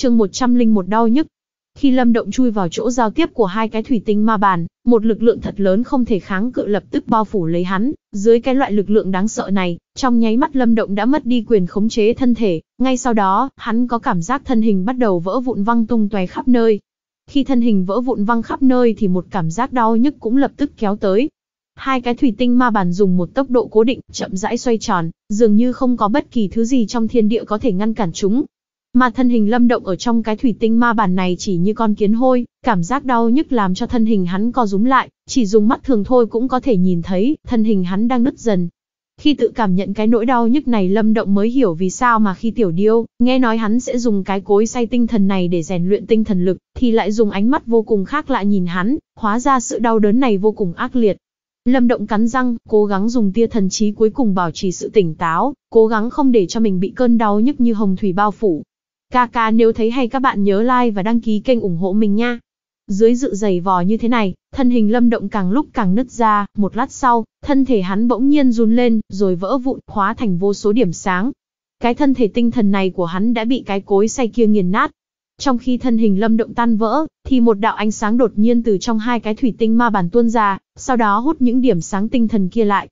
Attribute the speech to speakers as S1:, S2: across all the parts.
S1: chương 101 đau nhức. Khi Lâm Động chui vào chỗ giao tiếp của hai cái thủy tinh ma bàn, một lực lượng thật lớn không thể kháng cự lập tức bao phủ lấy hắn, dưới cái loại lực lượng đáng sợ này, trong nháy mắt Lâm Động đã mất đi quyền khống chế thân thể, ngay sau đó, hắn có cảm giác thân hình bắt đầu vỡ vụn văng tung tóe khắp nơi. Khi thân hình vỡ vụn văng khắp nơi thì một cảm giác đau nhức cũng lập tức kéo tới, hai cái thủy tinh ma bàn dùng một tốc độ cố định, chậm rãi xoay tròn, dường như không có bất kỳ thứ gì trong thiên địa có thể ngăn cản chúng, mà thân hình Lâm Động ở trong cái thủy tinh ma bản này chỉ như con kiến hôi, cảm giác đau nhức làm cho thân hình hắn co rúm lại, chỉ dùng mắt thường thôi cũng có thể nhìn thấy, thân hình hắn đang nứt dần. Khi tự cảm nhận cái nỗi đau nhức này Lâm Động mới hiểu vì sao mà khi tiểu điêu, nghe nói hắn sẽ dùng cái cối say tinh thần này để rèn luyện tinh thần lực, thì lại dùng ánh mắt vô cùng khác lạ nhìn hắn, hóa ra sự đau đớn này vô cùng ác liệt. Lâm Động cắn răng, cố gắng dùng tia thần trí cuối cùng bảo trì sự tỉnh táo, cố gắng không để cho mình bị cơn đau nhức như hồng thủy bao phủ, Kaka nếu thấy hay các bạn nhớ like và đăng ký kênh ủng hộ mình nha. Dưới dự giày vò như thế này, thân hình Lâm Động càng lúc càng nứt ra, một lát sau, thân thể hắn bỗng nhiên run lên, rồi vỡ vụn, hóa thành vô số điểm sáng. Cái thân thể tinh thần này của hắn đã bị cái cối xay kia nghiền nát. Trong khi thân hình Lâm Động tan vỡ, thì một đạo ánh sáng đột nhiên từ trong hai cái thủy tinh ma bản tuôn ra, sau đó hút những điểm sáng tinh thần kia lại,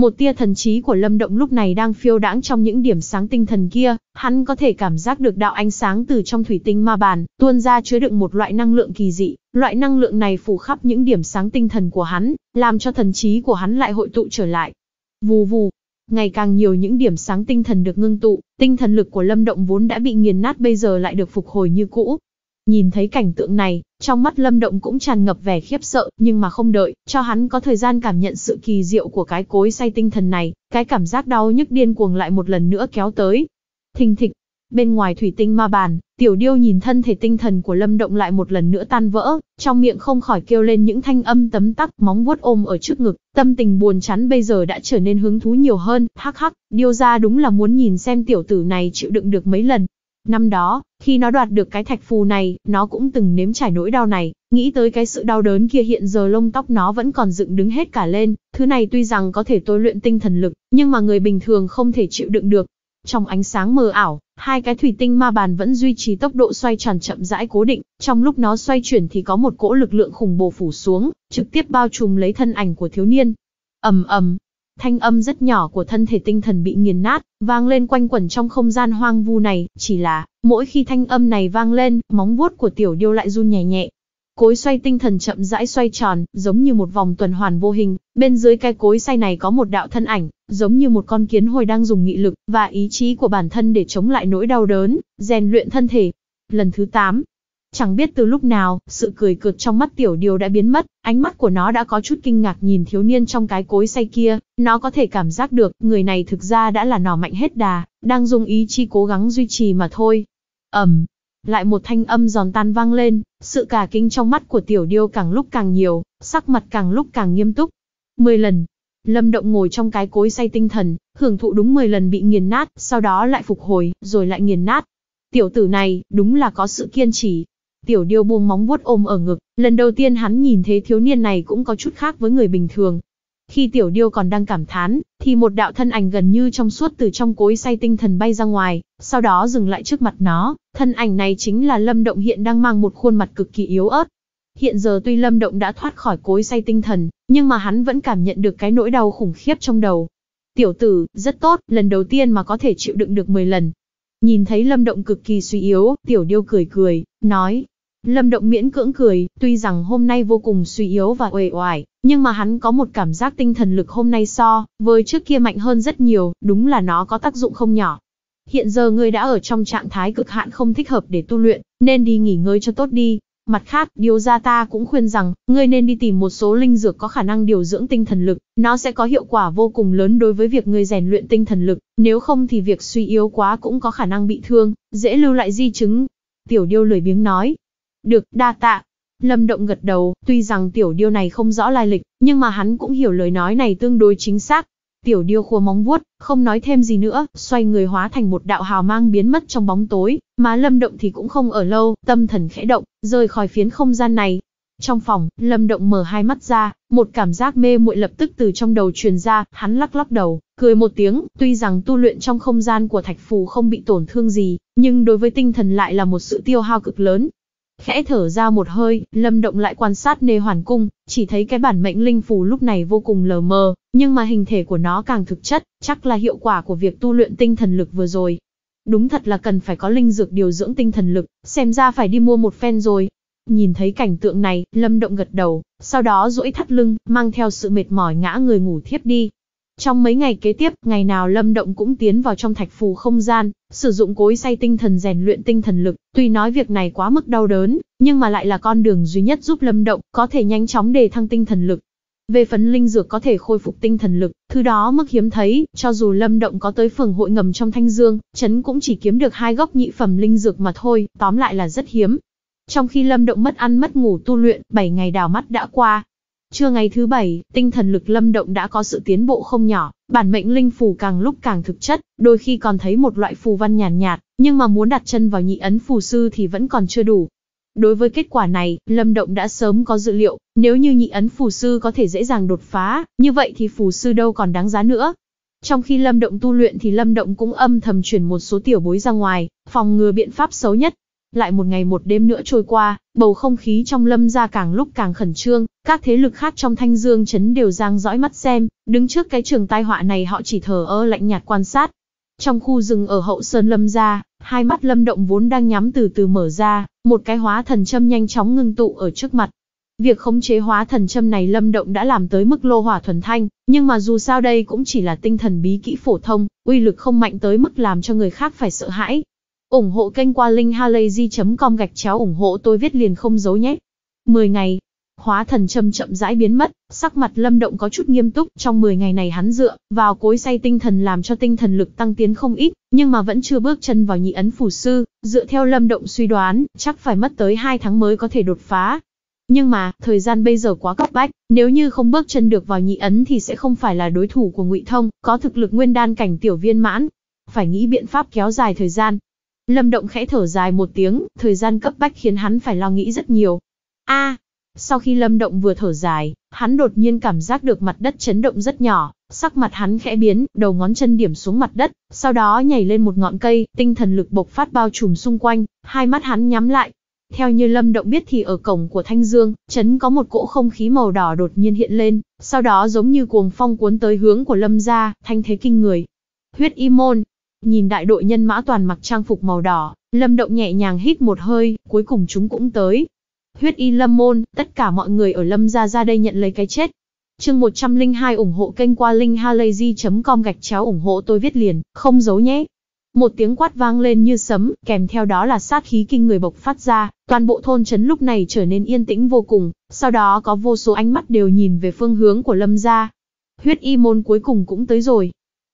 S1: một tia thần trí của Lâm Động lúc này đang phiêu đãng trong những điểm sáng tinh thần kia, hắn có thể cảm giác được đạo ánh sáng từ trong thủy tinh ma bàn, tuôn ra chứa đựng một loại năng lượng kỳ dị, loại năng lượng này phủ khắp những điểm sáng tinh thần của hắn, làm cho thần trí của hắn lại hội tụ trở lại. Vù vù, ngày càng nhiều những điểm sáng tinh thần được ngưng tụ, tinh thần lực của Lâm Động vốn đã bị nghiền nát bây giờ lại được phục hồi như cũ, Nhìn thấy cảnh tượng này, trong mắt Lâm Động cũng tràn ngập vẻ khiếp sợ, nhưng mà không đợi, cho hắn có thời gian cảm nhận sự kỳ diệu của cái cối say tinh thần này, cái cảm giác đau nhức điên cuồng lại một lần nữa kéo tới. Thình thịch, bên ngoài thủy tinh ma bàn, tiểu điêu nhìn thân thể tinh thần của Lâm Động lại một lần nữa tan vỡ, trong miệng không khỏi kêu lên những thanh âm tấm tắc, móng vuốt ôm ở trước ngực, tâm tình buồn chán bây giờ đã trở nên hứng thú nhiều hơn, hắc hắc, điêu ra đúng là muốn nhìn xem tiểu tử này chịu đựng được mấy lần, Năm đó, khi nó đoạt được cái thạch phù này, nó cũng từng nếm trải nỗi đau này, nghĩ tới cái sự đau đớn kia hiện giờ lông tóc nó vẫn còn dựng đứng hết cả lên, thứ này tuy rằng có thể tôi luyện tinh thần lực, nhưng mà người bình thường không thể chịu đựng được. Trong ánh sáng mờ ảo, hai cái thủy tinh ma bàn vẫn duy trì tốc độ xoay tròn chậm rãi cố định, trong lúc nó xoay chuyển thì có một cỗ lực lượng khủng bố phủ xuống, trực tiếp bao trùm lấy thân ảnh của thiếu niên. Ầm ầm, Thanh âm rất nhỏ của thân thể tinh thần bị nghiền nát, vang lên quanh quẩn trong không gian hoang vu này, chỉ là, mỗi khi thanh âm này vang lên, móng vuốt của tiểu điêu lại run nhẹ nhẹ. Cối xoay tinh thần chậm rãi xoay tròn, giống như một vòng tuần hoàn vô hình, bên dưới cái cối xoay này có một đạo thân ảnh, giống như một con kiến hồi đang dùng nghị lực và ý chí của bản thân để chống lại nỗi đau đớn, rèn luyện thân thể. Lần thứ 8, Chẳng biết từ lúc nào, sự cười cợt trong mắt tiểu điều đã biến mất, ánh mắt của nó đã có chút kinh ngạc nhìn thiếu niên trong cái cối say kia, nó có thể cảm giác được người này thực ra đã là nỏ mạnh hết đà, đang dùng ý chi cố gắng duy trì mà thôi. Ẩm, lại một thanh âm giòn tan vang lên, sự cả kinh trong mắt của tiểu điêu càng lúc càng nhiều, sắc mặt càng lúc càng nghiêm túc. Mười lần, Lâm Động ngồi trong cái cối say tinh thần, hưởng thụ đúng mười lần bị nghiền nát, sau đó lại phục hồi, rồi lại nghiền nát. Tiểu tử này, đúng là có sự kiên trì. Tiểu điêu buông móng vuốt ôm ở ngực, lần đầu tiên hắn nhìn thấy thiếu niên này cũng có chút khác với người bình thường. Khi tiểu điêu còn đang cảm thán, thì một đạo thân ảnh gần như trong suốt từ trong cối say tinh thần bay ra ngoài, sau đó dừng lại trước mặt nó, thân ảnh này chính là Lâm Động hiện đang mang một khuôn mặt cực kỳ yếu ớt. Hiện giờ tuy Lâm Động đã thoát khỏi cối say tinh thần, nhưng mà hắn vẫn cảm nhận được cái nỗi đau khủng khiếp trong đầu. Tiểu tử, rất tốt, lần đầu tiên mà có thể chịu đựng được 10 lần. Nhìn thấy Lâm Động cực kỳ suy yếu, tiểu điêu cười cười, nói, Lâm Động miễn cưỡng cười, tuy rằng hôm nay vô cùng suy yếu và uể oải, nhưng mà hắn có một cảm giác tinh thần lực hôm nay so với trước kia mạnh hơn rất nhiều, đúng là nó có tác dụng không nhỏ. Hiện giờ ngươi đã ở trong trạng thái cực hạn không thích hợp để tu luyện, nên đi nghỉ ngơi cho tốt đi. Mặt khác, điều ra ta cũng khuyên rằng, ngươi nên đi tìm một số linh dược có khả năng điều dưỡng tinh thần lực, nó sẽ có hiệu quả vô cùng lớn đối với việc ngươi rèn luyện tinh thần lực, nếu không thì việc suy yếu quá cũng có khả năng bị thương, dễ lưu lại di chứng. Tiểu điêu lười biếng nói, được, đa tạ. Lâm Động gật đầu, tuy rằng tiểu điêu này không rõ lai lịch, nhưng mà hắn cũng hiểu lời nói này tương đối chính xác. Tiểu điêu khua móng vuốt, không nói thêm gì nữa, xoay người hóa thành một đạo hào mang biến mất trong bóng tối, mà Lâm Động thì cũng không ở lâu, tâm thần khẽ động, rời khỏi phiến không gian này. Trong phòng, Lâm Động mở hai mắt ra, một cảm giác mê muội lập tức từ trong đầu truyền ra, hắn lắc lắc đầu, cười một tiếng, tuy rằng tu luyện trong không gian của Thạch Phù không bị tổn thương gì, nhưng đối với tinh thần lại là một sự tiêu hao cực lớn, Khẽ thở ra một hơi, Lâm Động lại quan sát nề hoàn cung, chỉ thấy cái bản mệnh linh phù lúc này vô cùng lờ mờ, nhưng mà hình thể của nó càng thực chất, chắc là hiệu quả của việc tu luyện tinh thần lực vừa rồi. Đúng thật là cần phải có linh dược điều dưỡng tinh thần lực, xem ra phải đi mua một phen rồi. Nhìn thấy cảnh tượng này, Lâm Động gật đầu, sau đó duỗi thắt lưng, mang theo sự mệt mỏi ngã người ngủ thiếp đi. Trong mấy ngày kế tiếp, ngày nào Lâm Động cũng tiến vào trong thạch phù không gian, sử dụng cối xay tinh thần rèn luyện tinh thần lực, tuy nói việc này quá mức đau đớn, nhưng mà lại là con đường duy nhất giúp Lâm Động có thể nhanh chóng đề thăng tinh thần lực. Về phấn linh dược có thể khôi phục tinh thần lực, thứ đó mức hiếm thấy, cho dù Lâm Động có tới phường hội ngầm trong Thanh Dương, chấn cũng chỉ kiếm được hai góc nhị phẩm linh dược mà thôi, tóm lại là rất hiếm. Trong khi Lâm Động mất ăn mất ngủ tu luyện, 7 ngày đào mắt đã qua, Trưa ngày thứ bảy, tinh thần lực lâm động đã có sự tiến bộ không nhỏ, bản mệnh linh phù càng lúc càng thực chất, đôi khi còn thấy một loại phù văn nhàn nhạt, nhạt, nhưng mà muốn đặt chân vào nhị ấn phù sư thì vẫn còn chưa đủ. Đối với kết quả này, Lâm Động đã sớm có dự liệu, nếu như nhị ấn phù sư có thể dễ dàng đột phá, như vậy thì phù sư đâu còn đáng giá nữa. Trong khi Lâm Động tu luyện thì Lâm Động cũng âm thầm chuyển một số tiểu bối ra ngoài, phòng ngừa biện pháp xấu nhất, lại một ngày một đêm nữa trôi qua, bầu không khí trong lâm gia càng lúc càng khẩn trương, các thế lực khác trong thanh dương chấn đều giang dõi mắt xem, đứng trước cái trường tai họa này họ chỉ thở ơ lạnh nhạt quan sát. Trong khu rừng ở hậu sơn lâm gia, hai mắt lâm động vốn đang nhắm từ từ mở ra, một cái hóa thần châm nhanh chóng ngưng tụ ở trước mặt. Việc khống chế hóa thần châm này lâm động đã làm tới mức lô hỏa thuần thanh, nhưng mà dù sao đây cũng chỉ là tinh thần bí kỹ phổ thông, uy lực không mạnh tới mức làm cho người khác phải sợ hãi, ủng hộ kênh qua linkhalazy.com gạch chéo ủng hộ tôi viết liền không giấu nhé. 10 ngày, hóa thần châm chậm rãi biến mất, sắc mặt lâm động có chút nghiêm túc, trong 10 ngày này hắn dựa vào cối say tinh thần làm cho tinh thần lực tăng tiến không ít, nhưng mà vẫn chưa bước chân vào nhị ấn phủ sư, dựa theo lâm động suy đoán, chắc phải mất tới 2 tháng mới có thể đột phá. Nhưng mà, thời gian bây giờ quá cấp bách, nếu như không bước chân được vào nhị ấn thì sẽ không phải là đối thủ của Ngụy Thông, có thực lực nguyên đan cảnh tiểu viên mãn, phải nghĩ biện pháp kéo dài thời gian, Lâm Động khẽ thở dài một tiếng, thời gian cấp bách khiến hắn phải lo nghĩ rất nhiều. A, sau khi Lâm Động vừa thở dài, hắn đột nhiên cảm giác được mặt đất chấn động rất nhỏ, sắc mặt hắn khẽ biến, đầu ngón chân điểm xuống mặt đất, sau đó nhảy lên một ngọn cây, tinh thần lực bộc phát bao trùm xung quanh, hai mắt hắn nhắm lại. Theo như Lâm Động biết thì ở cổng của Thanh Dương, chấn có một cỗ không khí màu đỏ đột nhiên hiện lên, sau đó giống như cuồng phong cuốn tới hướng của Lâm gia, thanh thế kinh người. Huyết y môn, Nhìn đại đội nhân mã toàn mặc trang phục màu đỏ, Lâm Động nhẹ nhàng hít một hơi, cuối cùng chúng cũng tới. Huyết y Lâm Môn, tất cả mọi người ở Lâm gia ra đây nhận lấy cái chết. Chương 102 ủng hộ kênh qua linkhalazy.com gạch chéo ủng hộ tôi viết liền, không giấu nhé. Một tiếng quát vang lên như sấm, kèm theo đó là sát khí kinh người bộc phát ra, toàn bộ thôn trấn lúc này trở nên yên tĩnh vô cùng, sau đó có vô số ánh mắt đều nhìn về phương hướng của Lâm gia. Huyết y môn cuối cùng cũng tới rồi,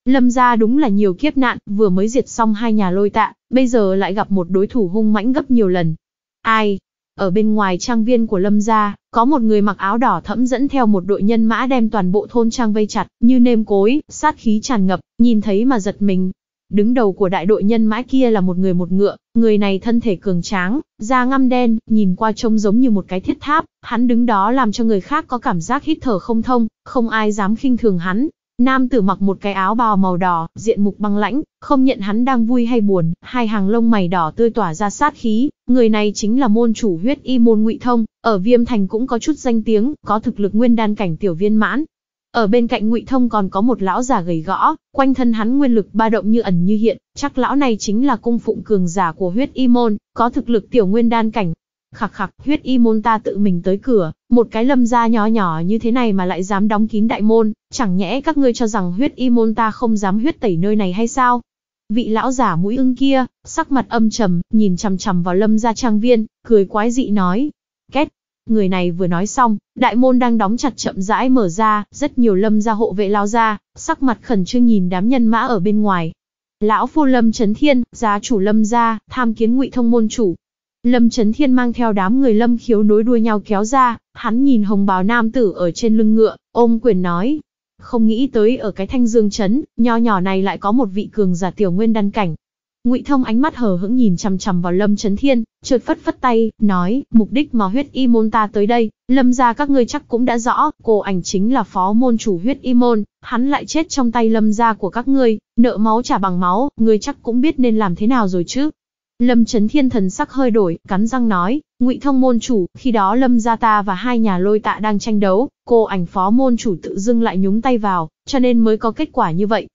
S1: Lâm gia đúng là nhiều kiếp nạn, vừa mới diệt xong hai nhà lôi tạ, bây giờ lại gặp một đối thủ hung mãnh gấp nhiều lần. Ai? Ở bên ngoài trang viên của Lâm gia, có một người mặc áo đỏ thẫm dẫn theo một đội nhân mã đem toàn bộ thôn trang vây chặt, như nêm cối, sát khí tràn ngập, nhìn thấy mà giật mình. Đứng đầu của đại đội nhân mã kia là một người một ngựa, người này thân thể cường tráng, da ngăm đen, nhìn qua trông giống như một cái thiết tháp, hắn đứng đó làm cho người khác có cảm giác hít thở không thông, không ai dám khinh thường hắn, Nam tử mặc một cái áo bào màu đỏ, diện mục băng lãnh, không nhận hắn đang vui hay buồn, hai hàng lông mày đỏ tươi tỏa ra sát khí, người này chính là môn chủ huyết y môn ngụy thông, ở viêm thành cũng có chút danh tiếng, có thực lực nguyên đan cảnh tiểu viên mãn. Ở bên cạnh ngụy thông còn có một lão già gầy gõ, quanh thân hắn nguyên lực ba động như ẩn như hiện, chắc lão này chính là cung phụng cường giả của huyết y môn, có thực lực tiểu nguyên đan cảnh, Khặc khặc, huyết y môn ta tự mình tới cửa, một cái lâm gia nhỏ nhỏ như thế này mà lại dám đóng kín đại môn, chẳng nhẽ các ngươi cho rằng huyết y môn ta không dám huyết tẩy nơi này hay sao? Vị lão giả mũi ưng kia, sắc mặt âm trầm, nhìn chằm chằm vào lâm gia trang viên, cười quái dị nói. Két, người này vừa nói xong, đại môn đang đóng chặt chậm rãi mở ra, rất nhiều lâm gia hộ vệ lao ra, sắc mặt khẩn trương nhìn đám nhân mã ở bên ngoài. Lão phu lâm chấn thiên, gia chủ lâm gia, tham kiến ngụy thông môn chủ, Lâm Trấn Thiên mang theo đám người Lâm Khiếu nối đuôi nhau kéo ra, hắn nhìn hồng bào nam tử ở trên lưng ngựa, ôm quyền nói. Không nghĩ tới ở cái thanh dương chấn nho nhỏ này lại có một vị cường giả tiểu nguyên đan cảnh. Ngụy Thông ánh mắt hờ hững nhìn chằm chằm vào Lâm Trấn Thiên, chợt phất phất tay, nói, mục đích mà huyết y môn ta tới đây, Lâm gia các ngươi chắc cũng đã rõ, cô ảnh chính là phó môn chủ huyết y môn, hắn lại chết trong tay Lâm gia của các ngươi, nợ máu trả bằng máu, ngươi chắc cũng biết nên làm thế nào rồi chứ. Lâm Trấn Thiên thần sắc hơi đổi, cắn răng nói, Ngụy Thông môn chủ, khi đó Lâm gia ta và hai nhà Lôi Tạ đang tranh đấu, cô ảnh phó môn chủ tự dưng lại nhúng tay vào, cho nên mới có kết quả như vậy.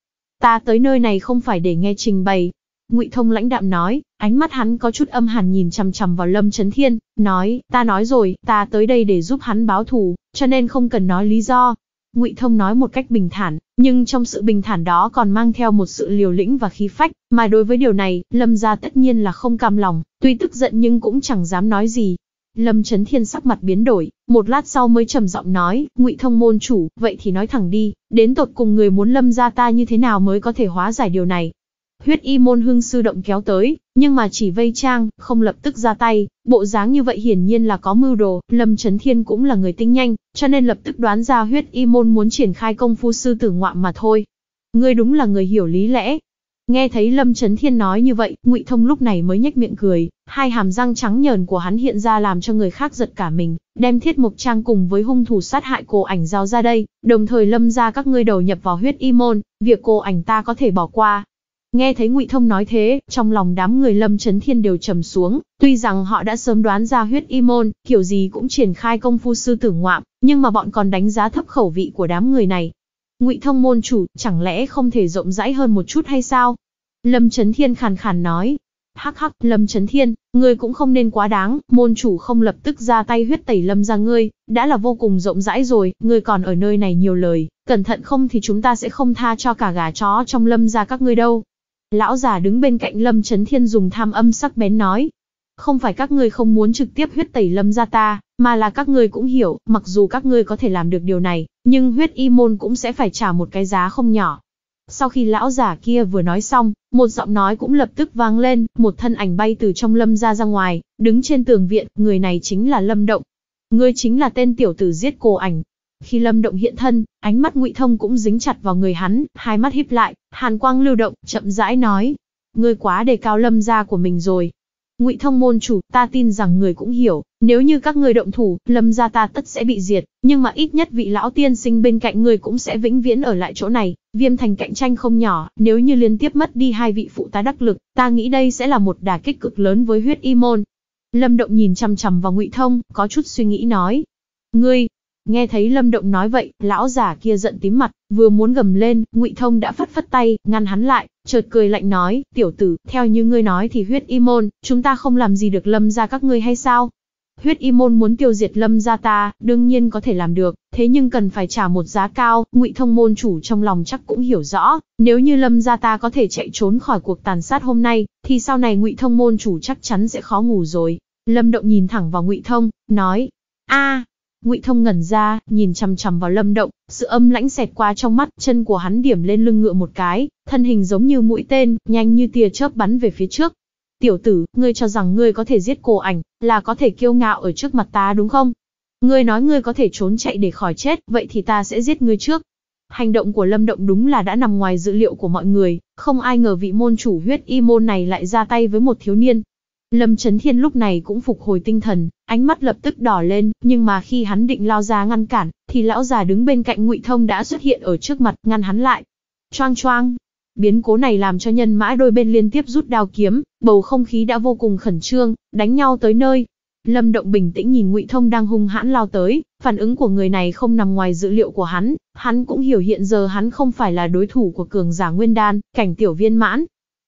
S1: Ta tới nơi này không phải để nghe trình bày." Ngụy Thông lãnh đạm nói, ánh mắt hắn có chút âm hàn nhìn chằm chằm vào Lâm Trấn Thiên, nói, "Ta nói rồi, ta tới đây để giúp hắn báo thù, cho nên không cần nói lý do, Ngụy Thông nói một cách bình thản, nhưng trong sự bình thản đó còn mang theo một sự liều lĩnh và khí phách, mà đối với điều này, Lâm gia tất nhiên là không cam lòng, tuy tức giận nhưng cũng chẳng dám nói gì. Lâm Chấn Thiên sắc mặt biến đổi, một lát sau mới trầm giọng nói, "Ngụy Thông môn chủ, vậy thì nói thẳng đi, đến tột cùng người muốn Lâm gia ta như thế nào mới có thể hóa giải điều này?" Huyết y môn hương sư động kéo tới, nhưng mà chỉ vây trang, không lập tức ra tay, bộ dáng như vậy hiển nhiên là có mưu đồ, Lâm Trấn Thiên cũng là người tinh nhanh, cho nên lập tức đoán ra huyết y môn muốn triển khai công phu sư tử ngoạm mà thôi. Ngươi đúng là người hiểu lý lẽ. Nghe thấy Lâm Trấn Thiên nói như vậy, Ngụy Thông lúc này mới nhếch miệng cười, hai hàm răng trắng nhờn của hắn hiện ra làm cho người khác giật cả mình, đem thiết mục trang cùng với hung thủ sát hại cô ảnh giao ra đây, đồng thời lâm ra các ngươi đầu nhập vào huyết y môn, việc cô ảnh ta có thể bỏ qua, Nghe thấy Ngụy Thông nói thế, trong lòng đám người Lâm Chấn Thiên đều trầm xuống, tuy rằng họ đã sớm đoán ra huyết y môn, kiểu gì cũng triển khai công phu sư tử ngoạm, nhưng mà bọn còn đánh giá thấp khẩu vị của đám người này. Ngụy Thông môn chủ, chẳng lẽ không thể rộng rãi hơn một chút hay sao? Lâm Chấn Thiên khàn khàn nói. Hắc hắc, Lâm Chấn Thiên, ngươi cũng không nên quá đáng, môn chủ không lập tức ra tay huyết tẩy Lâm ra ngươi, đã là vô cùng rộng rãi rồi, ngươi còn ở nơi này nhiều lời, cẩn thận không thì chúng ta sẽ không tha cho cả gà chó trong Lâm ra các ngươi đâu. Lão già đứng bên cạnh Lâm Trấn Thiên dùng tham âm sắc bén nói. Không phải các ngươi không muốn trực tiếp huyết tẩy Lâm ra ta, mà là các ngươi cũng hiểu, mặc dù các ngươi có thể làm được điều này, nhưng huyết y môn cũng sẽ phải trả một cái giá không nhỏ. Sau khi lão giả kia vừa nói xong, một giọng nói cũng lập tức vang lên, một thân ảnh bay từ trong lâm ra ra ngoài, đứng trên tường viện, người này chính là lâm động. Ngươi chính là tên tiểu tử giết cô ảnh, khi Lâm Động hiện thân, ánh mắt Ngụy Thông cũng dính chặt vào người hắn, hai mắt híp lại, hàn quang lưu động, chậm rãi nói: "Ngươi quá đề cao Lâm gia của mình rồi. Ngụy Thông môn chủ, ta tin rằng người cũng hiểu, nếu như các ngươi động thủ, Lâm gia ta tất sẽ bị diệt, nhưng mà ít nhất vị lão tiên sinh bên cạnh người cũng sẽ vĩnh viễn ở lại chỗ này, Viêm Thành cạnh tranh không nhỏ, nếu như liên tiếp mất đi hai vị phụ tá đắc lực, ta nghĩ đây sẽ là một đả kích cực lớn với huyết y môn." Lâm Động nhìn chằm chằm vào Ngụy Thông, có chút suy nghĩ nói: "Ngươi, Nghe thấy Lâm Động nói vậy, lão giả kia giận tím mặt, vừa muốn gầm lên, Ngụy Thông đã phất phất tay, ngăn hắn lại, chợt cười lạnh nói, "Tiểu tử, theo như ngươi nói thì huyết y môn, chúng ta không làm gì được Lâm gia các ngươi hay sao? Huyết y môn muốn tiêu diệt Lâm gia ta, đương nhiên có thể làm được, thế nhưng cần phải trả một giá cao." Ngụy Thông môn chủ trong lòng chắc cũng hiểu rõ, nếu như Lâm gia ta có thể chạy trốn khỏi cuộc tàn sát hôm nay, thì sau này Ngụy Thông môn chủ chắc chắn sẽ khó ngủ rồi. Lâm Động nhìn thẳng vào Ngụy Thông, nói: "A, Ngụy Thông ngẩn ra, nhìn chằm chằm vào Lâm Động, sự âm lãnh xẹt qua trong mắt, chân của hắn điểm lên lưng ngựa một cái, thân hình giống như mũi tên, nhanh như tia chớp bắn về phía trước. "Tiểu tử, ngươi cho rằng ngươi có thể giết cô ảnh, là có thể kiêu ngạo ở trước mặt ta đúng không? Ngươi nói ngươi có thể trốn chạy để khỏi chết, vậy thì ta sẽ giết ngươi trước." Hành động của Lâm Động đúng là đã nằm ngoài dự liệu của mọi người, không ai ngờ vị môn chủ huyết y môn này lại ra tay với một thiếu niên, Lâm Trấn Thiên lúc này cũng phục hồi tinh thần, ánh mắt lập tức đỏ lên, nhưng mà khi hắn định lao ra ngăn cản, thì lão già đứng bên cạnh Ngụy Thông đã xuất hiện ở trước mặt, ngăn hắn lại. Choang choang. Biến cố này làm cho nhân mã đôi bên liên tiếp rút đao kiếm, bầu không khí đã vô cùng khẩn trương, đánh nhau tới nơi. Lâm Động bình tĩnh nhìn Ngụy Thông đang hung hãn lao tới, phản ứng của người này không nằm ngoài dự liệu của hắn, hắn cũng hiểu hiện giờ hắn không phải là đối thủ của cường giả Nguyên Đan, cảnh tiểu viên mãn,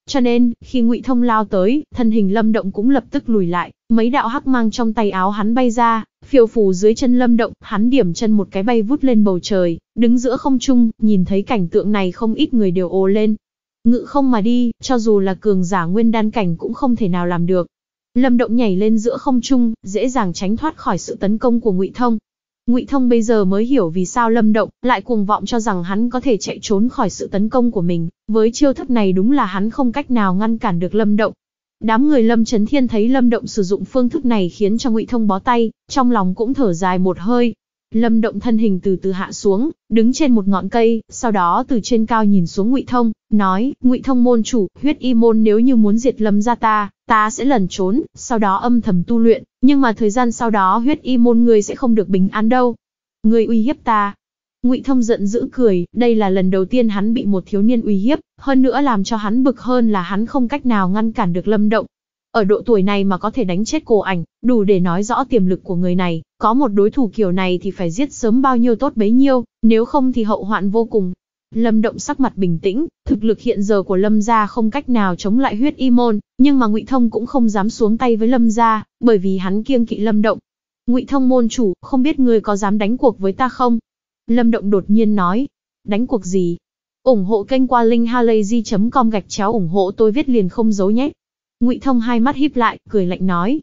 S1: cho nên, khi Ngụy Thông lao tới, thân hình Lâm Động cũng lập tức lùi lại, mấy đạo hắc mang trong tay áo hắn bay ra, phiêu phù dưới chân Lâm Động, hắn điểm chân một cái bay vút lên bầu trời, đứng giữa không trung, nhìn thấy cảnh tượng này không ít người đều ồ lên. Ngự không mà đi, cho dù là cường giả nguyên đan cảnh cũng không thể nào làm được. Lâm Động nhảy lên giữa không trung, dễ dàng tránh thoát khỏi sự tấn công của Ngụy Thông, Ngụy Thông bây giờ mới hiểu vì sao Lâm Động lại cuồng vọng cho rằng hắn có thể chạy trốn khỏi sự tấn công của mình, với chiêu thức này đúng là hắn không cách nào ngăn cản được Lâm Động. Đám người Lâm Chấn Thiên thấy Lâm Động sử dụng phương thức này khiến cho Ngụy Thông bó tay, trong lòng cũng thở dài một hơi, Lâm Động thân hình từ từ hạ xuống, đứng trên một ngọn cây, sau đó từ trên cao nhìn xuống Ngụy Thông, nói: "Ngụy Thông môn chủ, huyết y môn nếu như muốn diệt Lâm gia ta, ta sẽ lẩn trốn, sau đó âm thầm tu luyện, nhưng mà thời gian sau đó huyết y môn ngươi sẽ không được bình an đâu. Ngươi uy hiếp ta." Ngụy Thông giận dữ cười, đây là lần đầu tiên hắn bị một thiếu niên uy hiếp, hơn nữa làm cho hắn bực hơn là hắn không cách nào ngăn cản được Lâm Động. Ở độ tuổi này mà có thể đánh chết cô ảnh, đủ để nói rõ tiềm lực của người này, có một đối thủ kiểu này thì phải giết sớm bao nhiêu tốt bấy nhiêu, nếu không thì hậu hoạn vô cùng. Lâm Động sắc mặt bình tĩnh, thực lực hiện giờ của Lâm gia không cách nào chống lại huyết y môn, nhưng mà Ngụy Thông cũng không dám xuống tay với Lâm gia, bởi vì hắn kiêng kỵ Lâm Động. "Ngụy Thông môn chủ, không biết ngươi có dám đánh cuộc với ta không?" Lâm Động đột nhiên nói. "Đánh cuộc gì?" ủng hộ kênh qua linkhalazy.com gạch chéo ủng hộ tôi viết liền không giấu nhé. Ngụy Thông hai mắt híp lại, cười lạnh nói,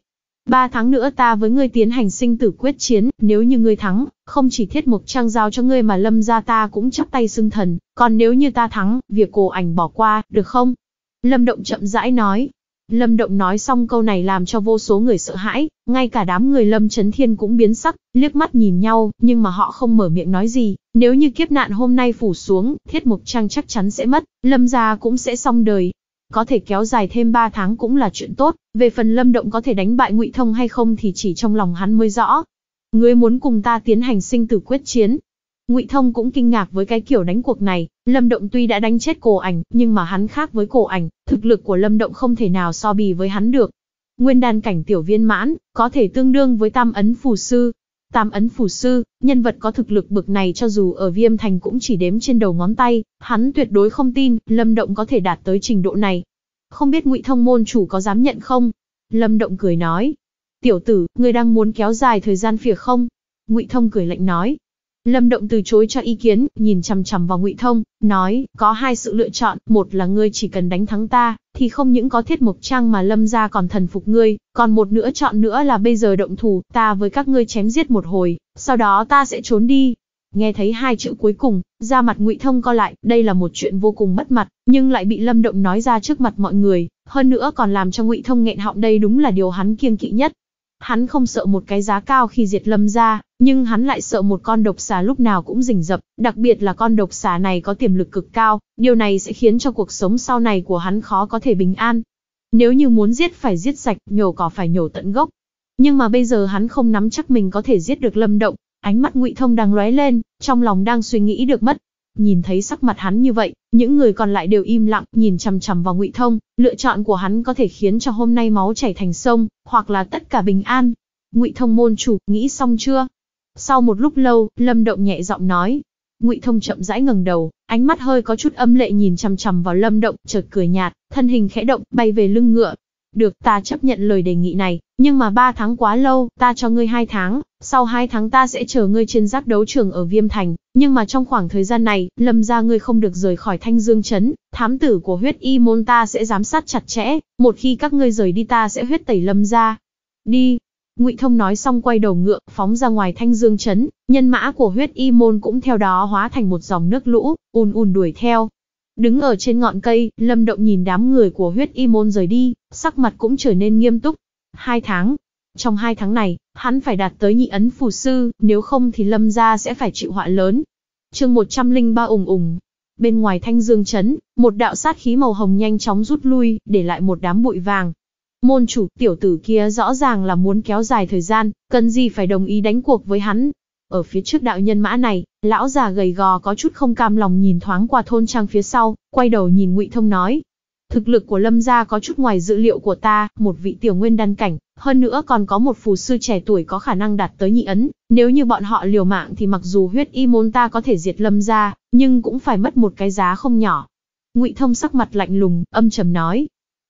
S1: Ba tháng nữa ta với ngươi tiến hành sinh tử quyết chiến, nếu như ngươi thắng, không chỉ thiết mục trang giao cho ngươi mà lâm gia ta cũng chắp tay xưng thần, còn nếu như ta thắng, việc cổ ảnh bỏ qua, được không? Lâm Động chậm rãi nói. Lâm Động nói xong câu này làm cho vô số người sợ hãi, ngay cả đám người Lâm Chấn Thiên cũng biến sắc, liếc mắt nhìn nhau, nhưng mà họ không mở miệng nói gì. Nếu như kiếp nạn hôm nay phủ xuống, thiết mục trang chắc chắn sẽ mất, Lâm gia cũng sẽ xong đời, có thể kéo dài thêm 3 tháng cũng là chuyện tốt, về phần Lâm Động có thể đánh bại Ngụy Thông hay không thì chỉ trong lòng hắn mới rõ. Ngươi muốn cùng ta tiến hành sinh tử quyết chiến. Ngụy Thông cũng kinh ngạc với cái kiểu đánh cuộc này, Lâm Động tuy đã đánh chết Cổ Ảnh, nhưng mà hắn khác với Cổ Ảnh, thực lực của Lâm Động không thể nào so bì với hắn được. Nguyên đàn cảnh tiểu viên mãn, có thể tương đương với Tam ấn phù sư, Tam ấn phủ sư, nhân vật có thực lực bực này cho dù ở viêm thành cũng chỉ đếm trên đầu ngón tay, hắn tuyệt đối không tin, Lâm Động có thể đạt tới trình độ này. Không biết ngụy thông môn chủ có dám nhận không? Lâm Động cười nói. Tiểu tử, ngươi đang muốn kéo dài thời gian phỉa không? Ngụy thông cười lạnh nói. Lâm Động từ chối cho ý kiến, nhìn chằm chằm vào Ngụy Thông, nói, có hai sự lựa chọn, một là ngươi chỉ cần đánh thắng ta, thì không những có thiết mục trang mà lâm gia còn thần phục ngươi, còn một nữa chọn nữa là bây giờ động thủ, ta với các ngươi chém giết một hồi, sau đó ta sẽ trốn đi. Nghe thấy hai chữ cuối cùng, ra mặt ngụy thông co lại, đây là một chuyện vô cùng mất mặt, nhưng lại bị lâm động nói ra trước mặt mọi người, hơn nữa còn làm cho ngụy thông nghẹn họng đây đúng là điều hắn kiêng kỵ nhất, Hắn không sợ một cái giá cao khi diệt lâm ra, nhưng hắn lại sợ một con độc xà lúc nào cũng rình rập, đặc biệt là con độc xà này có tiềm lực cực cao, điều này sẽ khiến cho cuộc sống sau này của hắn khó có thể bình an. Nếu như muốn giết phải giết sạch, nhổ cỏ phải nhổ tận gốc. Nhưng mà bây giờ hắn không nắm chắc mình có thể giết được lâm động, ánh mắt ngụy thông đang lóe lên, trong lòng đang suy nghĩ được mất, Nhìn thấy sắc mặt hắn như vậy, những người còn lại đều im lặng, nhìn chằm chằm vào Ngụy Thông, lựa chọn của hắn có thể khiến cho hôm nay máu chảy thành sông, hoặc là tất cả bình an. Ngụy Thông môn chủ, nghĩ xong chưa? Sau một lúc lâu, Lâm Động nhẹ giọng nói. Ngụy Thông chậm rãi ngẩng đầu, ánh mắt hơi có chút âm lệ nhìn chằm chằm vào Lâm Động, chợt cười nhạt, thân hình khẽ động, bay về lưng ngựa. Được, ta chấp nhận lời đề nghị này, nhưng mà 3 tháng quá lâu, ta cho ngươi 2 tháng, sau 2 tháng ta sẽ chờ ngươi trên giáp đấu trường ở Viêm Thành, nhưng mà trong khoảng thời gian này, lâm ra ngươi không được rời khỏi Thanh Dương Trấn, thám tử của huyết y môn ta sẽ giám sát chặt chẽ, một khi các ngươi rời đi ta sẽ huyết tẩy lâm ra. Đi, Ngụy Thông nói xong quay đầu ngựa, phóng ra ngoài Thanh Dương trấn, nhân mã của huyết y môn cũng theo đó hóa thành một dòng nước lũ, ùn ùn đuổi theo. Đứng ở trên ngọn cây, Lâm Động nhìn đám người của huyết y môn rời đi, sắc mặt cũng trở nên nghiêm túc, Hai tháng. Trong hai tháng này, hắn phải đạt tới nhị ấn phù sư, nếu không thì lâm gia sẽ phải chịu họa lớn. chương 103 ủng ủng. Bên ngoài thanh dương chấn, một đạo sát khí màu hồng nhanh chóng rút lui, để lại một đám bụi vàng. Môn chủ tiểu tử kia rõ ràng là muốn kéo dài thời gian, cần gì phải đồng ý đánh cuộc với hắn. Ở phía trước đạo nhân mã này, lão già gầy gò có chút không cam lòng nhìn thoáng qua thôn trang phía sau, quay đầu nhìn ngụy Thông nói, Thực lực của Lâm gia có chút ngoài dự liệu của ta, một vị tiểu nguyên đan cảnh, hơn nữa còn có một phù sư trẻ tuổi có khả năng đạt tới nhị ấn, nếu như bọn họ liều mạng thì mặc dù huyết y môn ta có thể diệt Lâm gia, nhưng cũng phải mất một cái giá không nhỏ. Ngụy Thông sắc mặt lạnh lùng, âm trầm nói: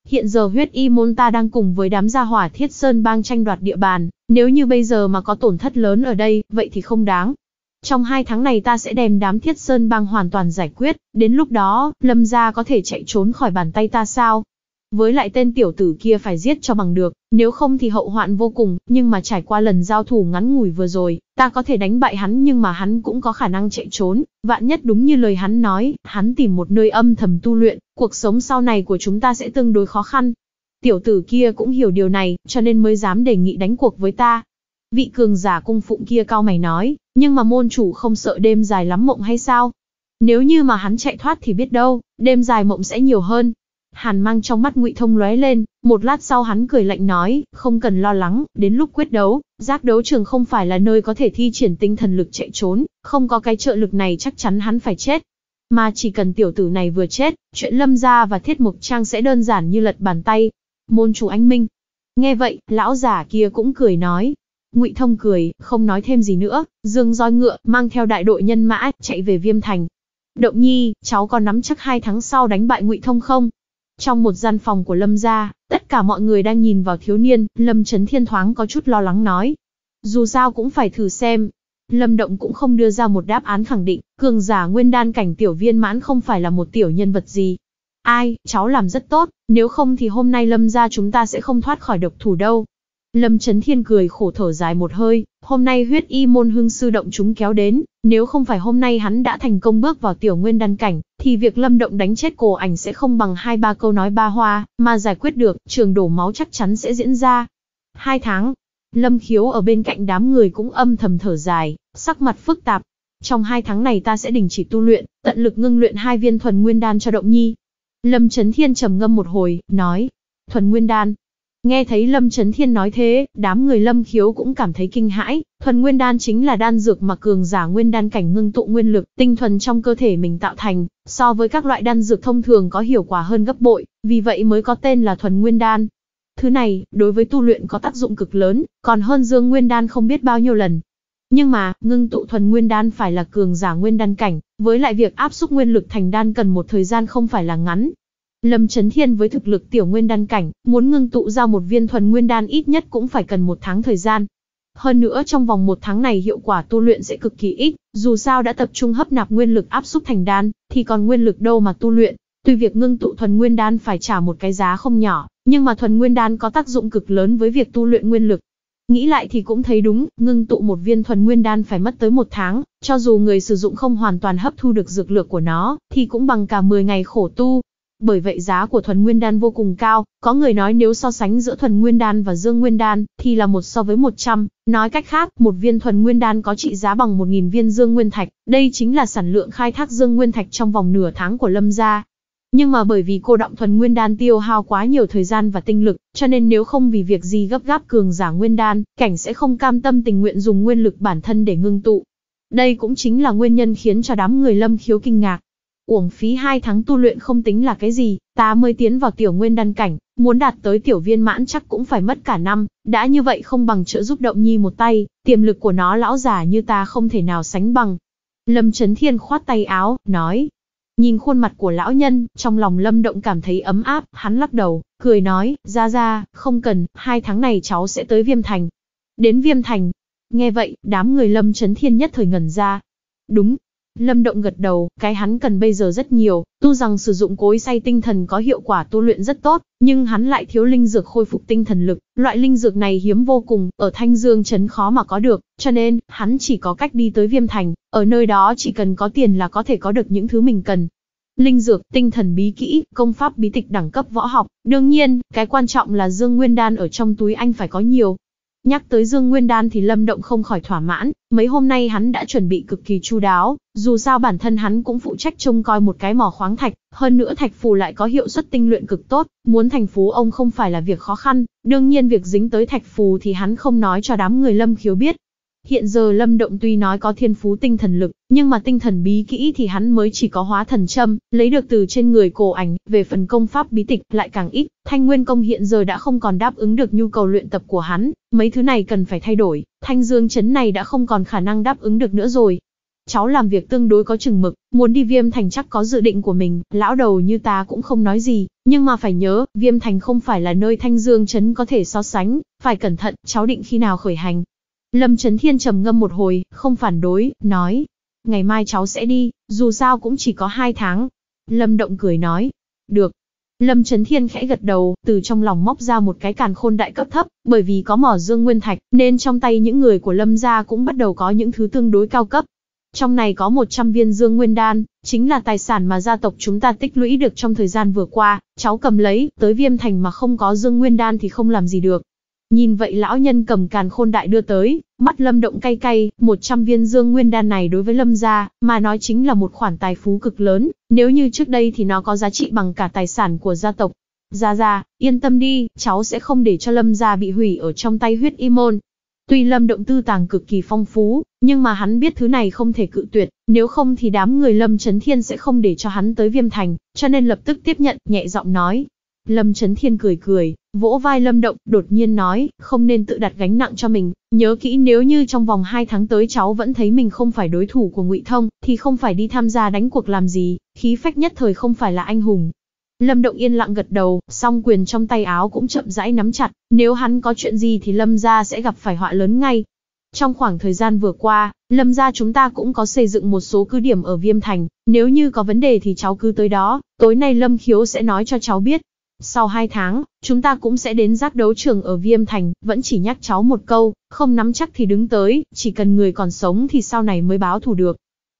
S1: "Hiện giờ huyết y môn ta đang cùng với đám gia hỏa Thiết Sơn bang tranh đoạt địa bàn, nếu như bây giờ mà có tổn thất lớn ở đây, vậy thì không đáng, trong hai tháng này ta sẽ đem đám thiết sơn bang hoàn toàn giải quyết, đến lúc đó, lâm gia có thể chạy trốn khỏi bàn tay ta sao? Với lại tên tiểu tử kia phải giết cho bằng được, nếu không thì hậu hoạn vô cùng, nhưng mà trải qua lần giao thủ ngắn ngủi vừa rồi, ta có thể đánh bại hắn nhưng mà hắn cũng có khả năng chạy trốn, vạn nhất đúng như lời hắn nói, hắn tìm một nơi âm thầm tu luyện, cuộc sống sau này của chúng ta sẽ tương đối khó khăn. Tiểu tử kia cũng hiểu điều này, cho nên mới dám đề nghị đánh cuộc với ta. Vị cường giả cung phụng kia cao mày nói, nhưng mà môn chủ không sợ đêm dài lắm mộng hay sao? Nếu như mà hắn chạy thoát thì biết đâu, đêm dài mộng sẽ nhiều hơn. Hàn mang trong mắt ngụy thông lóe lên, một lát sau hắn cười lạnh nói, không cần lo lắng, đến lúc quyết đấu, giác đấu trường không phải là nơi có thể thi triển tinh thần lực chạy trốn, không có cái trợ lực này chắc chắn hắn phải chết. Mà chỉ cần tiểu tử này vừa chết, chuyện lâm ra và thiết mục trang sẽ đơn giản như lật bàn tay. Môn chủ anh Minh. Nghe vậy, lão giả kia cũng cười nói, Ngụy Thông cười, không nói thêm gì nữa, dương roi ngựa, mang theo đại đội nhân mã, chạy về Viêm Thành. Động Nhi, cháu còn nắm chắc hai tháng sau đánh bại Ngụy Thông không? Trong một gian phòng của Lâm gia, tất cả mọi người đang nhìn vào thiếu niên, Lâm Trấn Thiên thoáng có chút lo lắng nói. Dù sao cũng phải thử xem. Lâm Động cũng không đưa ra một đáp án khẳng định, cường giả nguyên đan cảnh tiểu viên mãn không phải là một tiểu nhân vật gì. Ai, cháu làm rất tốt, nếu không thì hôm nay Lâm gia chúng ta sẽ không thoát khỏi độc thủ đâu. Lâm Trấn Thiên cười khổ thở dài một hơi, hôm nay huyết y môn hương sư động chúng kéo đến, nếu không phải hôm nay hắn đã thành công bước vào tiểu nguyên đan cảnh, thì việc Lâm Động đánh chết cổ ảnh sẽ không bằng hai ba câu nói ba hoa, mà giải quyết được, trường đổ máu chắc chắn sẽ diễn ra. Hai tháng, Lâm Khiếu ở bên cạnh đám người cũng âm thầm thở dài, sắc mặt phức tạp. Trong hai tháng này ta sẽ đình chỉ tu luyện, tận lực ngưng luyện hai viên thuần nguyên đan cho Động Nhi. Lâm Trấn Thiên trầm ngâm một hồi, nói, thuần nguyên đan, Nghe thấy Lâm Trấn Thiên nói thế, đám người Lâm Khiếu cũng cảm thấy kinh hãi, thuần nguyên đan chính là đan dược mà cường giả nguyên đan cảnh ngưng tụ nguyên lực, tinh thuần trong cơ thể mình tạo thành, so với các loại đan dược thông thường có hiệu quả hơn gấp bội, vì vậy mới có tên là thuần nguyên đan. Thứ này, đối với tu luyện có tác dụng cực lớn, còn hơn dương nguyên đan không biết bao nhiêu lần. Nhưng mà, ngưng tụ thuần nguyên đan phải là cường giả nguyên đan cảnh, với lại việc áp xúc nguyên lực thành đan cần một thời gian không phải là ngắn, Lâm Chấn Thiên với thực lực tiểu nguyên đan cảnh, muốn ngưng tụ ra một viên thuần nguyên đan ít nhất cũng phải cần một tháng thời gian. Hơn nữa trong vòng một tháng này hiệu quả tu luyện sẽ cực kỳ ít, dù sao đã tập trung hấp nạp nguyên lực áp xúc thành đan, thì còn nguyên lực đâu mà tu luyện. Tuy việc ngưng tụ thuần nguyên đan phải trả một cái giá không nhỏ, nhưng mà thuần nguyên đan có tác dụng cực lớn với việc tu luyện nguyên lực. Nghĩ lại thì cũng thấy đúng, ngưng tụ một viên thuần nguyên đan phải mất tới một tháng, cho dù người sử dụng không hoàn toàn hấp thu được dược lực của nó, thì cũng bằng cả 10 ngày khổ tu, bởi vậy giá của thuần nguyên đan vô cùng cao, có người nói nếu so sánh giữa thuần nguyên đan và dương nguyên đan, thì là một so với 100. Nói cách khác, một viên thuần nguyên đan có trị giá bằng 1.000 viên dương nguyên thạch, đây chính là sản lượng khai thác dương nguyên thạch trong vòng nửa tháng của lâm gia. Nhưng mà bởi vì cô động thuần nguyên đan tiêu hao quá nhiều thời gian và tinh lực, cho nên nếu không vì việc gì gấp gáp cường giả nguyên đan, cảnh sẽ không cam tâm tình nguyện dùng nguyên lực bản thân để ngưng tụ. Đây cũng chính là nguyên nhân khiến cho đám người lâm khiếu kinh ngạc, uổng phí hai tháng tu luyện không tính là cái gì, ta mới tiến vào tiểu nguyên đan cảnh, muốn đạt tới tiểu viên mãn chắc cũng phải mất cả năm, đã như vậy không bằng trợ giúp động nhi một tay, tiềm lực của nó lão già như ta không thể nào sánh bằng. Lâm Trấn Thiên khoát tay áo, nói. Nhìn khuôn mặt của lão nhân, trong lòng Lâm Động cảm thấy ấm áp, hắn lắc đầu, cười nói, ra ra, không cần, hai tháng này cháu sẽ tới Viêm Thành. Đến Viêm Thành. Nghe vậy, đám người Lâm Trấn Thiên nhất thời ngẩn ra. Đúng, Lâm Động gật đầu, cái hắn cần bây giờ rất nhiều, tu rằng sử dụng cối xay tinh thần có hiệu quả tu luyện rất tốt, nhưng hắn lại thiếu linh dược khôi phục tinh thần lực, loại linh dược này hiếm vô cùng, ở Thanh Dương trấn khó mà có được, cho nên hắn chỉ có cách đi tới Viêm Thành, ở nơi đó chỉ cần có tiền là có thể có được những thứ mình cần. Linh dược, tinh thần bí kỹ, công pháp bí tịch đẳng cấp võ học, đương nhiên, cái quan trọng là Dương Nguyên đan ở trong túi anh phải có nhiều, Nhắc tới Dương Nguyên Đan thì Lâm Động không khỏi thỏa mãn, mấy hôm nay hắn đã chuẩn bị cực kỳ chu đáo, dù sao bản thân hắn cũng phụ trách trông coi một cái mỏ khoáng thạch, hơn nữa thạch phù lại có hiệu suất tinh luyện cực tốt, muốn thành phú ông không phải là việc khó khăn, đương nhiên việc dính tới thạch phù thì hắn không nói cho đám người Lâm Khiếu biết, Hiện giờ Lâm Động tuy nói có thiên phú tinh thần lực, nhưng mà tinh thần bí kỹ thì hắn mới chỉ có hóa thần châm, lấy được từ trên người cổ ảnh, về phần công pháp bí tịch lại càng ít, thanh nguyên công hiện giờ đã không còn đáp ứng được nhu cầu luyện tập của hắn, mấy thứ này cần phải thay đổi, thanh dương chấn này đã không còn khả năng đáp ứng được nữa rồi. Cháu làm việc tương đối có chừng mực, muốn đi viêm thành chắc có dự định của mình, lão đầu như ta cũng không nói gì, nhưng mà phải nhớ, viêm thành không phải là nơi thanh dương chấn có thể so sánh, phải cẩn thận, cháu định khi nào khởi hành, Lâm Trấn Thiên trầm ngâm một hồi, không phản đối, nói. Ngày mai cháu sẽ đi, dù sao cũng chỉ có hai tháng. Lâm Động cười nói. Được. Lâm Trấn Thiên khẽ gật đầu, từ trong lòng móc ra một cái càn khôn đại cấp thấp, bởi vì có mỏ dương nguyên thạch, nên trong tay những người của Lâm gia cũng bắt đầu có những thứ tương đối cao cấp. Trong này có 100 viên dương nguyên đan, chính là tài sản mà gia tộc chúng ta tích lũy được trong thời gian vừa qua, cháu cầm lấy, tới viêm thành mà không có dương nguyên đan thì không làm gì được. Nhìn vậy lão nhân cầm càn khôn đại đưa tới, mắt lâm động cay cay, 100 viên dương nguyên đan này đối với lâm gia, mà nói chính là một khoản tài phú cực lớn, nếu như trước đây thì nó có giá trị bằng cả tài sản của gia tộc. Gia Gia, yên tâm đi, cháu sẽ không để cho lâm gia bị hủy ở trong tay huyết y môn. Tuy lâm động tư tàng cực kỳ phong phú, nhưng mà hắn biết thứ này không thể cự tuyệt, nếu không thì đám người lâm chấn thiên sẽ không để cho hắn tới viêm thành, cho nên lập tức tiếp nhận, nhẹ giọng nói, Lâm Trấn Thiên cười cười, vỗ vai Lâm Động, đột nhiên nói, không nên tự đặt gánh nặng cho mình, nhớ kỹ nếu như trong vòng 2 tháng tới cháu vẫn thấy mình không phải đối thủ của Ngụy Thông, thì không phải đi tham gia đánh cuộc làm gì, khí phách nhất thời không phải là anh hùng. Lâm Động yên lặng gật đầu, song quyền trong tay áo cũng chậm rãi nắm chặt, nếu hắn có chuyện gì thì Lâm gia sẽ gặp phải họa lớn ngay. Trong khoảng thời gian vừa qua, Lâm gia chúng ta cũng có xây dựng một số cứ điểm ở Viêm Thành, nếu như có vấn đề thì cháu cứ tới đó, tối nay Lâm Khiếu sẽ nói cho cháu biết. Sau hai tháng, chúng ta cũng sẽ đến giác đấu trường ở Viêm Thành, vẫn chỉ nhắc cháu một câu, không nắm chắc thì đứng tới, chỉ cần người còn sống thì sau này mới báo thù được.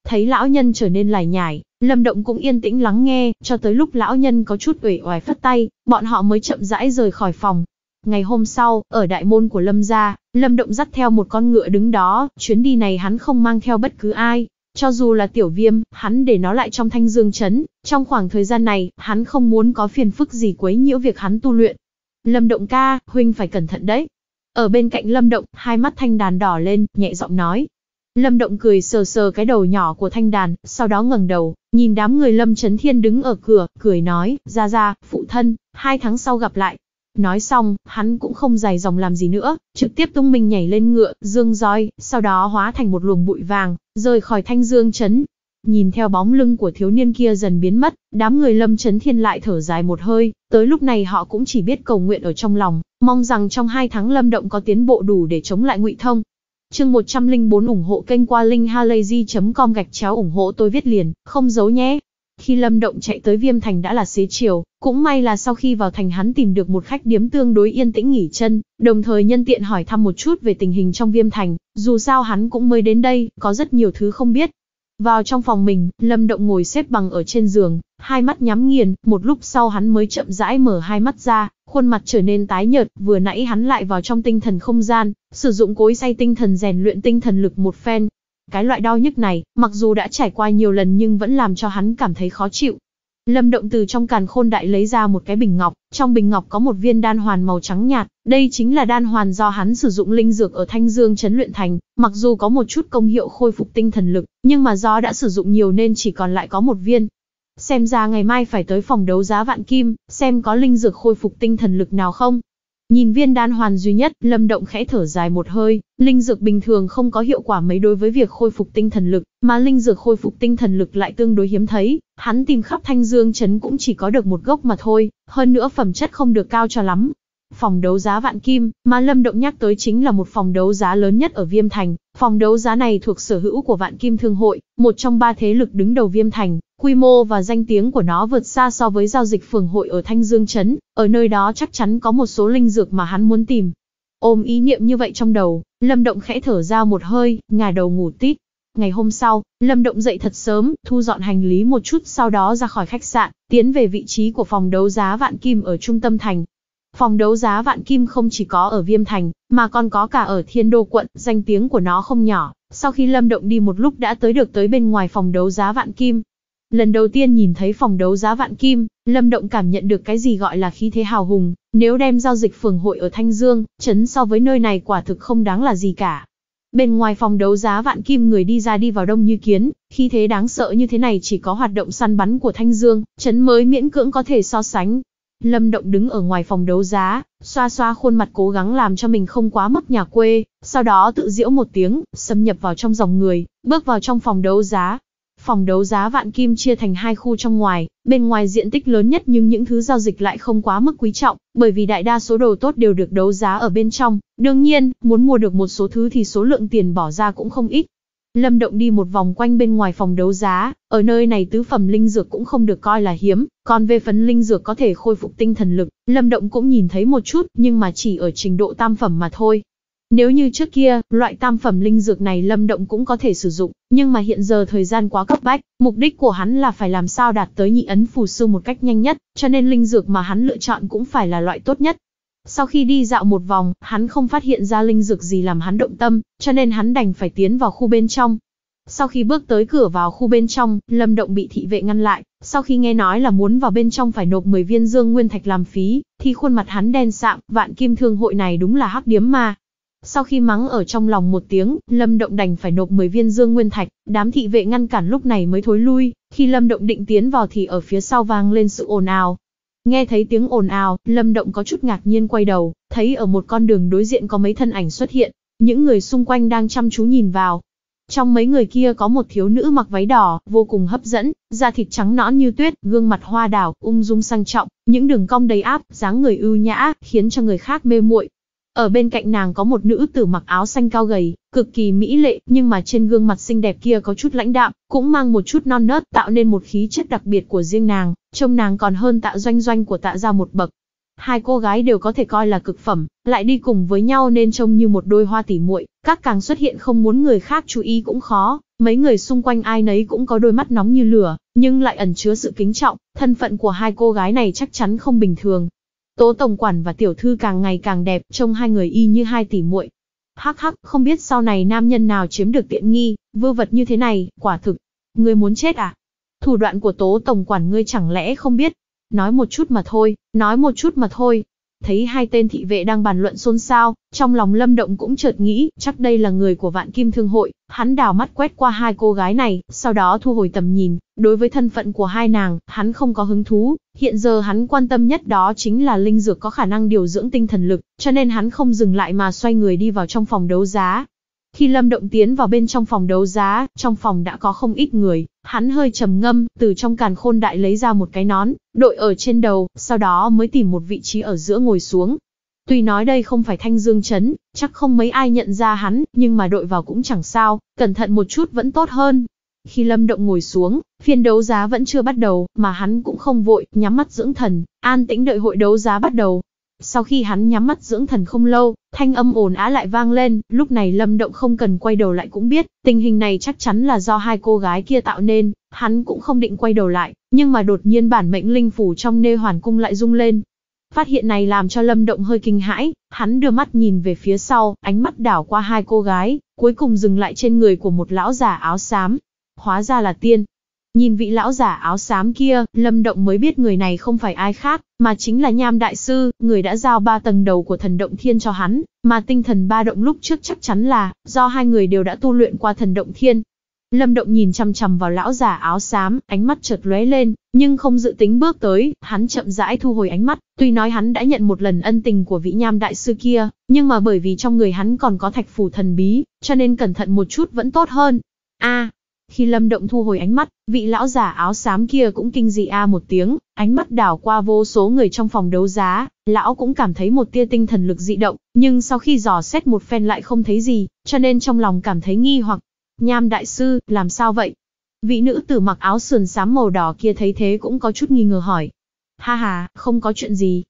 S1: Thấy lão nhân trở nên lải nhải, Lâm Động cũng yên tĩnh lắng nghe, cho tới lúc lão nhân có chút uể oải phất tay, bọn họ mới chậm rãi rời khỏi phòng. Ngày hôm sau, ở đại môn của Lâm gia, Lâm Động dắt theo một con ngựa đứng đó, chuyến đi này hắn không mang theo bất cứ ai, cho dù là tiểu viêm, hắn để nó lại trong thanh dương chấn, trong khoảng thời gian này, hắn không muốn có phiền phức gì quấy nhiễu việc hắn tu luyện. Lâm động ca, huynh phải cẩn thận đấy. Ở bên cạnh lâm động, hai mắt thanh đàn đỏ lên, nhẹ giọng nói. Lâm động cười sờ sờ cái đầu nhỏ của thanh đàn, sau đó ngẩng đầu, nhìn đám người lâm chấn thiên đứng ở cửa, cười nói, ra ra, phụ thân, hai tháng sau gặp lại. Nói xong, hắn cũng không dài dòng làm gì nữa, trực tiếp tung mình nhảy lên ngựa, dương roi, sau đó hóa thành một luồng bụi vàng, rời khỏi thanh dương chấn. Nhìn theo bóng lưng của thiếu niên kia dần biến mất, đám người lâm chấn thiên lại thở dài một hơi, tới lúc này họ cũng chỉ biết cầu nguyện ở trong lòng, mong rằng trong hai tháng lâm động có tiến bộ đủ để chống lại ngụy thông. Chương 104 ủng hộ kênh qua linkhalazy.com gạch chéo ủng hộ tôi viết liền, không giấu nhé. Khi Lâm Động chạy tới Viêm Thành đã là xế chiều, cũng may là sau khi vào thành hắn tìm được một khách điếm tương đối yên tĩnh nghỉ chân, đồng thời nhân tiện hỏi thăm một chút về tình hình trong Viêm Thành, dù sao hắn cũng mới đến đây, có rất nhiều thứ không biết. Vào trong phòng mình, Lâm Động ngồi xếp bằng ở trên giường, hai mắt nhắm nghiền, một lúc sau hắn mới chậm rãi mở hai mắt ra, khuôn mặt trở nên tái nhợt, vừa nãy hắn lại vào trong tinh thần không gian, sử dụng cối xay tinh thần rèn luyện tinh thần lực một phen, cái loại đau nhức này, mặc dù đã trải qua nhiều lần nhưng vẫn làm cho hắn cảm thấy khó chịu. Lâm Động từ trong càn khôn đại lấy ra một cái bình ngọc, trong bình ngọc có một viên đan hoàn màu trắng nhạt, đây chính là đan hoàn do hắn sử dụng linh dược ở Thanh Dương trấn luyện thành, mặc dù có một chút công hiệu khôi phục tinh thần lực, nhưng mà do đã sử dụng nhiều nên chỉ còn lại có một viên. Xem ra ngày mai phải tới phòng đấu giá vạn kim, xem có linh dược khôi phục tinh thần lực nào không. Nhìn viên đan hoàn duy nhất, Lâm Động khẽ thở dài một hơi, linh dược bình thường không có hiệu quả mấy đối với việc khôi phục tinh thần lực, mà linh dược khôi phục tinh thần lực lại tương đối hiếm thấy, hắn tìm khắp Thanh Dương trấn cũng chỉ có được một gốc mà thôi, hơn nữa phẩm chất không được cao cho lắm. Phòng đấu giá Vạn Kim, mà Lâm Động nhắc tới chính là một phòng đấu giá lớn nhất ở Viêm Thành, phòng đấu giá này thuộc sở hữu của Vạn Kim Thương hội, một trong ba thế lực đứng đầu Viêm Thành, Quy mô và danh tiếng của nó vượt xa so với giao dịch phường hội ở Thanh Dương Trấn, ở nơi đó chắc chắn có một số linh dược mà hắn muốn tìm. Ôm ý niệm như vậy trong đầu, Lâm Động khẽ thở ra một hơi, ngả đầu ngủ tít. Ngày hôm sau, Lâm Động dậy thật sớm, thu dọn hành lý một chút sau đó ra khỏi khách sạn, tiến về vị trí của phòng đấu giá Vạn Kim ở trung tâm thành. Phòng đấu giá Vạn Kim không chỉ có ở Viêm Thành, mà còn có cả ở Thiên Đô Quận, danh tiếng của nó không nhỏ. Sau khi Lâm Động đi một lúc đã tới được tới bên ngoài phòng đấu giá Vạn Kim, Lần đầu tiên nhìn thấy phòng đấu giá vạn kim, Lâm Động cảm nhận được cái gì gọi là khí thế hào hùng, nếu đem giao dịch phường hội ở Thanh Dương, chấn so với nơi này quả thực không đáng là gì cả. Bên ngoài phòng đấu giá vạn kim người đi ra đi vào đông như kiến, khí thế đáng sợ như thế này chỉ có hoạt động săn bắn của Thanh Dương, chấn mới miễn cưỡng có thể so sánh. Lâm Động đứng ở ngoài phòng đấu giá, xoa xoa khuôn mặt cố gắng làm cho mình không quá mất nhà quê, sau đó tự diễu một tiếng, xâm nhập vào trong dòng người, bước vào trong phòng đấu giá, Phòng đấu giá Vạn Kim chia thành hai khu trong ngoài, bên ngoài diện tích lớn nhất nhưng những thứ giao dịch lại không quá mức quý trọng, bởi vì đại đa số đồ tốt đều được đấu giá ở bên trong. Đương nhiên, muốn mua được một số thứ thì số lượng tiền bỏ ra cũng không ít. Lâm Động đi một vòng quanh bên ngoài phòng đấu giá, ở nơi này tứ phẩm linh dược cũng không được coi là hiếm, còn về phấn linh dược có thể khôi phục tinh thần lực, Lâm Động cũng nhìn thấy một chút, nhưng mà chỉ ở trình độ tam phẩm mà thôi. Nếu như trước kia, loại tam phẩm linh dược này Lâm Động cũng có thể sử dụng, nhưng mà hiện giờ thời gian quá cấp bách, mục đích của hắn là phải làm sao đạt tới nhị ấn phù sư một cách nhanh nhất, cho nên linh dược mà hắn lựa chọn cũng phải là loại tốt nhất. Sau khi đi dạo một vòng, hắn không phát hiện ra linh dược gì làm hắn động tâm, cho nên hắn đành phải tiến vào khu bên trong. Sau khi bước tới cửa vào khu bên trong, Lâm Động bị thị vệ ngăn lại, sau khi nghe nói là muốn vào bên trong phải nộp 10 viên dương nguyên thạch làm phí, thì khuôn mặt hắn đen sạm, vạn kim thương hội này đúng là hắc điếm mà, sau khi mắng ở trong lòng một tiếng, Lâm Động đành phải nộp 10 viên dương nguyên thạch, đám thị vệ ngăn cản lúc này mới thối lui, khi Lâm Động định tiến vào thì ở phía sau vang lên sự ồn ào. Nghe thấy tiếng ồn ào, Lâm Động có chút ngạc nhiên quay đầu, thấy ở một con đường đối diện có mấy thân ảnh xuất hiện, những người xung quanh đang chăm chú nhìn vào. Trong mấy người kia có một thiếu nữ mặc váy đỏ, vô cùng hấp dẫn, da thịt trắng nõn như tuyết, gương mặt hoa đào, ung dung sang trọng, những đường cong đầy áp, dáng người ưu nhã, khiến cho người khác mê muội, ở bên cạnh nàng có một nữ tử mặc áo xanh cao gầy, cực kỳ mỹ lệ, nhưng mà trên gương mặt xinh đẹp kia có chút lãnh đạm, cũng mang một chút non nớt, tạo nên một khí chất đặc biệt của riêng nàng, trông nàng còn hơn tạ doanh doanh của tạ ra một bậc. Hai cô gái đều có thể coi là cực phẩm, lại đi cùng với nhau nên trông như một đôi hoa tỉ muội, các càng xuất hiện không muốn người khác chú ý cũng khó, mấy người xung quanh ai nấy cũng có đôi mắt nóng như lửa, nhưng lại ẩn chứa sự kính trọng, thân phận của hai cô gái này chắc chắn không bình thường, Tố tổng quản và tiểu thư càng ngày càng đẹp, trông hai người y như hai tỷ muội. Hắc hắc, không biết sau này nam nhân nào chiếm được tiện nghi, vư vật như thế này, quả thực. Ngươi muốn chết à? Thủ đoạn của tố tổng quản ngươi chẳng lẽ không biết? Nói một chút mà thôi, nói một chút mà thôi, Thấy hai tên thị vệ đang bàn luận xôn xao, trong lòng Lâm Động cũng chợt nghĩ, chắc đây là người của Vạn Kim Thương hội, hắn đào mắt quét qua hai cô gái này, sau đó thu hồi tầm nhìn, đối với thân phận của hai nàng, hắn không có hứng thú, hiện giờ hắn quan tâm nhất đó chính là linh dược có khả năng điều dưỡng tinh thần lực, cho nên hắn không dừng lại mà xoay người đi vào trong phòng đấu giá, khi Lâm Động tiến vào bên trong phòng đấu giá, trong phòng đã có không ít người, hắn hơi trầm ngâm, từ trong càn khôn đại lấy ra một cái nón, đội ở trên đầu, sau đó mới tìm một vị trí ở giữa ngồi xuống. Tuy nói đây không phải thanh dương chấn, chắc không mấy ai nhận ra hắn, nhưng mà đội vào cũng chẳng sao, cẩn thận một chút vẫn tốt hơn. Khi Lâm Động ngồi xuống, phiên đấu giá vẫn chưa bắt đầu, mà hắn cũng không vội, nhắm mắt dưỡng thần, an tĩnh đợi hội đấu giá bắt đầu. Sau khi hắn nhắm mắt dưỡng thần không lâu, thanh âm ồn á lại vang lên, lúc này Lâm Động không cần quay đầu lại cũng biết, tình hình này chắc chắn là do hai cô gái kia tạo nên, hắn cũng không định quay đầu lại, nhưng mà đột nhiên bản mệnh linh phủ trong nê hoàn cung lại rung lên. Phát hiện này làm cho Lâm Động hơi kinh hãi, hắn đưa mắt nhìn về phía sau, ánh mắt đảo qua hai cô gái, cuối cùng dừng lại trên người của một lão già áo xám. Hóa ra là tiên, Nhìn vị lão giả áo xám kia, Lâm Động mới biết người này không phải ai khác, mà chính là Nham Đại Sư, người đã giao ba tầng đầu của thần động thiên cho hắn, mà tinh thần ba động lúc trước chắc chắn là, do hai người đều đã tu luyện qua thần động thiên. Lâm Động nhìn chăm chằm vào lão giả áo xám, ánh mắt chợt lóe lên, nhưng không dự tính bước tới, hắn chậm rãi thu hồi ánh mắt, tuy nói hắn đã nhận một lần ân tình của vị Nham Đại Sư kia, nhưng mà bởi vì trong người hắn còn có thạch phù thần bí, cho nên cẩn thận một chút vẫn tốt hơn. A, khi Lâm Động thu hồi ánh mắt, vị lão giả áo xám kia cũng kinh dị a một tiếng, ánh mắt đảo qua vô số người trong phòng đấu giá, lão cũng cảm thấy một tia tinh thần lực dị động, nhưng sau khi dò xét một phen lại không thấy gì, cho nên trong lòng cảm thấy nghi hoặc. Nham đại sư, làm sao vậy? Vị nữ tử mặc áo sườn xám màu đỏ kia thấy thế cũng có chút nghi ngờ hỏi. Ha ha, không có chuyện gì,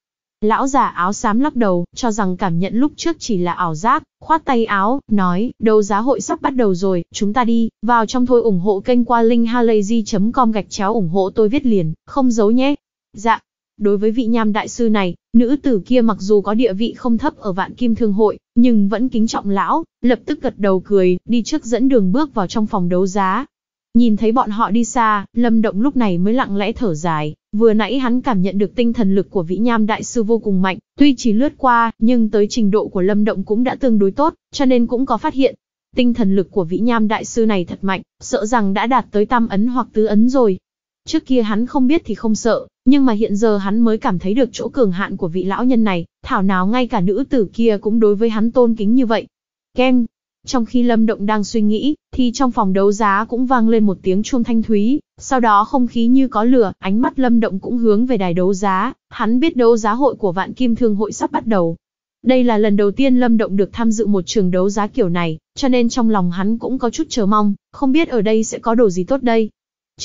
S1: Lão già áo xám lắc đầu, cho rằng cảm nhận lúc trước chỉ là ảo giác, khoát tay áo, nói, đấu giá hội sắp bắt đầu rồi, chúng ta đi, vào trong thôi ủng hộ kênh qua linkhalazy.com gạch chéo ủng hộ tôi viết liền, không giấu nhé. Dạ. Đối với vị nham đại sư này, nữ tử kia mặc dù có địa vị không thấp ở vạn kim thương hội, nhưng vẫn kính trọng lão, lập tức gật đầu cười, đi trước dẫn đường bước vào trong phòng đấu giá. Nhìn thấy bọn họ đi xa, Lâm Động lúc này mới lặng lẽ thở dài, Vừa nãy hắn cảm nhận được tinh thần lực của Vĩ Nham Đại Sư vô cùng mạnh, tuy chỉ lướt qua, nhưng tới trình độ của Lâm Động cũng đã tương đối tốt, cho nên cũng có phát hiện. Tinh thần lực của Vĩ Nham Đại Sư này thật mạnh, sợ rằng đã đạt tới tam ấn hoặc tứ ấn rồi. Trước kia hắn không biết thì không sợ, nhưng mà hiện giờ hắn mới cảm thấy được chỗ cường hạn của vị lão nhân này, thảo nào ngay cả nữ tử kia cũng đối với hắn tôn kính như vậy. Ken, trong khi Lâm Động đang suy nghĩ, thì trong phòng đấu giá cũng vang lên một tiếng chuông thanh thúy, sau đó không khí như có lửa, ánh mắt Lâm Động cũng hướng về đài đấu giá, hắn biết đấu giá hội của Vạn Kim Thương hội sắp bắt đầu. Đây là lần đầu tiên Lâm Động được tham dự một trường đấu giá kiểu này, cho nên trong lòng hắn cũng có chút chờ mong, không biết ở đây sẽ có đồ gì tốt đây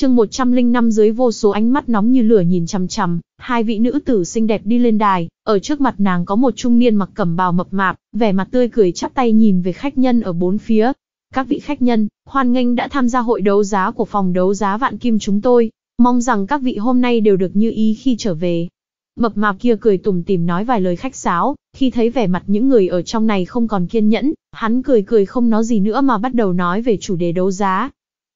S1: chương 105 dưới vô số ánh mắt nóng như lửa nhìn chằm chằm, hai vị nữ tử xinh đẹp đi lên đài, ở trước mặt nàng có một trung niên mặc cẩm bào mập mạp, vẻ mặt tươi cười chắp tay nhìn về khách nhân ở bốn phía. Các vị khách nhân, hoan nghênh đã tham gia hội đấu giá của phòng đấu giá Vạn Kim chúng tôi, mong rằng các vị hôm nay đều được như ý khi trở về. Mập mạp kia cười tủm tỉm nói vài lời khách sáo, khi thấy vẻ mặt những người ở trong này không còn kiên nhẫn, hắn cười cười không nói gì nữa mà bắt đầu nói về chủ đề đấu giá,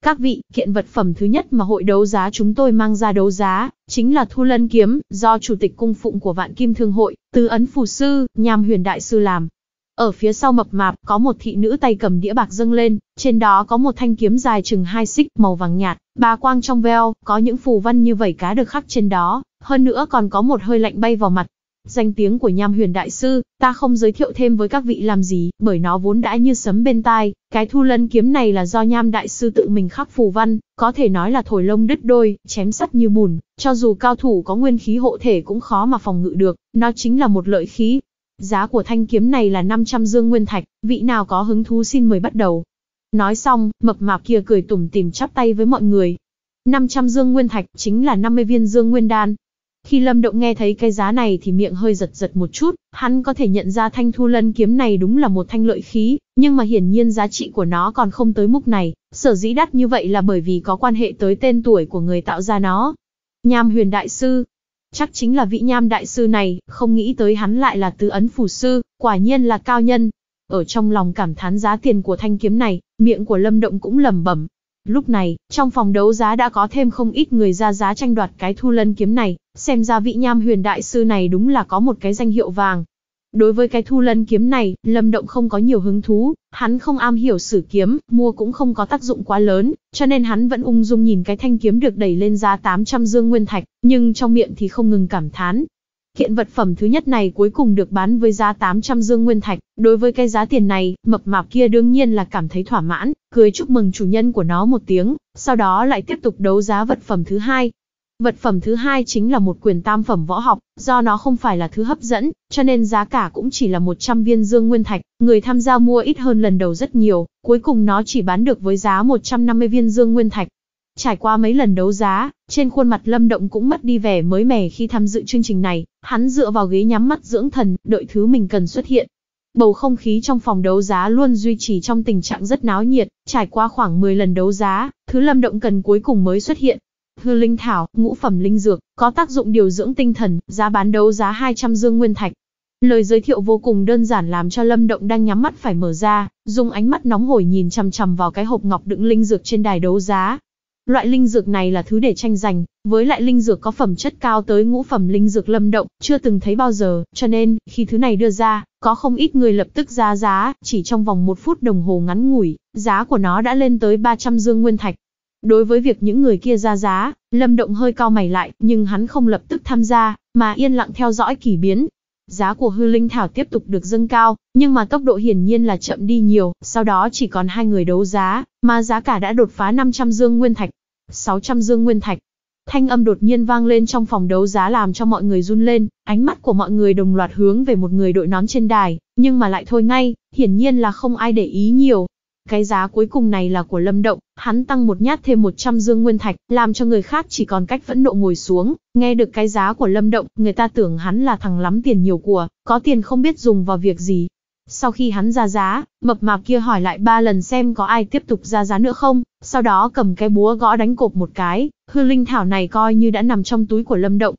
S1: các vị, kiện vật phẩm thứ nhất mà hội đấu giá chúng tôi mang ra đấu giá, chính là Thu Lân Kiếm, do Chủ tịch Cung Phụng của Vạn Kim Thương Hội, Tứ Ấn Phù Sư, Nham Huyền Đại Sư làm. Ở phía sau mập mạp, có một thị nữ tay cầm đĩa bạc dâng lên, trên đó có một thanh kiếm dài chừng hai xích màu vàng nhạt, bà quang trong veo, có những phù văn như vảy cá được khắc trên đó, hơn nữa còn có một hơi lạnh bay vào mặt, Danh tiếng của nham huyền đại sư, ta không giới thiệu thêm với các vị làm gì, bởi nó vốn đã như sấm bên tai, cái thu lân kiếm này là do nham đại sư tự mình khắc phù văn, có thể nói là thổi lông đứt đôi, chém sắt như bùn, cho dù cao thủ có nguyên khí hộ thể cũng khó mà phòng ngự được, nó chính là một lợi khí. Giá của thanh kiếm này là 500 dương nguyên thạch, vị nào có hứng thú xin mời bắt đầu. Nói xong, mập mạp kia cười tủm tìm chắp tay với mọi người. 500 dương nguyên thạch chính là 50 viên dương nguyên đan, khi Lâm Động nghe thấy cái giá này thì miệng hơi giật giật một chút, hắn có thể nhận ra thanh thu lân kiếm này đúng là một thanh lợi khí, nhưng mà hiển nhiên giá trị của nó còn không tới mức này, sở dĩ đắt như vậy là bởi vì có quan hệ tới tên tuổi của người tạo ra nó. Nham huyền đại sư, chắc chính là vị nham đại sư này, không nghĩ tới hắn lại là Tư ấn phù sư, quả nhiên là cao nhân. Ở trong lòng cảm thán giá tiền của thanh kiếm này, miệng của Lâm Động cũng lẩm bẩm. Lúc này, trong phòng đấu giá đã có thêm không ít người ra giá tranh đoạt cái thu lân kiếm này, Xem ra vị nham huyền đại sư này đúng là có một cái danh hiệu vàng. Đối với cái thu lân kiếm này, Lâm Động không có nhiều hứng thú, hắn không am hiểu sử kiếm, mua cũng không có tác dụng quá lớn, cho nên hắn vẫn ung dung nhìn cái thanh kiếm được đẩy lên giá 800 dương nguyên thạch, nhưng trong miệng thì không ngừng cảm thán. Kiện vật phẩm thứ nhất này cuối cùng được bán với giá 800 dương nguyên thạch, đối với cái giá tiền này, mập mạp kia đương nhiên là cảm thấy thỏa mãn, cười chúc mừng chủ nhân của nó một tiếng, sau đó lại tiếp tục đấu giá vật phẩm thứ hai, Vật phẩm thứ hai chính là một quyền tam phẩm võ học, do nó không phải là thứ hấp dẫn, cho nên giá cả cũng chỉ là 100 viên dương nguyên thạch, người tham gia mua ít hơn lần đầu rất nhiều, cuối cùng nó chỉ bán được với giá 150 viên dương nguyên thạch. Trải qua mấy lần đấu giá, trên khuôn mặt Lâm Động cũng mất đi vẻ mới mẻ khi tham dự chương trình này, hắn dựa vào ghế nhắm mắt dưỡng thần, đợi thứ mình cần xuất hiện. Bầu không khí trong phòng đấu giá luôn duy trì trong tình trạng rất náo nhiệt, trải qua khoảng 10 lần đấu giá, thứ Lâm Động cần cuối cùng mới xuất hiện, Hư linh thảo, ngũ phẩm linh dược, có tác dụng điều dưỡng tinh thần, giá bán đấu giá 200 dương nguyên thạch. Lời giới thiệu vô cùng đơn giản làm cho Lâm Động đang nhắm mắt phải mở ra, dùng ánh mắt nóng hổi nhìn chằm chằm vào cái hộp ngọc đựng linh dược trên đài đấu giá. Loại linh dược này là thứ để tranh giành, với lại linh dược có phẩm chất cao tới ngũ phẩm linh dược Lâm Động chưa từng thấy bao giờ, cho nên khi thứ này đưa ra, có không ít người lập tức ra giá, chỉ trong vòng một phút đồng hồ ngắn ngủi, giá của nó đã lên tới 300 dương nguyên thạch. Đối với việc những người kia ra giá, Lâm Động hơi cao mày lại, nhưng hắn không lập tức tham gia, mà yên lặng theo dõi kỳ biến. Giá của hư linh thảo tiếp tục được dâng cao, nhưng mà tốc độ hiển nhiên là chậm đi nhiều, sau đó chỉ còn hai người đấu giá, mà giá cả đã đột phá 500 dương nguyên thạch, 600 dương nguyên thạch. Thanh âm đột nhiên vang lên trong phòng đấu giá làm cho mọi người run lên, ánh mắt của mọi người đồng loạt hướng về một người đội nón trên đài, nhưng mà lại thôi ngay, hiển nhiên là không ai để ý nhiều, cái giá cuối cùng này là của Lâm Động, hắn tăng một nhát thêm 100 dương nguyên thạch, làm cho người khác chỉ còn cách vẫn nộ ngồi xuống, nghe được cái giá của Lâm Động, người ta tưởng hắn là thằng lắm tiền nhiều của, có tiền không biết dùng vào việc gì. Sau khi hắn ra giá, mập mạp kia hỏi lại ba lần xem có ai tiếp tục ra giá nữa không, sau đó cầm cái búa gõ đánh cột một cái, hư linh thảo này coi như đã nằm trong túi của Lâm Động.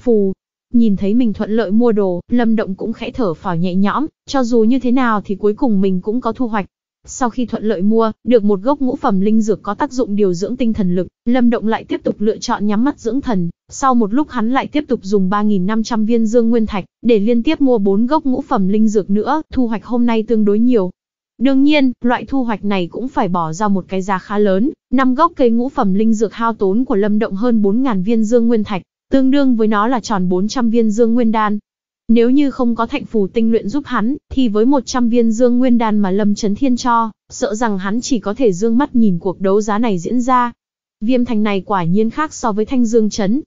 S1: Phù, nhìn thấy mình thuận lợi mua đồ, Lâm Động cũng khẽ thở phào nhẹ nhõm, cho dù như thế nào thì cuối cùng mình cũng có thu hoạch. Sau khi thuận lợi mua, được một gốc ngũ phẩm linh dược có tác dụng điều dưỡng tinh thần lực, Lâm Động lại tiếp tục lựa chọn nhắm mắt dưỡng thần, sau một lúc hắn lại tiếp tục dùng 3.500 viên dương nguyên thạch, để liên tiếp mua 4 gốc ngũ phẩm linh dược nữa, thu hoạch hôm nay tương đối nhiều. Đương nhiên, loại thu hoạch này cũng phải bỏ ra một cái giá khá lớn, 5 gốc cây ngũ phẩm linh dược hao tốn của Lâm Động hơn 4.000 viên dương nguyên thạch, tương đương với nó là tròn 400 viên dương nguyên đan. Nếu như không có thạnh phù tinh luyện giúp hắn, thì với 100 viên dương nguyên đan mà Lâm Trấn Thiên cho, sợ rằng hắn chỉ có thể dương mắt nhìn cuộc đấu giá này diễn ra. Viêm thành này quả nhiên khác so với thanh dương chấn.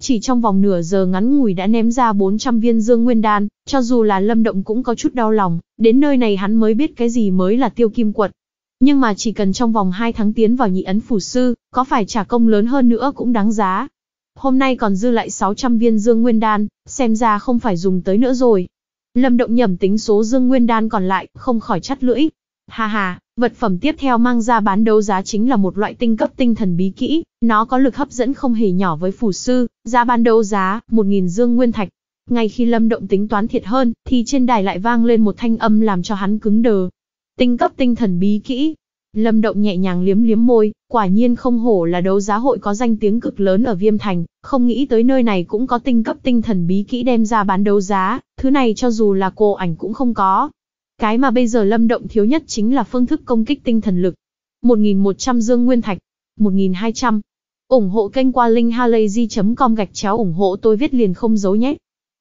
S1: Chỉ trong vòng nửa giờ ngắn ngủi đã ném ra 400 viên dương nguyên đan, cho dù là lâm động cũng có chút đau lòng, đến nơi này hắn mới biết cái gì mới là tiêu kim quật. Nhưng mà chỉ cần trong vòng 2 tháng tiến vào nhị ấn phủ sư, có phải trả công lớn hơn nữa cũng đáng giá. Hôm nay còn dư lại 600 viên dương nguyên đan, xem ra không phải dùng tới nữa rồi. Lâm Động nhầm tính số dương nguyên đan còn lại, không khỏi chắt lưỡi. Ha ha, vật phẩm tiếp theo mang ra bán đấu giá chính là một loại tinh cấp tinh thần bí kỹ, nó có lực hấp dẫn không hề nhỏ với phù sư, giá bán đấu giá, 1.000 dương nguyên thạch. Ngay khi Lâm Động tính toán thiệt hơn, thì trên đài lại vang lên một thanh âm làm cho hắn cứng đờ. Tinh cấp tinh thần bí kỹ, Lâm Động nhẹ nhàng liếm liếm môi, quả nhiên không hổ là đấu giá hội có danh tiếng cực lớn ở Viêm Thành, không nghĩ tới nơi này cũng có tinh cấp tinh thần bí kỹ đem ra bán đấu giá, thứ này cho dù là cô ảnh cũng không có. Cái mà bây giờ Lâm Động thiếu nhất chính là phương thức công kích tinh thần lực. 1100 Dương Nguyên Thạch, 1200. ủng hộ kênh qua linkhalazy.com gạch chéo ủng hộ tôi viết liền không giấu nhé.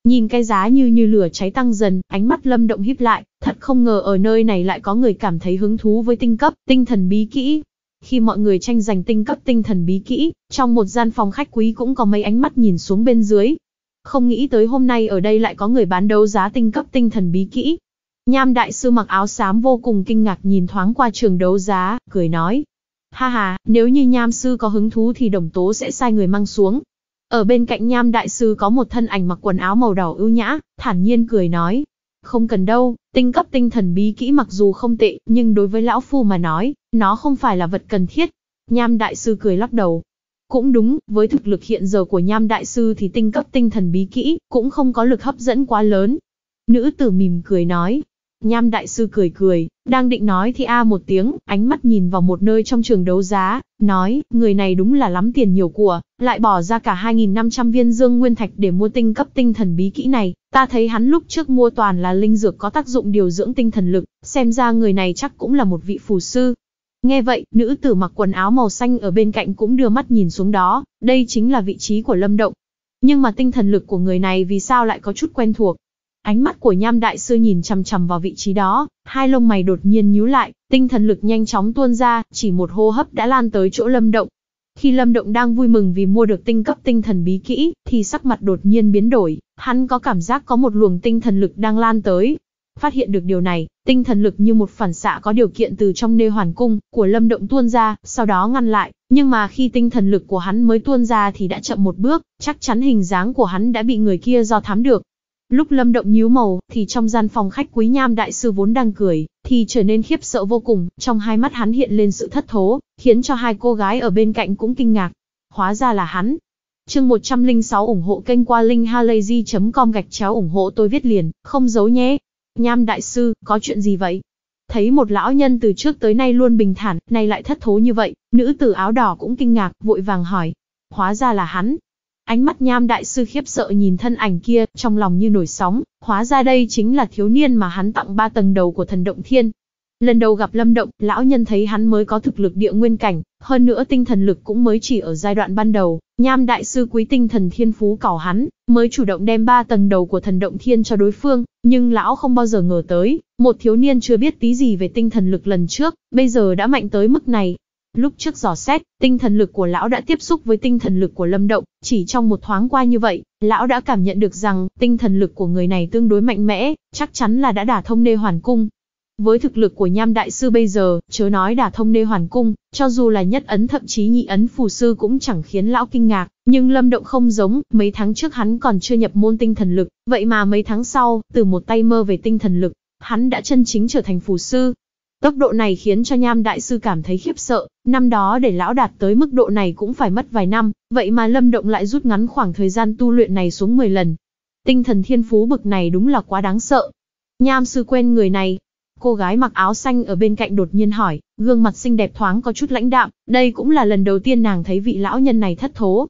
S1: Nhìn cái giá như như lửa cháy tăng dần, ánh mắt Lâm Động híp lại, Thật không ngờ ở nơi này lại có người cảm thấy hứng thú với tinh cấp, tinh thần bí kỹ. Khi mọi người tranh giành tinh cấp tinh thần bí kỹ, trong một gian phòng khách quý cũng có mấy ánh mắt nhìn xuống bên dưới. Không nghĩ tới hôm nay ở đây lại có người bán đấu giá tinh cấp tinh thần bí kỹ. Nham đại sư mặc áo xám vô cùng kinh ngạc nhìn thoáng qua trường đấu giá, cười nói. Ha ha, nếu như nham sư có hứng thú thì đồng tố sẽ sai người mang xuống, ở bên cạnh nham đại sư có một thân ảnh mặc quần áo màu đỏ ưu nhã, thản nhiên cười nói. Không cần đâu, tinh cấp tinh thần bí kỹ mặc dù không tệ, nhưng đối với lão phu mà nói, nó không phải là vật cần thiết. Nham đại sư cười lắc đầu. Cũng đúng, với thực lực hiện giờ của nham đại sư thì tinh cấp tinh thần bí kỹ cũng không có lực hấp dẫn quá lớn. Nữ tử mỉm cười nói, Nham đại sư cười cười, đang định nói thì a một tiếng, ánh mắt nhìn vào một nơi trong trường đấu giá, nói, người này đúng là lắm tiền nhiều của, lại bỏ ra cả 2.500 viên dương nguyên thạch để mua tinh cấp tinh thần bí kỹ này, ta thấy hắn lúc trước mua toàn là linh dược có tác dụng điều dưỡng tinh thần lực, xem ra người này chắc cũng là một vị phù sư. Nghe vậy, nữ tử mặc quần áo màu xanh ở bên cạnh cũng đưa mắt nhìn xuống đó, đây chính là vị trí của lâm động. Nhưng mà tinh thần lực của người này vì sao lại có chút quen thuộc, Ánh mắt của nham đại sư nhìn chằm chằm vào vị trí đó, hai lông mày đột nhiên nhíu lại, tinh thần lực nhanh chóng tuôn ra, chỉ một hô hấp đã lan tới chỗ lâm động. Khi lâm động đang vui mừng vì mua được tinh cấp tinh thần bí kỹ, thì sắc mặt đột nhiên biến đổi, hắn có cảm giác có một luồng tinh thần lực đang lan tới. Phát hiện được điều này, tinh thần lực như một phản xạ có điều kiện từ trong nê hoàn cung của lâm động tuôn ra, sau đó ngăn lại, nhưng mà khi tinh thần lực của hắn mới tuôn ra thì đã chậm một bước, chắc chắn hình dáng của hắn đã bị người kia do thám được. Lúc Lâm Động nhíu màu, thì trong gian phòng khách Quý Nham đại sư vốn đang cười, thì trở nên khiếp sợ vô cùng, trong hai mắt hắn hiện lên sự thất thố, khiến cho hai cô gái ở bên cạnh cũng kinh ngạc. Hóa ra là hắn. Chương 106 ủng hộ kênh qua linkhalazy.com gạch chéo ủng hộ tôi viết liền, không giấu nhé. Nham đại sư, có chuyện gì vậy? Thấy một lão nhân từ trước tới nay luôn bình thản, nay lại thất thố như vậy, nữ tử áo đỏ cũng kinh ngạc, vội vàng hỏi. Hóa ra là hắn, Ánh mắt nham đại sư khiếp sợ nhìn thân ảnh kia, trong lòng như nổi sóng, hóa ra đây chính là thiếu niên mà hắn tặng ba tầng đầu của thần động thiên. Lần đầu gặp Lâm Động, lão nhân thấy hắn mới có thực lực địa nguyên cảnh, hơn nữa tinh thần lực cũng mới chỉ ở giai đoạn ban đầu, nham đại sư quý tinh thần thiên phú cỏ hắn, mới chủ động đem ba tầng đầu của thần động thiên cho đối phương, nhưng lão không bao giờ ngờ tới, một thiếu niên chưa biết tí gì về tinh thần lực lần trước, bây giờ đã mạnh tới mức này, Lúc trước dò xét, tinh thần lực của lão đã tiếp xúc với tinh thần lực của Lâm Động, chỉ trong một thoáng qua như vậy, lão đã cảm nhận được rằng tinh thần lực của người này tương đối mạnh mẽ, chắc chắn là đã đả thông nê hoàn cung. Với thực lực của nham đại sư bây giờ, chớ nói đả thông nê hoàn cung, cho dù là nhất ấn thậm chí nhị ấn phù sư cũng chẳng khiến lão kinh ngạc, nhưng lâm động không giống, mấy tháng trước hắn còn chưa nhập môn tinh thần lực, vậy mà mấy tháng sau, từ một tay mơ về tinh thần lực, hắn đã chân chính trở thành phù sư, Tốc độ này khiến cho Nham Đại Sư cảm thấy khiếp sợ, năm đó để lão đạt tới mức độ này cũng phải mất vài năm, vậy mà Lâm Động lại rút ngắn khoảng thời gian tu luyện này xuống 10 lần. Tinh thần thiên phú bực này đúng là quá đáng sợ. Nham Sư quen người này. Cô gái mặc áo xanh ở bên cạnh đột nhiên hỏi, gương mặt xinh đẹp thoáng có chút lãnh đạm, đây cũng là lần đầu tiên nàng thấy vị lão nhân này thất thố.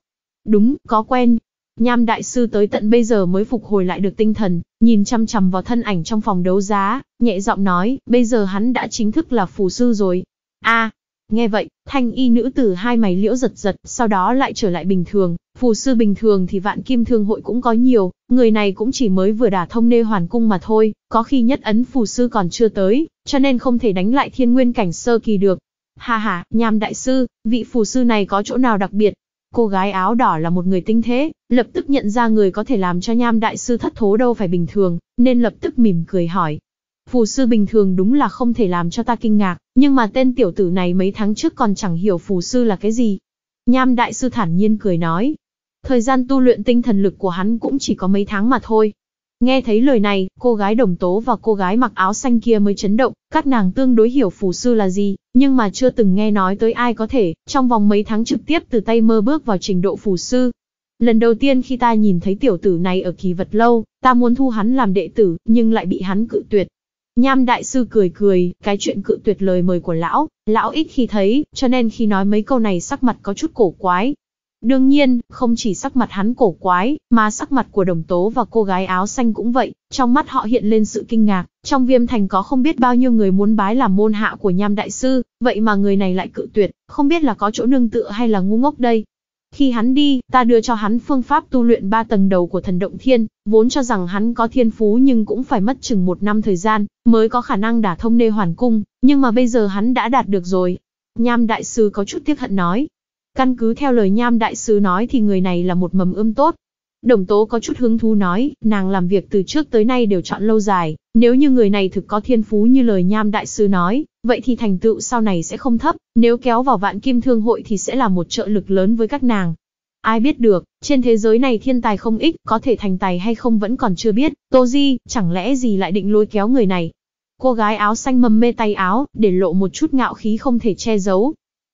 S1: Đúng, có quen, Nham đại sư tới tận bây giờ mới phục hồi lại được tinh thần, nhìn chăm chằm vào thân ảnh trong phòng đấu giá, nhẹ giọng nói, bây giờ hắn đã chính thức là phù sư rồi. A, nghe vậy, thanh y nữ tử hai mày liễu giật giật, sau đó lại trở lại bình thường, phù sư bình thường thì vạn kim thương hội cũng có nhiều, người này cũng chỉ mới vừa đả thông nê hoàn cung mà thôi, có khi nhất ấn phù sư còn chưa tới, cho nên không thể đánh lại thiên nguyên cảnh sơ kỳ được. Ha ha, nham đại sư, vị phù sư này có chỗ nào đặc biệt, Cô gái áo đỏ là một người tinh thế, lập tức nhận ra người có thể làm cho nham đại sư thất thố đâu phải bình thường, nên lập tức mỉm cười hỏi. Phù sư bình thường đúng là không thể làm cho ta kinh ngạc, nhưng mà tên tiểu tử này mấy tháng trước còn chẳng hiểu phù sư là cái gì. Nham đại sư thản nhiên cười nói. Thời gian tu luyện tinh thần lực của hắn cũng chỉ có mấy tháng mà thôi, Nghe thấy lời này, cô gái đồng tố và cô gái mặc áo xanh kia mới chấn động, các nàng tương đối hiểu phù sư là gì, nhưng mà chưa từng nghe nói tới ai có thể, trong vòng mấy tháng trực tiếp từ tay mơ bước vào trình độ phù sư. Lần đầu tiên khi ta nhìn thấy tiểu tử này ở kỳ vật lâu, ta muốn thu hắn làm đệ tử, nhưng lại bị hắn cự tuyệt. Nham đại sư cười cười, cái chuyện cự tuyệt lời mời của lão, lão ít khi thấy, cho nên khi nói mấy câu này sắc mặt có chút cổ quái, Đương nhiên, không chỉ sắc mặt hắn cổ quái, mà sắc mặt của đồng tố và cô gái áo xanh cũng vậy, trong mắt họ hiện lên sự kinh ngạc, trong viêm thành có không biết bao nhiêu người muốn bái làm môn hạ của nham đại sư, vậy mà người này lại cự tuyệt, không biết là có chỗ nương tựa hay là ngu ngốc đây. Khi hắn đi, ta đưa cho hắn phương pháp tu luyện ba tầng đầu của thần động thiên, vốn cho rằng hắn có thiên phú nhưng cũng phải mất chừng một năm thời gian, mới có khả năng đả thông nê hoàn cung, nhưng mà bây giờ hắn đã đạt được rồi. Nham đại sư có chút tiếc hận nói, Căn cứ theo lời nham đại sứ nói thì người này là một mầm ươm tốt. Đồng tố có chút hứng thú nói, nàng làm việc từ trước tới nay đều chọn lâu dài, nếu như người này thực có thiên phú như lời nham đại sứ nói, vậy thì thành tựu sau này sẽ không thấp, nếu kéo vào vạn kim thương hội thì sẽ là một trợ lực lớn với các nàng. Ai biết được, trên thế giới này thiên tài không ít, có thể thành tài hay không vẫn còn chưa biết, tô di, chẳng lẽ gì lại định lôi kéo người này. Cô gái áo xanh mầm mê tay áo, để lộ một chút ngạo khí không thể che giấu,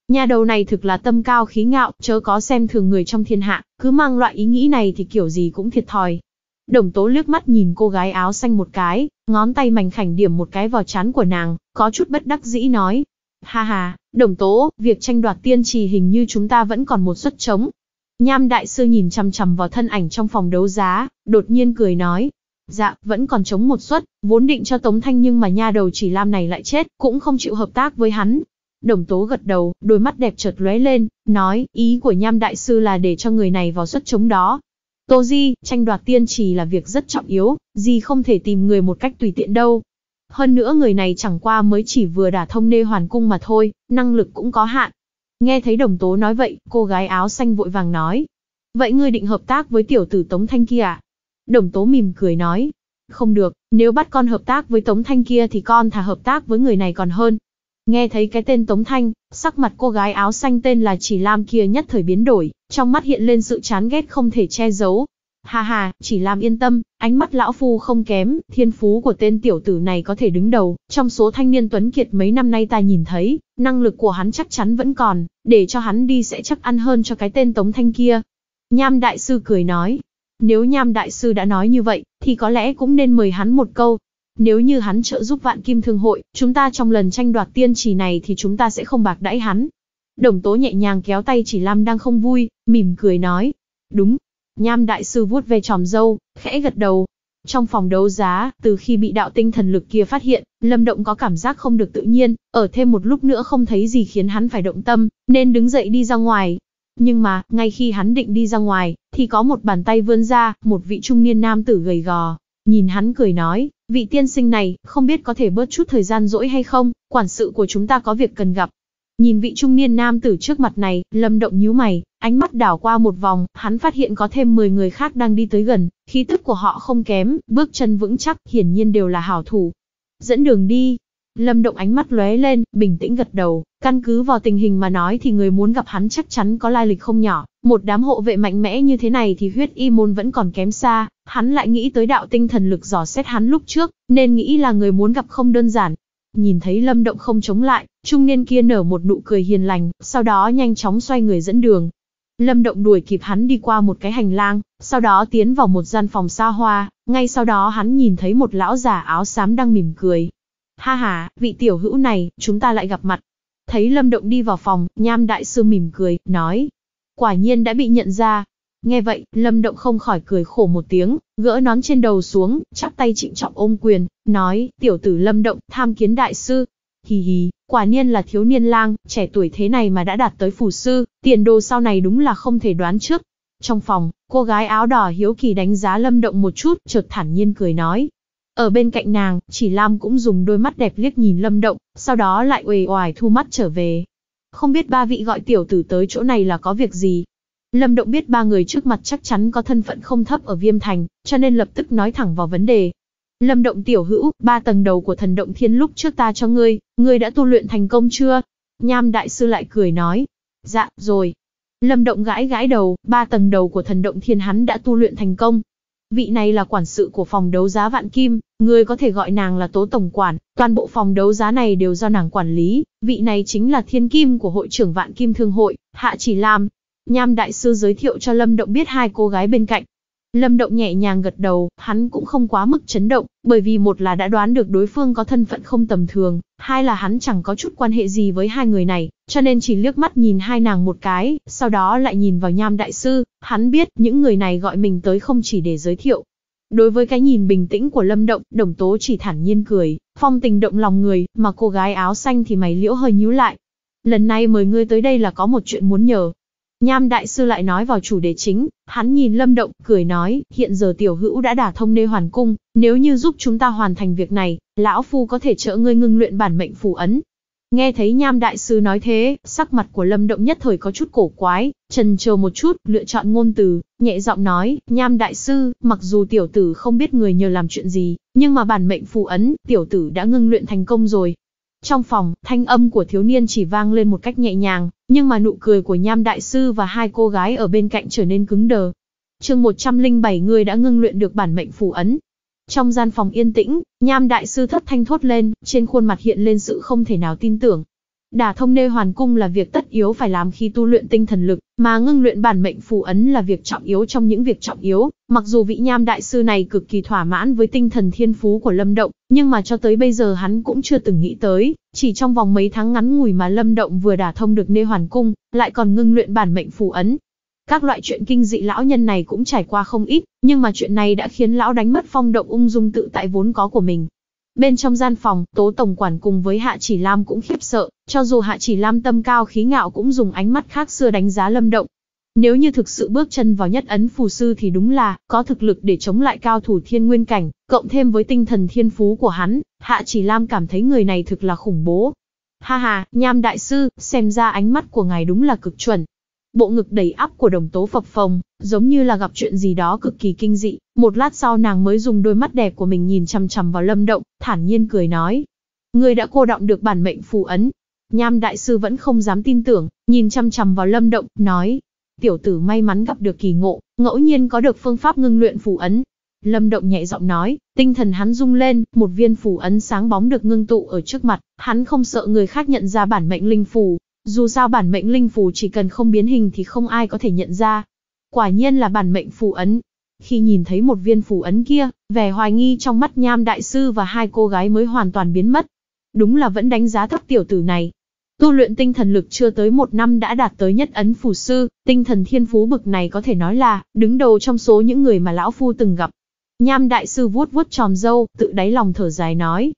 S1: Nhà đầu này thực là tâm cao khí ngạo, chớ có xem thường người trong thiên hạ, cứ mang loại ý nghĩ này thì kiểu gì cũng thiệt thòi. Đồng tố lướt mắt nhìn cô gái áo xanh một cái, ngón tay mảnh khảnh điểm một cái vào chán của nàng, có chút bất đắc dĩ nói. Ha ha, đồng tố, việc tranh đoạt tiên trì hình như chúng ta vẫn còn một suất trống. Nham đại sư nhìn chằm chằm vào thân ảnh trong phòng đấu giá, đột nhiên cười nói. Dạ, vẫn còn chống một suất, vốn định cho Tống Thanh nhưng mà nha đầu chỉ Lam này lại chết, cũng không chịu hợp tác với hắn, Đồng tố gật đầu, đôi mắt đẹp chợt lóe lên, nói, ý của nham đại sư là để cho người này vào xuất chống đó. Tô Di, tranh đoạt tiên trì là việc rất trọng yếu, Di không thể tìm người một cách tùy tiện đâu. Hơn nữa người này chẳng qua mới chỉ vừa đả thông nê hoàn cung mà thôi, năng lực cũng có hạn. Nghe thấy đồng tố nói vậy, cô gái áo xanh vội vàng nói. Vậy ngươi định hợp tác với tiểu tử Tống Thanh kia à? Đồng tố mỉm cười nói. Không được, nếu bắt con hợp tác với Tống Thanh kia thì con thà hợp tác với người này còn hơn, Nghe thấy cái tên Tống Thanh, sắc mặt cô gái áo xanh tên là Chỉ Lam kia nhất thời biến đổi, trong mắt hiện lên sự chán ghét không thể che giấu. Hà hà, Chỉ Lam yên tâm, ánh mắt lão phu không kém, thiên phú của tên tiểu tử này có thể đứng đầu, trong số thanh niên tuấn kiệt mấy năm nay ta nhìn thấy, năng lực của hắn chắc chắn vẫn còn, để cho hắn đi sẽ chắc ăn hơn cho cái tên Tống Thanh kia. Nham Đại Sư cười nói, nếu Nham Đại Sư đã nói như vậy, thì có lẽ cũng nên mời hắn một câu, nếu như hắn trợ giúp vạn kim thương hội, chúng ta trong lần tranh đoạt tiên chỉ này thì chúng ta sẽ không bạc đãi hắn. Đồng tố nhẹ nhàng kéo tay chỉ Lam đang không vui, mỉm cười nói. Đúng. Nham đại sư vuốt về tròm dâu, khẽ gật đầu. Trong phòng đấu giá, từ khi bị đạo tinh thần lực kia phát hiện, Lâm Động có cảm giác không được tự nhiên, ở thêm một lúc nữa không thấy gì khiến hắn phải động tâm, nên đứng dậy đi ra ngoài, nhưng mà, ngay khi hắn định đi ra ngoài, thì có một bàn tay vươn ra, một vị trung niên nam tử gầy gò, Nhìn hắn cười nói, vị tiên sinh này, không biết có thể bớt chút thời gian rỗi hay không, quản sự của chúng ta có việc cần gặp. Nhìn vị trung niên nam tử trước mặt này, lâm động nhíu mày, ánh mắt đảo qua một vòng, hắn phát hiện có thêm 10 người khác đang đi tới gần, khí tức của họ không kém, bước chân vững chắc, hiển nhiên đều là hảo thủ. Dẫn đường đi, Lâm Động ánh mắt lóe lên, bình tĩnh gật đầu, căn cứ vào tình hình mà nói thì người muốn gặp hắn chắc chắn có lai lịch không nhỏ, một đám hộ vệ mạnh mẽ như thế này thì huyết y môn vẫn còn kém xa, hắn lại nghĩ tới đạo tinh thần lực dò xét hắn lúc trước, nên nghĩ là người muốn gặp không đơn giản. Nhìn thấy Lâm Động không chống lại, trung niên kia nở một nụ cười hiền lành, sau đó nhanh chóng xoay người dẫn đường. Lâm Động đuổi kịp hắn đi qua một cái hành lang, sau đó tiến vào một gian phòng xa hoa, ngay sau đó hắn nhìn thấy một lão già áo xám đang mỉm cười, Ha ha, vị tiểu hữu này, chúng ta lại gặp mặt. Thấy Lâm Động đi vào phòng, Nham Đại Sư mỉm cười, nói. Quả nhiên đã bị nhận ra. Nghe vậy, Lâm Động không khỏi cười khổ một tiếng, gỡ nón trên đầu xuống, chắp tay trịnh trọng ôm quyền, nói, tiểu tử Lâm Động, tham kiến Đại Sư. Hì hì, quả nhiên là thiếu niên lang, trẻ tuổi thế này mà đã đạt tới phủ sư, tiền đồ sau này đúng là không thể đoán trước. Trong phòng, cô gái áo đỏ hiếu kỳ đánh giá Lâm Động một chút, chợt thản nhiên cười nói, ở bên cạnh nàng, chỉ Lam cũng dùng đôi mắt đẹp liếc nhìn Lâm Động, sau đó lại uể oải thu mắt trở về. Không biết ba vị gọi tiểu tử tới chỗ này là có việc gì. Lâm Động biết ba người trước mặt chắc chắn có thân phận không thấp ở Viêm Thành, cho nên lập tức nói thẳng vào vấn đề. Lâm Động tiểu hữu, ba tầng đầu của thần động thiên lúc trước ta cho ngươi, ngươi đã tu luyện thành công chưa? Nham đại sư lại cười nói. Dạ, rồi. Lâm Động gãi gãi đầu, ba tầng đầu của thần động thiên hắn đã tu luyện thành công, Vị này là quản sự của phòng đấu giá Vạn Kim, người có thể gọi nàng là Tố Tổng Quản, toàn bộ phòng đấu giá này đều do nàng quản lý, vị này chính là thiên kim của hội trưởng Vạn Kim Thương Hội, Hạ Chỉ Lam. Nham Đại Sư giới thiệu cho Lâm Động biết hai cô gái bên cạnh, Lâm Động nhẹ nhàng gật đầu, hắn cũng không quá mức chấn động, bởi vì một là đã đoán được đối phương có thân phận không tầm thường, hai là hắn chẳng có chút quan hệ gì với hai người này, cho nên chỉ liếc mắt nhìn hai nàng một cái, sau đó lại nhìn vào nham đại sư, hắn biết những người này gọi mình tới không chỉ để giới thiệu. Đối với cái nhìn bình tĩnh của Lâm Động, Đồng Tố chỉ thản nhiên cười, phong tình động lòng người, mà cô gái áo xanh thì mày liễu hơi nhíu lại. Lần này mời ngươi tới đây là có một chuyện muốn nhờ, Nham đại sư lại nói vào chủ đề chính, hắn nhìn Lâm Động, cười nói, hiện giờ tiểu hữu đã đả thông nê hoàn cung, nếu như giúp chúng ta hoàn thành việc này, lão phu có thể trợ ngươi ngưng luyện bản mệnh phù ấn. Nghe thấy Nham đại sư nói thế, sắc mặt của Lâm Động nhất thời có chút cổ quái, trần chờ một chút, lựa chọn ngôn từ, nhẹ giọng nói, Nham đại sư, mặc dù tiểu tử không biết người nhờ làm chuyện gì, nhưng mà bản mệnh phù ấn, tiểu tử đã ngưng luyện thành công rồi, trong phòng, thanh âm của thiếu niên chỉ vang lên một cách nhẹ nhàng, nhưng mà nụ cười của nham đại sư và hai cô gái ở bên cạnh trở nên cứng đờ. chương 107 người đã ngưng luyện được bản mệnh phù ấn. Trong gian phòng yên tĩnh, nham đại sư thất thanh thốt lên, trên khuôn mặt hiện lên sự không thể nào tin tưởng. Đả thông nê hoàn cung là việc tất yếu phải làm khi tu luyện tinh thần lực, mà ngưng luyện bản mệnh phù ấn là việc trọng yếu trong những việc trọng yếu. Mặc dù vị nham đại sư này cực kỳ thỏa mãn với tinh thần thiên phú của Lâm Động, nhưng mà cho tới bây giờ hắn cũng chưa từng nghĩ tới, chỉ trong vòng mấy tháng ngắn ngủi mà Lâm Động vừa đả thông được nê hoàn cung, lại còn ngưng luyện bản mệnh phù ấn. Các loại chuyện kinh dị lão nhân này cũng trải qua không ít, nhưng mà chuyện này đã khiến lão đánh mất phong động ung dung tự tại vốn có của mình, Bên trong gian phòng, Tố Tổng Quản cùng với Hạ Chỉ Lam cũng khiếp sợ, cho dù Hạ Chỉ Lam tâm cao khí ngạo cũng dùng ánh mắt khác xưa đánh giá Lâm Động. Nếu như thực sự bước chân vào nhất ấn phù sư thì đúng là có thực lực để chống lại cao thủ thiên nguyên cảnh, cộng thêm với tinh thần thiên phú của hắn, Hạ Chỉ Lam cảm thấy người này thực là khủng bố. Ha ha, Nham Đại Sư, xem ra ánh mắt của ngài đúng là cực chuẩn, bộ ngực đầy áp của đồng tố phập phồng, giống như là gặp chuyện gì đó cực kỳ kinh dị. Một lát sau nàng mới dùng đôi mắt đẹp của mình nhìn chằm chằm vào lâm động, thản nhiên cười nói. người đã cô động được bản mệnh phù ấn. Nham đại sư vẫn không dám tin tưởng, nhìn chằm chằm vào lâm động, nói. Tiểu tử may mắn gặp được kỳ ngộ, ngẫu nhiên có được phương pháp ngưng luyện phù ấn. Lâm Động nhẹ giọng nói, tinh thần hắn rung lên, một viên phù ấn sáng bóng được ngưng tụ ở trước mặt, hắn không sợ người khác nhận ra bản mệnh linh phù, dù sao bản mệnh linh phù chỉ cần không biến hình thì không ai có thể nhận ra. Quả nhiên là bản mệnh phù ấn. Khi nhìn thấy một viên phù ấn kia, vẻ hoài nghi trong mắt nham đại sư và hai cô gái mới hoàn toàn biến mất. Đúng là vẫn đánh giá thấp tiểu tử này. Tu luyện tinh thần lực chưa tới một năm đã đạt tới nhất ấn phù sư, tinh thần thiên phú bực này có thể nói là đứng đầu trong số những người mà lão phu từng gặp. Nham đại sư vuốt vuốt tròm dâu, tự đáy lòng thở dài nói.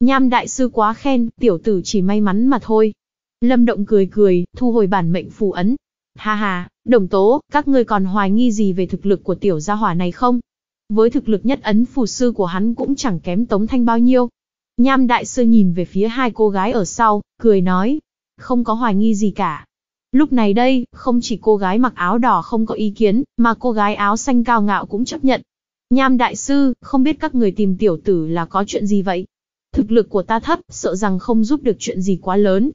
S1: Nham đại sư quá khen, tiểu tử chỉ may mắn mà thôi, Lâm Động cười cười, thu hồi bản mệnh phù ấn. Ha ha, đồng tố, các ngươi còn hoài nghi gì về thực lực của tiểu gia hỏa này không? Với thực lực nhất ấn phù sư của hắn cũng chẳng kém Tống Thanh bao nhiêu. Nham đại sư nhìn về phía hai cô gái ở sau, cười nói. Không có hoài nghi gì cả. Lúc này đây, không chỉ cô gái mặc áo đỏ không có ý kiến, mà cô gái áo xanh cao ngạo cũng chấp nhận. Nham đại sư, không biết các người tìm tiểu tử là có chuyện gì vậy? Thực lực của ta thấp, sợ rằng không giúp được chuyện gì quá lớn,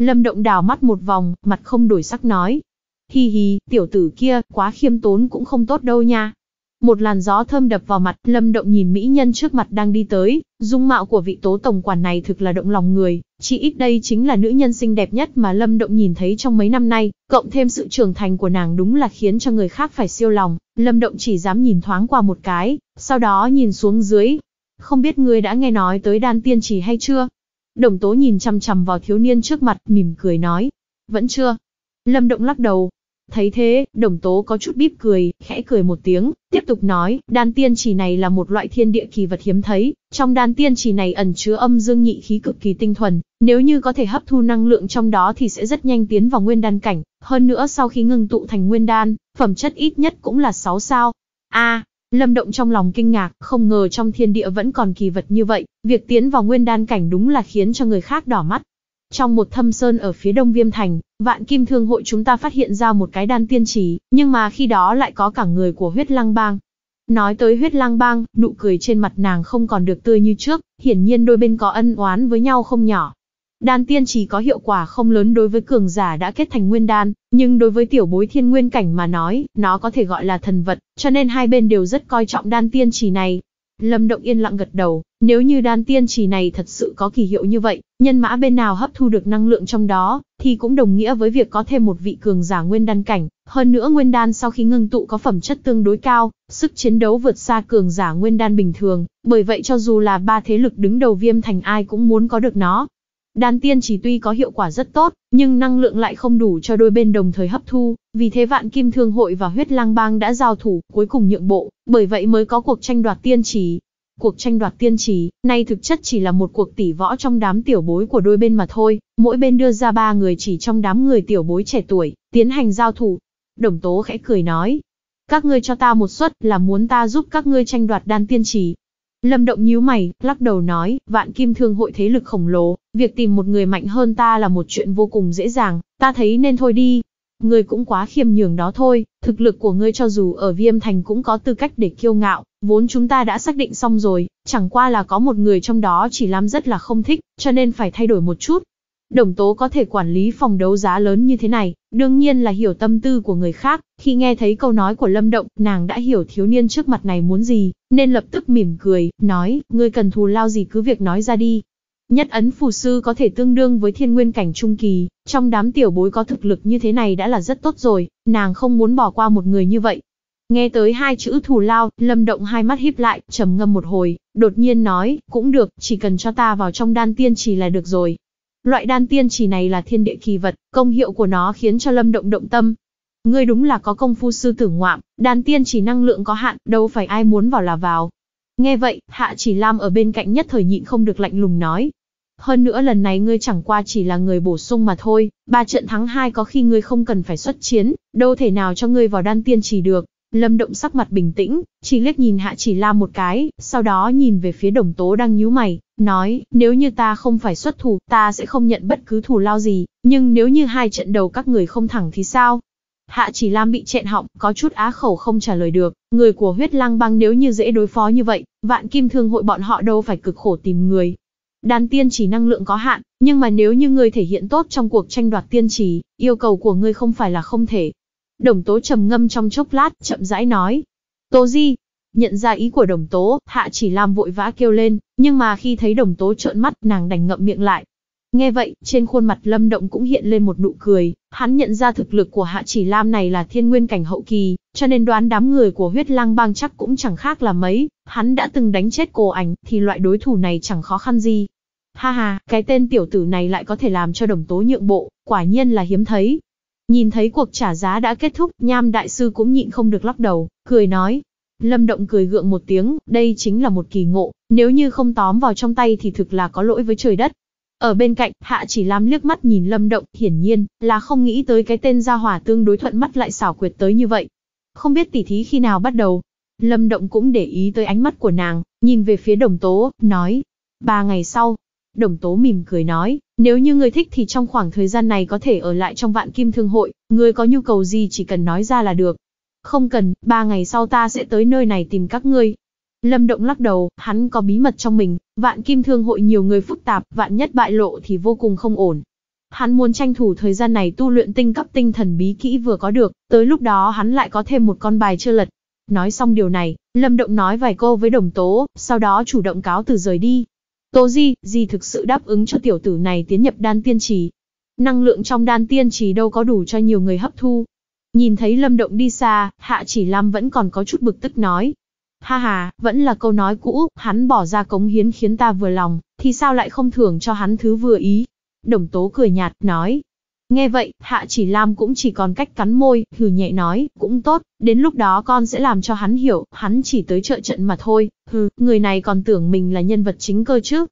S1: Lâm Động đào mắt một vòng, mặt không đổi sắc nói. Hi hi, tiểu tử kia, quá khiêm tốn cũng không tốt đâu nha. Một làn gió thơm đập vào mặt, Lâm Động nhìn mỹ nhân trước mặt đang đi tới, dung mạo của vị tố tổng quản này thực là động lòng người, chỉ ít đây chính là nữ nhân xinh đẹp nhất mà Lâm Động nhìn thấy trong mấy năm nay, cộng thêm sự trưởng thành của nàng đúng là khiến cho người khác phải siêu lòng, Lâm Động chỉ dám nhìn thoáng qua một cái, sau đó nhìn xuống dưới. Không biết người đã nghe nói tới đan tiên trì hay chưa, Đồng tố nhìn chăm chằm vào thiếu niên trước mặt, mỉm cười nói. Vẫn chưa. Lâm Động lắc đầu. Thấy thế, đồng tố có chút bíp cười, khẽ cười một tiếng, tiếp tục nói, đan tiên chỉ này là một loại thiên địa kỳ vật hiếm thấy, trong đan tiên chỉ này ẩn chứa âm dương nhị khí cực kỳ tinh thuần, nếu như có thể hấp thu năng lượng trong đó thì sẽ rất nhanh tiến vào nguyên đan cảnh, hơn nữa sau khi ngưng tụ thành nguyên đan, phẩm chất ít nhất cũng là 6 sao. A, Lâm Động trong lòng kinh ngạc, không ngờ trong thiên địa vẫn còn kỳ vật như vậy, việc tiến vào nguyên đan cảnh đúng là khiến cho người khác đỏ mắt. Trong một thâm sơn ở phía đông Viêm Thành, vạn kim thương hội chúng ta phát hiện ra một cái đan tiên trì, nhưng mà khi đó lại có cả người của huyết lang bang. Nói tới huyết lang bang, nụ cười trên mặt nàng không còn được tươi như trước, hiển nhiên đôi bên có ân oán với nhau không nhỏ đan tiên chỉ có hiệu quả không lớn đối với cường giả đã kết thành nguyên đan, nhưng đối với tiểu bối thiên nguyên cảnh mà nói, nó có thể gọi là thần vật, cho nên hai bên đều rất coi trọng đan tiên chỉ này. Lâm Động yên lặng gật đầu, nếu như đan tiên chỉ này thật sự có kỳ hiệu như vậy, nhân mã bên nào hấp thu được năng lượng trong đó, thì cũng đồng nghĩa với việc có thêm một vị cường giả nguyên đan cảnh, hơn nữa nguyên đan sau khi ngưng tụ có phẩm chất tương đối cao, sức chiến đấu vượt xa cường giả nguyên đan bình thường, bởi vậy cho dù là ba thế lực đứng đầu viêm thành ai cũng muốn có được nó, Đan tiên chỉ tuy có hiệu quả rất tốt, nhưng năng lượng lại không đủ cho đôi bên đồng thời hấp thu, vì thế vạn kim thương hội và huyết lang bang đã giao thủ, cuối cùng nhượng bộ, bởi vậy mới có cuộc tranh đoạt tiên chỉ. Cuộc tranh đoạt tiên chỉ, nay thực chất chỉ là một cuộc tỉ võ trong đám tiểu bối của đôi bên mà thôi, mỗi bên đưa ra ba người chỉ trong đám người tiểu bối trẻ tuổi, tiến hành giao thủ. Đồng tố khẽ cười nói, các ngươi cho ta một suất là muốn ta giúp các ngươi tranh đoạt đan tiên chỉ, Lâm Động nhíu mày, lắc đầu nói, vạn kim thương hội thế lực khổng lồ, việc tìm một người mạnh hơn ta là một chuyện vô cùng dễ dàng, ta thấy nên thôi đi. Ngươi cũng quá khiêm nhường đó thôi, thực lực của ngươi cho dù ở viêm thành cũng có tư cách để kiêu ngạo, vốn chúng ta đã xác định xong rồi, chẳng qua là có một người trong đó chỉ làm rất là không thích, cho nên phải thay đổi một chút, Đồng Tố có thể quản lý phòng đấu giá lớn như thế này, đương nhiên là hiểu tâm tư của người khác, khi nghe thấy câu nói của Lâm Động, nàng đã hiểu thiếu niên trước mặt này muốn gì, nên lập tức mỉm cười, nói, ngươi cần thù lao gì cứ việc nói ra đi. Nhất ấn phù sư có thể tương đương với thiên nguyên cảnh trung kỳ, trong đám tiểu bối có thực lực như thế này đã là rất tốt rồi, nàng không muốn bỏ qua một người như vậy. Nghe tới hai chữ thù lao, Lâm Động hai mắt híp lại, trầm ngâm một hồi, đột nhiên nói, cũng được, chỉ cần cho ta vào trong đan tiên chỉ là được rồi, Loại đan tiên chỉ này là thiên địa kỳ vật, công hiệu của nó khiến cho Lâm Động động tâm. Ngươi đúng là có công phu sư tử ngoạm, đan tiên chỉ năng lượng có hạn, đâu phải ai muốn vào là vào. Nghe vậy, Hạ Chỉ Lam ở bên cạnh nhất thời nhịn không được lạnh lùng nói. Hơn nữa lần này ngươi chẳng qua chỉ là người bổ sung mà thôi, ba trận thắng hai có khi ngươi không cần phải xuất chiến, đâu thể nào cho ngươi vào đan tiên chỉ được. Lâm Động sắc mặt bình tĩnh, chỉ liếc nhìn Hạ Chỉ Lam một cái, sau đó nhìn về phía Đồng Tố đang nhíu mày, Nói, nếu như ta không phải xuất thủ, ta sẽ không nhận bất cứ thủ lao gì, nhưng nếu như hai trận đầu các người không thẳng thì sao? Hạ chỉ Lam bị chẹn họng, có chút á khẩu không trả lời được, người của huyết lang băng nếu như dễ đối phó như vậy, vạn kim thương hội bọn họ đâu phải cực khổ tìm người. đan tiên chỉ năng lượng có hạn, nhưng mà nếu như người thể hiện tốt trong cuộc tranh đoạt tiên chỉ, yêu cầu của ngươi không phải là không thể. Đồng tố trầm ngâm trong chốc lát, chậm rãi nói. Tố Di, Nhận ra ý của đồng tố, Hạ Chỉ Lam vội vã kêu lên, nhưng mà khi thấy đồng tố trợn mắt, nàng đành ngậm miệng lại. Nghe vậy, trên khuôn mặt Lâm Động cũng hiện lên một nụ cười, hắn nhận ra thực lực của Hạ Chỉ Lam này là thiên nguyên cảnh hậu kỳ, cho nên đoán đám người của huyết lang bang chắc cũng chẳng khác là mấy, hắn đã từng đánh chết cô ảnh, thì loại đối thủ này chẳng khó khăn gì. Ha ha, cái tên tiểu tử này lại có thể làm cho đồng tố nhượng bộ, quả nhiên là hiếm thấy. Nhìn thấy cuộc trả giá đã kết thúc, nham đại sư cũng nhịn không được lắc đầu, cười nói, Lâm Động cười gượng một tiếng, đây chính là một kỳ ngộ, nếu như không tóm vào trong tay thì thực là có lỗi với trời đất. Ở bên cạnh, Hạ chỉ lam liếc mắt nhìn Lâm Động, hiển nhiên, là không nghĩ tới cái tên gia hỏa tương đối thuận mắt lại xảo quyệt tới như vậy. Không biết tỉ thí khi nào bắt đầu. Lâm Động cũng để ý tới ánh mắt của nàng, nhìn về phía đồng tố, nói. Ba ngày sau, đồng tố mỉm cười nói, nếu như ngươi thích thì trong khoảng thời gian này có thể ở lại trong vạn kim thương hội, ngươi có nhu cầu gì chỉ cần nói ra là được. Không cần, ba ngày sau ta sẽ tới nơi này tìm các ngươi. Lâm Động lắc đầu, hắn có bí mật trong mình, vạn kim thương hội nhiều người phức tạp, vạn nhất bại lộ thì vô cùng không ổn. Hắn muốn tranh thủ thời gian này tu luyện tinh cấp tinh thần bí kỹ vừa có được, tới lúc đó hắn lại có thêm một con bài chưa lật. Nói xong điều này, Lâm Động nói vài câu với đồng tố, sau đó chủ động cáo từ rời đi. Tô Di, Di thực sự đáp ứng cho tiểu tử này tiến nhập đan tiên trì. Năng lượng trong đan tiên trì đâu có đủ cho nhiều người hấp thu, Nhìn thấy Lâm Động đi xa, Hạ Chỉ Lam vẫn còn có chút bực tức nói. Ha ha, vẫn là câu nói cũ, hắn bỏ ra cống hiến khiến ta vừa lòng, thì sao lại không thưởng cho hắn thứ vừa ý. Đồng tố cười nhạt, nói. Nghe vậy, Hạ Chỉ Lam cũng chỉ còn cách cắn môi, hừ nhẹ nói, cũng tốt, đến lúc đó con sẽ làm cho hắn hiểu, hắn chỉ tới trợ trận mà thôi, hừ, người này còn tưởng mình là nhân vật chính cơ chứ.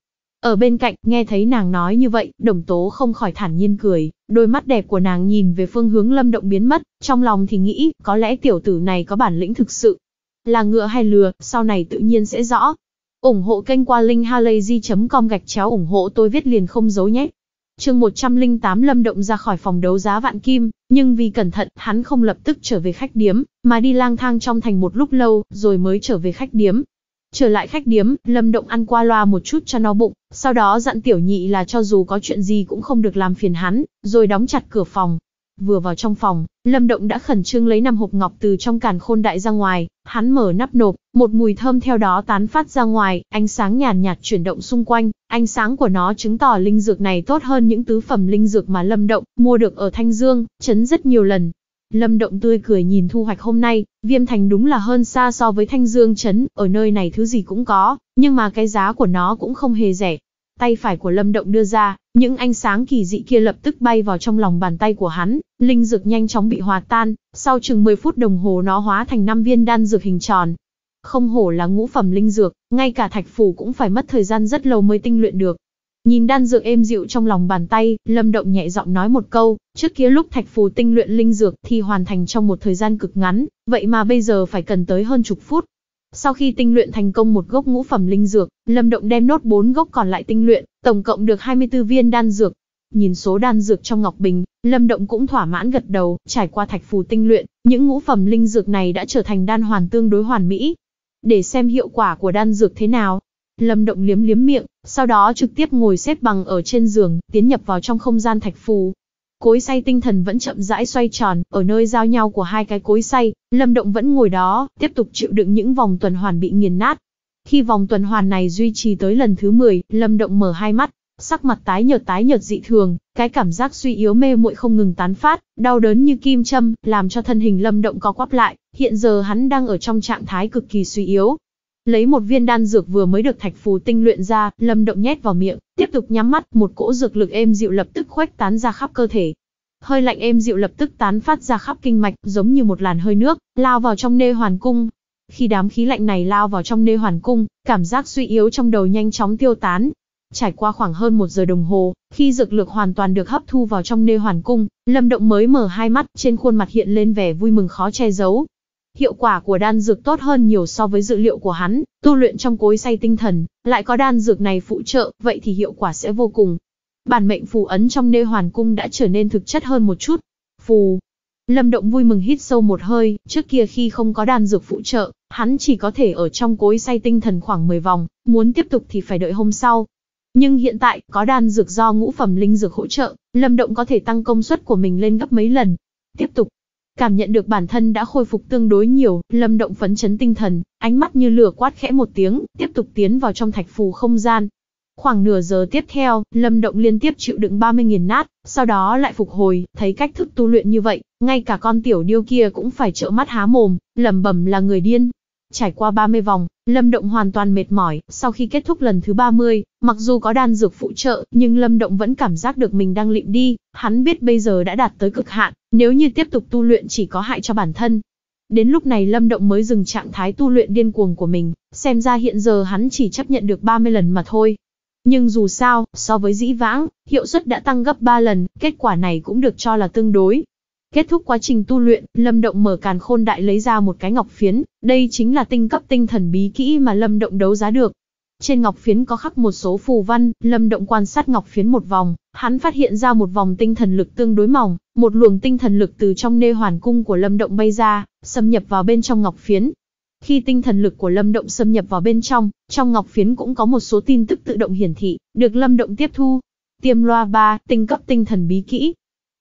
S1: Ở bên cạnh, nghe thấy nàng nói như vậy, đồng tố không khỏi thản nhiên cười, đôi mắt đẹp của nàng nhìn về phương hướng lâm động biến mất, trong lòng thì nghĩ, có lẽ tiểu tử này có bản lĩnh thực sự. Là ngựa hay lừa, sau này tự nhiên sẽ rõ. ủng hộ kênh qua linkhalazy.com gạch chéo ủng hộ tôi viết liền không giấu nhé. Chương 108 Lâm Động ra khỏi phòng đấu giá vạn kim, nhưng vì cẩn thận, hắn không lập tức trở về khách điếm, mà đi lang thang trong thành một lúc lâu, rồi mới trở về khách điếm. Trở lại khách điếm, Lâm Động ăn qua loa một chút cho no bụng, sau đó dặn tiểu nhị là cho dù có chuyện gì cũng không được làm phiền hắn, rồi đóng chặt cửa phòng. Vừa vào trong phòng, Lâm Động đã khẩn trương lấy năm hộp ngọc từ trong càn khôn đại ra ngoài, hắn mở nắp nộp, một mùi thơm theo đó tán phát ra ngoài, ánh sáng nhàn nhạt, nhạt chuyển động xung quanh, ánh sáng của nó chứng tỏ linh dược này tốt hơn những tứ phẩm linh dược mà Lâm Động mua được ở Thanh Dương, chấn rất nhiều lần, Lâm Động tươi cười nhìn thu hoạch hôm nay, Viêm Thành đúng là hơn xa so với Thanh Dương Trấn, ở nơi này thứ gì cũng có, nhưng mà cái giá của nó cũng không hề rẻ. Tay phải của Lâm Động đưa ra, những ánh sáng kỳ dị kia lập tức bay vào trong lòng bàn tay của hắn, linh dược nhanh chóng bị hòa tan, sau chừng 10 phút đồng hồ nó hóa thành 5 viên đan dược hình tròn. Không hổ là ngũ phẩm linh dược, ngay cả thạch Phủ cũng phải mất thời gian rất lâu mới tinh luyện được. Nhìn đan dược êm dịu trong lòng bàn tay, Lâm Động nhẹ giọng nói một câu, trước kia lúc Thạch Phù tinh luyện linh dược thì hoàn thành trong một thời gian cực ngắn, vậy mà bây giờ phải cần tới hơn chục phút. Sau khi tinh luyện thành công một gốc ngũ phẩm linh dược, Lâm Động đem nốt 4 gốc còn lại tinh luyện, tổng cộng được 24 viên đan dược. Nhìn số đan dược trong ngọc bình, Lâm Động cũng thỏa mãn gật đầu, trải qua Thạch Phù tinh luyện, những ngũ phẩm linh dược này đã trở thành đan hoàn tương đối hoàn mỹ. Để xem hiệu quả của đan dược thế nào, Lâm Động liếm liếm miệng, sau đó trực tiếp ngồi xếp bằng ở trên giường, tiến nhập vào trong không gian thạch phù. Cối xay tinh thần vẫn chậm rãi xoay tròn, ở nơi giao nhau của hai cái cối xay, Lâm Động vẫn ngồi đó, tiếp tục chịu đựng những vòng tuần hoàn bị nghiền nát. Khi vòng tuần hoàn này duy trì tới lần thứ 10, Lâm Động mở hai mắt, sắc mặt tái nhợt tái nhợt dị thường, cái cảm giác suy yếu mê muội không ngừng tán phát, đau đớn như kim châm, làm cho thân hình Lâm Động co quắp lại, hiện giờ hắn đang ở trong trạng thái cực kỳ suy yếu, Lấy một viên đan dược vừa mới được thạch phù tinh luyện ra, Lâm Động nhét vào miệng, tiếp tục nhắm mắt, một cỗ dược lực êm dịu lập tức khuếch tán ra khắp cơ thể. Hơi lạnh êm dịu lập tức tán phát ra khắp kinh mạch, giống như một làn hơi nước, lao vào trong nê hoàn cung. Khi đám khí lạnh này lao vào trong nê hoàn cung, cảm giác suy yếu trong đầu nhanh chóng tiêu tán. Trải qua khoảng hơn một giờ đồng hồ, khi dược lực hoàn toàn được hấp thu vào trong nê hoàn cung, Lâm Động mới mở hai mắt, trên khuôn mặt hiện lên vẻ vui mừng khó che giấu, Hiệu quả của đan dược tốt hơn nhiều so với dự liệu của hắn, tu luyện trong cối say tinh thần, lại có đan dược này phụ trợ, vậy thì hiệu quả sẽ vô cùng. Bản mệnh phù ấn trong nê hoàn cung đã trở nên thực chất hơn một chút. Phù. Lâm Động vui mừng hít sâu một hơi, trước kia khi không có đan dược phụ trợ, hắn chỉ có thể ở trong cối say tinh thần khoảng 10 vòng, muốn tiếp tục thì phải đợi hôm sau. Nhưng hiện tại, có đan dược do ngũ phẩm linh dược hỗ trợ, Lâm Động có thể tăng công suất của mình lên gấp mấy lần. Tiếp tục, Cảm nhận được bản thân đã khôi phục tương đối nhiều, Lâm Động phấn chấn tinh thần, ánh mắt như lửa quát khẽ một tiếng, tiếp tục tiến vào trong thạch phù không gian. Khoảng nửa giờ tiếp theo, Lâm Động liên tiếp chịu đựng 30.000 nát, sau đó lại phục hồi, thấy cách thức tu luyện như vậy, ngay cả con tiểu điêu kia cũng phải trợ mắt há mồm, lẩm bẩm là người điên, Trải qua 30 vòng, Lâm Động hoàn toàn mệt mỏi, sau khi kết thúc lần thứ 30, mặc dù có đan dược phụ trợ, nhưng Lâm Động vẫn cảm giác được mình đang lịm đi, hắn biết bây giờ đã đạt tới cực hạn, nếu như tiếp tục tu luyện chỉ có hại cho bản thân. Đến lúc này Lâm Động mới dừng trạng thái tu luyện điên cuồng của mình, xem ra hiện giờ hắn chỉ chấp nhận được 30 lần mà thôi. Nhưng dù sao, so với dĩ vãng, hiệu suất đã tăng gấp 3 lần, kết quả này cũng được cho là tương đối, Kết thúc quá trình tu luyện, Lâm Động mở càn khôn đại lấy ra một cái ngọc phiến, đây chính là tinh cấp tinh thần bí kỹ mà Lâm Động đấu giá được. Trên ngọc phiến có khắc một số phù văn, Lâm Động quan sát ngọc phiến một vòng, hắn phát hiện ra một vòng tinh thần lực tương đối mỏng, một luồng tinh thần lực từ trong nê hoàn cung của Lâm Động bay ra, xâm nhập vào bên trong ngọc phiến. Khi tinh thần lực của Lâm Động xâm nhập vào bên trong, trong ngọc phiến cũng có một số tin tức tự động hiển thị, được Lâm Động tiếp thu. Tiêm loa 3, tinh cấp tinh thần bí kỹ,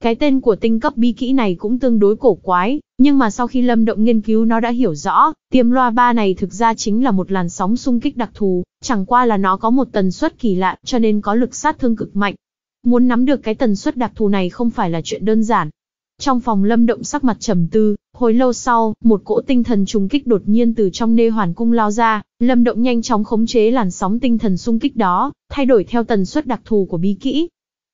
S1: cái tên của tinh cấp bí kỹ này cũng tương đối cổ quái, nhưng mà sau khi Lâm Động nghiên cứu nó đã hiểu rõ, tiêm loa ba này thực ra chính là một làn sóng xung kích đặc thù, chẳng qua là nó có một tần suất kỳ lạ cho nên có lực sát thương cực mạnh. Muốn nắm được cái tần suất đặc thù này không phải là chuyện đơn giản. Trong phòng Lâm Động sắc mặt trầm tư, hồi lâu sau, một cỗ tinh thần trùng kích đột nhiên từ trong nê hoàn cung lao ra, Lâm Động nhanh chóng khống chế làn sóng tinh thần xung kích đó, thay đổi theo tần suất đặc thù của bí kỹ,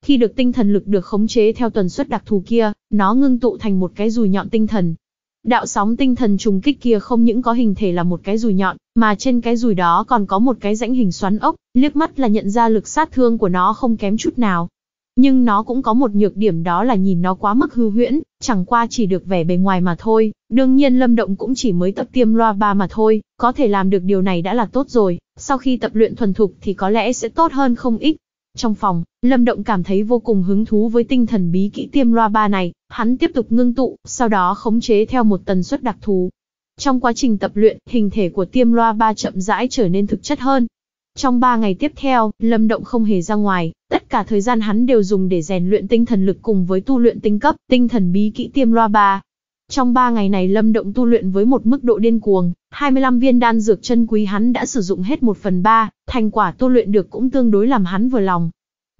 S1: khi được tinh thần lực được khống chế theo tần suất đặc thù kia, nó ngưng tụ thành một cái dùi nhọn tinh thần. Đạo sóng tinh thần trùng kích kia không những có hình thể là một cái dùi nhọn, mà trên cái dùi đó còn có một cái rãnh hình xoắn ốc, liếc mắt là nhận ra lực sát thương của nó không kém chút nào. Nhưng nó cũng có một nhược điểm đó là nhìn nó quá mức hư huyễn, chẳng qua chỉ được vẻ bề ngoài mà thôi. Đương nhiên Lâm Động cũng chỉ mới tập tiêm loa ba mà thôi, có thể làm được điều này đã là tốt rồi. Sau khi tập luyện thuần thục thì có lẽ sẽ tốt hơn không ít, trong phòng, Lâm Động cảm thấy vô cùng hứng thú với tinh thần bí kỹ tiêm loa ba này, hắn tiếp tục ngưng tụ, sau đó khống chế theo một tần suất đặc thù. Trong quá trình tập luyện, hình thể của tiêm loa ba chậm rãi trở nên thực chất hơn. Trong ba ngày tiếp theo, Lâm Động không hề ra ngoài, tất cả thời gian hắn đều dùng để rèn luyện tinh thần lực cùng với tu luyện tinh cấp, tinh thần bí kỹ tiêm loa ba. Trong 3 ngày này Lâm Động tu luyện với một mức độ điên cuồng, 25 viên đan dược chân quý hắn đã sử dụng hết 1 phần 3, thành quả tu luyện được cũng tương đối làm hắn vừa lòng.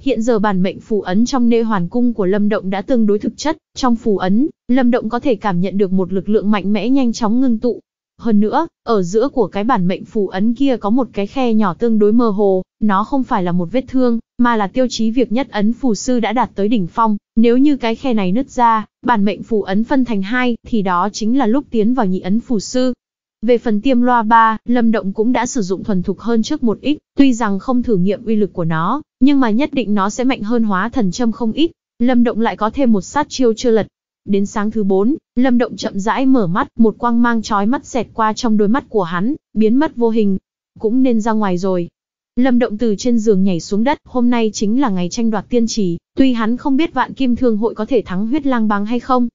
S1: Hiện giờ bản mệnh phù ấn trong nê hoàn cung của Lâm Động đã tương đối thực chất, trong phù ấn, Lâm Động có thể cảm nhận được một lực lượng mạnh mẽ nhanh chóng ngưng tụ, hơn nữa, ở giữa của cái bản mệnh phù ấn kia có một cái khe nhỏ tương đối mơ hồ, nó không phải là một vết thương, mà là tiêu chí việc nhất ấn phù sư đã đạt tới đỉnh phong. Nếu như cái khe này nứt ra, bản mệnh phù ấn phân thành hai, thì đó chính là lúc tiến vào nhị ấn phù sư. Về phần tiêm loa ba Lâm Động cũng đã sử dụng thuần thục hơn trước một ít, tuy rằng không thử nghiệm uy lực của nó, nhưng mà nhất định nó sẽ mạnh hơn hóa thần châm không ít. Lâm Động lại có thêm một sát chiêu chưa lật, Đến sáng thứ bốn, Lâm Động chậm rãi mở mắt, một quang mang chói mắt xẹt qua trong đôi mắt của hắn, biến mất vô hình. Cũng nên ra ngoài rồi. Lâm Động từ trên giường nhảy xuống đất, hôm nay chính là ngày tranh đoạt tiên trì, tuy hắn không biết Vạn Kim Thương hội có thể thắng huyết lang băng hay không,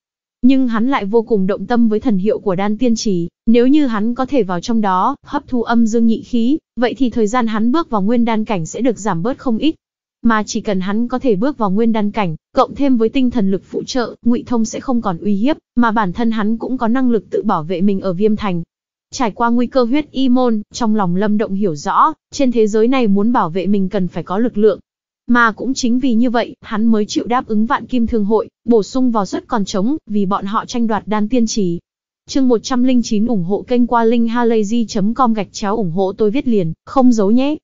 S1: nhưng hắn lại vô cùng động tâm với thần hiệu của đan tiên trì, nếu như hắn có thể vào trong đó, hấp thu âm dương nhị khí, vậy thì thời gian hắn bước vào nguyên đan cảnh sẽ được giảm bớt không ít mà chỉ cần hắn có thể bước vào nguyên đan cảnh, cộng thêm với tinh thần lực phụ trợ, Ngụy Thông sẽ không còn uy hiếp, mà bản thân hắn cũng có năng lực tự bảo vệ mình ở Viêm Thành. Trải qua nguy cơ huyết y môn, trong lòng Lâm Động hiểu rõ, trên thế giới này muốn bảo vệ mình cần phải có lực lượng. Mà cũng chính vì như vậy, hắn mới chịu đáp ứng Vạn Kim Thương hội, bổ sung vào suất còn trống, vì bọn họ tranh đoạt đan tiên trì. Chương 109 ủng hộ kênh qua linkhalazy.com gạch chéo ủng hộ tôi viết liền, không giấu nhé.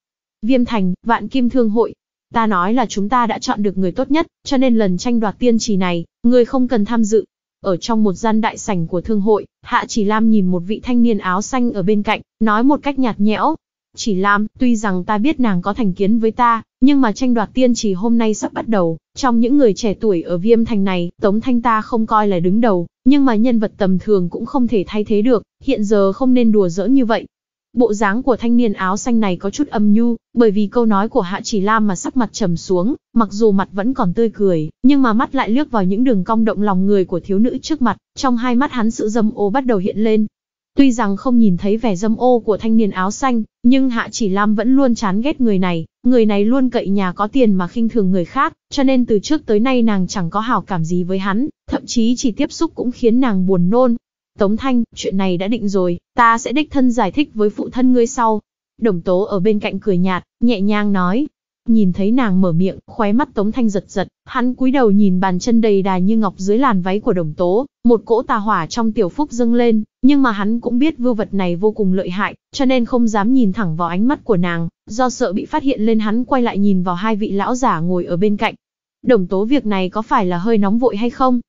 S1: Viêm Thành, Vạn Kim Thương hội, Ta nói là chúng ta đã chọn được người tốt nhất, cho nên lần tranh đoạt tiên trì này, người không cần tham dự. Ở trong một gian đại sảnh của thương hội, Hạ Chỉ Lam nhìn một vị thanh niên áo xanh ở bên cạnh, nói một cách nhạt nhẽo. Chỉ Lam, tuy rằng ta biết nàng có thành kiến với ta, nhưng mà tranh đoạt tiên trì hôm nay sắp bắt đầu. Trong những người trẻ tuổi ở viêm thành này, Tống Thanh ta không coi là đứng đầu, nhưng mà nhân vật tầm thường cũng không thể thay thế được. Hiện giờ không nên đùa giỡn như vậy, Bộ dáng của thanh niên áo xanh này có chút âm nhu, bởi vì câu nói của Hạ Chỉ Lam mà sắc mặt trầm xuống, mặc dù mặt vẫn còn tươi cười, nhưng mà mắt lại lướt vào những đường cong động lòng người của thiếu nữ trước mặt, trong hai mắt hắn sự dâm ô bắt đầu hiện lên. Tuy rằng không nhìn thấy vẻ dâm ô của thanh niên áo xanh, nhưng Hạ Chỉ Lam vẫn luôn chán ghét người này, người này luôn cậy nhà có tiền mà khinh thường người khác, cho nên từ trước tới nay nàng chẳng có hảo cảm gì với hắn, thậm chí chỉ tiếp xúc cũng khiến nàng buồn nôn, Tống Thanh, chuyện này đã định rồi, ta sẽ đích thân giải thích với phụ thân ngươi sau. Đồng tố ở bên cạnh cười nhạt, nhẹ nhàng nói. Nhìn thấy nàng mở miệng, khóe mắt Tống Thanh giật giật, hắn cúi đầu nhìn bàn chân đầy đà như ngọc dưới làn váy của đồng tố, một cỗ tà hỏa trong tiểu phúc dâng lên, nhưng mà hắn cũng biết vưu vật này vô cùng lợi hại, cho nên không dám nhìn thẳng vào ánh mắt của nàng, do sợ bị phát hiện lên hắn quay lại nhìn vào hai vị lão giả ngồi ở bên cạnh. Đồng tố việc này có phải là hơi nóng vội hay không?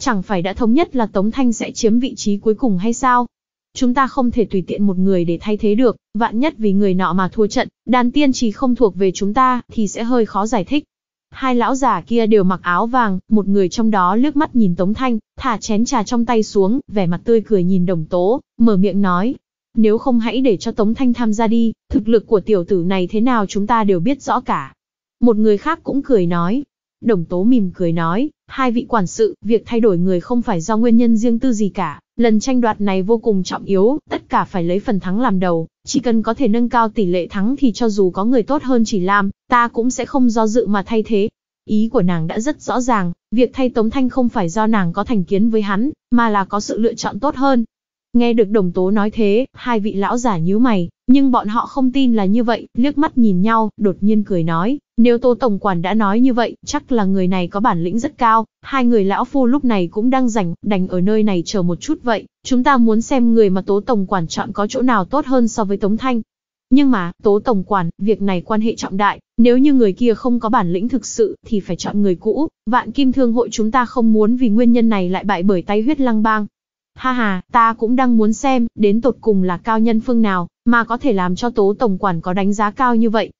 S1: Chẳng phải đã thống nhất là Tống Thanh sẽ chiếm vị trí cuối cùng hay sao? Chúng ta không thể tùy tiện một người để thay thế được, vạn nhất vì người nọ mà thua trận, đàn tiên chỉ không thuộc về chúng ta thì sẽ hơi khó giải thích. Hai lão giả kia đều mặc áo vàng, một người trong đó lướt mắt nhìn Tống Thanh, thả chén trà trong tay xuống, vẻ mặt tươi cười nhìn đồng tố, mở miệng nói. Nếu không hãy để cho Tống Thanh tham gia đi, thực lực của tiểu tử này thế nào chúng ta đều biết rõ cả. Một người khác cũng cười nói. Đồng tố mỉm cười nói, hai vị quản sự, việc thay đổi người không phải do nguyên nhân riêng tư gì cả, lần tranh đoạt này vô cùng trọng yếu, tất cả phải lấy phần thắng làm đầu, chỉ cần có thể nâng cao tỷ lệ thắng thì cho dù có người tốt hơn chỉ làm, ta cũng sẽ không do dự mà thay thế. Ý của nàng đã rất rõ ràng, việc thay Tống Thanh không phải do nàng có thành kiến với hắn, mà là có sự lựa chọn tốt hơn. Nghe được đồng tố nói thế, hai vị lão giả nhíu mày, nhưng bọn họ không tin là như vậy, liếc mắt nhìn nhau, đột nhiên cười nói, nếu Tô Tổng Quản đã nói như vậy, chắc là người này có bản lĩnh rất cao, hai người lão phu lúc này cũng đang rảnh, đành ở nơi này chờ một chút vậy, chúng ta muốn xem người mà Tố Tổng Quản chọn có chỗ nào tốt hơn so với Tống Thanh. Nhưng mà, Tố Tổng Quản, việc này quan hệ trọng đại, nếu như người kia không có bản lĩnh thực sự thì phải chọn người cũ, vạn kim thương hội chúng ta không muốn vì nguyên nhân này lại bại bởi tay huyết lăng bang. Ha ha, ta cũng đang muốn xem, đến tột cùng là cao nhân phương nào, mà có thể làm cho Tố Tổng Quản có đánh giá cao như vậy.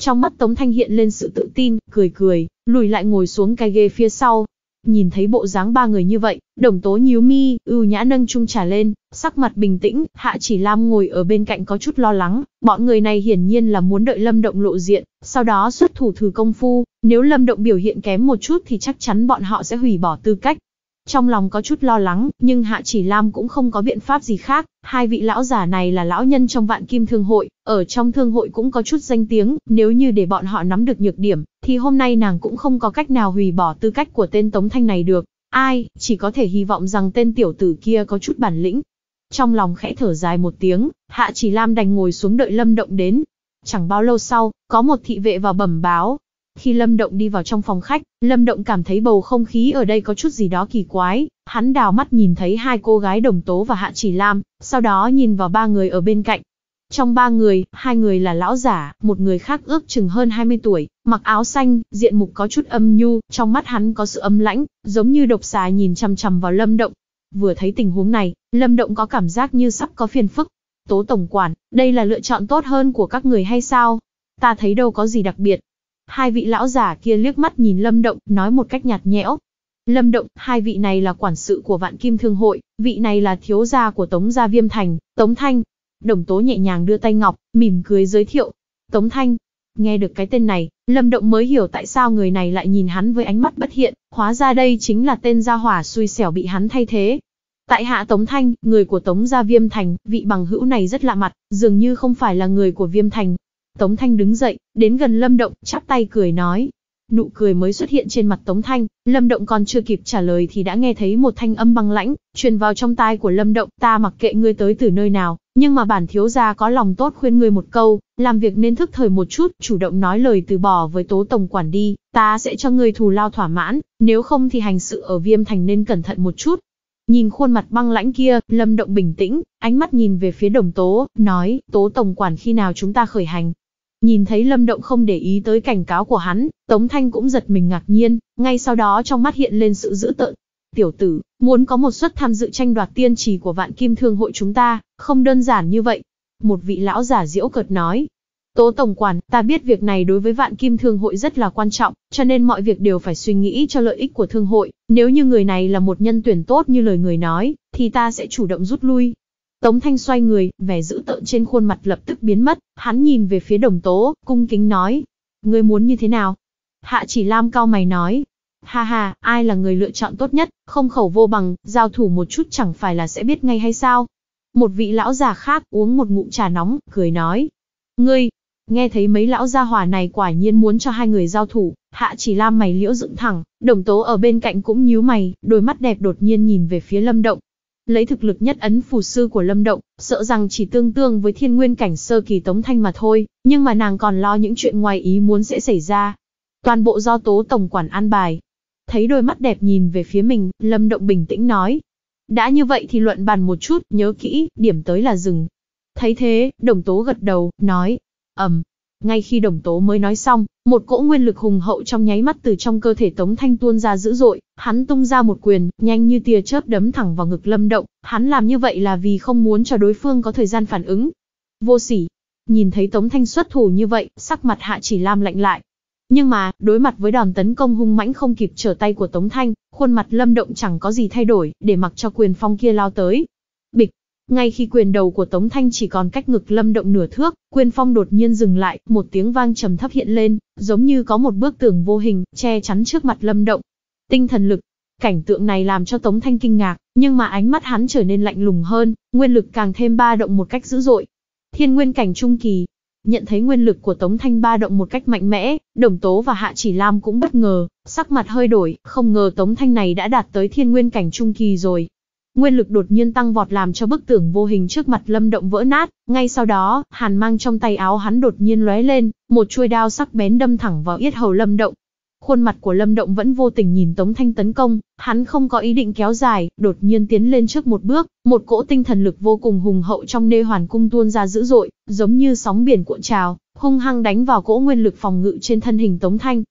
S1: Trong mắt Tống Thanh hiện lên sự tự tin, cười cười, lùi lại ngồi xuống cái ghế phía sau. Nhìn thấy bộ dáng ba người như vậy, đồng tố nhíu mi, ưu nhã nâng chung trả lên, sắc mặt bình tĩnh, hạ chỉ lam ngồi ở bên cạnh có chút lo lắng, bọn người này hiển nhiên là muốn đợi lâm động lộ diện, sau đó xuất thủ thử công phu, nếu lâm động biểu hiện kém một chút thì chắc chắn bọn họ sẽ hủy bỏ tư cách, trong lòng có chút lo lắng, nhưng Hạ Chỉ Lam cũng không có biện pháp gì khác, hai vị lão giả này là lão nhân trong vạn kim thương hội, ở trong thương hội cũng có chút danh tiếng, nếu như để bọn họ nắm được nhược điểm, thì hôm nay nàng cũng không có cách nào hủy bỏ tư cách của tên Tống Thanh này được. Ai, chỉ có thể hy vọng rằng tên tiểu tử kia có chút bản lĩnh. Trong lòng khẽ thở dài một tiếng, Hạ Chỉ Lam đành ngồi xuống đợi Lâm Động đến. Chẳng bao lâu sau, có một thị vệ vào bẩm báo, khi Lâm Động đi vào trong phòng khách, Lâm Động cảm thấy bầu không khí ở đây có chút gì đó kỳ quái, hắn đào mắt nhìn thấy hai cô gái đồng tố và Hạ Chỉ Lam, sau đó nhìn vào ba người ở bên cạnh. Trong ba người, hai người là lão giả, một người khác ước chừng hơn 20 tuổi, mặc áo xanh, diện mục có chút âm nhu, trong mắt hắn có sự âm lãnh, giống như độc xà nhìn chằm chằm vào Lâm Động. Vừa thấy tình huống này, Lâm Động có cảm giác như sắp có phiền phức. Tố Tổng Quản, đây là lựa chọn tốt hơn của các người hay sao? Ta thấy đâu có gì đặc biệt, Hai vị lão giả kia liếc mắt nhìn Lâm Động, nói một cách nhạt nhẽo. Lâm Động, hai vị này là quản sự của Vạn Kim Thương Hội, vị này là thiếu gia của Tống Gia Viêm Thành, Tống Thanh. Đồng tố nhẹ nhàng đưa tay ngọc, mỉm cười giới thiệu. Tống Thanh. Nghe được cái tên này, Lâm Động mới hiểu tại sao người này lại nhìn hắn với ánh mắt bất hiện, hóa ra đây chính là tên gia hỏa xui xẻo bị hắn thay thế. Tại hạ Tống Thanh, người của Tống Gia Viêm Thành, vị bằng hữu này rất lạ mặt, dường như không phải là người của Viêm Thành, Tống Thanh đứng dậy, đến gần Lâm Động, chắp tay cười nói. Nụ cười mới xuất hiện trên mặt Tống Thanh, Lâm Động còn chưa kịp trả lời thì đã nghe thấy một thanh âm băng lãnh, truyền vào trong tai của Lâm Động, ta mặc kệ ngươi tới từ nơi nào, nhưng mà bản thiếu gia có lòng tốt khuyên ngươi một câu, làm việc nên thức thời một chút, chủ động nói lời từ bỏ với tố tổng quản đi, ta sẽ cho ngươi thù lao thỏa mãn, nếu không thì hành sự ở viêm thành nên cẩn thận một chút. Nhìn khuôn mặt băng lãnh kia, Lâm Động bình tĩnh, ánh mắt nhìn về phía đồng tố, nói, tố tổng quản khi nào chúng ta khởi hành. Nhìn thấy Lâm Động không để ý tới cảnh cáo của hắn, Tống Thanh cũng giật mình ngạc nhiên, ngay sau đó trong mắt hiện lên sự dữ tợn. Tiểu tử, muốn có một suất tham dự tranh đoạt tiên trì của vạn kim thương hội chúng ta, không đơn giản như vậy. Một vị lão giả diễu cợt nói. Tố Tổng Quản, ta biết việc này đối với vạn kim thương hội rất là quan trọng, cho nên mọi việc đều phải suy nghĩ cho lợi ích của thương hội. Nếu như người này là một nhân tuyển tốt như lời người nói, thì ta sẽ chủ động rút lui, Tống Thanh xoay người, vẻ dữ tợn trên khuôn mặt lập tức biến mất, hắn nhìn về phía đồng tố, cung kính nói. Ngươi muốn như thế nào? Hạ chỉ Lam cao mày nói. Ha ha, ai là người lựa chọn tốt nhất, không khẩu vô bằng, giao thủ một chút chẳng phải là sẽ biết ngay hay sao? Một vị lão già khác uống một ngụm trà nóng, cười nói. Ngươi, nghe thấy mấy lão gia hỏa này quả nhiên muốn cho hai người giao thủ, hạ chỉ Lam mày liễu dựng thẳng, đồng tố ở bên cạnh cũng nhíu mày, đôi mắt đẹp đột nhiên nhìn về phía lâm động, Lấy thực lực nhất ấn phù sư của Lâm Động, sợ rằng chỉ tương tương với thiên nguyên cảnh sơ kỳ Tống Thanh mà thôi, nhưng mà nàng còn lo những chuyện ngoài ý muốn sẽ xảy ra. Toàn bộ do tố tổng quản an bài. Thấy đôi mắt đẹp nhìn về phía mình, Lâm Động bình tĩnh nói. Đã như vậy thì luận bàn một chút, nhớ kỹ, điểm tới là dừng. Thấy thế, đồng tố gật đầu, nói. Ẩm, ngay khi đồng tố mới nói xong, một cỗ nguyên lực hùng hậu trong nháy mắt từ trong cơ thể Tống Thanh tuôn ra dữ dội, hắn tung ra một quyền, nhanh như tia chớp đấm thẳng vào ngực Lâm Động, hắn làm như vậy là vì không muốn cho đối phương có thời gian phản ứng. Vô sỉ. Nhìn thấy Tống Thanh xuất thủ như vậy, sắc mặt Hạ Chỉ Lam lạnh lại. Nhưng mà, đối mặt với đòn tấn công hung mãnh không kịp trở tay của Tống Thanh, khuôn mặt Lâm Động chẳng có gì thay đổi, để mặc cho quyền phong kia lao tới, ngay khi quyền đầu của Tống Thanh chỉ còn cách ngực lâm động nửa thước, quyền phong đột nhiên dừng lại, một tiếng vang trầm thấp hiện lên, giống như có một bức tường vô hình, che chắn trước mặt lâm động. Tinh thần lực. Cảnh tượng này làm cho Tống Thanh kinh ngạc, nhưng mà ánh mắt hắn trở nên lạnh lùng hơn, nguyên lực càng thêm ba động một cách dữ dội. Thiên nguyên cảnh trung kỳ. Nhận thấy nguyên lực của Tống Thanh ba động một cách mạnh mẽ, Đồng Tố và Hạ Chỉ Lam cũng bất ngờ, sắc mặt hơi đổi, không ngờ Tống Thanh này đã đạt tới thiên nguyên cảnh trung kỳ rồi, nguyên lực đột nhiên tăng vọt làm cho bức tường vô hình trước mặt Lâm Động vỡ nát, ngay sau đó, hàn mang trong tay áo hắn đột nhiên lóe lên, một chuôi đao sắc bén đâm thẳng vào yết hầu Lâm Động. Khuôn mặt của Lâm Động vẫn vô tình nhìn Tống Thanh tấn công, hắn không có ý định kéo dài, đột nhiên tiến lên trước một bước, một cỗ tinh thần lực vô cùng hùng hậu trong nê hoàn cung tuôn ra dữ dội, giống như sóng biển cuộn trào, hung hăng đánh vào cỗ nguyên lực phòng ngự trên thân hình Tống Thanh,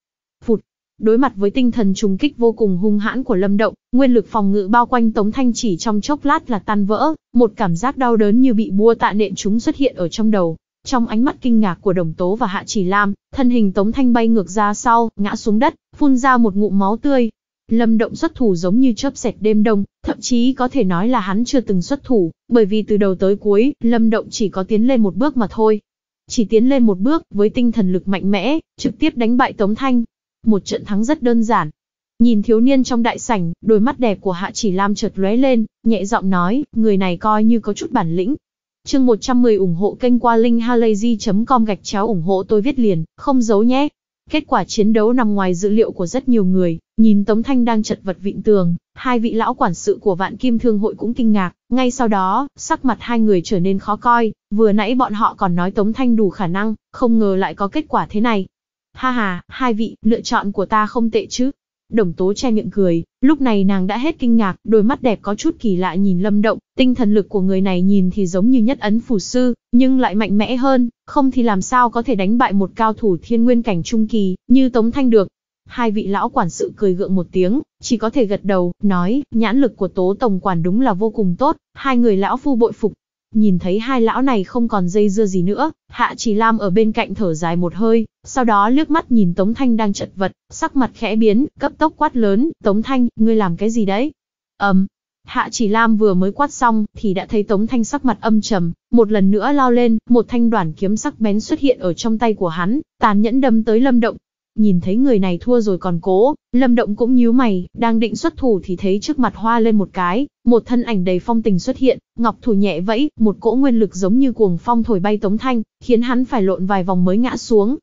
S1: Đối mặt với tinh thần trùng kích vô cùng hung hãn của Lâm Động, nguyên lực phòng ngự bao quanh Tống Thanh chỉ trong chốc lát là tan vỡ, một cảm giác đau đớn như bị búa tạ nện chúng xuất hiện ở trong đầu. Trong ánh mắt kinh ngạc của Đồng Tố và Hạ Chỉ Lam, thân hình Tống Thanh bay ngược ra sau, ngã xuống đất, phun ra một ngụm máu tươi. Lâm Động xuất thủ giống như chớp sẹt đêm đông, thậm chí có thể nói là hắn chưa từng xuất thủ, bởi vì từ đầu tới cuối, Lâm Động chỉ có tiến lên một bước mà thôi. Chỉ tiến lên một bước, với tinh thần lực mạnh mẽ, trực tiếp đánh bại Tống Thanh, một trận thắng rất đơn giản. Nhìn thiếu niên trong đại sảnh, đôi mắt đẹp của Hạ Chỉ Lam chợt lóe lên, nhẹ giọng nói, người này coi như có chút bản lĩnh. Chương 110 ủng hộ kênh qua linkhalazy.com gạch chéo ủng hộ tôi viết liền, không giấu nhé. Kết quả chiến đấu nằm ngoài dữ liệu của rất nhiều người, nhìn Tống Thanh đang chật vật vịn tường, hai vị lão quản sự của Vạn Kim Thương hội cũng kinh ngạc, ngay sau đó, sắc mặt hai người trở nên khó coi, vừa nãy bọn họ còn nói Tống Thanh đủ khả năng, không ngờ lại có kết quả thế này, Ha ha, hai vị, lựa chọn của ta không tệ chứ. Đồng tố che miệng cười, lúc này nàng đã hết kinh ngạc, đôi mắt đẹp có chút kỳ lạ nhìn lâm động, tinh thần lực của người này nhìn thì giống như nhất ấn phù sư, nhưng lại mạnh mẽ hơn, không thì làm sao có thể đánh bại một cao thủ thiên nguyên cảnh trung kỳ, như Tống Thanh được. Hai vị lão quản sự cười gượng một tiếng, chỉ có thể gật đầu, nói, nhãn lực của tố tổng quản đúng là vô cùng tốt, hai người lão phu bội phục, Nhìn thấy hai lão này không còn dây dưa gì nữa, Hạ Chỉ Lam ở bên cạnh thở dài một hơi, sau đó liếc mắt nhìn Tống Thanh đang chật vật, sắc mặt khẽ biến, cấp tốc quát lớn, Tống Thanh, ngươi làm cái gì đấy? Ấm, um, Hạ Chỉ Lam vừa mới quát xong, thì đã thấy Tống Thanh sắc mặt âm trầm, một lần nữa lao lên, một thanh đoàn kiếm sắc bén xuất hiện ở trong tay của hắn, tàn nhẫn đâm tới Lâm Động, Nhìn thấy người này thua rồi còn cố, Lâm Động cũng nhíu mày, đang định xuất thủ thì thấy trước mặt hoa lên một cái, một thân ảnh đầy phong tình xuất hiện, ngọc thủ nhẹ vẫy, một cỗ nguyên lực giống như cuồng phong thổi bay Tống Thanh, khiến hắn phải lộn vài vòng mới ngã xuống.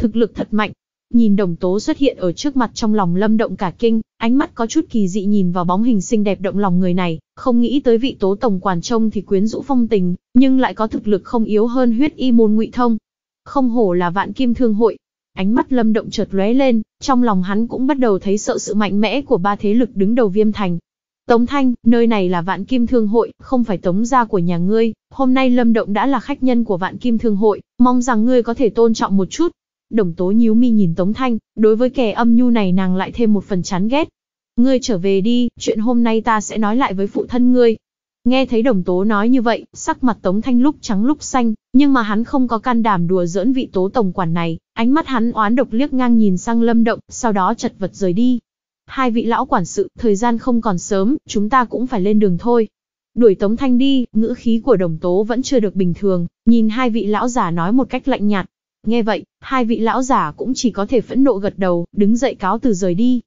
S1: Thực lực thật mạnh. Nhìn đồng tố xuất hiện ở trước mặt trong lòng Lâm Động cả kinh, ánh mắt có chút kỳ dị nhìn vào bóng hình xinh đẹp động lòng người này, không nghĩ tới vị tố tổng quản trông thì quyến rũ phong tình, nhưng lại có thực lực không yếu hơn huyết y môn ngụy thông. Không hổ là vạn kim thương hội, Ánh mắt Lâm Động chợt lóe lên, trong lòng hắn cũng bắt đầu thấy sợ sự mạnh mẽ của ba thế lực đứng đầu Viêm Thành. Tống Thanh, nơi này là Vạn Kim Thương Hội, không phải Tống gia của nhà ngươi, hôm nay Lâm Động đã là khách nhân của Vạn Kim Thương Hội, mong rằng ngươi có thể tôn trọng một chút. Đồng tố nhíu mi nhìn Tống Thanh, đối với kẻ âm nhu này nàng lại thêm một phần chán ghét. Ngươi trở về đi, chuyện hôm nay ta sẽ nói lại với phụ thân ngươi, Nghe thấy đồng tố nói như vậy, sắc mặt Tống Thanh lúc trắng lúc xanh, nhưng mà hắn không có can đảm đùa giỡn vị tố tổng quản này, ánh mắt hắn oán độc liếc ngang nhìn sang lâm động, sau đó chật vật rời đi. Hai vị lão quản sự, thời gian không còn sớm, chúng ta cũng phải lên đường thôi. Đuổi Tống Thanh đi, ngữ khí của đồng tố vẫn chưa được bình thường, nhìn hai vị lão giả nói một cách lạnh nhạt. Nghe vậy, hai vị lão giả cũng chỉ có thể phẫn nộ gật đầu, đứng dậy cáo từ rời đi.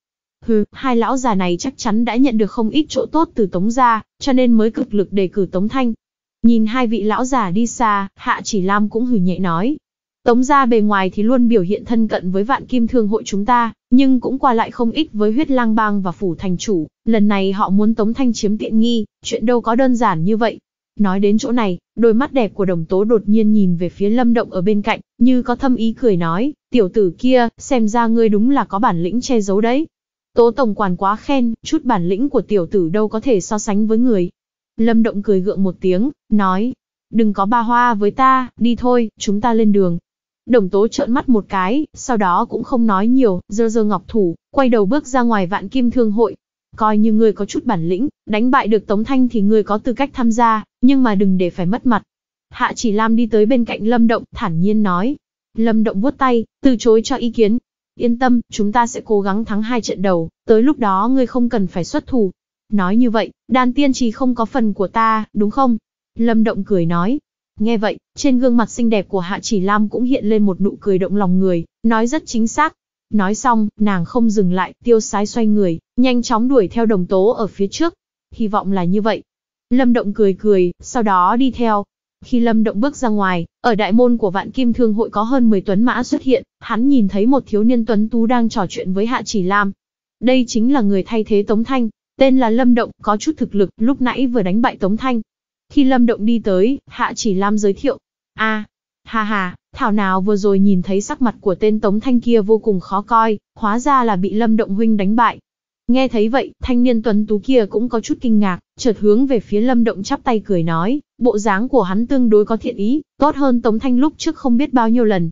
S1: Hừ, hai lão già này chắc chắn đã nhận được không ít chỗ tốt từ Tống gia, cho nên mới cực lực đề cử Tống Thanh. Nhìn hai vị lão già đi xa, Hạ Chỉ Lam cũng hừ nhẹ nói. Tống gia bề ngoài thì luôn biểu hiện thân cận với vạn kim thương hội chúng ta, nhưng cũng qua lại không ít với huyết lang bang và phủ thành chủ, lần này họ muốn Tống Thanh chiếm tiện nghi, chuyện đâu có đơn giản như vậy. Nói đến chỗ này, đôi mắt đẹp của đồng tố đột nhiên nhìn về phía lâm động ở bên cạnh, như có thâm ý cười nói, tiểu tử kia, xem ra ngươi đúng là có bản lĩnh che giấu đấy. Tố tổng quản quá khen, chút bản lĩnh của tiểu tử đâu có thể so sánh với người. Lâm Động cười gượng một tiếng, nói, đừng có ba hoa với ta, đi thôi, chúng ta lên đường. Đồng tố trợn mắt một cái, sau đó cũng không nói nhiều, dơ dơ ngọc thủ, quay đầu bước ra ngoài vạn kim thương hội. Coi như người có chút bản lĩnh, đánh bại được Tống Thanh thì người có tư cách tham gia, nhưng mà đừng để phải mất mặt. Hạ chỉ Lam đi tới bên cạnh Lâm Động, thản nhiên nói. Lâm Động vuốt tay, từ chối cho ý kiến, Yên tâm, chúng ta sẽ cố gắng thắng hai trận đầu, tới lúc đó ngươi không cần phải xuất thủ. Nói như vậy, đàn tiên trì không có phần của ta, đúng không? Lâm Động cười nói. Nghe vậy, trên gương mặt xinh đẹp của Hạ Chỉ Lam cũng hiện lên một nụ cười động lòng người, nói rất chính xác. Nói xong, nàng không dừng lại, tiêu sái xoay người, nhanh chóng đuổi theo đồng tố ở phía trước. Hy vọng là như vậy. Lâm Động cười cười, sau đó đi theo. Khi Lâm Động bước ra ngoài, ở đại môn của Vạn Kim Thương hội có hơn 10 tuấn mã xuất hiện, hắn nhìn thấy một thiếu niên tuấn tú đang trò chuyện với Hạ Chỉ Lam. Đây chính là người thay thế Tống Thanh, tên là Lâm Động, có chút thực lực, lúc nãy vừa đánh bại Tống Thanh. Khi Lâm Động đi tới, Hạ Chỉ Lam giới thiệu. a ha ha, thảo nào vừa rồi nhìn thấy sắc mặt của tên Tống Thanh kia vô cùng khó coi, hóa ra là bị Lâm Động huynh đánh bại, Nghe thấy vậy, thanh niên tuấn tú kia cũng có chút kinh ngạc, chợt hướng về phía Lâm Động chắp tay cười nói, bộ dáng của hắn tương đối có thiện ý, tốt hơn Tống Thanh lúc trước không biết bao nhiêu lần.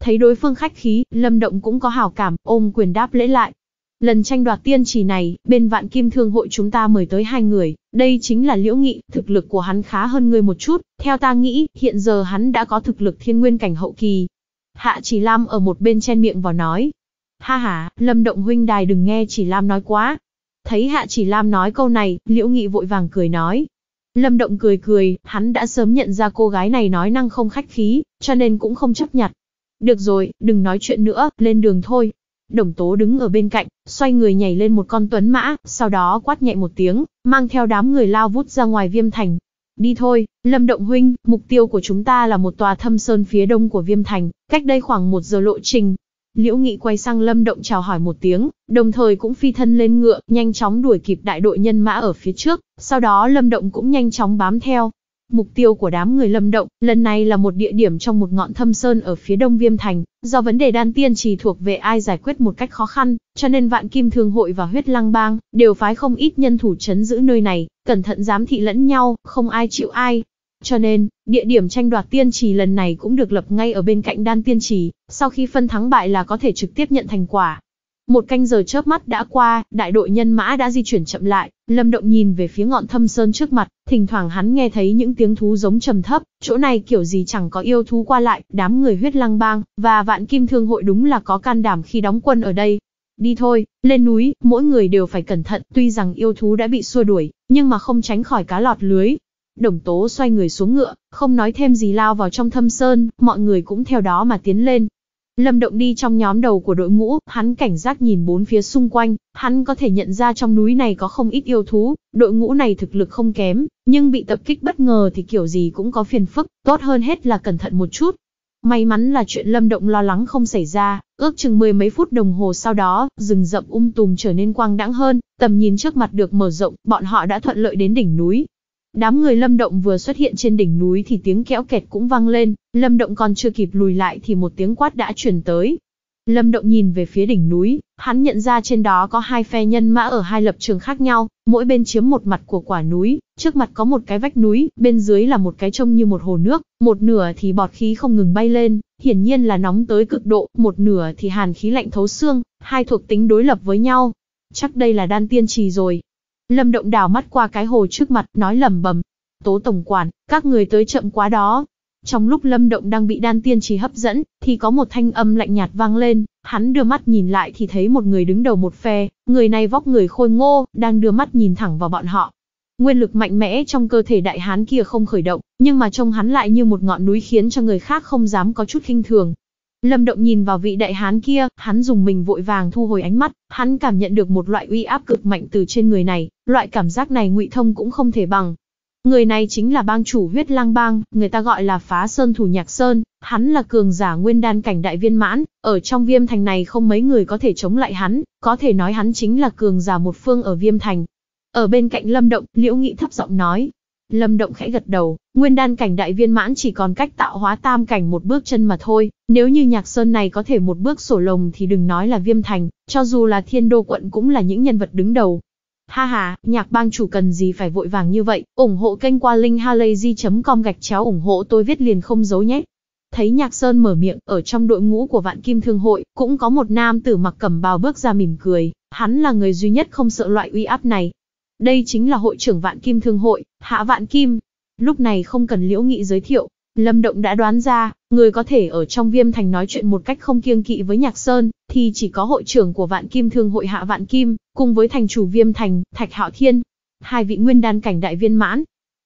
S1: Thấy đối phương khách khí, Lâm Động cũng có hảo cảm, ôm quyền đáp lễ lại. Lần tranh đoạt tiên chỉ này, bên vạn kim thương hội chúng ta mời tới hai người, đây chính là liễu nghị, thực lực của hắn khá hơn người một chút, theo ta nghĩ, hiện giờ hắn đã có thực lực thiên nguyên cảnh hậu kỳ. Hạ Chỉ Lam ở một bên chen miệng vào nói, Ha ha, Lâm Động huynh đài đừng nghe chỉ Lam nói quá. Thấy Hạ chỉ Lam nói câu này, Liễu Nghị vội vàng cười nói. Lâm Động cười cười, hắn đã sớm nhận ra cô gái này nói năng không khách khí, cho nên cũng không chấp nhặt. Được rồi, đừng nói chuyện nữa, lên đường thôi. Đồng tố đứng ở bên cạnh, xoay người nhảy lên một con tuấn mã, sau đó quát nhẹ một tiếng, mang theo đám người lao vút ra ngoài viêm thành. Đi thôi, Lâm Động Huynh, mục tiêu của chúng ta là một tòa thâm sơn phía đông của viêm thành, cách đây khoảng một giờ lộ trình, Liễu Nghị quay sang Lâm Động chào hỏi một tiếng, đồng thời cũng phi thân lên ngựa, nhanh chóng đuổi kịp đại đội nhân mã ở phía trước, sau đó Lâm Động cũng nhanh chóng bám theo. Mục tiêu của đám người Lâm Động lần này là một địa điểm trong một ngọn thâm sơn ở phía đông Viêm Thành, do vấn đề đan tiên trì thuộc về ai giải quyết một cách khó khăn, cho nên Vạn Kim Thương Hội và Huyết Lăng Bang đều phái không ít nhân thủ chấn giữ nơi này, cẩn thận giám thị lẫn nhau, không ai chịu ai, cho nên, địa điểm tranh đoạt tiên trì lần này cũng được lập ngay ở bên cạnh đan tiên trì, sau khi phân thắng bại là có thể trực tiếp nhận thành quả. Một canh giờ chớp mắt đã qua, đại đội nhân mã đã di chuyển chậm lại, Lâm Động nhìn về phía ngọn thâm sơn trước mặt, thỉnh thoảng hắn nghe thấy những tiếng thú giống trầm thấp, chỗ này kiểu gì chẳng có yêu thú qua lại, đám người huyết lăng bang, và vạn kim thương hội đúng là có can đảm khi đóng quân ở đây. Đi thôi, lên núi, mỗi người đều phải cẩn thận, tuy rằng yêu thú đã bị xua đuổi, nhưng mà không tránh khỏi cá lọt lưới, Đồng tố xoay người xuống ngựa, không nói thêm gì lao vào trong thâm sơn, mọi người cũng theo đó mà tiến lên. Lâm Động đi trong nhóm đầu của đội ngũ, hắn cảnh giác nhìn bốn phía xung quanh, hắn có thể nhận ra trong núi này có không ít yêu thú, đội ngũ này thực lực không kém, nhưng bị tập kích bất ngờ thì kiểu gì cũng có phiền phức, tốt hơn hết là cẩn thận một chút. May mắn là chuyện Lâm Động lo lắng không xảy ra, ước chừng mười mấy phút đồng hồ sau đó, rừng rậm um tùm trở nên quang đãng hơn, tầm nhìn trước mặt được mở rộng, bọn họ đã thuận lợi đến đỉnh núi. Đám người Lâm Động vừa xuất hiện trên đỉnh núi thì tiếng kéo kẹt cũng vang lên, Lâm Động còn chưa kịp lùi lại thì một tiếng quát đã truyền tới. Lâm Động nhìn về phía đỉnh núi, hắn nhận ra trên đó có hai phe nhân mã ở hai lập trường khác nhau, mỗi bên chiếm một mặt của quả núi, trước mặt có một cái vách núi, bên dưới là một cái trông như một hồ nước, một nửa thì bọt khí không ngừng bay lên, hiển nhiên là nóng tới cực độ, một nửa thì hàn khí lạnh thấu xương, hai thuộc tính đối lập với nhau. Chắc đây là đan tiên trì rồi, Lâm Động đào mắt qua cái hồ trước mặt, nói lầm bầm. Tố Tổng Quản, các người tới chậm quá đó. Trong lúc Lâm Động đang bị đan tiên trì hấp dẫn, thì có một thanh âm lạnh nhạt vang lên, hắn đưa mắt nhìn lại thì thấy một người đứng đầu một phe, người này vóc người khôi ngô, đang đưa mắt nhìn thẳng vào bọn họ. Nguyên lực mạnh mẽ trong cơ thể đại hán kia không khởi động, nhưng mà trông hắn lại như một ngọn núi khiến cho người khác không dám có chút khinh thường. Lâm Động nhìn vào vị đại hán kia, hắn dùng mình vội vàng thu hồi ánh mắt, hắn cảm nhận được một loại uy áp cực mạnh từ trên người này, loại cảm giác này Ngụy Thông cũng không thể bằng. Người này chính là bang chủ huyết lang bang, người ta gọi là phá sơn thủ nhạc sơn, hắn là cường giả nguyên đan cảnh đại viên mãn, ở trong viêm thành này không mấy người có thể chống lại hắn, có thể nói hắn chính là cường giả một phương ở viêm thành. Ở bên cạnh lâm động, liễu nghị thấp giọng nói, Lâm Động khẽ gật đầu, nguyên đan cảnh đại viên mãn chỉ còn cách tạo hóa tam cảnh một bước chân mà thôi, nếu như Nhạc Sơn này có thể một bước sổ lồng thì đừng nói là Viêm Thành, cho dù là Thiên Đô quận cũng là những nhân vật đứng đầu. Ha ha, nhạc bang chủ cần gì phải vội vàng như vậy, ủng hộ kênh qua linkhalazy.com gạch chéo ủng hộ tôi viết liền không giấu nhé. Thấy Nhạc Sơn mở miệng, ở trong đội ngũ của Vạn Kim Thương hội, cũng có một nam tử mặc cẩm bào bước ra mỉm cười, hắn là người duy nhất không sợ loại uy áp này, đây chính là hội trưởng Vạn Kim Thương hội, Hạ Vạn Kim. Lúc này không cần Liễu Nghị giới thiệu, Lâm Động đã đoán ra, người có thể ở trong Viêm Thành nói chuyện một cách không kiêng kỵ với Nhạc Sơn, thì chỉ có hội trưởng của Vạn Kim Thương hội Hạ Vạn Kim, cùng với thành chủ Viêm Thành, Thạch Hạo Thiên. Hai vị nguyên đan cảnh đại viên mãn,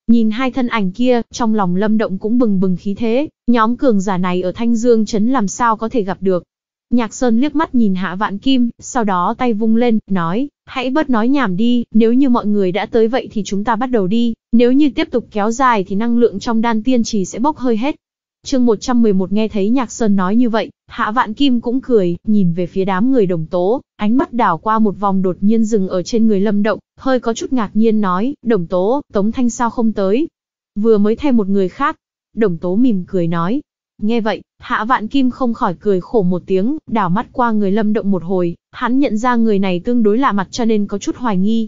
S1: Nhìn hai thân ảnh kia, trong lòng Lâm Động cũng bừng bừng khí thế, nhóm cường giả này ở Thanh Dương Trấn làm sao có thể gặp được. Nhạc Sơn liếc mắt nhìn Hạ Vạn Kim, sau đó tay vung lên, nói, Hãy bớt nói nhảm đi, nếu như mọi người đã tới vậy thì chúng ta bắt đầu đi, nếu như tiếp tục kéo dài thì năng lượng trong đan tiên trì sẽ bốc hơi hết. Chương 111 nghe thấy Nhạc Sơn nói như vậy, Hạ Vạn Kim cũng cười, nhìn về phía đám người đồng tố, ánh mắt đảo qua một vòng đột nhiên dừng ở trên người Lâm Động, hơi có chút ngạc nhiên nói, đồng tố, Tống Thanh sao không tới? Vừa mới thay một người khác. Đồng tố mỉm cười nói. Nghe vậy, Hạ Vạn Kim không khỏi cười khổ một tiếng, đảo mắt qua người Lâm Động một hồi, hắn nhận ra người này tương đối lạ mặt cho nên có chút hoài nghi.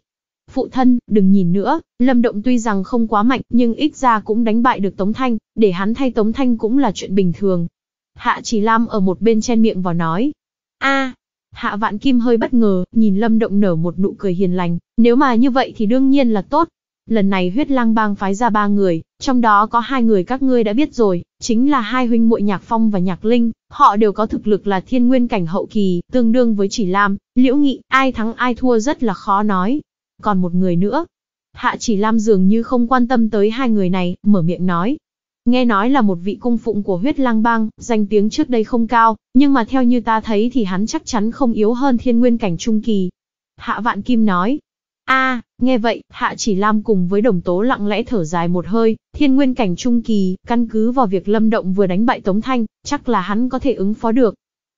S1: Phụ thân, đừng nhìn nữa, Lâm Động tuy rằng không quá mạnh nhưng ít ra cũng đánh bại được Tống Thanh, để hắn thay Tống Thanh cũng là chuyện bình thường. Hạ Chỉ Lam ở một bên chen miệng vào nói. a Hạ Vạn Kim hơi bất ngờ, nhìn Lâm Động nở một nụ cười hiền lành, nếu mà như vậy thì đương nhiên là tốt, Lần này huyết lang bang phái ra ba người, trong đó có hai người các ngươi đã biết rồi, chính là hai huynh muội Nhạc Phong và Nhạc Linh, họ đều có thực lực là thiên nguyên cảnh hậu kỳ, tương đương với chỉ Lam, Liễu Nghị, ai thắng ai thua rất là khó nói. Còn một người nữa, Hạ chỉ Lam dường như không quan tâm tới hai người này, mở miệng nói. Nghe nói là một vị cung phụng của huyết lang bang, danh tiếng trước đây không cao, nhưng mà theo như ta thấy thì hắn chắc chắn không yếu hơn thiên nguyên cảnh trung kỳ. Hạ vạn kim nói, A, nghe vậy, Hạ Chỉ Lam cùng với Đồng Tố lặng lẽ thở dài một hơi, thiên nguyên cảnh trung kỳ, căn cứ vào việc Lâm Động vừa đánh bại Tống Thanh, chắc là hắn có thể ứng phó được.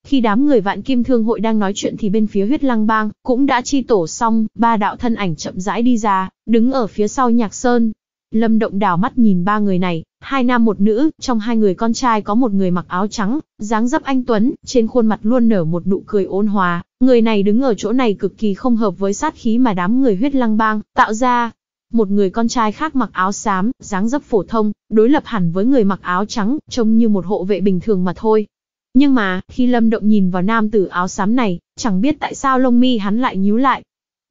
S1: Khi đám người vạn kim thương hội đang nói chuyện thì bên phía huyết lăng bang, cũng đã chi tổ xong, ba đạo thân ảnh chậm rãi đi ra, đứng ở phía sau nhạc sơn, Lâm Động đào mắt nhìn ba người này, hai nam một nữ, trong hai người con trai có một người mặc áo trắng, dáng dấp anh Tuấn, trên khuôn mặt luôn nở một nụ cười ôn hòa, người này đứng ở chỗ này cực kỳ không hợp với sát khí mà đám người huyết lăng bang, tạo ra. Một người con trai khác mặc áo xám, dáng dấp phổ thông, đối lập hẳn với người mặc áo trắng, trông như một hộ vệ bình thường mà thôi. Nhưng mà, khi Lâm Động nhìn vào nam tử áo xám này, chẳng biết tại sao lông mi hắn lại nhíu lại,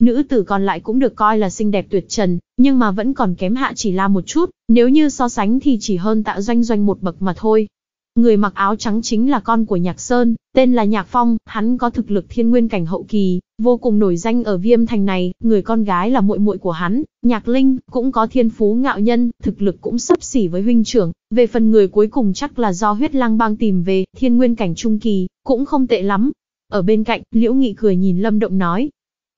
S1: Nữ tử còn lại cũng được coi là xinh đẹp tuyệt trần, nhưng mà vẫn còn kém hạ chỉ la một chút, nếu như so sánh thì chỉ hơn tạ doanh doanh một bậc mà thôi. Người mặc áo trắng chính là con của Nhạc Sơn, tên là Nhạc Phong, hắn có thực lực thiên nguyên cảnh hậu kỳ, vô cùng nổi danh ở Viêm Thành này, người con gái là muội muội của hắn, Nhạc Linh, cũng có thiên phú ngạo nhân, thực lực cũng sấp xỉ với huynh trưởng, về phần người cuối cùng chắc là do huyết lang bang tìm về, thiên nguyên cảnh trung kỳ, cũng không tệ lắm. Ở bên cạnh, Liễu Nghị cười nhìn Lâm Động nói,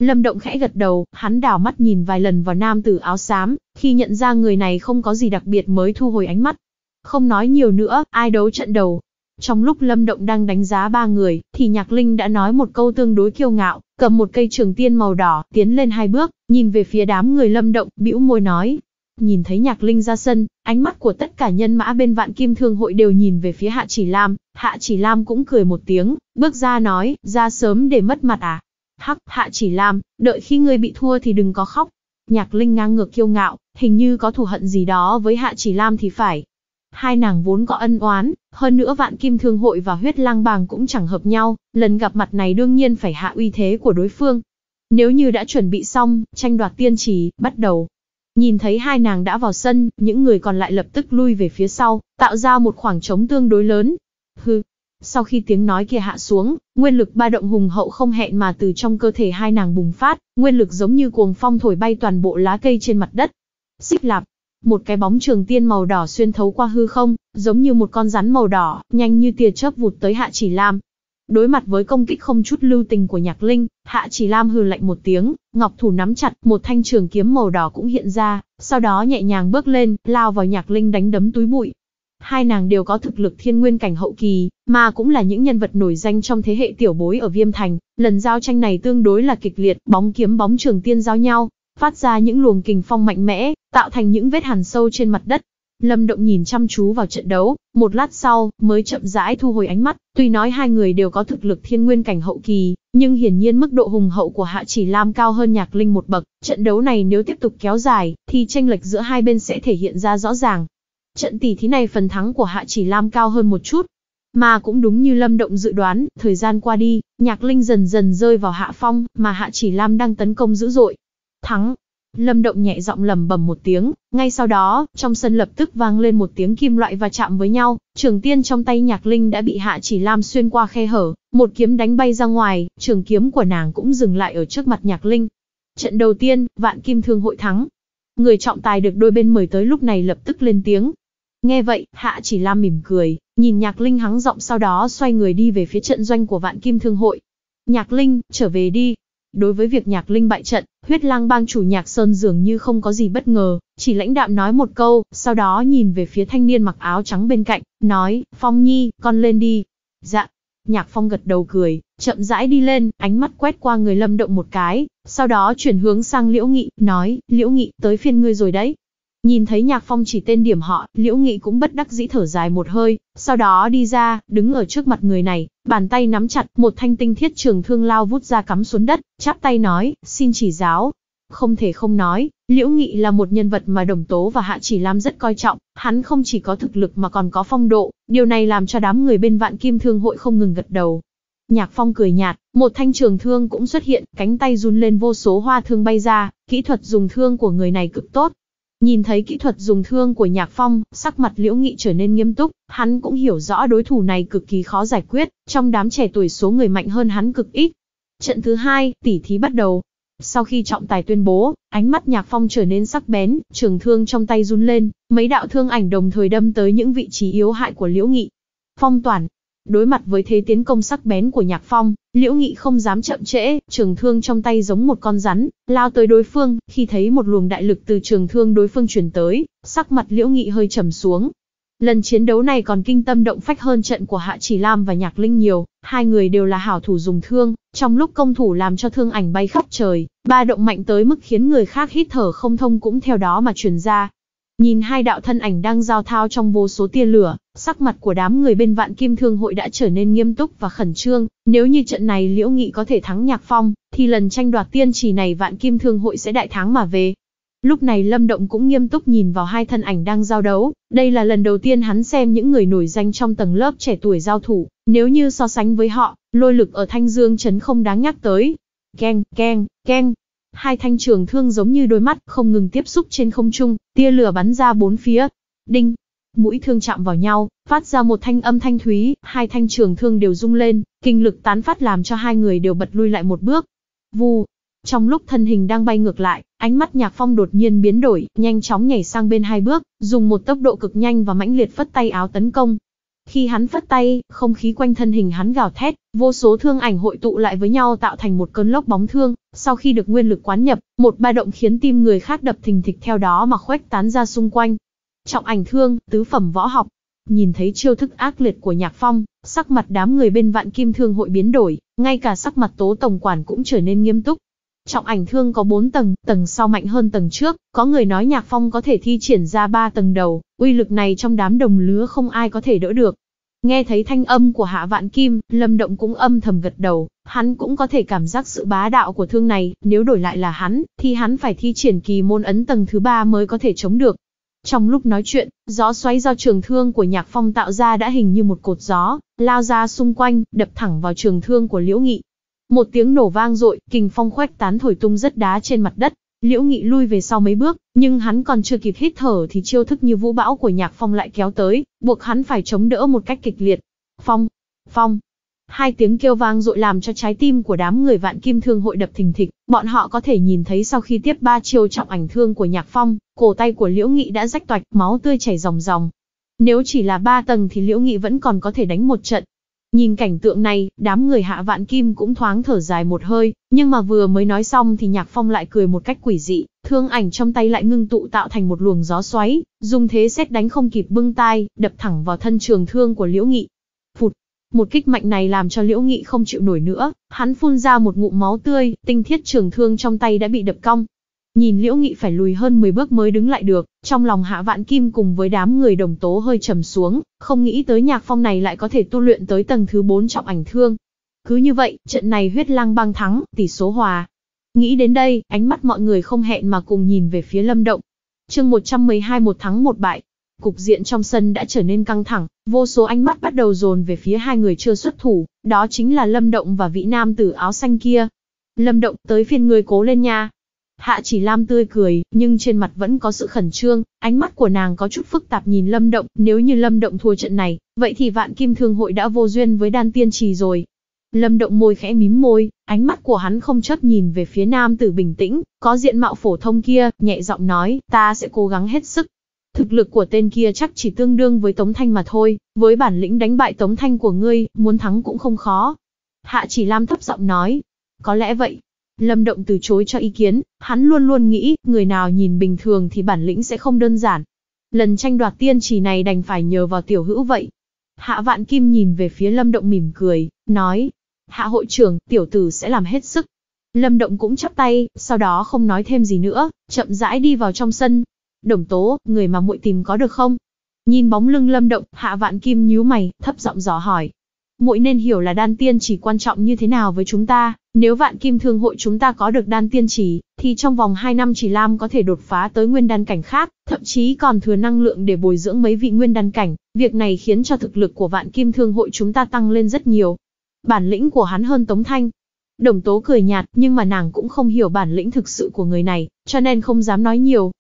S1: Lâm Động khẽ gật đầu, hắn đảo mắt nhìn vài lần vào nam tử áo xám, khi nhận ra người này không có gì đặc biệt mới thu hồi ánh mắt. Không nói nhiều nữa, ai đấu trận đầu. Trong lúc Lâm Động đang đánh giá ba người, thì Nhạc Linh đã nói một câu tương đối kiêu ngạo, cầm một cây trường tiên màu đỏ, tiến lên hai bước, nhìn về phía đám người Lâm Động, bĩu môi nói. Nhìn thấy Nhạc Linh ra sân, ánh mắt của tất cả nhân mã bên vạn kim thương hội đều nhìn về phía Hạ Chỉ Lam, Hạ Chỉ Lam cũng cười một tiếng, bước ra nói, ra sớm để mất mặt à, Hắc, hạ chỉ làm, đợi khi ngươi bị thua thì đừng có khóc. Nhạc Linh ngang ngược kiêu ngạo, hình như có thù hận gì đó với hạ chỉ lam thì phải. Hai nàng vốn có ân oán, hơn nữa vạn kim thương hội và huyết lang bàng cũng chẳng hợp nhau, lần gặp mặt này đương nhiên phải hạ uy thế của đối phương. Nếu như đã chuẩn bị xong, tranh đoạt tiên trì, bắt đầu. Nhìn thấy hai nàng đã vào sân, những người còn lại lập tức lui về phía sau, tạo ra một khoảng trống tương đối lớn. Hừ, sau khi tiếng nói kia hạ xuống, nguyên lực ba động hùng hậu không hẹn mà từ trong cơ thể hai nàng bùng phát, nguyên lực giống như cuồng phong thổi bay toàn bộ lá cây trên mặt đất. Xích lạp, một cái bóng trường tiên màu đỏ xuyên thấu qua hư không, giống như một con rắn màu đỏ, nhanh như tia chớp vụt tới Hạ Chỉ Lam. Đối mặt với công kích không chút lưu tình của Nhạc Linh, Hạ Chỉ Lam hừ lạnh một tiếng, ngọc thủ nắm chặt, một thanh trường kiếm màu đỏ cũng hiện ra, sau đó nhẹ nhàng bước lên, lao vào Nhạc Linh đánh đấm túi bụi. Hai nàng đều có thực lực thiên nguyên cảnh hậu kỳ, mà cũng là những nhân vật nổi danh trong thế hệ tiểu bối ở Viêm Thành. Lần giao tranh này tương đối là kịch liệt, bóng kiếm bóng trường tiên giao nhau, phát ra những luồng kình phong mạnh mẽ, tạo thành những vết hằn sâu trên mặt đất. Lâm Động nhìn chăm chú vào trận đấu, một lát sau, mới chậm rãi thu hồi ánh mắt, tuy nói hai người đều có thực lực thiên nguyên cảnh hậu kỳ, nhưng hiển nhiên mức độ hùng hậu của Hạ Chỉ Lam cao hơn Nhạc Linh một bậc, trận đấu này nếu tiếp tục kéo dài, thì tranh lệch giữa hai bên sẽ thể hiện ra rõ ràng. Trận tỷ thí này phần thắng của Hạ Chỉ Lam cao hơn một chút. Mà cũng đúng như Lâm Động dự đoán, thời gian qua đi, Nhạc Linh dần dần rơi vào hạ phong, mà Hạ Chỉ Lam đang tấn công dữ dội. Thắng. Lâm Động nhẹ giọng lầm bầm một tiếng, ngay sau đó, trong sân lập tức vang lên một tiếng kim loại va chạm với nhau, trường tiên trong tay Nhạc Linh đã bị Hạ Chỉ Lam xuyên qua khe hở, một kiếm đánh bay ra ngoài, trường kiếm của nàng cũng dừng lại ở trước mặt Nhạc Linh. Trận đầu tiên, Vạn Kim Thương hội thắng. Người trọng tài được đôi bên mời tới lúc này lập tức lên tiếng, Nghe vậy, Hạ Chỉ Lam mỉm cười, nhìn Nhạc Linh hắng giọng sau đó xoay người đi về phía trận doanh của Vạn Kim Thương hội. Nhạc Linh, trở về đi. Đối với việc Nhạc Linh bại trận, huyết lang bang chủ Nhạc Sơn dường như không có gì bất ngờ, chỉ lãnh đạm nói một câu, sau đó nhìn về phía thanh niên mặc áo trắng bên cạnh, nói, Phong Nhi, con lên đi. Dạ. Nhạc Phong gật đầu cười, chậm rãi đi lên, ánh mắt quét qua người lâm động một cái, sau đó chuyển hướng sang Liễu Nghị, nói, Liễu Nghị, tới phiên ngươi rồi đấy. Nhìn thấy Nhạc Phong chỉ tên điểm họ, Liễu Nghị cũng bất đắc dĩ thở dài một hơi, sau đó đi ra, đứng ở trước mặt người này, bàn tay nắm chặt, một thanh tinh thiết trường thương lao vút ra cắm xuống đất, chắp tay nói, xin chỉ giáo. Không thể không nói, Liễu Nghị là một nhân vật mà Đồng Tố và Hạ Chỉ Lam rất coi trọng, hắn không chỉ có thực lực mà còn có phong độ, điều này làm cho đám người bên vạn kim thương hội không ngừng gật đầu. Nhạc Phong cười nhạt, một thanh trường thương cũng xuất hiện, cánh tay run lên vô số hoa thương bay ra, kỹ thuật dùng thương của người này cực tốt, Nhìn thấy kỹ thuật dùng thương của Nhạc Phong, sắc mặt Liễu Nghị trở nên nghiêm túc, hắn cũng hiểu rõ đối thủ này cực kỳ khó giải quyết, trong đám trẻ tuổi số người mạnh hơn hắn cực ít. Trận thứ hai, tỉ thí bắt đầu. Sau khi trọng tài tuyên bố, ánh mắt Nhạc Phong trở nên sắc bén, trường thương trong tay run lên, mấy đạo thương ảnh đồng thời đâm tới những vị trí yếu hại của Liễu Nghị. Phong toàn, Đối mặt với thế tiến công sắc bén của Nhạc Phong, Liễu Nghị không dám chậm trễ, trường thương trong tay giống một con rắn, lao tới đối phương, khi thấy một luồng đại lực từ trường thương đối phương truyền tới, sắc mặt Liễu Nghị hơi trầm xuống. Lần chiến đấu này còn kinh tâm động phách hơn trận của Hạ Chỉ Lam và Nhạc Linh nhiều, hai người đều là hảo thủ dùng thương, trong lúc công thủ làm cho thương ảnh bay khắp trời, ba động mạnh tới mức khiến người khác hít thở không thông cũng theo đó mà truyền ra, Nhìn hai đạo thân ảnh đang giao thao trong vô số tia lửa, sắc mặt của đám người bên vạn kim thương hội đã trở nên nghiêm túc và khẩn trương. Nếu như trận này Liễu Nghị có thể thắng Nhạc Phong, thì lần tranh đoạt tiên trì này vạn kim thương hội sẽ đại thắng mà về. Lúc này Lâm Động cũng nghiêm túc nhìn vào hai thân ảnh đang giao đấu, đây là lần đầu tiên hắn xem những người nổi danh trong tầng lớp trẻ tuổi giao thủ, nếu như so sánh với họ, lôi lực ở Thanh Dương Trấn không đáng nhắc tới. Keng, keng, keng, Hai thanh trường thương giống như đôi mắt, không ngừng tiếp xúc trên không trung, tia lửa bắn ra bốn phía. Đinh! Mũi thương chạm vào nhau, phát ra một thanh âm thanh thúy, hai thanh trường thương đều rung lên, kinh lực tán phát làm cho hai người đều bật lui lại một bước. Vù! Trong lúc thân hình đang bay ngược lại, ánh mắt Nhạc Phong đột nhiên biến đổi, nhanh chóng nhảy sang bên hai bước, dùng một tốc độ cực nhanh và mãnh liệt phất tay áo tấn công, khi hắn phất tay, không khí quanh thân hình hắn gào thét, vô số thương ảnh hội tụ lại với nhau tạo thành một cơn lốc bóng thương, sau khi được nguyên lực quán nhập, một ba động khiến tim người khác đập thình thịch theo đó mà khuếch tán ra xung quanh. Trọng ảnh thương, tứ phẩm võ học. Nhìn thấy chiêu thức ác liệt của Nhạc Phong, sắc mặt đám người bên Vạn Kim Thương hội biến đổi, ngay cả sắc mặt Tố tổng quản cũng trở nên nghiêm túc. Trọng ảnh thương có 4 tầng, tầng sau mạnh hơn tầng trước, có người nói Nhạc Phong có thể thi triển ra 3 tầng đầu, uy lực này trong đám đồng lứa không ai có thể đỡ được. Nghe thấy thanh âm của Hạ Vạn Kim, Lâm Động cũng âm thầm gật đầu, hắn cũng có thể cảm giác sự bá đạo của thương này, nếu đổi lại là hắn, thì hắn phải thi triển kỳ môn ấn tầng thứ 3 mới có thể chống được. Trong lúc nói chuyện, gió xoáy do trường thương của Nhạc Phong tạo ra đã hình như một cột gió, lao ra xung quanh, đập thẳng vào trường thương của Liễu Nghị một tiếng nổ vang dội, kình phong khoách tán thổi tung rất đá trên mặt đất. Liễu Nghị lui về sau mấy bước, nhưng hắn còn chưa kịp hít thở thì chiêu thức như vũ bão của Nhạc Phong lại kéo tới, buộc hắn phải chống đỡ một cách kịch liệt. Phong, phong. Hai tiếng kêu vang dội làm cho trái tim của đám người Vạn Kim Thương hội đập thình thịch, bọn họ có thể nhìn thấy sau khi tiếp ba chiêu trọng ảnh thương của Nhạc Phong, cổ tay của Liễu Nghị đã rách toạch, máu tươi chảy ròng ròng. Nếu chỉ là ba tầng thì Liễu Nghị vẫn còn có thể đánh một trận, Nhìn cảnh tượng này, đám người hạ vạn kim cũng thoáng thở dài một hơi, nhưng mà vừa mới nói xong thì nhạc phong lại cười một cách quỷ dị, thương ảnh trong tay lại ngưng tụ tạo thành một luồng gió xoáy, dùng thế xét đánh không kịp bưng tai, đập thẳng vào thân trường thương của liễu nghị. Phụt! Một kích mạnh này làm cho liễu nghị không chịu nổi nữa, hắn phun ra một ngụm máu tươi, tinh thiết trường thương trong tay đã bị đập cong, Nhìn Liễu Nghị phải lùi hơn 10 bước mới đứng lại được, trong lòng Hạ Vạn Kim cùng với đám người đồng tố hơi trầm xuống, không nghĩ tới Nhạc Phong này lại có thể tu luyện tới tầng thứ 4 trọng ảnh thương. Cứ như vậy, trận này huyết lang băng thắng, tỷ số hòa. Nghĩ đến đây, ánh mắt mọi người không hẹn mà cùng nhìn về phía Lâm Động. Chương 112 một thắng một bại. Cục diện trong sân đã trở nên căng thẳng, vô số ánh mắt bắt đầu dồn về phía hai người chưa xuất thủ, đó chính là Lâm Động và vị nam tử áo xanh kia. Lâm Động, tới phiên người cố lên nha, Hạ chỉ Lam tươi cười, nhưng trên mặt vẫn có sự khẩn trương, ánh mắt của nàng có chút phức tạp nhìn Lâm Động, nếu như Lâm Động thua trận này, vậy thì vạn kim thương hội đã vô duyên với đan tiên trì rồi. Lâm Động môi khẽ mím môi, ánh mắt của hắn không chấp nhìn về phía nam tử bình tĩnh, có diện mạo phổ thông kia, nhẹ giọng nói, ta sẽ cố gắng hết sức. Thực lực của tên kia chắc chỉ tương đương với Tống Thanh mà thôi, với bản lĩnh đánh bại Tống Thanh của ngươi, muốn thắng cũng không khó. Hạ chỉ Lam thấp giọng nói, có lẽ vậy, Lâm Động từ chối cho ý kiến, hắn luôn luôn nghĩ, người nào nhìn bình thường thì bản lĩnh sẽ không đơn giản. Lần tranh đoạt tiên chỉ này đành phải nhờ vào tiểu hữu vậy. Hạ Vạn Kim nhìn về phía Lâm Động mỉm cười, nói, Hạ hội trưởng, tiểu tử sẽ làm hết sức. Lâm Động cũng chắp tay, sau đó không nói thêm gì nữa, chậm rãi đi vào trong sân. Đồng tố, người mà muội tìm có được không? Nhìn bóng lưng Lâm Động, Hạ Vạn Kim nhíu mày, thấp giọng dò hỏi. Muội nên hiểu là đan tiên chỉ quan trọng như thế nào với chúng ta. Nếu vạn kim thương hội chúng ta có được đan tiên chỉ, thì trong vòng 2 năm chỉ Lam có thể đột phá tới nguyên đan cảnh khác, thậm chí còn thừa năng lượng để bồi dưỡng mấy vị nguyên đan cảnh, việc này khiến cho thực lực của vạn kim thương hội chúng ta tăng lên rất nhiều. Bản lĩnh của hắn hơn Tống Thanh. Đồng tố cười nhạt nhưng mà nàng cũng không hiểu bản lĩnh thực sự của người này, cho nên không dám nói nhiều.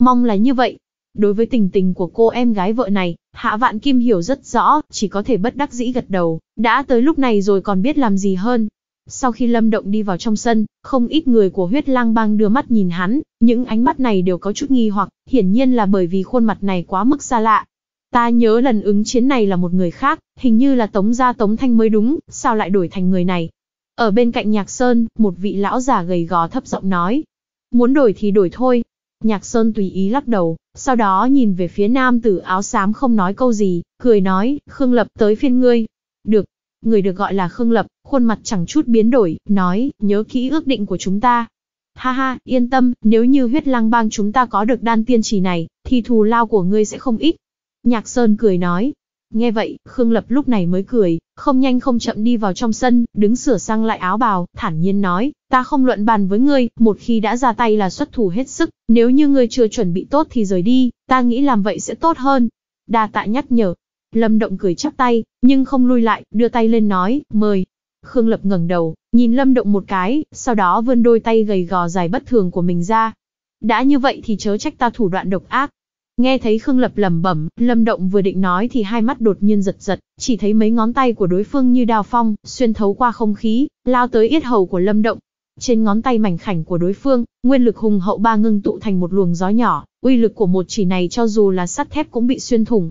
S1: Mong là như vậy. Đối với tình tình của cô em gái vợ này, Hạ Vạn Kim hiểu rất rõ, chỉ có thể bất đắc dĩ gật đầu, đã tới lúc này rồi còn biết làm gì hơn, sau khi Lâm Động đi vào trong sân, không ít người của huyết lang bang đưa mắt nhìn hắn, những ánh mắt này đều có chút nghi hoặc, hiển nhiên là bởi vì khuôn mặt này quá mức xa lạ. Ta nhớ lần ứng chiến này là một người khác, hình như là Tống Gia Tống Thanh mới đúng, sao lại đổi thành người này? Ở bên cạnh Nhạc Sơn, một vị lão già gầy gò thấp giọng nói. Muốn đổi thì đổi thôi. Nhạc Sơn tùy ý lắc đầu, sau đó nhìn về phía nam tử áo xám không nói câu gì, cười nói, Khương Lập tới phiên ngươi. Được, người được gọi là Khương Lập, khuôn mặt chẳng chút biến đổi, nói, nhớ kỹ ước định của chúng ta. Ha ha, yên tâm, nếu như huyết lang bang chúng ta có được đan tiên chỉ này, thì thù lao của ngươi sẽ không ít. Nhạc Sơn cười nói. Nghe vậy, Khương Lập lúc này mới cười, không nhanh không chậm đi vào trong sân, đứng sửa sang lại áo bào, thản nhiên nói, ta không luận bàn với ngươi, một khi đã ra tay là xuất thủ hết sức, nếu như ngươi chưa chuẩn bị tốt thì rời đi, ta nghĩ làm vậy sẽ tốt hơn. Đa tạ nhắc nhở, Lâm Động cười chắp tay, nhưng không lui lại, đưa tay lên nói, mời. Khương Lập ngẩng đầu, nhìn Lâm Động một cái, sau đó vươn đôi tay gầy gò dài bất thường của mình ra. Đã như vậy thì chớ trách ta thủ đoạn độc ác. Nghe thấy Khương Lập lẩm bẩm, Lâm Động vừa định nói thì hai mắt đột nhiên giật giật, chỉ thấy mấy ngón tay của đối phương như đao phong, xuyên thấu qua không khí, lao tới yết hầu của Lâm Động. Trên ngón tay mảnh khảnh của đối phương, nguyên lực hùng hậu ba ngưng tụ thành một luồng gió nhỏ, uy lực của một chỉ này cho dù là sắt thép cũng bị xuyên thủng,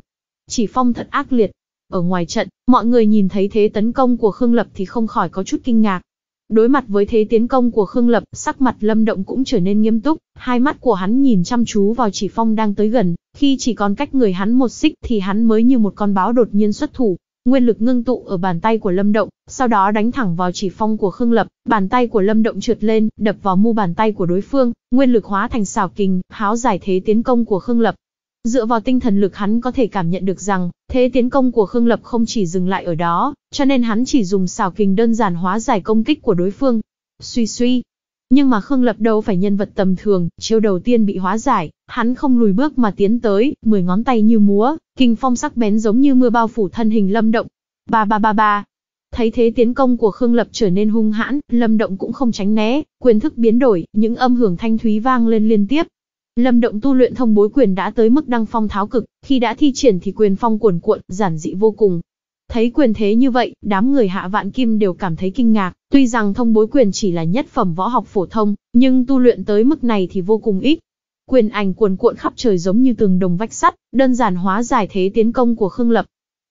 S1: chỉ phong thật ác liệt. Ở ngoài trận, mọi người nhìn thấy thế tấn công của Khương Lập thì không khỏi có chút kinh ngạc. Đối mặt với thế tiến công của Khương Lập, sắc mặt Lâm Động cũng trở nên nghiêm túc, hai mắt của hắn nhìn chăm chú vào chỉ phong đang tới gần, khi chỉ còn cách người hắn một xích thì hắn mới như một con báo đột nhiên xuất thủ, nguyên lực ngưng tụ ở bàn tay của Lâm Động, sau đó đánh thẳng vào chỉ phong của Khương Lập, bàn tay của Lâm Động trượt lên, đập vào mu bàn tay của đối phương, nguyên lực hóa thành xảo kình, háo giải thế tiến công của Khương Lập, Dựa vào tinh thần lực hắn có thể cảm nhận được rằng, thế tiến công của Khương Lập không chỉ dừng lại ở đó, cho nên hắn chỉ dùng xảo kình đơn giản hóa giải công kích của đối phương. Suy suy. Nhưng mà Khương Lập đâu phải nhân vật tầm thường, chiêu đầu tiên bị hóa giải, hắn không lùi bước mà tiến tới, mười ngón tay như múa, kinh phong sắc bén giống như mưa bao phủ thân hình Lâm Động. Ba ba ba ba. Thấy thế tiến công của Khương Lập trở nên hung hãn, Lâm Động cũng không tránh né, quyền thức biến đổi, những âm hưởng thanh thúy vang lên liên tiếp, Lâm Động tu luyện thông bối quyền đã tới mức đăng phong tháo cực, khi đã thi triển thì quyền phong cuồn cuộn, giản dị vô cùng. Thấy quyền thế như vậy, đám người hạ vạn kim đều cảm thấy kinh ngạc, tuy rằng thông bối quyền chỉ là nhất phẩm võ học phổ thông, nhưng tu luyện tới mức này thì vô cùng ít. Quyền ảnh cuồn cuộn khắp trời giống như tường đồng vách sắt, đơn giản hóa giải thế tiến công của Khương Lập.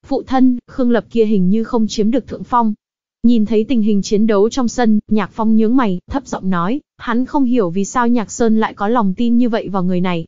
S1: Phụ thân, Khương Lập kia hình như không chiếm được thượng phong, Nhìn thấy tình hình chiến đấu trong sân, Nhạc Phong nhướng mày, thấp giọng nói, hắn không hiểu vì sao Nhạc Sơn lại có lòng tin như vậy vào người này.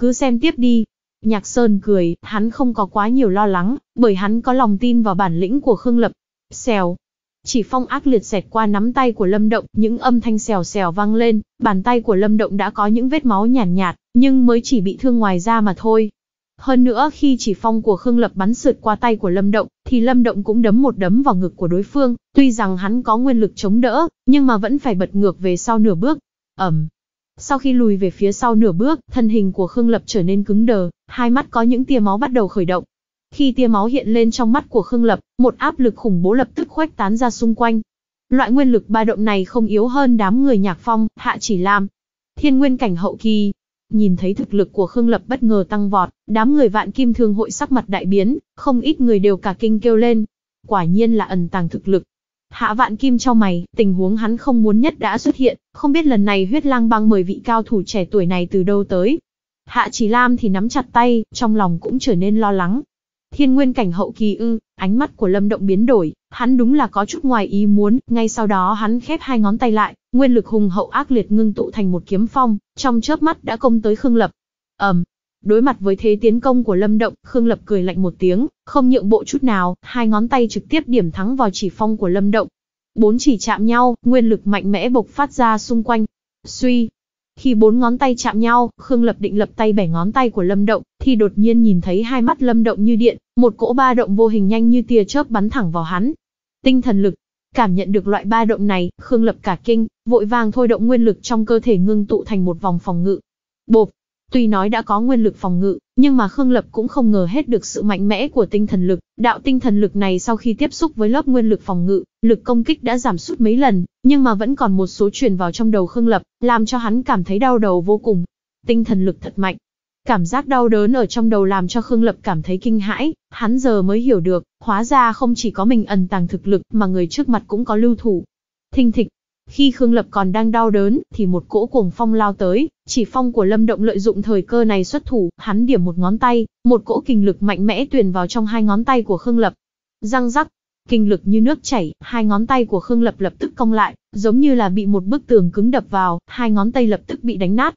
S1: Cứ xem tiếp đi. Nhạc Sơn cười, hắn không có quá nhiều lo lắng, bởi hắn có lòng tin vào bản lĩnh của Khương Lập. Xèo. Chỉ phong ác liệt xẹt qua nắm tay của Lâm Động, những âm thanh xèo xèo vang lên, bàn tay của Lâm Động đã có những vết máu nhàn nhạt, nhạt, nhưng mới chỉ bị thương ngoài da mà thôi. Hơn nữa khi chỉ phong của Khương Lập bắn sượt qua tay của Lâm Động, thì Lâm Động cũng đấm một đấm vào ngực của đối phương, tuy rằng hắn có nguyên lực chống đỡ, nhưng mà vẫn phải bật ngược về sau nửa bước. Ẩm. Sau khi lùi về phía sau nửa bước, thân hình của Khương Lập trở nên cứng đờ, hai mắt có những tia máu bắt đầu khởi động. Khi tia máu hiện lên trong mắt của Khương Lập, một áp lực khủng bố lập tức khuếch tán ra xung quanh. Loại nguyên lực ba động này không yếu hơn đám người Nhạc Phong, Hạ Chỉ Lam. Thiên nguyên cảnh hậu kỳ, Nhìn thấy thực lực của Khương Lập bất ngờ tăng vọt, đám người vạn kim thương hội sắc mặt đại biến, không ít người đều cả kinh kêu lên. Quả nhiên là ẩn tàng thực lực. Hạ vạn kim cho mày, tình huống hắn không muốn nhất đã xuất hiện, không biết lần này huyết lang băng mời vị cao thủ trẻ tuổi này từ đâu tới. Hạ chỉ lam thì nắm chặt tay, trong lòng cũng trở nên lo lắng, Thiên nguyên cảnh hậu kỳ ư, ánh mắt của Lâm Động biến đổi, hắn đúng là có chút ngoài ý muốn, ngay sau đó hắn khép hai ngón tay lại, nguyên lực hùng hậu ác liệt ngưng tụ thành một kiếm phong, trong chớp mắt đã công tới Khương Lập. Ầm. Um, đối mặt với thế tiến công của Lâm Động, Khương Lập cười lạnh một tiếng, không nhượng bộ chút nào, hai ngón tay trực tiếp điểm thắng vào chỉ phong của Lâm Động. Bốn chỉ chạm nhau, nguyên lực mạnh mẽ bộc phát ra xung quanh. Suy, khi bốn ngón tay chạm nhau, Khương Lập định lập tay bẻ ngón tay của Lâm Động, thì đột nhiên nhìn thấy hai mắt Lâm Động như điện, một cỗ ba động vô hình nhanh như tia chớp bắn thẳng vào hắn. Tinh thần lực, cảm nhận được loại ba động này, Khương Lập cả kinh, vội vàng thôi động nguyên lực trong cơ thể ngưng tụ thành một vòng phòng ngự. Bộp, tuy nói đã có nguyên lực phòng ngự, nhưng mà Khương Lập cũng không ngờ hết được sự mạnh mẽ của tinh thần lực, đạo tinh thần lực này sau khi tiếp xúc với lớp nguyên lực phòng ngự, lực công kích đã giảm sút mấy lần, nhưng mà vẫn còn một số truyền vào trong đầu Khương Lập, làm cho hắn cảm thấy đau đầu vô cùng. Tinh thần lực thật mạnh. Cảm giác đau đớn ở trong đầu làm cho Khương Lập cảm thấy kinh hãi, hắn giờ mới hiểu được, hóa ra không chỉ có mình ẩn tàng thực lực mà người trước mặt cũng có lưu thủ. Thinh thịch, khi Khương Lập còn đang đau đớn, thì một cỗ cuồng phong lao tới, chỉ phong của Lâm Động lợi dụng thời cơ này xuất thủ, hắn điểm một ngón tay, một cỗ kinh lực mạnh mẽ tuyển vào trong hai ngón tay của Khương Lập. Răng rắc, kinh lực như nước chảy, hai ngón tay của Khương Lập lập tức cong lại, giống như là bị một bức tường cứng đập vào, hai ngón tay lập tức bị đánh nát.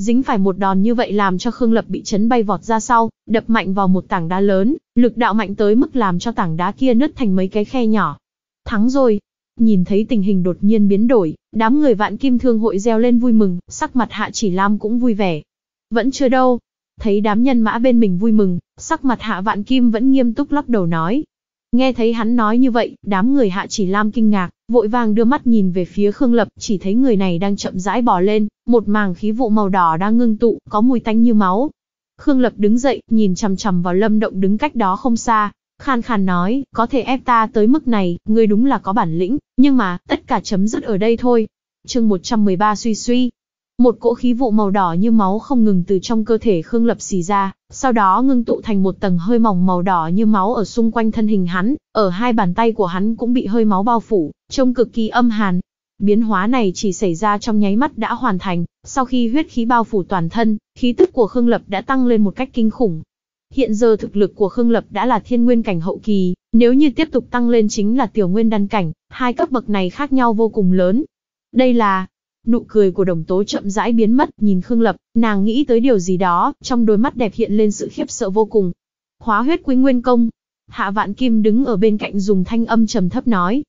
S1: Dính phải một đòn như vậy làm cho Khương Lập bị chấn bay vọt ra sau, đập mạnh vào một tảng đá lớn, lực đạo mạnh tới mức làm cho tảng đá kia nứt thành mấy cái khe nhỏ. Thắng rồi. Nhìn thấy tình hình đột nhiên biến đổi, đám người vạn kim thương hội reo lên vui mừng, sắc mặt Hạ Chỉ Lam cũng vui vẻ. Vẫn chưa đâu. Thấy đám nhân mã bên mình vui mừng, sắc mặt Hạ Vạn Kim vẫn nghiêm túc lắc đầu nói, Nghe thấy hắn nói như vậy, đám người hạ chỉ lam kinh ngạc, vội vàng đưa mắt nhìn về phía Khương Lập, chỉ thấy người này đang chậm rãi bò lên, một màng khí vụ màu đỏ đang ngưng tụ, có mùi tanh như máu. Khương Lập đứng dậy, nhìn chằm chằm vào lâm động đứng cách đó không xa, khan khan nói, có thể ép ta tới mức này, ngươi đúng là có bản lĩnh, nhưng mà, tất cả chấm dứt ở đây thôi. chương 113 suy suy, một cỗ khí vụ màu đỏ như máu không ngừng từ trong cơ thể Khương Lập xì ra, sau đó ngưng tụ thành một tầng hơi mỏng màu đỏ như máu ở xung quanh thân hình hắn, ở hai bàn tay của hắn cũng bị hơi máu bao phủ, trông cực kỳ âm hàn. Biến hóa này chỉ xảy ra trong nháy mắt đã hoàn thành, sau khi huyết khí bao phủ toàn thân, khí tức của Khương Lập đã tăng lên một cách kinh khủng. Hiện giờ thực lực của Khương Lập đã là thiên nguyên cảnh hậu kỳ, nếu như tiếp tục tăng lên chính là tiểu nguyên đan cảnh, hai cấp bậc này khác nhau vô cùng lớn. Đây là Nụ cười của đồng tố chậm rãi biến mất, nhìn Khương Lập, nàng nghĩ tới điều gì đó, trong đôi mắt đẹp hiện lên sự khiếp sợ vô cùng. Hóa huyết quý nguyên công. Hạ vạn kim đứng ở bên cạnh dùng thanh âm trầm thấp nói.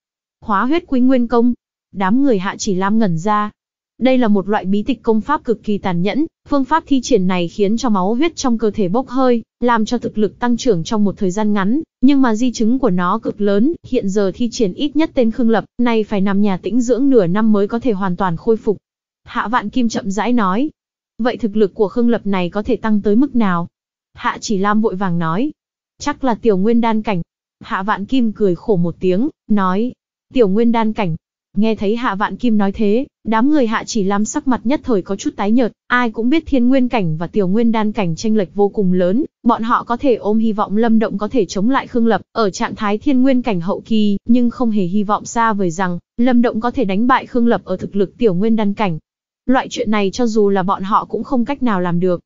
S1: Hóa huyết quý nguyên công. Đám người hạ chỉ lam ngẩn ra, đây là một loại bí tịch công pháp cực kỳ tàn nhẫn, phương pháp thi triển này khiến cho máu huyết trong cơ thể bốc hơi, làm cho thực lực tăng trưởng trong một thời gian ngắn, nhưng mà di chứng của nó cực lớn, hiện giờ thi triển ít nhất tên Khương Lập, này phải nằm nhà tĩnh dưỡng nửa năm mới có thể hoàn toàn khôi phục. Hạ Vạn Kim chậm rãi nói, vậy thực lực của Khương Lập này có thể tăng tới mức nào? Hạ Chỉ Lam vội vàng nói, chắc là tiểu nguyên đan cảnh. Hạ Vạn Kim cười khổ một tiếng, nói, tiểu nguyên đan cảnh, Nghe thấy Hạ Vạn Kim nói thế, đám người Hạ Chỉ Lam sắc mặt nhất thời có chút tái nhợt, ai cũng biết Thiên Nguyên cảnh và Tiểu Nguyên đan cảnh tranh lệch vô cùng lớn, bọn họ có thể ôm hy vọng Lâm Động có thể chống lại Khương Lập ở trạng thái Thiên Nguyên cảnh hậu kỳ, nhưng không hề hy vọng xa vời rằng Lâm Động có thể đánh bại Khương Lập ở thực lực Tiểu Nguyên đan cảnh. Loại chuyện này cho dù là bọn họ cũng không cách nào làm được.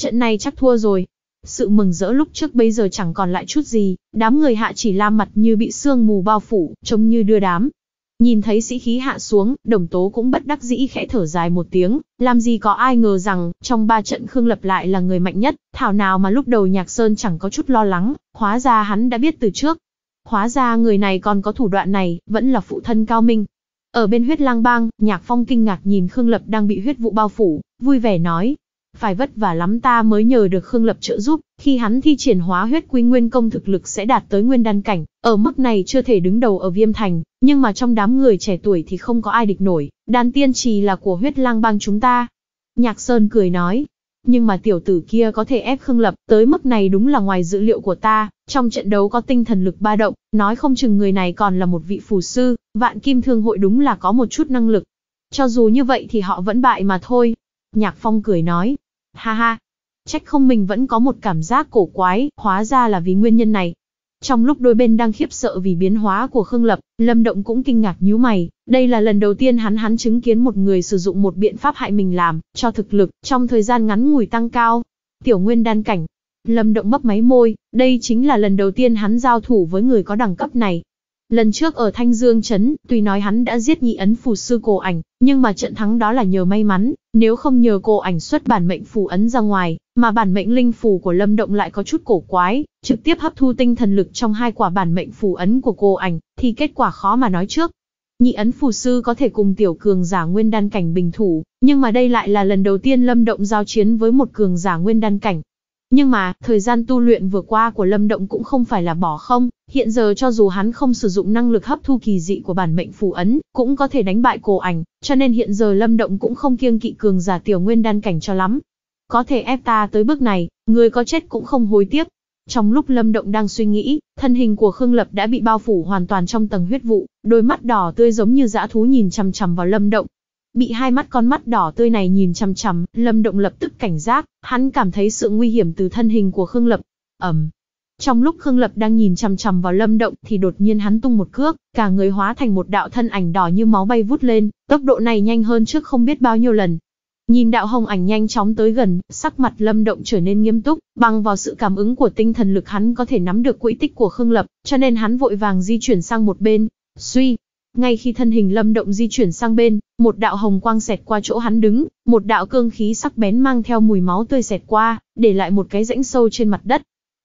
S1: Trận này chắc thua rồi, sự mừng rỡ lúc trước bây giờ chẳng còn lại chút gì, đám người hạ chỉ la mặt như bị sương mù bao phủ, trông như đưa đám, Nhìn thấy sĩ khí hạ xuống, đồng tố cũng bất đắc dĩ khẽ thở dài một tiếng, làm gì có ai ngờ rằng, trong ba trận Khương Lập lại là người mạnh nhất, thảo nào mà lúc đầu Nhạc Sơn chẳng có chút lo lắng, hóa ra hắn đã biết từ trước. Hóa ra người này còn có thủ đoạn này, vẫn là phụ thân cao minh. Ở bên huyết lang bang, Nhạc Phong kinh ngạc nhìn Khương Lập đang bị huyết vụ bao phủ, vui vẻ nói, phải vất vả lắm ta mới nhờ được Khương Lập trợ giúp, khi hắn thi triển hóa huyết quy nguyên công thực lực sẽ đạt tới nguyên đan cảnh, ở mức này chưa thể đứng đầu ở Viêm Thành, nhưng mà trong đám người trẻ tuổi thì không có ai địch nổi, đan tiên trì là của huyết lang bang chúng ta. Nhạc Sơn cười nói, nhưng mà tiểu tử kia có thể ép Khương Lập, tới mức này đúng là ngoài dữ liệu của ta, trong trận đấu có tinh thần lực ba động, nói không chừng người này còn là một vị phù sư, vạn kim thương hội đúng là có một chút năng lực. Cho dù như vậy thì họ vẫn bại mà thôi. Nhạc Phong cười nói, Ha ha, trách không mình vẫn có một cảm giác cổ quái, hóa ra là vì nguyên nhân này. Trong lúc đôi bên đang khiếp sợ vì biến hóa của Khương Lập, Lâm Động cũng kinh ngạc nhíu mày, đây là lần đầu tiên hắn hắn chứng kiến một người sử dụng một biện pháp hại mình làm, cho thực lực, trong thời gian ngắn ngủi tăng cao. Tiểu nguyên đan cảnh. Lâm Động mấp máy môi, đây chính là lần đầu tiên hắn giao thủ với người có đẳng cấp này, Lần trước ở Thanh Dương Trấn, tuy nói hắn đã giết nhị ấn phù sư cổ ảnh, nhưng mà trận thắng đó là nhờ may mắn, nếu không nhờ cổ ảnh xuất bản mệnh phù ấn ra ngoài, mà bản mệnh linh phù của Lâm Động lại có chút cổ quái, trực tiếp hấp thu tinh thần lực trong hai quả bản mệnh phù ấn của cô ảnh, thì kết quả khó mà nói trước. Nhị ấn phù sư có thể cùng tiểu cường giả nguyên đan cảnh bình thủ, nhưng mà đây lại là lần đầu tiên Lâm Động giao chiến với một cường giả nguyên đan cảnh, nhưng mà, thời gian tu luyện vừa qua của Lâm Động cũng không phải là bỏ không, hiện giờ cho dù hắn không sử dụng năng lực hấp thu kỳ dị của bản mệnh phù ấn, cũng có thể đánh bại cổ ảnh, cho nên hiện giờ Lâm Động cũng không kiêng kỵ cường giả tiểu nguyên đan cảnh cho lắm. Có thể ép ta tới bước này, người có chết cũng không hối tiếc. Trong lúc Lâm Động đang suy nghĩ, thân hình của Khương Lập đã bị bao phủ hoàn toàn trong tầng huyết vụ, đôi mắt đỏ tươi giống như dã thú nhìn chằm chằm vào Lâm Động, Bị hai mắt con mắt đỏ tươi này nhìn chằm chằm, Lâm Động lập tức cảnh giác, hắn cảm thấy sự nguy hiểm từ thân hình của Khương Lập. Ầm. Trong lúc Khương Lập đang nhìn chằm chằm vào Lâm Động thì đột nhiên hắn tung một cước, cả người hóa thành một đạo thân ảnh đỏ như máu bay vút lên, tốc độ này nhanh hơn trước không biết bao nhiêu lần. Nhìn đạo hồng ảnh nhanh chóng tới gần, sắc mặt Lâm Động trở nên nghiêm túc, bằng vào sự cảm ứng của tinh thần lực hắn có thể nắm được quỹ tích của Khương Lập, cho nên hắn vội vàng di chuyển sang một bên. Suy, ngay khi thân hình Lâm Động di chuyển sang bên, một đạo hồng quang xẹt qua chỗ hắn đứng, một đạo cương khí sắc bén mang theo mùi máu tươi xẹt qua, để lại một cái rãnh sâu trên mặt đất.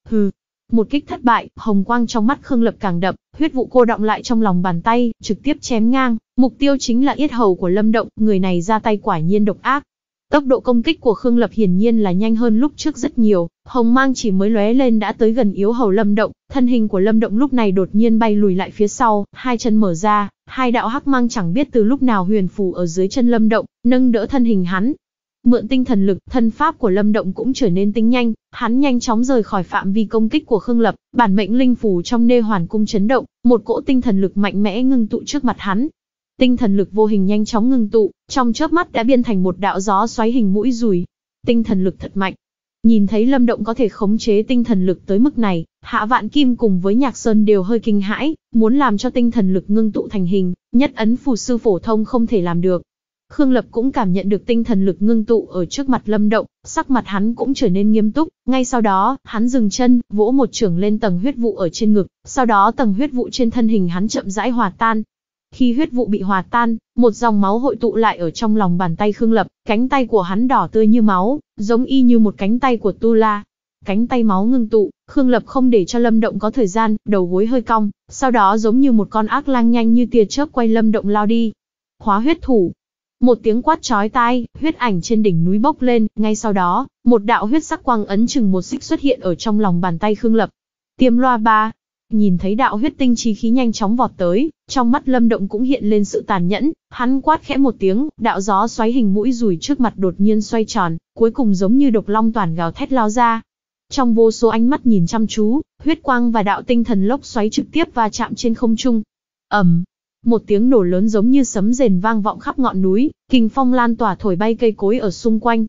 S1: Hừ, một kích thất bại, hồng quang trong mắt Khương Lập càng đậm, huyết vụ cô động lại trong lòng bàn tay, trực tiếp chém ngang, mục tiêu chính là yết hầu của Lâm Động, người này ra tay quả nhiên độc ác. Tốc độ công kích của Khương Lập hiển nhiên là nhanh hơn lúc trước rất nhiều, hồng mang chỉ mới lóe lên đã tới gần yếu hầu Lâm Động, thân hình của Lâm Động lúc này đột nhiên bay lùi lại phía sau, hai chân mở ra, hai đạo hắc mang chẳng biết từ lúc nào huyền phù ở dưới chân Lâm Động, nâng đỡ thân hình hắn. Mượn tinh thần lực, thân pháp của Lâm Động cũng trở nên tinh nhanh, hắn nhanh chóng rời khỏi phạm vi công kích của Khương Lập, bản mệnh linh phù trong Nê Hoàn cung chấn động, một cỗ tinh thần lực mạnh mẽ ngưng tụ trước mặt hắn. Tinh thần lực vô hình nhanh chóng ngưng tụ, trong chớp mắt đã biến thành một đạo gió xoáy hình mũi rùi. Tinh thần lực thật mạnh, Nhìn thấy Lâm Động có thể khống chế tinh thần lực tới mức này, Hạ Vạn Kim cùng với Nhạc Sơn đều hơi kinh hãi, muốn làm cho tinh thần lực ngưng tụ thành hình, nhất ấn phù sư phổ thông không thể làm được. Khương Lập cũng cảm nhận được tinh thần lực ngưng tụ ở trước mặt Lâm Động, sắc mặt hắn cũng trở nên nghiêm túc, ngay sau đó, hắn dừng chân, vỗ một trường lên tầng huyết vụ ở trên ngực, sau đó tầng huyết vụ trên thân hình hắn chậm rãi hòa tan, khi huyết vụ bị hòa tan, một dòng máu hội tụ lại ở trong lòng bàn tay Khương Lập, cánh tay của hắn đỏ tươi như máu, giống y như một cánh tay của Tu La. Cánh tay máu ngưng tụ, Khương Lập không để cho Lâm Động có thời gian, đầu gối hơi cong, sau đó giống như một con ác lang nhanh như tia chớp quay Lâm Động lao đi. Khóa huyết thủ, một tiếng quát chói tai, huyết ảnh trên đỉnh núi bốc lên, ngay sau đó, một đạo huyết sắc quang ấn chừng một xích xuất hiện ở trong lòng bàn tay Khương Lập. Tiêm loa ba, Nhìn thấy đạo huyết tinh chi khí nhanh chóng vọt tới, trong mắt Lâm Động cũng hiện lên sự tàn nhẫn, hắn quát khẽ một tiếng, đạo gió xoáy hình mũi rùi trước mặt đột nhiên xoay tròn, cuối cùng giống như độc long toàn gào thét lao ra. Trong vô số ánh mắt nhìn chăm chú, huyết quang và đạo tinh thần lốc xoáy trực tiếp va chạm trên không trung. Ầm, một tiếng nổ lớn giống như sấm rền vang vọng khắp ngọn núi, kinh phong lan tỏa thổi bay cây cối ở xung quanh,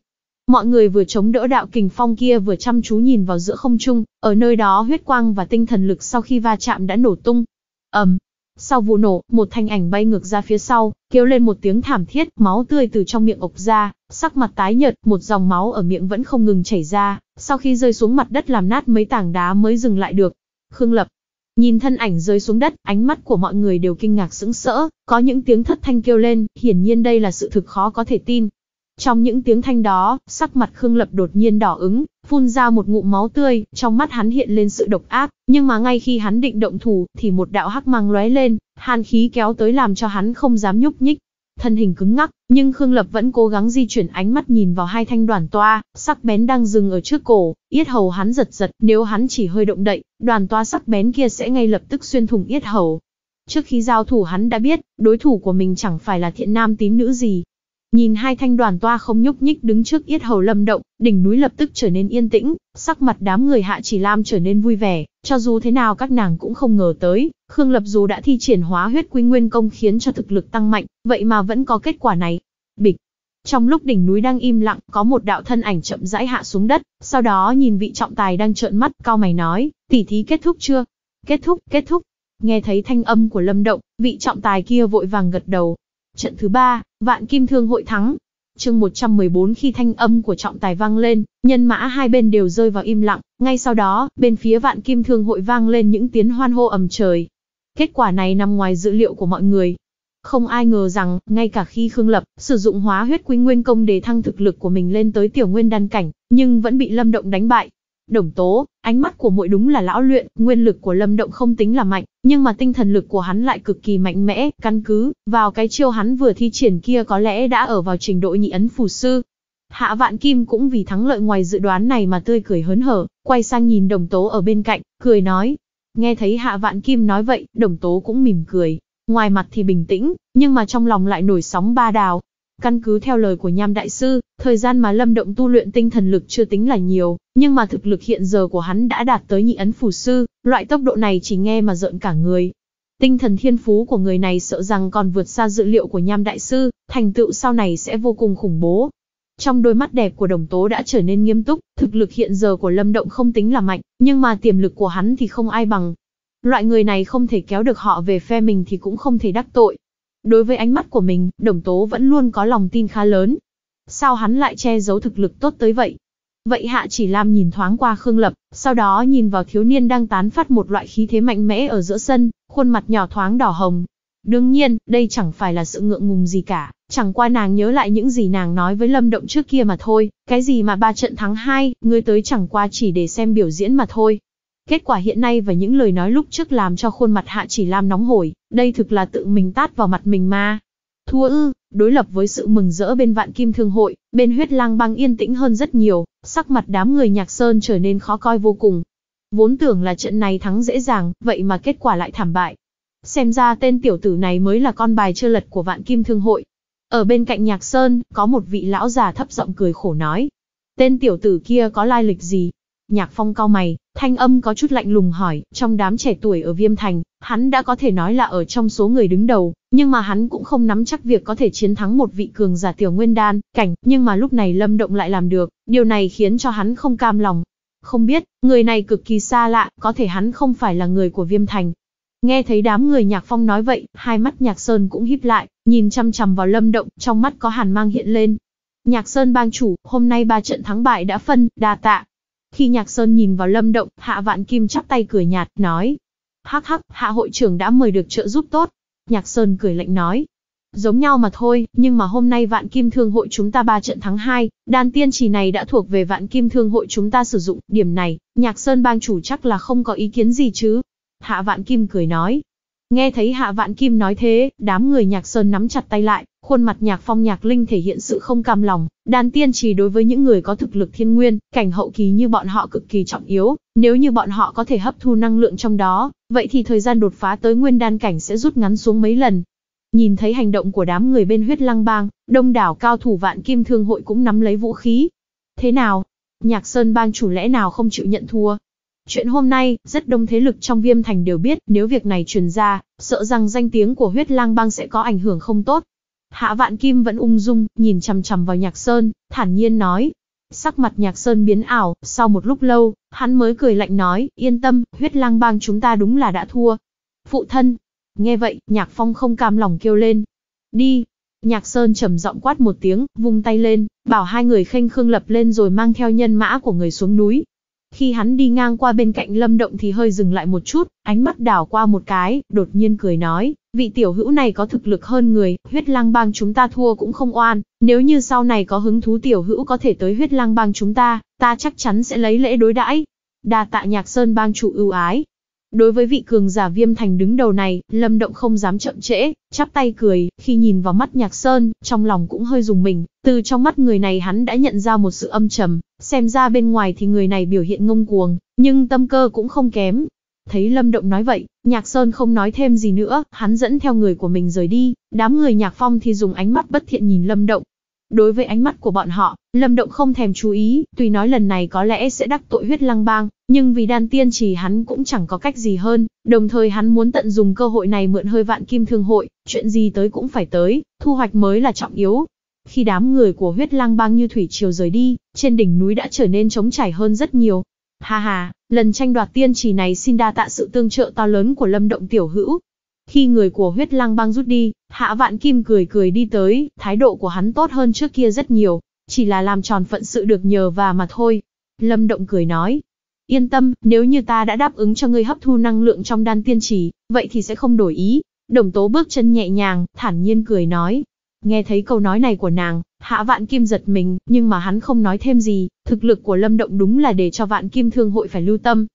S1: Mọi người vừa chống đỡ đạo kình phong kia vừa chăm chú nhìn vào giữa không trung, ở nơi đó huyết quang và tinh thần lực sau khi va chạm đã nổ tung. ầm, um, Sau vụ nổ, một thanh ảnh bay ngược ra phía sau, kêu lên một tiếng thảm thiết, máu tươi từ trong miệng ộc ra, sắc mặt tái nhợt, một dòng máu ở miệng vẫn không ngừng chảy ra, sau khi rơi xuống mặt đất làm nát mấy tảng đá mới dừng lại được. Khương Lập, Nhìn thân ảnh rơi xuống đất, ánh mắt của mọi người đều kinh ngạc sững sỡ, có những tiếng thất thanh kêu lên, hiển nhiên đây là sự thực khó có thể tin. Trong những tiếng thanh đó, sắc mặt Khương Lập đột nhiên đỏ ứng, phun ra một ngụm máu tươi, trong mắt hắn hiện lên sự độc ác, nhưng mà ngay khi hắn định động thủ, thì một đạo hắc mang lóe lên, hàn khí kéo tới làm cho hắn không dám nhúc nhích. Thân hình cứng ngắc, nhưng Khương Lập vẫn cố gắng di chuyển ánh mắt nhìn vào hai thanh đoàn toa, sắc bén đang dừng ở trước cổ, yết hầu hắn giật giật, nếu hắn chỉ hơi động đậy, đoàn toa sắc bén kia sẽ ngay lập tức xuyên thủng yết hầu. Trước khi giao thủ hắn đã biết, đối thủ của mình chẳng phải là thiện nam tín nữ gì, Nhìn hai thanh đoàn toa không nhúc nhích đứng trước yết hầu lâm động, đỉnh núi lập tức trở nên yên tĩnh, sắc mặt đám người hạ chỉ lam trở nên vui vẻ, cho dù thế nào các nàng cũng không ngờ tới, Khương Lập dù đã thi triển hóa huyết quy nguyên công khiến cho thực lực tăng mạnh, vậy mà vẫn có kết quả này. Bịch. Trong lúc đỉnh núi đang im lặng, có một đạo thân ảnh chậm rãi hạ xuống đất, sau đó nhìn vị trọng tài đang trợn mắt, cao mày nói, tỷ thí kết thúc chưa? Kết thúc, kết thúc. Nghe thấy thanh âm của lâm động, vị trọng tài kia vội vàng gật đầu, Trận thứ ba, Vạn Kim Thương hội thắng. Chương 114 khi thanh âm của trọng tài vang lên, nhân mã hai bên đều rơi vào im lặng, ngay sau đó, bên phía Vạn Kim Thương hội vang lên những tiếng hoan hô ầm trời. Kết quả này nằm ngoài dự liệu của mọi người, không ai ngờ rằng, ngay cả khi Khương Lập sử dụng hóa huyết quy nguyên công để thăng thực lực của mình lên tới tiểu nguyên đan cảnh, nhưng vẫn bị Lâm Động đánh bại. Đồng tố, ánh mắt của muội đúng là lão luyện, nguyên lực của Lâm Động không tính là mạnh, nhưng mà tinh thần lực của hắn lại cực kỳ mạnh mẽ, căn cứ vào cái chiêu hắn vừa thi triển kia có lẽ đã ở vào trình độ nhị ấn phù sư. Hạ Vạn Kim cũng vì thắng lợi ngoài dự đoán này mà tươi cười hớn hở, quay sang nhìn Đồng Tố ở bên cạnh, cười nói. Nghe thấy Hạ Vạn Kim nói vậy, Đồng Tố cũng mỉm cười, ngoài mặt thì bình tĩnh, nhưng mà trong lòng lại nổi sóng ba đào. Căn cứ theo lời của Nham Đại Sư, Thời gian mà Lâm Động tu luyện tinh thần lực chưa tính là nhiều, nhưng mà thực lực hiện giờ của hắn đã đạt tới nhị ấn phủ sư, loại tốc độ này chỉ nghe mà giận cả người. Tinh thần thiên phú của người này sợ rằng còn vượt xa dự liệu của nham đại sư, thành tựu sau này sẽ vô cùng khủng bố. Trong đôi mắt đẹp của đồng tố đã trở nên nghiêm túc, thực lực hiện giờ của Lâm Động không tính là mạnh, nhưng mà tiềm lực của hắn thì không ai bằng. Loại người này không thể kéo được họ về phe mình thì cũng không thể đắc tội. Đối với ánh mắt của mình, đồng tố vẫn luôn có lòng tin khá lớn, Sao hắn lại che giấu thực lực tốt tới vậy? Vậy Hạ chỉ Lam nhìn thoáng qua Khương Lập, sau đó nhìn vào thiếu niên đang tán phát một loại khí thế mạnh mẽ ở giữa sân, khuôn mặt nhỏ thoáng đỏ hồng. Đương nhiên, đây chẳng phải là sự ngượng ngùng gì cả, chẳng qua nàng nhớ lại những gì nàng nói với Lâm Động trước kia mà thôi, cái gì mà ba trận thắng hai, ngươi tới chẳng qua chỉ để xem biểu diễn mà thôi. Kết quả hiện nay và những lời nói lúc trước làm cho khuôn mặt Hạ Chỉ Lam nóng hổi, đây thực là tự mình tát vào mặt mình mà. Thua ư, đối lập với sự mừng rỡ bên vạn kim thương hội, bên huyết lang băng yên tĩnh hơn rất nhiều, sắc mặt đám người nhạc sơn trở nên khó coi vô cùng. Vốn tưởng là trận này thắng dễ dàng, vậy mà kết quả lại thảm bại. Xem ra tên tiểu tử này mới là con bài chưa lật của vạn kim thương hội. Ở bên cạnh nhạc sơn, có một vị lão già thấp giọng cười khổ nói. Tên tiểu tử kia có lai lịch gì, Nhạc Phong cao mày, thanh âm có chút lạnh lùng hỏi, trong đám trẻ tuổi ở Viêm Thành, hắn đã có thể nói là ở trong số người đứng đầu, nhưng mà hắn cũng không nắm chắc việc có thể chiến thắng một vị cường giả tiểu nguyên đan, cảnh, nhưng mà lúc này Lâm Động lại làm được, điều này khiến cho hắn không cam lòng. Không biết, người này cực kỳ xa lạ, có thể hắn không phải là người của Viêm Thành. Nghe thấy đám người Nhạc Phong nói vậy, hai mắt Nhạc Sơn cũng híp lại, nhìn chăm chằm vào Lâm Động, trong mắt có hàn mang hiện lên. Nhạc Sơn bang chủ, hôm nay ba trận thắng bại đã phân, đa tạ, khi Nhạc Sơn nhìn vào Lâm Động, Hạ Vạn Kim chắp tay cười nhạt, nói. Hắc hắc, Hạ hội trưởng đã mời được trợ giúp tốt. Nhạc Sơn cười lạnh nói. Giống nhau mà thôi, nhưng mà hôm nay Vạn Kim Thương hội chúng ta ba trận thắng 2, đàn tiên chỉ này đã thuộc về Vạn Kim Thương hội chúng ta sử dụng, điểm này, Nhạc Sơn bang chủ chắc là không có ý kiến gì chứ. Hạ Vạn Kim cười nói, Nghe thấy Hạ Vạn Kim nói thế, đám người Nhạc Sơn nắm chặt tay lại, khuôn mặt Nhạc Phong Nhạc Linh thể hiện sự không cam lòng, Đan tiên chỉ đối với những người có thực lực thiên nguyên, cảnh hậu kỳ như bọn họ cực kỳ trọng yếu, nếu như bọn họ có thể hấp thu năng lượng trong đó, vậy thì thời gian đột phá tới nguyên đan cảnh sẽ rút ngắn xuống mấy lần. Nhìn thấy hành động của đám người bên huyết lăng bang, đông đảo cao thủ Vạn Kim Thương hội cũng nắm lấy vũ khí. Thế nào? Nhạc Sơn bang chủ lẽ nào không chịu nhận thua, Chuyện hôm nay, rất đông thế lực trong viêm thành đều biết, nếu việc này truyền ra, sợ rằng danh tiếng của huyết lang bang sẽ có ảnh hưởng không tốt. Hạ vạn kim vẫn ung dung, nhìn chằm chằm vào nhạc sơn, thản nhiên nói. Sắc mặt nhạc sơn biến ảo, sau một lúc lâu, hắn mới cười lạnh nói, yên tâm, huyết lang bang chúng ta đúng là đã thua. Phụ thân, nghe vậy, nhạc phong không cam lòng kêu lên. Đi, Nhạc Sơn trầm giọng quát một tiếng, vung tay lên, bảo hai người khênh khương lập lên rồi mang theo nhân mã của người xuống núi, khi hắn đi ngang qua bên cạnh lâm động thì hơi dừng lại một chút, ánh mắt đảo qua một cái, đột nhiên cười nói, vị tiểu hữu này có thực lực hơn người, huyết lang bang chúng ta thua cũng không oan, nếu như sau này có hứng thú tiểu hữu có thể tới huyết lang bang chúng ta, ta chắc chắn sẽ lấy lễ đối đãi. Đa tạ nhạc sơn bang chủ ưu ái, Đối với vị cường giả viêm thành đứng đầu này, Lâm Động không dám chậm trễ, chắp tay cười, khi nhìn vào mắt Nhạc Sơn, trong lòng cũng hơi dùng mình, từ trong mắt người này hắn đã nhận ra một sự âm trầm, xem ra bên ngoài thì người này biểu hiện ngông cuồng, nhưng tâm cơ cũng không kém. Thấy Lâm Động nói vậy, Nhạc Sơn không nói thêm gì nữa, hắn dẫn theo người của mình rời đi, đám người Nhạc Phong thì dùng ánh mắt bất thiện nhìn Lâm Động, Đối với ánh mắt của bọn họ, Lâm Động không thèm chú ý, tuy nói lần này có lẽ sẽ đắc tội huyết lăng bang, nhưng vì đan tiên trì hắn cũng chẳng có cách gì hơn, đồng thời hắn muốn tận dùng cơ hội này mượn hơi vạn kim thương hội, chuyện gì tới cũng phải tới, thu hoạch mới là trọng yếu. Khi đám người của huyết lang bang như thủy chiều rời đi, trên đỉnh núi đã trở nên trống trải hơn rất nhiều. Ha ha, lần tranh đoạt tiên trì này xin đa tạ sự tương trợ to lớn của lâm động tiểu hữu, khi người của huyết lang băng rút đi, Hạ Vạn Kim cười cười đi tới, thái độ của hắn tốt hơn trước kia rất nhiều, chỉ là làm tròn phận sự được nhờ và mà thôi. Lâm Động cười nói, yên tâm, nếu như ta đã đáp ứng cho ngươi hấp thu năng lượng trong đan tiên trì, vậy thì sẽ không đổi ý. Đồng tố bước chân nhẹ nhàng, thản nhiên cười nói. Nghe thấy câu nói này của nàng, hạ vạn kim giật mình, nhưng mà hắn không nói thêm gì, thực lực của lâm động đúng là để cho vạn kim thương hội phải lưu tâm.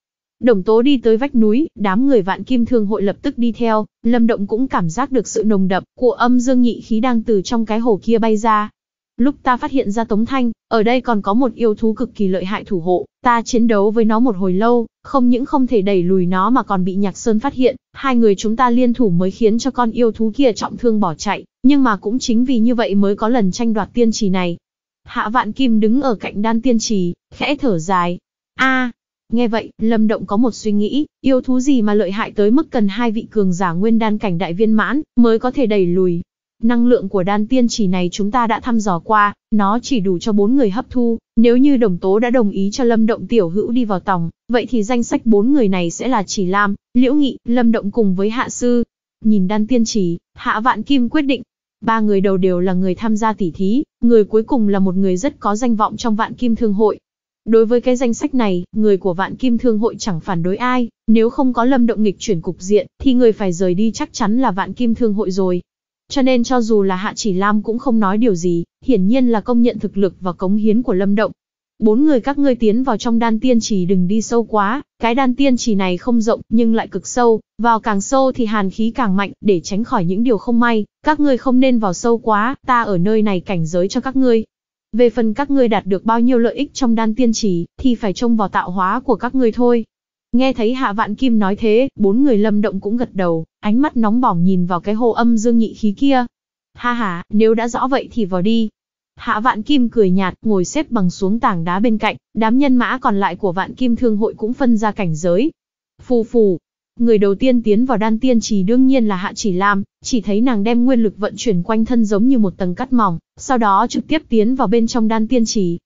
S1: Đồng tố đi tới vách núi, đám người vạn kim thương hội lập tức đi theo, lâm động cũng cảm giác được sự nồng đậm của âm dương nhị khí đang từ trong cái hồ kia bay ra. Lúc ta phát hiện ra Tống Thanh, ở đây còn có một yêu thú cực kỳ lợi hại thủ hộ, ta chiến đấu với nó một hồi lâu, không những không thể đẩy lùi nó mà còn bị Nhạc Sơn phát hiện, hai người chúng ta liên thủ mới khiến cho con yêu thú kia trọng thương bỏ chạy, nhưng mà cũng chính vì như vậy mới có lần tranh đoạt tiên trì này. Hạ Vạn Kim đứng ở cạnh đan tiên trì, khẽ thở dài. a Nghe vậy, Lâm Động có một suy nghĩ, yêu thú gì mà lợi hại tới mức cần hai vị cường giả nguyên đan cảnh đại viên mãn, mới có thể đẩy lùi. Năng lượng của đan tiên chỉ này chúng ta đã thăm dò qua, nó chỉ đủ cho bốn người hấp thu, nếu như đồng tố đã đồng ý cho Lâm Động tiểu hữu đi vào tòng, vậy thì danh sách bốn người này sẽ là chỉ Lam, Liễu Nghị, Lâm Động cùng với Hạ Sư. Nhìn đan tiên chỉ, Hạ Vạn Kim quyết định, ba người đầu đều là người tham gia tỉ thí, người cuối cùng là một người rất có danh vọng trong vạn kim thương hội, Đối với cái danh sách này, người của Vạn Kim Thương hội chẳng phản đối ai, nếu không có Lâm Động nghịch chuyển cục diện, thì người phải rời đi chắc chắn là Vạn Kim Thương hội rồi. Cho nên cho dù là Hạ Chỉ Lam cũng không nói điều gì, hiển nhiên là công nhận thực lực và cống hiến của Lâm Động. Bốn người các ngươi tiến vào trong đan tiên trì đừng đi sâu quá, cái đan tiên trì này không rộng nhưng lại cực sâu, vào càng sâu thì hàn khí càng mạnh, để tránh khỏi những điều không may, các ngươi không nên vào sâu quá, ta ở nơi này cảnh giới cho các ngươi, về phần các ngươi đạt được bao nhiêu lợi ích trong đan tiên chỉ, thì phải trông vào tạo hóa của các ngươi thôi. Nghe thấy Hạ Vạn Kim nói thế, bốn người lâm động cũng gật đầu, ánh mắt nóng bỏng nhìn vào cái hồ âm dương nhị khí kia. Ha ha, nếu đã rõ vậy thì vào đi. Hạ Vạn Kim cười nhạt, ngồi xếp bằng xuống tảng đá bên cạnh, đám nhân mã còn lại của Vạn Kim Thương hội cũng phân ra cảnh giới. Phù phù, Người đầu tiên tiến vào đan tiên trì đương nhiên là Hạ Chỉ Lam, chỉ thấy nàng đem nguyên lực vận chuyển quanh thân giống như một tầng cắt mỏng, sau đó trực tiếp tiến vào bên trong đan tiên trì.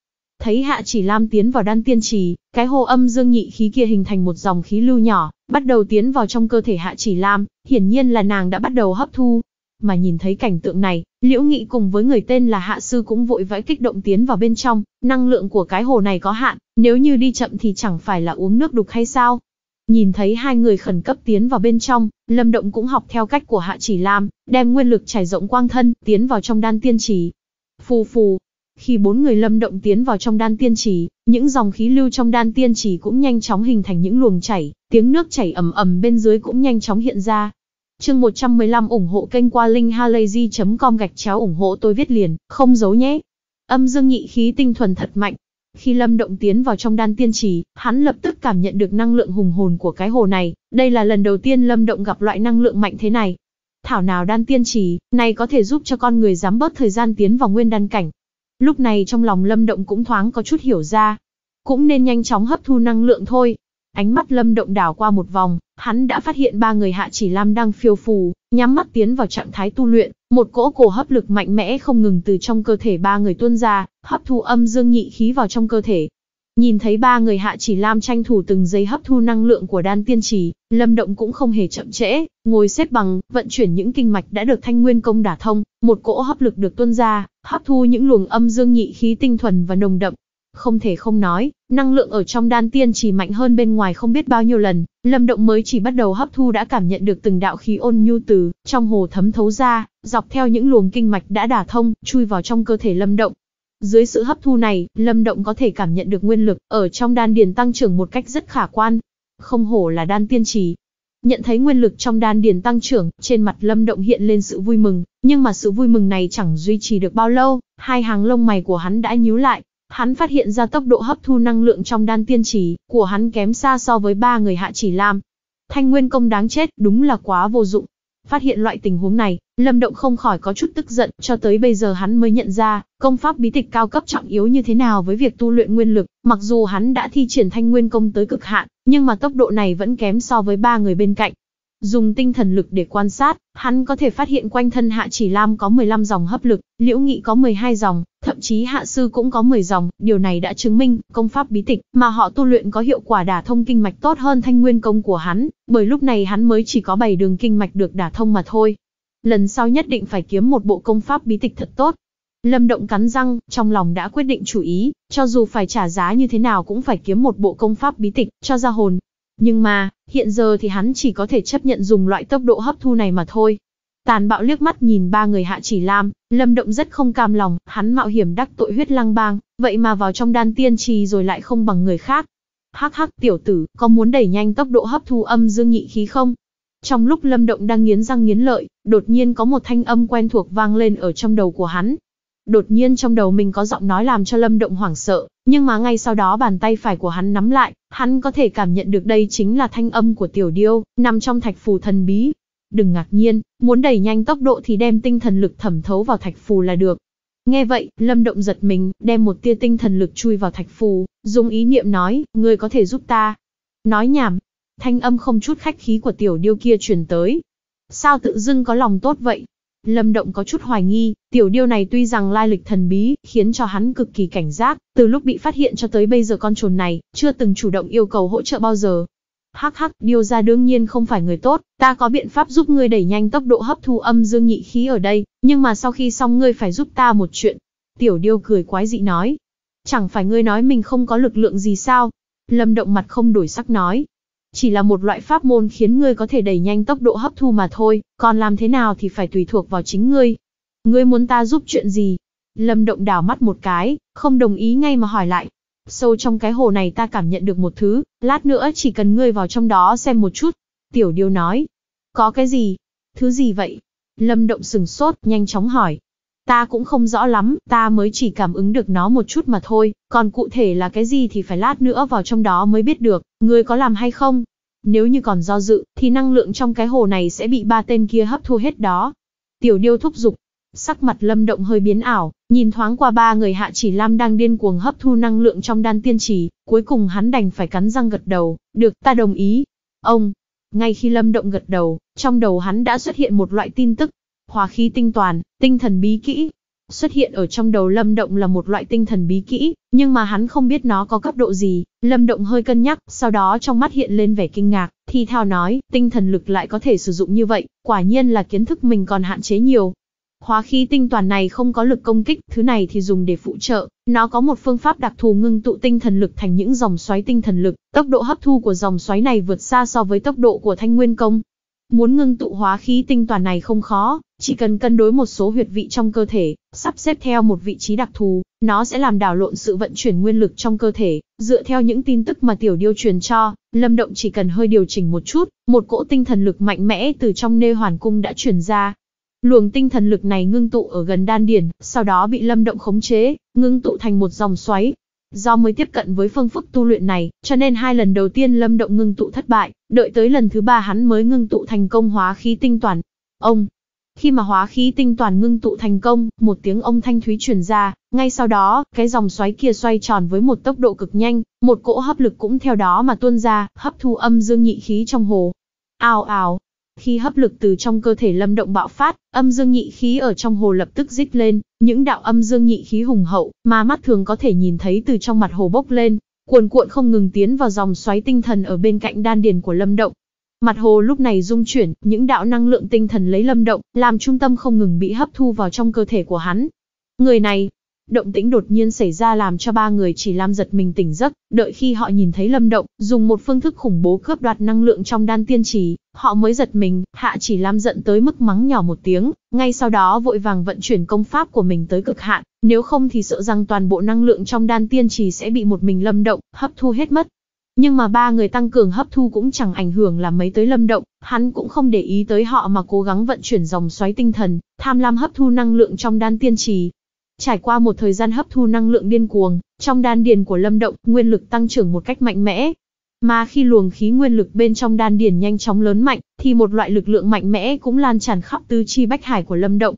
S1: Thấy Hạ Chỉ Lam tiến vào đan tiên trì, cái hồ âm dương nhị khí kia hình thành một dòng khí lưu nhỏ, bắt đầu tiến vào trong cơ thể Hạ Chỉ Lam, hiển nhiên là nàng đã bắt đầu hấp thu. Mà nhìn thấy cảnh tượng này, Liễu Nghị cùng với người tên là Hạ Sư cũng vội vãi kích động tiến vào bên trong, năng lượng của cái hồ này có hạn, nếu như đi chậm thì chẳng phải là uống nước đục hay sao, Nhìn thấy hai người khẩn cấp tiến vào bên trong, Lâm Động cũng học theo cách của Hạ Chỉ Lam, đem nguyên lực trải rộng quang thân, tiến vào trong đan tiên trì. Phù phù. Khi bốn người Lâm Động tiến vào trong đan tiên trì, những dòng khí lưu trong đan tiên trì cũng nhanh chóng hình thành những luồng chảy, tiếng nước chảy ầm ầm bên dưới cũng nhanh chóng hiện ra. Chương 115 ủng hộ kênh qua linkhalazy.com gạch chéo ủng hộ tôi viết liền, không giấu nhé. Âm dương nhị khí tinh thuần thật mạnh, khi Lâm Động tiến vào trong đan tiên trì, hắn lập tức cảm nhận được năng lượng hùng hồn của cái hồ này, đây là lần đầu tiên Lâm Động gặp loại năng lượng mạnh thế này. Thảo nào đan tiên trì, này có thể giúp cho con người dám bớt thời gian tiến vào nguyên đan cảnh. Lúc này trong lòng Lâm Động cũng thoáng có chút hiểu ra. Cũng nên nhanh chóng hấp thu năng lượng thôi. Ánh mắt Lâm Động đảo qua một vòng, hắn đã phát hiện ba người hạ chỉ lam đang phiêu phù, nhắm mắt tiến vào trạng thái tu luyện, một cỗ cổ hấp lực mạnh mẽ không ngừng từ trong cơ thể ba người tuôn ra, hấp thu âm dương nhị khí vào trong cơ thể. Nhìn thấy ba người hạ chỉ lam tranh thủ từng giây hấp thu năng lượng của đan tiên trì, lâm động cũng không hề chậm trễ, ngồi xếp bằng, vận chuyển những kinh mạch đã được thanh nguyên công đả thông, một cỗ hấp lực được tuôn ra, hấp thu những luồng âm dương nhị khí tinh thuần và nồng đậm, không thể không nói, năng lượng ở trong đan tiên chỉ mạnh hơn bên ngoài không biết bao nhiêu lần, Lâm Động mới chỉ bắt đầu hấp thu đã cảm nhận được từng đạo khí ôn nhu từ trong hồ thấm thấu ra, dọc theo những luồng kinh mạch đã đả thông, chui vào trong cơ thể Lâm Động. Dưới sự hấp thu này, Lâm Động có thể cảm nhận được nguyên lực ở trong đan điền tăng trưởng một cách rất khả quan. Không hổ là đan tiên trì. Nhận thấy nguyên lực trong đan điền tăng trưởng, trên mặt Lâm Động hiện lên sự vui mừng, nhưng mà sự vui mừng này chẳng duy trì được bao lâu, hai hàng lông mày của hắn đã nhíu lại, Hắn phát hiện ra tốc độ hấp thu năng lượng trong đan tiên chỉ của hắn kém xa so với ba người hạ chỉ lam Thanh Nguyên công đáng chết, đúng là quá vô dụng. Phát hiện loại tình huống này, Lâm Động không khỏi có chút tức giận, cho tới bây giờ hắn mới nhận ra, công pháp bí tịch cao cấp trọng yếu như thế nào với việc tu luyện nguyên lực, mặc dù hắn đã thi triển thanh nguyên công tới cực hạn, nhưng mà tốc độ này vẫn kém so với ba người bên cạnh. Dùng tinh thần lực để quan sát, hắn có thể phát hiện quanh thân Hạ Chỉ Lam có 15 dòng hấp lực, Liễu Nghị có 12 dòng, thậm chí Hạ Sư cũng có 10 dòng, điều này đã chứng minh, công pháp bí tịch mà họ tu luyện có hiệu quả đả thông kinh mạch tốt hơn thanh nguyên công của hắn, bởi lúc này hắn mới chỉ có 7 đường kinh mạch được đả thông mà thôi. Lần sau nhất định phải kiếm một bộ công pháp bí tịch thật tốt. Lâm Động cắn răng, trong lòng đã quyết định chủ ý, cho dù phải trả giá như thế nào cũng phải kiếm một bộ công pháp bí tịch, cho ra hồn, nhưng mà, hiện giờ thì hắn chỉ có thể chấp nhận dùng loại tốc độ hấp thu này mà thôi. Tàn bạo liếc mắt nhìn ba người hạ chỉ lam, lâm động rất không cam lòng, hắn mạo hiểm đắc tội huyết lang bang, vậy mà vào trong đan tiên trì rồi lại không bằng người khác. Hắc hắc tiểu tử, có muốn đẩy nhanh tốc độ hấp thu âm dương nhị khí không? Trong lúc lâm động đang nghiến răng nghiến lợi, đột nhiên có một thanh âm quen thuộc vang lên ở trong đầu của hắn. Đột nhiên trong đầu mình có giọng nói làm cho Lâm Động hoảng sợ, nhưng mà ngay sau đó bàn tay phải của hắn nắm lại, hắn có thể cảm nhận được đây chính là thanh âm của Tiểu Điêu, nằm trong thạch phù thần bí. Đừng ngạc nhiên, muốn đẩy nhanh tốc độ thì đem tinh thần lực thẩm thấu vào thạch phù là được. Nghe vậy, Lâm Động giật mình, đem một tia tinh thần lực chui vào thạch phù, dùng ý niệm nói, ngươi có thể giúp ta. Nói nhảm, thanh âm không chút khách khí của tiểu điêu kia truyền tới. Sao tự dưng có lòng tốt vậy? Lâm Động có chút hoài nghi, tiểu điêu này tuy rằng lai lịch thần bí, khiến cho hắn cực kỳ cảnh giác, từ lúc bị phát hiện cho tới bây giờ con trồn này, chưa từng chủ động yêu cầu hỗ trợ bao giờ. Hắc hắc, điêu ra đương nhiên không phải người tốt, ta có biện pháp giúp ngươi đẩy nhanh tốc độ hấp thu âm dương nhị khí ở đây, nhưng mà sau khi xong ngươi phải giúp ta một chuyện. Tiểu điêu cười quái dị nói. Chẳng phải ngươi nói mình không có lực lượng gì sao? Lâm động mặt không đổi sắc nói. Chỉ là một loại pháp môn khiến ngươi có thể đẩy nhanh tốc độ hấp thu mà thôi, còn làm thế nào thì phải tùy thuộc vào chính ngươi. Ngươi muốn ta giúp chuyện gì? Lâm Động đảo mắt một cái, không đồng ý ngay mà hỏi lại. Sâu trong cái hồ này ta cảm nhận được một thứ, lát nữa chỉ cần ngươi vào trong đó xem một chút. Tiểu điêu nói. Có cái gì? Thứ gì vậy? Lâm Động sừng sốt, nhanh chóng hỏi. Ta cũng không rõ lắm, ta mới chỉ cảm ứng được nó một chút mà thôi, còn cụ thể là cái gì thì phải lát nữa vào trong đó mới biết được, ngươi có làm hay không? Nếu như còn do dự, thì năng lượng trong cái hồ này sẽ bị ba tên kia hấp thu hết đó. Tiểu điêu thúc giục, sắc mặt lâm động hơi biến ảo, nhìn thoáng qua ba người hạ chỉ lam đang điên cuồng hấp thu năng lượng trong đan tiên trì, cuối cùng hắn đành phải cắn răng gật đầu, được ta đồng ý. Ông, ngay khi lâm động gật đầu, trong đầu hắn đã xuất hiện một loại tin tức, Hòa khí tinh toàn, tinh thần bí kỹ. Xuất hiện ở trong đầu Lâm Động là một loại tinh thần bí kỹ, nhưng mà hắn không biết nó có cấp độ gì. Lâm Động hơi cân nhắc, sau đó trong mắt hiện lên vẻ kinh ngạc, thi thao nói, tinh thần lực lại có thể sử dụng như vậy, quả nhiên là kiến thức mình còn hạn chế nhiều. Hóa khí tinh toàn này không có lực công kích, thứ này thì dùng để phụ trợ, nó có một phương pháp đặc thù ngưng tụ tinh thần lực thành những dòng xoáy tinh thần lực, tốc độ hấp thu của dòng xoáy này vượt xa so với tốc độ của thanh nguyên công. Muốn ngưng tụ hóa khí tinh toàn này không khó, chỉ cần cân đối một số huyệt vị trong cơ thể, sắp xếp theo một vị trí đặc thù, nó sẽ làm đảo lộn sự vận chuyển nguyên lực trong cơ thể. Dựa theo những tin tức mà tiểu điêu truyền cho, Lâm Động chỉ cần hơi điều chỉnh một chút, một cỗ tinh thần lực mạnh mẽ từ trong nê hoàn cung đã truyền ra. Luồng tinh thần lực này ngưng tụ ở gần đan điển, sau đó bị Lâm Động khống chế, ngưng tụ thành một dòng xoáy, Do mới tiếp cận với phương pháp tu luyện này, cho nên hai lần đầu tiên Lâm Động ngưng tụ thất bại, đợi tới lần thứ ba hắn mới ngưng tụ thành công hóa khí tinh toàn. Ông khi mà hóa khí tinh toàn ngưng tụ thành công, một tiếng ông thanh thúy truyền ra, ngay sau đó, cái dòng xoáy kia xoay tròn với một tốc độ cực nhanh, một cỗ hấp lực cũng theo đó mà tuôn ra, hấp thu âm dương nhị khí trong hồ. Ào ào, khi hấp lực từ trong cơ thể Lâm Động bạo phát, âm dương nhị khí ở trong hồ lập tức dích lên, những đạo âm dương nhị khí hùng hậu, mà mắt thường có thể nhìn thấy từ trong mặt hồ bốc lên, cuồn cuộn không ngừng tiến vào dòng xoáy tinh thần ở bên cạnh đan điền của Lâm Động, Mặt hồ lúc này rung chuyển, những đạo năng lượng tinh thần lấy lâm động, làm trung tâm không ngừng bị hấp thu vào trong cơ thể của hắn. Người này, động tĩnh đột nhiên xảy ra làm cho ba người chỉ làm giật mình tỉnh giấc, đợi khi họ nhìn thấy lâm động, dùng một phương thức khủng bố cướp đoạt năng lượng trong đan tiên trì, họ mới giật mình, hạ chỉ làm giận tới mức mắng nhỏ một tiếng, ngay sau đó vội vàng vận chuyển công pháp của mình tới cực hạn, nếu không thì sợ rằng toàn bộ năng lượng trong đan tiên trì sẽ bị một mình lâm động, hấp thu hết mất. Nhưng mà ba người tăng cường hấp thu cũng chẳng ảnh hưởng là mấy tới lâm động, hắn cũng không để ý tới họ mà cố gắng vận chuyển dòng xoáy tinh thần, tham lam hấp thu năng lượng trong đan tiên trì. Trải qua một thời gian hấp thu năng lượng điên cuồng, trong đan điền của lâm động, nguyên lực tăng trưởng một cách mạnh mẽ. Mà khi luồng khí nguyên lực bên trong đan điền nhanh chóng lớn mạnh, thì một loại lực lượng mạnh mẽ cũng lan tràn khắp tứ chi bách hải của lâm động.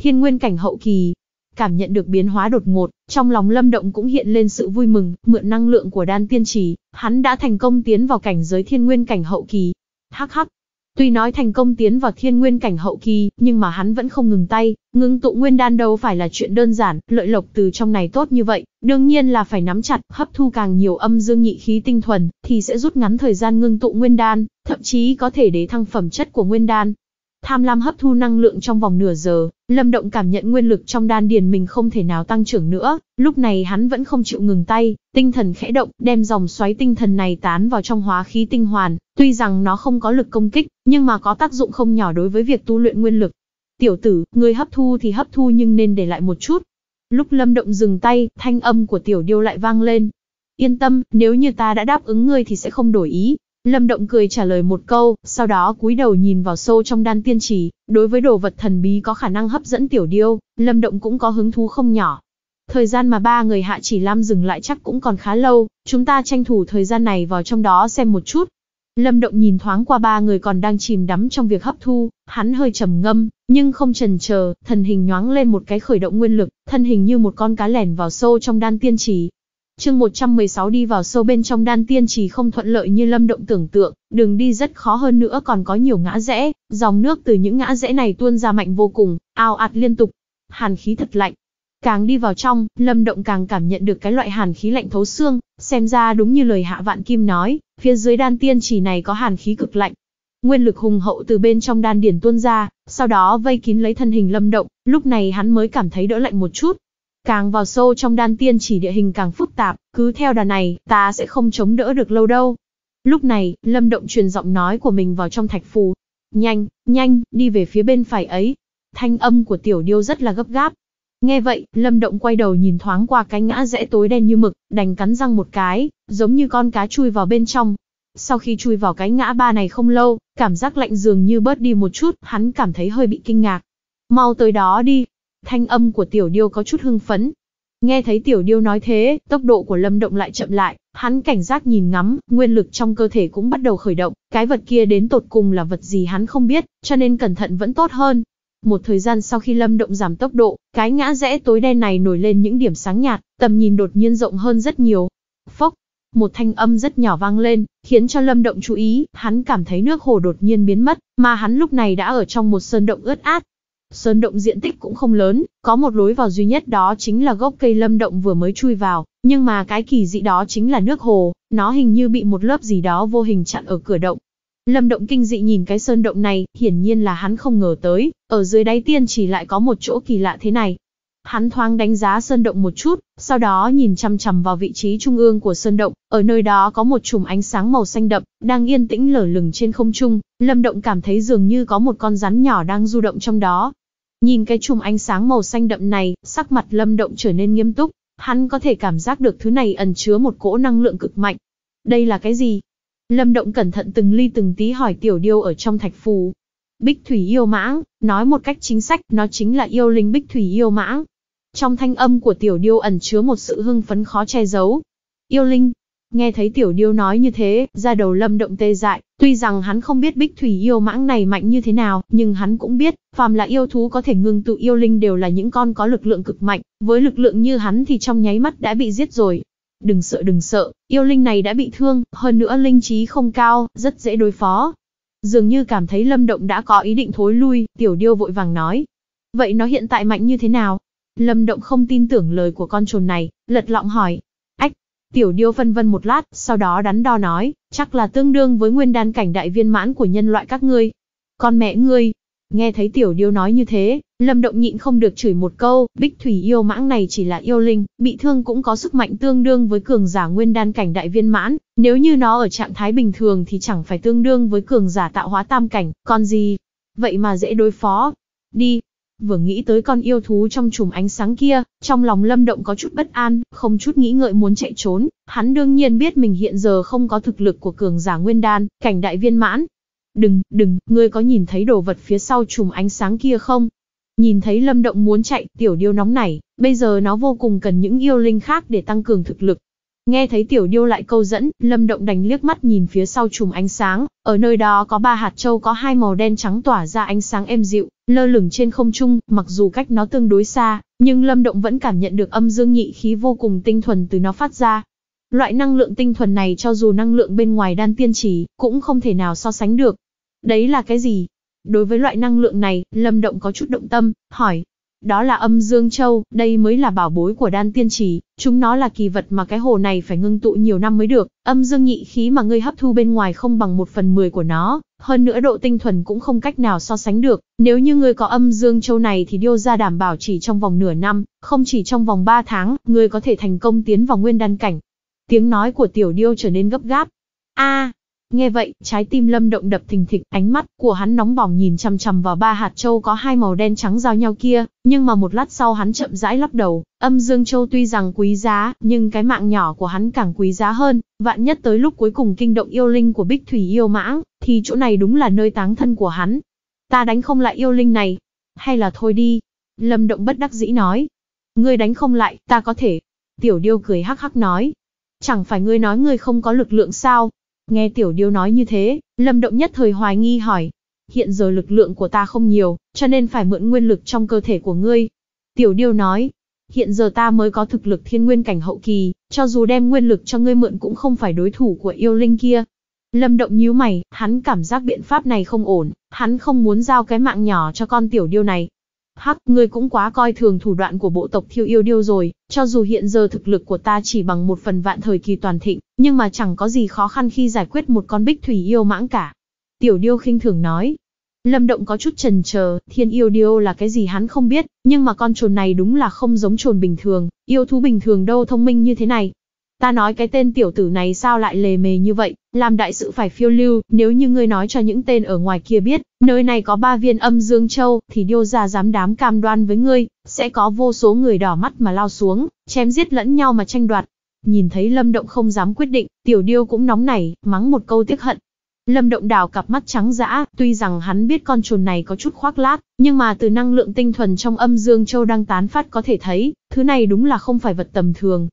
S1: Thiên nguyên cảnh hậu kỳ, Cảm nhận được biến hóa đột ngột, trong lòng Lâm Động cũng hiện lên sự vui mừng, mượn năng lượng của đan tiên trì, hắn đã thành công tiến vào cảnh giới thiên nguyên cảnh hậu kỳ. Hắc hắc. Tuy nói thành công tiến vào thiên nguyên cảnh hậu kỳ, nhưng mà hắn vẫn không ngừng tay, ngưng tụ nguyên đan đâu phải là chuyện đơn giản, lợi lộc từ trong này tốt như vậy, đương nhiên là phải nắm chặt, hấp thu càng nhiều âm dương nhị khí tinh thuần, thì sẽ rút ngắn thời gian ngưng tụ nguyên đan, thậm chí có thể để thăng phẩm chất của nguyên đan, Tham lam hấp thu năng lượng trong vòng nửa giờ, Lâm Động cảm nhận nguyên lực trong đan điền mình không thể nào tăng trưởng nữa, lúc này hắn vẫn không chịu ngừng tay, tinh thần khẽ động, đem dòng xoáy tinh thần này tán vào trong hóa khí tinh hoàn, tuy rằng nó không có lực công kích, nhưng mà có tác dụng không nhỏ đối với việc tu luyện nguyên lực. Tiểu tử, ngươi hấp thu thì hấp thu nhưng nên để lại một chút. Lúc Lâm Động dừng tay, thanh âm của tiểu điêu lại vang lên. Yên tâm, nếu như ta đã đáp ứng ngươi thì sẽ không đổi ý, Lâm Động cười trả lời một câu, sau đó cúi đầu nhìn vào sâu trong đan tiên trì. đối với đồ vật thần bí có khả năng hấp dẫn tiểu điêu, Lâm Động cũng có hứng thú không nhỏ. Thời gian mà ba người Hạ Chỉ Lam dừng lại chắc cũng còn khá lâu, chúng ta tranh thủ thời gian này vào trong đó xem một chút. Lâm Động nhìn thoáng qua ba người còn đang chìm đắm trong việc hấp thu, hắn hơi trầm ngâm, nhưng không chần chờ, thần hình nhoáng lên một cái khởi động nguyên lực, thân hình như một con cá lẻn vào sâu trong đan tiên trì. Chương 116 đi vào sâu bên trong đan tiên trì không thuận lợi như Lâm Động tưởng tượng, đường đi rất khó hơn nữa còn có nhiều ngã rẽ, dòng nước từ những ngã rẽ này tuôn ra mạnh vô cùng, ao ạt liên tục. Hàn khí thật lạnh. Càng đi vào trong, Lâm Động càng cảm nhận được cái loại hàn khí lạnh thấu xương, xem ra đúng như lời Hạ Vạn Kim nói, phía dưới đan tiên trì này có hàn khí cực lạnh. Nguyên lực hùng hậu từ bên trong đan điển tuôn ra, sau đó vây kín lấy thân hình Lâm Động, lúc này hắn mới cảm thấy đỡ lạnh một chút, Càng vào sâu trong đan tiên chỉ địa hình càng phức tạp, cứ theo đà này, ta sẽ không chống đỡ được lâu đâu. Lúc này, Lâm Động truyền giọng nói của mình vào trong thạch phù. Nhanh, nhanh, đi về phía bên phải ấy. Thanh âm của tiểu điêu rất là gấp gáp. Nghe vậy, Lâm Động quay đầu nhìn thoáng qua cái ngã rẽ tối đen như mực, đành cắn răng một cái, giống như con cá chui vào bên trong. Sau khi chui vào cái ngã ba này không lâu, cảm giác lạnh dường như bớt đi một chút, hắn cảm thấy hơi bị kinh ngạc. Mau tới đó đi, thanh âm của tiểu điêu có chút hưng phấn. Nghe thấy tiểu điêu nói thế, tốc độ của lâm động lại chậm lại, hắn cảnh giác nhìn ngắm, nguyên lực trong cơ thể cũng bắt đầu khởi động, cái vật kia đến tột cùng là vật gì hắn không biết, cho nên cẩn thận vẫn tốt hơn. Một thời gian sau khi lâm động giảm tốc độ, cái ngã rẽ tối đen này nổi lên những điểm sáng nhạt, tầm nhìn đột nhiên rộng hơn rất nhiều. Phốc, một thanh âm rất nhỏ vang lên, khiến cho Lâm Động chú ý, hắn cảm thấy nước hồ đột nhiên biến mất, mà hắn lúc này đã ở trong một sơn động ướt át, Sơn động diện tích cũng không lớn, có một lối vào duy nhất đó chính là gốc cây lâm động vừa mới chui vào, nhưng mà cái kỳ dị đó chính là nước hồ, nó hình như bị một lớp gì đó vô hình chặn ở cửa động. Lâm động kinh dị nhìn cái sơn động này, hiển nhiên là hắn không ngờ tới, ở dưới đáy tiên chỉ lại có một chỗ kỳ lạ thế này, Hắn thoáng đánh giá sơn động một chút, sau đó nhìn chăm chằm vào vị trí trung ương của sơn động, ở nơi đó có một chùm ánh sáng màu xanh đậm, đang yên tĩnh lở lửng trên không trung, Lâm Động cảm thấy dường như có một con rắn nhỏ đang du động trong đó. Nhìn cái chùm ánh sáng màu xanh đậm này, sắc mặt Lâm Động trở nên nghiêm túc, hắn có thể cảm giác được thứ này ẩn chứa một cỗ năng lượng cực mạnh. Đây là cái gì? Lâm Động cẩn thận từng ly từng tí hỏi tiểu điêu ở trong thạch phù. Bích thủy yêu mãng, nói một cách chính sách, nó chính là yêu linh bích thủy yêu mãng, trong thanh âm của tiểu điêu ẩn chứa một sự hưng phấn khó che giấu. Yêu Linh, Nghe thấy tiểu điêu nói như thế, ra đầu lâm động tê dại, tuy rằng hắn không biết bích thủy yêu mãng này mạnh như thế nào, nhưng hắn cũng biết, phàm là yêu thú có thể ngưng tụ yêu linh đều là những con có lực lượng cực mạnh, với lực lượng như hắn thì trong nháy mắt đã bị giết rồi. Đừng sợ đừng sợ, yêu linh này đã bị thương, hơn nữa linh trí không cao, rất dễ đối phó. Dường như cảm thấy lâm động đã có ý định thối lui, tiểu điêu vội vàng nói. Vậy nó hiện tại mạnh như thế nào? Lâm Động không tin tưởng lời của con trồn này, lật lọng hỏi. Ách, tiểu điêu vân vân một lát, sau đó đắn đo nói, chắc là tương đương với nguyên đan cảnh đại viên mãn của nhân loại các ngươi. Con mẹ ngươi, nghe thấy tiểu điêu nói như thế, Lâm Động nhịn không được chửi một câu, bích thủy yêu mãng này chỉ là yêu linh, bị thương cũng có sức mạnh tương đương với cường giả nguyên đan cảnh đại viên mãn, nếu như nó ở trạng thái bình thường thì chẳng phải tương đương với cường giả tạo hóa tam cảnh, còn gì. Vậy mà dễ đối phó. Đi, Vừa nghĩ tới con yêu thú trong chùm ánh sáng kia, trong lòng Lâm Động có chút bất an, không chút nghĩ ngợi muốn chạy trốn, hắn đương nhiên biết mình hiện giờ không có thực lực của cường giả nguyên đan, cảnh đại viên mãn. Đừng, đừng, ngươi có nhìn thấy đồ vật phía sau chùm ánh sáng kia không? Nhìn thấy Lâm Động muốn chạy, tiểu điêu nóng này, bây giờ nó vô cùng cần những yêu linh khác để tăng cường thực lực, Nghe thấy tiểu điêu lại câu dẫn, Lâm Động đành liếc mắt nhìn phía sau chùm ánh sáng, ở nơi đó có ba hạt châu có hai màu đen trắng tỏa ra ánh sáng êm dịu, lơ lửng trên không trung, mặc dù cách nó tương đối xa, nhưng Lâm Động vẫn cảm nhận được âm dương nhị khí vô cùng tinh thuần từ nó phát ra. Loại năng lượng tinh thuần này cho dù năng lượng bên ngoài đan tiên trì cũng không thể nào so sánh được. Đấy là cái gì? Đối với loại năng lượng này, Lâm Động có chút động tâm, hỏi, đó là âm dương châu, đây mới là bảo bối của đan tiên trì, chúng nó là kỳ vật mà cái hồ này phải ngưng tụ nhiều năm mới được, âm dương nhị khí mà ngươi hấp thu bên ngoài không bằng một phần mười của nó, hơn nữa độ tinh thuần cũng không cách nào so sánh được, nếu như ngươi có âm dương châu này thì điêu ra đảm bảo chỉ trong vòng nửa năm, không chỉ trong vòng ba tháng, ngươi có thể thành công tiến vào nguyên đan cảnh. Tiếng nói của tiểu điêu trở nên gấp gáp. a Nghe vậy, trái tim Lâm Động đập thình thịch, ánh mắt của hắn nóng bỏng nhìn chằm chằm vào ba hạt châu có hai màu đen trắng giao nhau kia, nhưng mà một lát sau hắn chậm rãi lắc đầu, âm dương châu tuy rằng quý giá, nhưng cái mạng nhỏ của hắn càng quý giá hơn, vạn nhất tới lúc cuối cùng kinh động yêu linh của Bích Thủy yêu mãng, thì chỗ này đúng là nơi táng thân của hắn. Ta đánh không lại yêu linh này, hay là thôi đi." Lâm Động bất đắc dĩ nói. "Ngươi đánh không lại, ta có thể." Tiểu Điêu cười hắc hắc nói. "Chẳng phải ngươi nói ngươi không có lực lượng sao, Nghe tiểu điêu nói như thế, Lâm Động nhất thời hoài nghi hỏi. Hiện giờ lực lượng của ta không nhiều, cho nên phải mượn nguyên lực trong cơ thể của ngươi. Tiểu điêu nói, hiện giờ ta mới có thực lực thiên nguyên cảnh hậu kỳ, cho dù đem nguyên lực cho ngươi mượn cũng không phải đối thủ của yêu linh kia. Lâm Động nhíu mày, hắn cảm giác biện pháp này không ổn, hắn không muốn giao cái mạng nhỏ cho con tiểu điêu này. Hắc, ngươi cũng quá coi thường thủ đoạn của bộ tộc thiêu yêu điêu rồi, cho dù hiện giờ thực lực của ta chỉ bằng một phần vạn thời kỳ toàn thịnh, nhưng mà chẳng có gì khó khăn khi giải quyết một con bích thủy yêu mãng cả. Tiểu điêu khinh thường nói. Lâm Động có chút trần chờ, thiên yêu điêu là cái gì hắn không biết, nhưng mà con trồn này đúng là không giống trồn bình thường, yêu thú bình thường đâu thông minh như thế này, Ta nói cái tên tiểu tử này sao lại lề mề như vậy, làm đại sự phải phiêu lưu, nếu như ngươi nói cho những tên ở ngoài kia biết, nơi này có ba viên âm dương châu, thì điêu ra dám đám cam đoan với ngươi, sẽ có vô số người đỏ mắt mà lao xuống, chém giết lẫn nhau mà tranh đoạt. Nhìn thấy Lâm Động không dám quyết định, tiểu điêu cũng nóng nảy, mắng một câu tiếc hận. Lâm Động đào cặp mắt trắng dã, tuy rằng hắn biết con trồn này có chút khoác lác, nhưng mà từ năng lượng tinh thuần trong âm dương châu đang tán phát có thể thấy, thứ này đúng là không phải vật tầm thường,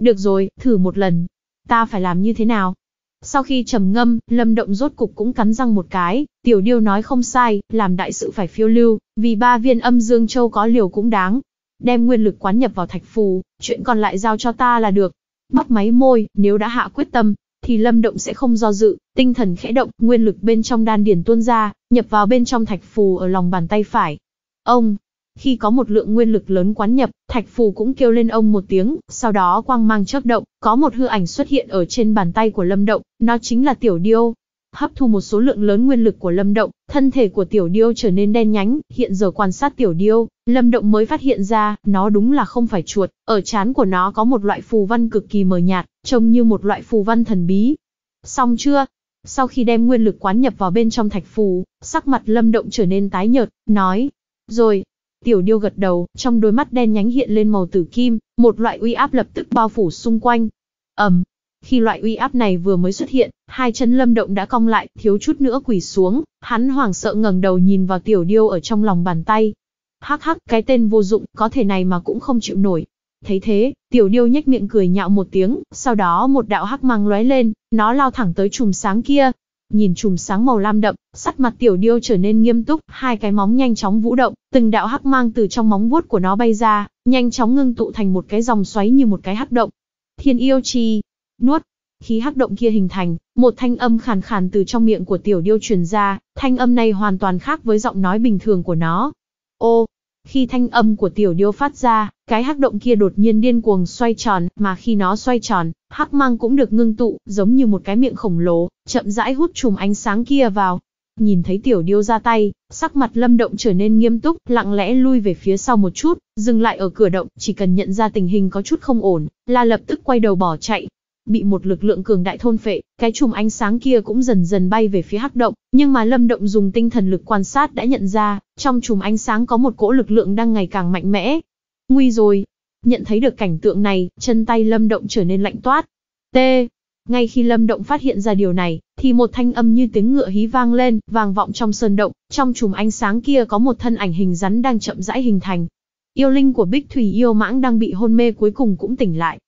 S1: được rồi, thử một lần. Ta phải làm như thế nào? Sau khi trầm ngâm, Lâm Động rốt cục cũng cắn răng một cái, tiểu điêu nói không sai, làm đại sự phải phiêu lưu, vì ba viên âm dương châu có liều cũng đáng. Đem nguyên lực quán nhập vào thạch phù, chuyện còn lại giao cho ta là được. Móc máy môi, nếu đã hạ quyết tâm, thì Lâm Động sẽ không do dự, tinh thần khẽ động, nguyên lực bên trong đan điền tuôn ra, nhập vào bên trong thạch phù ở lòng bàn tay phải. Ông, khi có một lượng nguyên lực lớn quán nhập, thạch phù cũng kêu lên ông một tiếng, sau đó quang mang chớp động, có một hư ảnh xuất hiện ở trên bàn tay của Lâm Động, nó chính là Tiểu Điêu. Hấp thu một số lượng lớn nguyên lực của Lâm Động, thân thể của Tiểu Điêu trở nên đen nhánh, hiện giờ quan sát Tiểu Điêu, Lâm Động mới phát hiện ra, nó đúng là không phải chuột, ở chán của nó có một loại phù văn cực kỳ mờ nhạt, trông như một loại phù văn thần bí. Xong chưa, sau khi đem nguyên lực quán nhập vào bên trong thạch phù, sắc mặt Lâm Động trở nên tái nhợt, nói: "Rồi, Tiểu điêu gật đầu, trong đôi mắt đen nhánh hiện lên màu tử kim, một loại uy áp lập tức bao phủ xung quanh. ầm, Khi loại uy áp này vừa mới xuất hiện, hai chân lâm động đã cong lại, thiếu chút nữa quỳ xuống, hắn hoảng sợ ngẩng đầu nhìn vào tiểu điêu ở trong lòng bàn tay. Hắc hắc, cái tên vô dụng, có thể này mà cũng không chịu nổi. Thấy thế, tiểu điêu nhếch miệng cười nhạo một tiếng, sau đó một đạo hắc mang lóe lên, nó lao thẳng tới chùm sáng kia, Nhìn chùm sáng màu lam đậm, sắc mặt tiểu điêu trở nên nghiêm túc, hai cái móng nhanh chóng vũ động, từng đạo hắc mang từ trong móng vuốt của nó bay ra, nhanh chóng ngưng tụ thành một cái dòng xoáy như một cái hắc động. Thiên yêu chi, nuốt, khí hắc động kia hình thành, một thanh âm khàn khàn từ trong miệng của tiểu điêu truyền ra, thanh âm này hoàn toàn khác với giọng nói bình thường của nó. Ô, khi thanh âm của tiểu điêu phát ra, cái hắc động kia đột nhiên điên cuồng xoay tròn, mà khi nó xoay tròn, hắc mang cũng được ngưng tụ, giống như một cái miệng khổng lồ, chậm rãi hút chùm ánh sáng kia vào. Nhìn thấy tiểu điêu ra tay, sắc mặt lâm động trở nên nghiêm túc, lặng lẽ lui về phía sau một chút, dừng lại ở cửa động, chỉ cần nhận ra tình hình có chút không ổn, là lập tức quay đầu bỏ chạy, bị một lực lượng cường đại thôn phệ, cái chùm ánh sáng kia cũng dần dần bay về phía hắc động, nhưng mà Lâm Động dùng tinh thần lực quan sát đã nhận ra, trong chùm ánh sáng có một cỗ lực lượng đang ngày càng mạnh mẽ. Nguy rồi. Nhận thấy được cảnh tượng này, chân tay Lâm Động trở nên lạnh toát. T. Ngay khi Lâm Động phát hiện ra điều này, thì một thanh âm như tiếng ngựa hí vang lên, vang vọng trong sơn động, trong chùm ánh sáng kia có một thân ảnh hình rắn đang chậm rãi hình thành. Yêu linh của Bích Thủy yêu mãng đang bị hôn mê cuối cùng cũng tỉnh lại,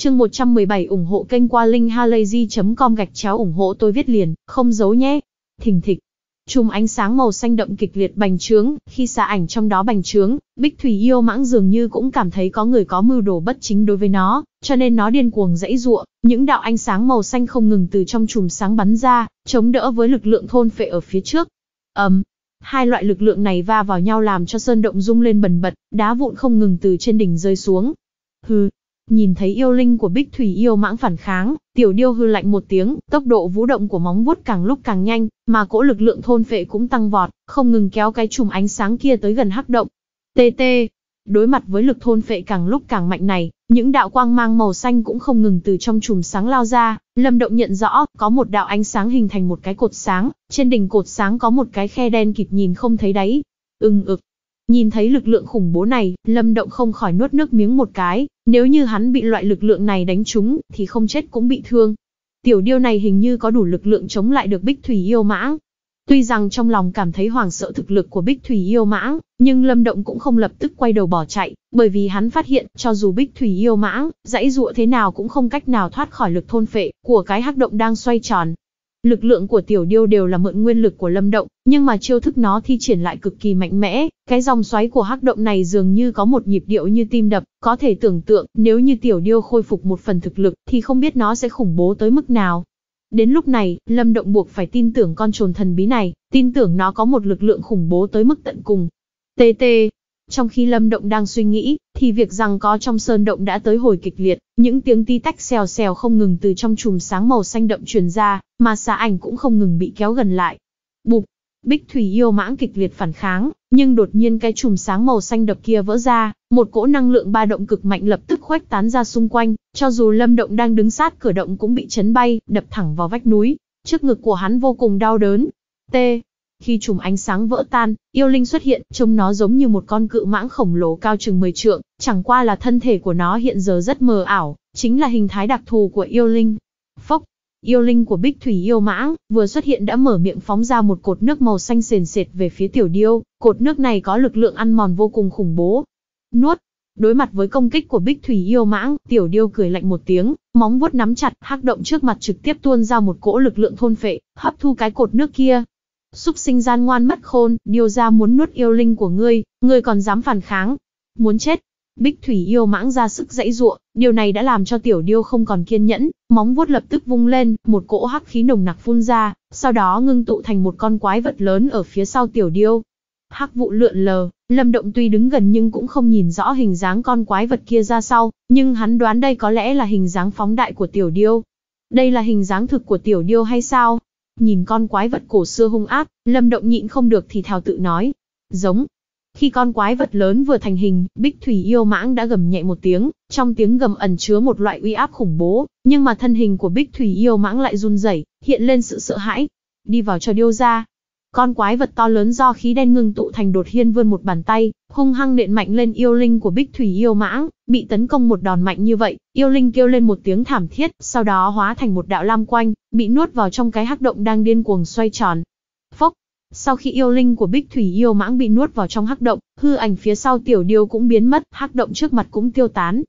S1: Chương 117 ủng hộ kênh qua linkhalazy.com gạch chéo ủng hộ tôi viết liền, không giấu nhé. Thình thịch. Chùm ánh sáng màu xanh đậm kịch liệt bành trướng, khi xạ ảnh trong đó bành trướng, Bích Thủy yêu mãng dường như cũng cảm thấy có người có mưu đồ bất chính đối với nó, cho nên nó điên cuồng dãy giụa, những đạo ánh sáng màu xanh không ngừng từ trong chùm sáng bắn ra, chống đỡ với lực lượng thôn phệ ở phía trước. Ầm, um, Hai loại lực lượng này va vào nhau làm cho sơn động rung lên bần bật, đá vụn không ngừng từ trên đỉnh rơi xuống. Hừ, Nhìn thấy yêu linh của Bích Thủy yêu mãng phản kháng, tiểu điêu hư lạnh một tiếng, tốc độ vũ động của móng vuốt càng lúc càng nhanh, mà cỗ lực lượng thôn phệ cũng tăng vọt, không ngừng kéo cái chùm ánh sáng kia tới gần hắc động. TT, đối mặt với lực thôn phệ càng lúc càng mạnh này, những đạo quang mang màu xanh cũng không ngừng từ trong chùm sáng lao ra, Lâm Động nhận rõ, có một đạo ánh sáng hình thành một cái cột sáng, trên đỉnh cột sáng có một cái khe đen kịt nhìn không thấy đáy. Ưng ực, Nhìn thấy lực lượng khủng bố này, Lâm Động không khỏi nuốt nước miếng một cái, nếu như hắn bị loại lực lượng này đánh trúng, thì không chết cũng bị thương. Tiểu điêu này hình như có đủ lực lượng chống lại được Bích Thủy Yêu Mãng. Tuy rằng trong lòng cảm thấy hoảng sợ thực lực của Bích Thủy Yêu Mãng, nhưng Lâm Động cũng không lập tức quay đầu bỏ chạy, bởi vì hắn phát hiện, cho dù Bích Thủy Yêu Mãng, dãy dụa thế nào cũng không cách nào thoát khỏi lực thôn phệ của cái hắc động đang xoay tròn, Lực lượng của tiểu điêu đều là mượn nguyên lực của lâm động, nhưng mà chiêu thức nó thi triển lại cực kỳ mạnh mẽ, cái dòng xoáy của hắc động này dường như có một nhịp điệu như tim đập, có thể tưởng tượng, nếu như tiểu điêu khôi phục một phần thực lực thì không biết nó sẽ khủng bố tới mức nào. Đến lúc này, lâm động buộc phải tin tưởng con trồn thần bí này, tin tưởng nó có một lực lượng khủng bố tới mức tận cùng. Tê tê, trong khi Lâm Động đang suy nghĩ, thì việc rằng có trong sơn động đã tới hồi kịch liệt, những tiếng tí tách xèo xèo không ngừng từ trong chùm sáng màu xanh đậm truyền ra, mà xà ảnh cũng không ngừng bị kéo gần lại. Bụp, Bích Thủy yêu mãng kịch liệt phản kháng, nhưng đột nhiên cái chùm sáng màu xanh đậm kia vỡ ra, một cỗ năng lượng ba động cực mạnh lập tức khuếch tán ra xung quanh, cho dù Lâm Động đang đứng sát cửa động cũng bị chấn bay, đập thẳng vào vách núi. Trước ngực của hắn vô cùng đau đớn. T khi chùm ánh sáng vỡ tan, yêu linh xuất hiện, trông nó giống như một con cự mãng khổng lồ cao chừng 10 trượng, chẳng qua là thân thể của nó hiện giờ rất mờ ảo, chính là hình thái đặc thù của yêu linh. Phốc, yêu linh của bích thủy yêu mãng, vừa xuất hiện đã mở miệng phóng ra một cột nước màu xanh sền sệt về phía tiểu điêu, cột nước này có lực lượng ăn mòn vô cùng khủng bố. Nuốt, đối mặt với công kích của bích thủy yêu mãng, tiểu điêu cười lạnh một tiếng, móng vuốt nắm chặt, hắc động trước mặt trực tiếp tuôn ra một cỗ lực lượng thôn phệ, hấp thu cái cột nước kia. Súc sinh gian ngoan mất khôn, điều ra muốn nuốt yêu linh của ngươi, ngươi còn dám phản kháng. Muốn chết. Bích thủy yêu mãng ra sức dãy ruộng, điều này đã làm cho tiểu điêu không còn kiên nhẫn, móng vuốt lập tức vung lên, một cỗ hắc khí nồng nặc phun ra, sau đó ngưng tụ thành một con quái vật lớn ở phía sau tiểu điêu. Hắc vụ lượn lờ, Lâm Động tuy đứng gần nhưng cũng không nhìn rõ hình dáng con quái vật kia ra sau, nhưng hắn đoán đây có lẽ là hình dáng phóng đại của tiểu điêu. Đây là hình dáng thực của tiểu điêu hay sao? Nhìn con quái vật cổ xưa hung ác, Lâm Động nhịn không được thì thào tự nói. Giống. Khi con quái vật lớn vừa thành hình, Bích Thủy yêu mãng đã gầm nhẹ một tiếng, trong tiếng gầm ẩn chứa một loại uy áp khủng bố, nhưng mà thân hình của Bích Thủy yêu mãng lại run rẩy, hiện lên sự sợ hãi. Đi vào cho điêu ra, con quái vật to lớn do khí đen ngưng tụ thành đột hiên vươn một bàn tay, hung hăng nện mạnh lên yêu linh của Bích Thủy yêu mãng, bị tấn công một đòn mạnh như vậy, yêu linh kêu lên một tiếng thảm thiết, sau đó hóa thành một đạo lam quanh, bị nuốt vào trong cái hắc động đang điên cuồng xoay tròn. Phốc, sau khi yêu linh của Bích Thủy yêu mãng bị nuốt vào trong hắc động, hư ảnh phía sau tiểu điêu cũng biến mất, hắc động trước mặt cũng tiêu tán.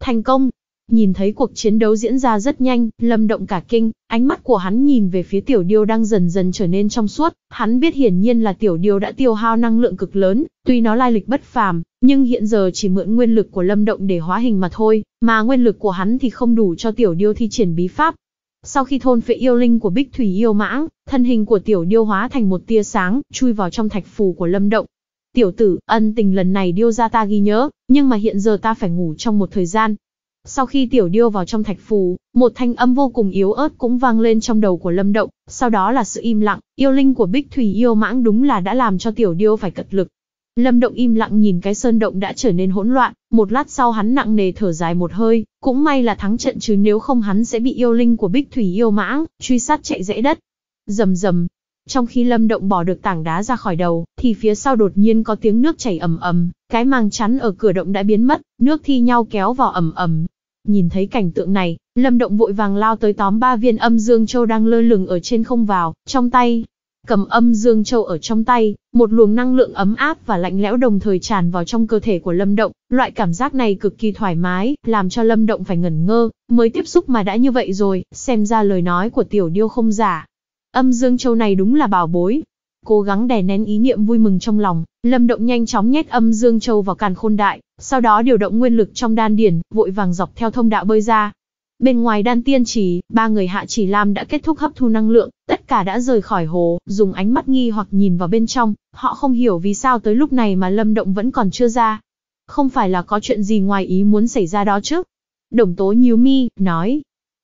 S1: Thành công, Nhìn thấy cuộc chiến đấu diễn ra rất nhanh, Lâm Động cả kinh, ánh mắt của hắn nhìn về phía tiểu điêu đang dần dần trở nên trong suốt, hắn biết hiển nhiên là tiểu điêu đã tiêu hao năng lượng cực lớn, tuy nó lai lịch bất phàm, nhưng hiện giờ chỉ mượn nguyên lực của Lâm Động để hóa hình mà thôi, mà nguyên lực của hắn thì không đủ cho tiểu điêu thi triển bí pháp. Sau khi thôn phệ yêu linh của Bích Thủy yêu mãng, thân hình của tiểu điêu hóa thành một tia sáng, chui vào trong thạch phù của Lâm Động. Tiểu tử, ân tình lần này điêu ra ta ghi nhớ, nhưng mà hiện giờ ta phải ngủ trong một thời gian, sau khi tiểu điêu vào trong thạch phù, một thanh âm vô cùng yếu ớt cũng vang lên trong đầu của lâm động, sau đó là sự im lặng, yêu linh của bích thủy yêu mãng đúng là đã làm cho tiểu điêu phải cật lực. Lâm động im lặng nhìn cái sơn động đã trở nên hỗn loạn, một lát sau hắn nặng nề thở dài một hơi, cũng may là thắng trận chứ nếu không hắn sẽ bị yêu linh của bích thủy yêu mãng, truy sát chạy dễ đất. Dầm dầm, trong khi Lâm Động bỏ được tảng đá ra khỏi đầu, thì phía sau đột nhiên có tiếng nước chảy ầm ầm, cái màng chắn ở cửa động đã biến mất, nước thi nhau kéo vào ầm ầm, Nhìn thấy cảnh tượng này, Lâm Động vội vàng lao tới tóm ba viên âm dương châu đang lơ lửng ở trên không vào, trong tay. Cầm âm dương châu ở trong tay, một luồng năng lượng ấm áp và lạnh lẽo đồng thời tràn vào trong cơ thể của Lâm Động, loại cảm giác này cực kỳ thoải mái, làm cho Lâm Động phải ngẩn ngơ, mới tiếp xúc mà đã như vậy rồi, xem ra lời nói của tiểu điêu không giả. Âm dương châu này đúng là bảo bối, Cố gắng đè nén ý niệm vui mừng trong lòng, Lâm Động nhanh chóng nhét âm dương châu vào càn khôn đại, sau đó điều động nguyên lực trong đan điển, vội vàng dọc theo thông đạo bơi ra. Bên ngoài đan tiên chỉ, ba người Hạ Chỉ Lam đã kết thúc hấp thu năng lượng, tất cả đã rời khỏi hồ, dùng ánh mắt nghi hoặc nhìn vào bên trong, họ không hiểu vì sao tới lúc này mà Lâm Động vẫn còn chưa ra. Không phải là có chuyện gì ngoài ý muốn xảy ra đó chứ? Đồng tố nhíu mi, nói,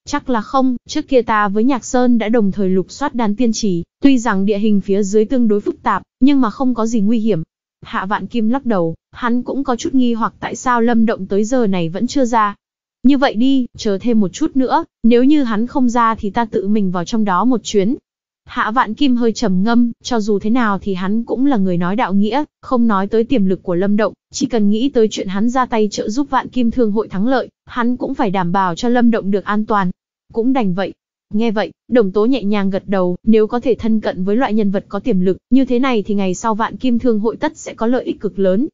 S1: Chắc là không, trước kia ta với Nhạc Sơn đã đồng thời lục soát đàn tiên trì, tuy rằng địa hình phía dưới tương đối phức tạp, nhưng mà không có gì nguy hiểm. Hạ Vạn Kim lắc đầu, hắn cũng có chút nghi hoặc tại sao Lâm Động tới giờ này vẫn chưa ra. Như vậy đi, chờ thêm một chút nữa, nếu như hắn không ra thì ta tự mình vào trong đó một chuyến, Hạ Vạn Kim hơi trầm ngâm, cho dù thế nào thì hắn cũng là người nói đạo nghĩa, không nói tới tiềm lực của Lâm Động, chỉ cần nghĩ tới chuyện hắn ra tay trợ giúp Vạn Kim Thương hội thắng lợi, hắn cũng phải đảm bảo cho Lâm Động được an toàn. Cũng đành vậy. Nghe vậy, Đồng Tố nhẹ nhàng gật đầu, nếu có thể thân cận với loại nhân vật có tiềm lực như thế này thì ngày sau Vạn Kim Thương hội tất sẽ có lợi ích cực lớn.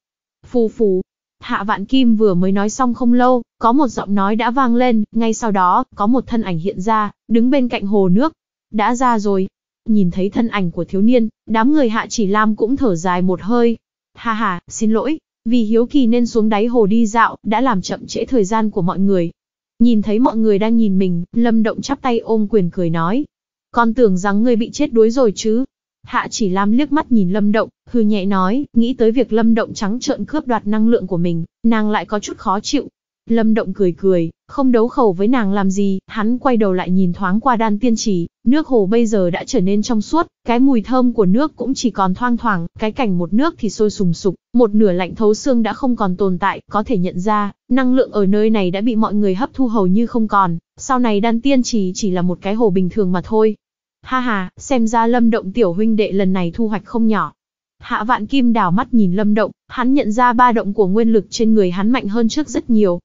S1: Phù phù, Hạ Vạn Kim vừa mới nói xong không lâu, có một giọng nói đã vang lên, ngay sau đó, có một thân ảnh hiện ra, đứng bên cạnh hồ nước. Đã ra rồi, nhìn thấy thân ảnh của thiếu niên, đám người hạ chỉ lam cũng thở dài một hơi. Ha ha, xin lỗi, vì hiếu kỳ nên xuống đáy hồ đi dạo, đã làm chậm trễ thời gian của mọi người. Nhìn thấy mọi người đang nhìn mình, Lâm Động chắp tay ôm quyền cười nói. Con tưởng rằng ngươi bị chết đuối rồi chứ. Hạ chỉ Lam liếc mắt nhìn Lâm Động, hư nhẹ nói, nghĩ tới việc Lâm Động trắng trợn cướp đoạt năng lượng của mình, nàng lại có chút khó chịu. Lâm Động cười cười, không đấu khẩu với nàng làm gì, hắn quay đầu lại nhìn thoáng qua đan tiên trì, nước hồ bây giờ đã trở nên trong suốt, cái mùi thơm của nước cũng chỉ còn thoang thoảng, cái cảnh một nước thì sôi sùng sục, một nửa lạnh thấu xương đã không còn tồn tại, có thể nhận ra, năng lượng ở nơi này đã bị mọi người hấp thu hầu như không còn, sau này đan tiên trì chỉ là một cái hồ bình thường mà thôi. Ha ha, xem ra Lâm Động tiểu huynh đệ lần này thu hoạch không nhỏ. Hạ vạn kim đảo mắt nhìn lâm động, hắn nhận ra ba động của nguyên lực trên người hắn mạnh hơn trước rất nhiều,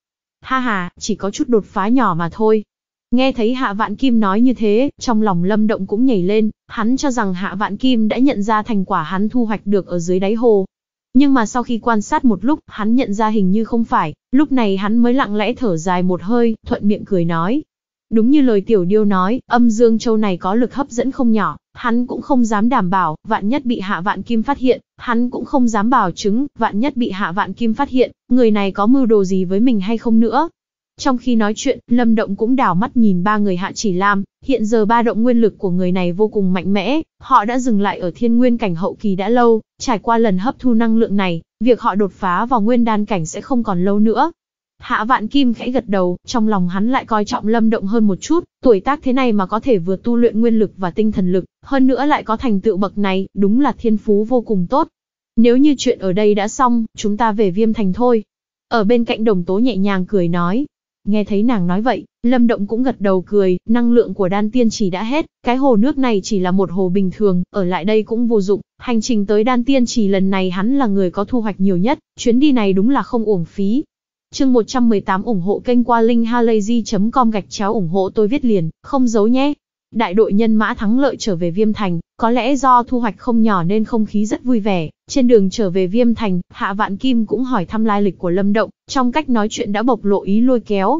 S1: Ha ha, chỉ có chút đột phá nhỏ mà thôi. Nghe thấy Hạ Vạn Kim nói như thế, trong lòng Lâm Động cũng nhảy lên, hắn cho rằng Hạ Vạn Kim đã nhận ra thành quả hắn thu hoạch được ở dưới đáy hồ. Nhưng mà sau khi quan sát một lúc, hắn nhận ra hình như không phải, lúc này hắn mới lặng lẽ thở dài một hơi, thuận miệng cười nói. Đúng như lời Tiểu Điêu nói, âm Dương Châu này có lực hấp dẫn không nhỏ, Hắn cũng không dám đảm bảo, vạn nhất bị hạ vạn kim phát hiện, hắn cũng không dám bảo chứng, vạn nhất bị hạ vạn kim phát hiện, người này có mưu đồ gì với mình hay không nữa. Trong khi nói chuyện, Lâm Động cũng đảo mắt nhìn ba người Hạ Chỉ Lam, hiện giờ ba động nguyên lực của người này vô cùng mạnh mẽ, họ đã dừng lại ở thiên nguyên cảnh hậu kỳ đã lâu, trải qua lần hấp thu năng lượng này, việc họ đột phá vào nguyên đan cảnh sẽ không còn lâu nữa, Hạ Vạn Kim khẽ gật đầu, trong lòng hắn lại coi trọng Lâm Động hơn một chút, tuổi tác thế này mà có thể vừa tu luyện nguyên lực và tinh thần lực, hơn nữa lại có thành tựu bậc này, đúng là thiên phú vô cùng tốt. Nếu như chuyện ở đây đã xong, chúng ta về Viêm Thành thôi. Ở bên cạnh Đồng Tố nhẹ nhàng cười nói. Nghe thấy nàng nói vậy, Lâm Động cũng gật đầu cười, năng lượng của đan tiên chỉ đã hết, cái hồ nước này chỉ là một hồ bình thường, ở lại đây cũng vô dụng, hành trình tới đan tiên chỉ lần này hắn là người có thu hoạch nhiều nhất, chuyến đi này đúng là không uổng phí, chương 118 ủng hộ kênh qua link linkhalazy.com gạch chéo ủng hộ tôi viết liền, không giấu nhé. Đại đội nhân mã thắng lợi trở về Viêm Thành, có lẽ do thu hoạch không nhỏ nên không khí rất vui vẻ. Trên đường trở về Viêm Thành, Hạ Vạn Kim cũng hỏi thăm lai lịch của Lâm Động, trong cách nói chuyện đã bộc lộ ý lôi kéo.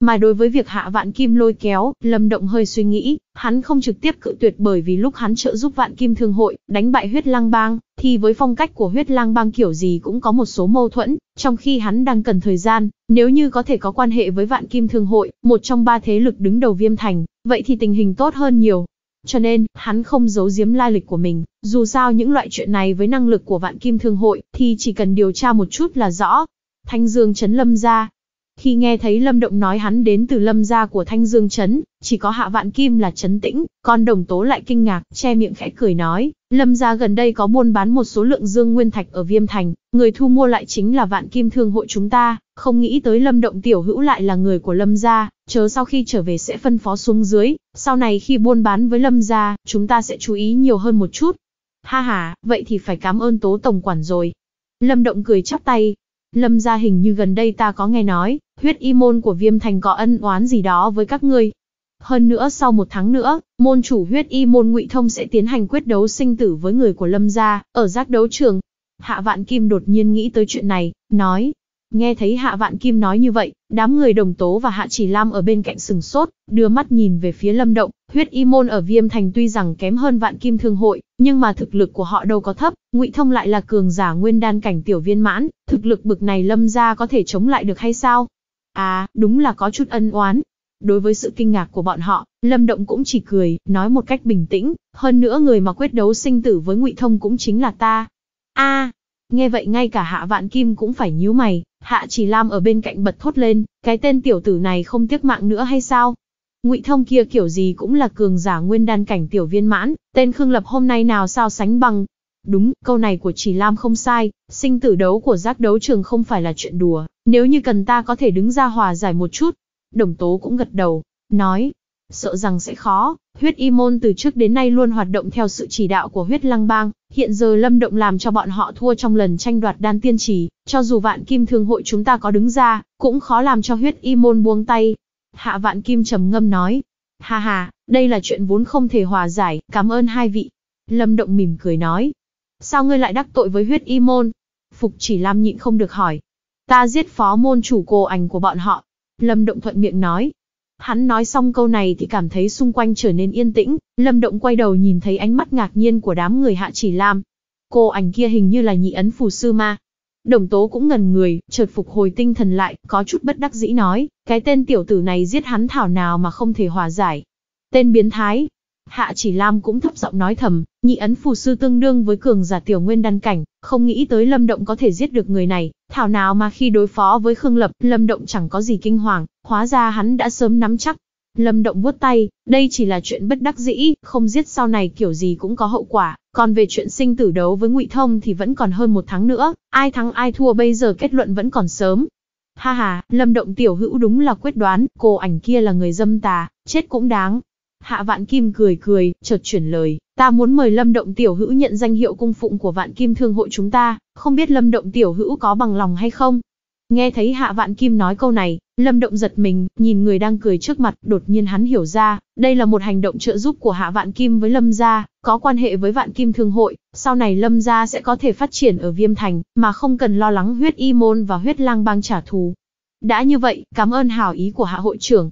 S1: Mà đối với việc Hạ Vạn Kim lôi kéo, Lâm Động hơi suy nghĩ, hắn không trực tiếp cự tuyệt bởi vì lúc hắn trợ giúp Vạn Kim Thương hội, đánh bại huyết lăng bang, thì với phong cách của huyết lang bang kiểu gì cũng có một số mâu thuẫn, trong khi hắn đang cần thời gian, nếu như có thể có quan hệ với vạn kim thương hội, một trong ba thế lực đứng đầu viêm thành, vậy thì tình hình tốt hơn nhiều. Cho nên, hắn không giấu giếm lai lịch của mình, dù sao những loại chuyện này với năng lực của vạn kim thương hội, thì chỉ cần điều tra một chút là rõ. Thanh Dương Trấn Lâm ra, khi nghe thấy Lâm Động nói hắn đến từ Lâm gia của Thanh Dương Trấn, chỉ có Hạ Vạn Kim là trấn tĩnh, còn Đồng Tố lại kinh ngạc, che miệng khẽ cười nói, Lâm gia gần đây có buôn bán một số lượng dương nguyên thạch ở Viêm Thành, người thu mua lại chính là Vạn Kim Thương hội chúng ta, không nghĩ tới Lâm Động tiểu hữu lại là người của Lâm gia, chờ sau khi trở về sẽ phân phó xuống dưới, sau này khi buôn bán với Lâm gia, chúng ta sẽ chú ý nhiều hơn một chút. Ha ha, vậy thì phải cảm ơn Tố tổng quản rồi. Lâm Động cười chắp tay, Lâm gia hình như gần đây ta có nghe nói, huyết y môn của viêm thành có ân oán gì đó với các ngươi. Hơn nữa sau một tháng nữa, môn chủ huyết y môn ngụy thông sẽ tiến hành quyết đấu sinh tử với người của lâm gia, ở giác đấu trường. Hạ Vạn Kim đột nhiên nghĩ tới chuyện này, nói. Nghe thấy Hạ Vạn Kim nói như vậy, đám người đồng tố và Hạ Chỉ Lam ở bên cạnh sừng sốt, đưa mắt nhìn về phía lâm động, huyết y môn ở Viêm Thành tuy rằng kém hơn Vạn Kim Thương Hội, nhưng mà thực lực của họ đâu có thấp, ngụy Thông lại là cường giả nguyên đan cảnh tiểu viên mãn, thực lực bực này lâm gia có thể chống lại được hay sao? À, đúng là có chút ân oán. Đối với sự kinh ngạc của bọn họ, Lâm Động cũng chỉ cười, nói một cách bình tĩnh, hơn nữa người mà quyết đấu sinh tử với Ngụy Thông cũng chính là ta. A, à, nghe vậy ngay cả Hạ Vạn Kim cũng phải nhíu mày, Hạ Chỉ Lam ở bên cạnh bật thốt lên, cái tên tiểu tử này không tiếc mạng nữa hay sao? Ngụy Thông kia kiểu gì cũng là cường giả nguyên đan cảnh tiểu viên mãn, tên Khương Lập hôm nay nào sao sánh bằng, Đúng, câu này của Chỉ Lam không sai, sinh tử đấu của giác đấu trường không phải là chuyện đùa, nếu như cần ta có thể đứng ra hòa giải một chút. Đồng tố cũng gật đầu, nói, sợ rằng sẽ khó, huyết y môn từ trước đến nay luôn hoạt động theo sự chỉ đạo của huyết lăng bang, hiện giờ lâm động làm cho bọn họ thua trong lần tranh đoạt đan tiên trì, cho dù vạn kim thương hội chúng ta có đứng ra, cũng khó làm cho huyết y môn buông tay. Hạ vạn kim trầm ngâm nói, ha ha, đây là chuyện vốn không thể hòa giải, cảm ơn hai vị. Lâm động mỉm cười nói, sao ngươi lại đắc tội với huyết y môn? Phục chỉ Lam nhịn không được hỏi. Ta giết phó môn chủ cô ảnh của bọn họ. Lâm Động thuận miệng nói. Hắn nói xong câu này thì cảm thấy xung quanh trở nên yên tĩnh, Lâm Động quay đầu nhìn thấy ánh mắt ngạc nhiên của đám người hạ chỉ Lam. Cô ảnh kia hình như là nhị ấn phù sư ma. Đồng tố cũng ngần người, chợt phục hồi tinh thần lại, có chút bất đắc dĩ nói, cái tên tiểu tử này giết hắn thảo nào mà không thể hòa giải. Tên biến thái, Hạ chỉ Lam cũng thấp giọng nói thầm, nhị ấn phù sư tương đương với cường giả tiểu nguyên đan cảnh, không nghĩ tới Lâm Động có thể giết được người này, thảo nào mà khi đối phó với Khương Lập, Lâm Động chẳng có gì kinh hoàng, hóa ra hắn đã sớm nắm chắc. Lâm Động vuốt tay, đây chỉ là chuyện bất đắc dĩ, không giết sau này kiểu gì cũng có hậu quả, còn về chuyện sinh tử đấu với Ngụy Thông thì vẫn còn hơn một tháng nữa, ai thắng ai thua bây giờ kết luận vẫn còn sớm. Ha ha, Lâm Động tiểu hữu đúng là quyết đoán, cô ảnh kia là người dâm tà, chết cũng đáng, Hạ Vạn Kim cười cười, chợt chuyển lời, ta muốn mời Lâm Động Tiểu Hữu nhận danh hiệu cung phụng của Vạn Kim Thương hội chúng ta, không biết Lâm Động Tiểu Hữu có bằng lòng hay không? Nghe thấy Hạ Vạn Kim nói câu này, Lâm Động giật mình, nhìn người đang cười trước mặt, đột nhiên hắn hiểu ra, đây là một hành động trợ giúp của Hạ Vạn Kim với Lâm Gia, có quan hệ với Vạn Kim Thương hội, sau này Lâm Gia sẽ có thể phát triển ở Viêm Thành, mà không cần lo lắng huyết y môn và huyết lang bang trả thù. Đã như vậy, cảm ơn hảo ý của Hạ hội trưởng,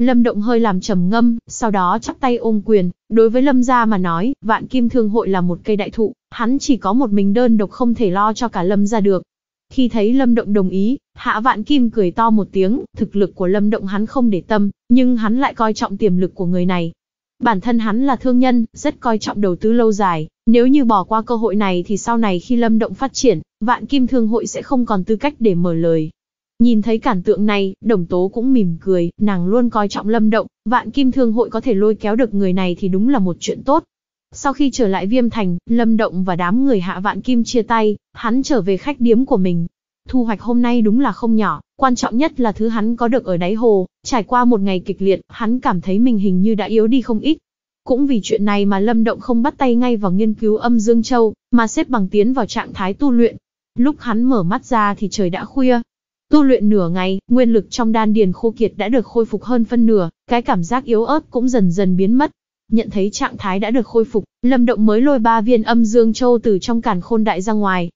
S1: Lâm Động hơi làm trầm ngâm, sau đó chắp tay ôm quyền, đối với Lâm gia mà nói, Vạn Kim Thương hội là một cây đại thụ, hắn chỉ có một mình đơn độc không thể lo cho cả Lâm gia được. Khi thấy Lâm Động đồng ý, Hạ Vạn Kim cười to một tiếng, thực lực của Lâm Động hắn không để tâm, nhưng hắn lại coi trọng tiềm lực của người này. Bản thân hắn là thương nhân, rất coi trọng đầu tư lâu dài, nếu như bỏ qua cơ hội này thì sau này khi Lâm Động phát triển, Vạn Kim Thương hội sẽ không còn tư cách để mở lời, Nhìn thấy cản tượng này, đồng tố cũng mỉm cười, nàng luôn coi trọng lâm động, vạn kim thương hội có thể lôi kéo được người này thì đúng là một chuyện tốt. Sau khi trở lại viêm thành, lâm động và đám người hạ vạn kim chia tay, hắn trở về khách điếm của mình. Thu hoạch hôm nay đúng là không nhỏ, quan trọng nhất là thứ hắn có được ở đáy hồ, trải qua một ngày kịch liệt, hắn cảm thấy mình hình như đã yếu đi không ít. Cũng vì chuyện này mà Lâm Động không bắt tay ngay vào nghiên cứu âm Dương Châu, mà xếp bằng tiến vào trạng thái tu luyện. Lúc hắn mở mắt ra thì trời đã khuya, Tu luyện nửa ngày, nguyên lực trong đan điền khô kiệt đã được khôi phục hơn phân nửa, cái cảm giác yếu ớt cũng dần dần biến mất. Nhận thấy trạng thái đã được khôi phục, Lâm Động mới lôi ba viên âm dương châu từ trong càn khôn đại ra ngoài.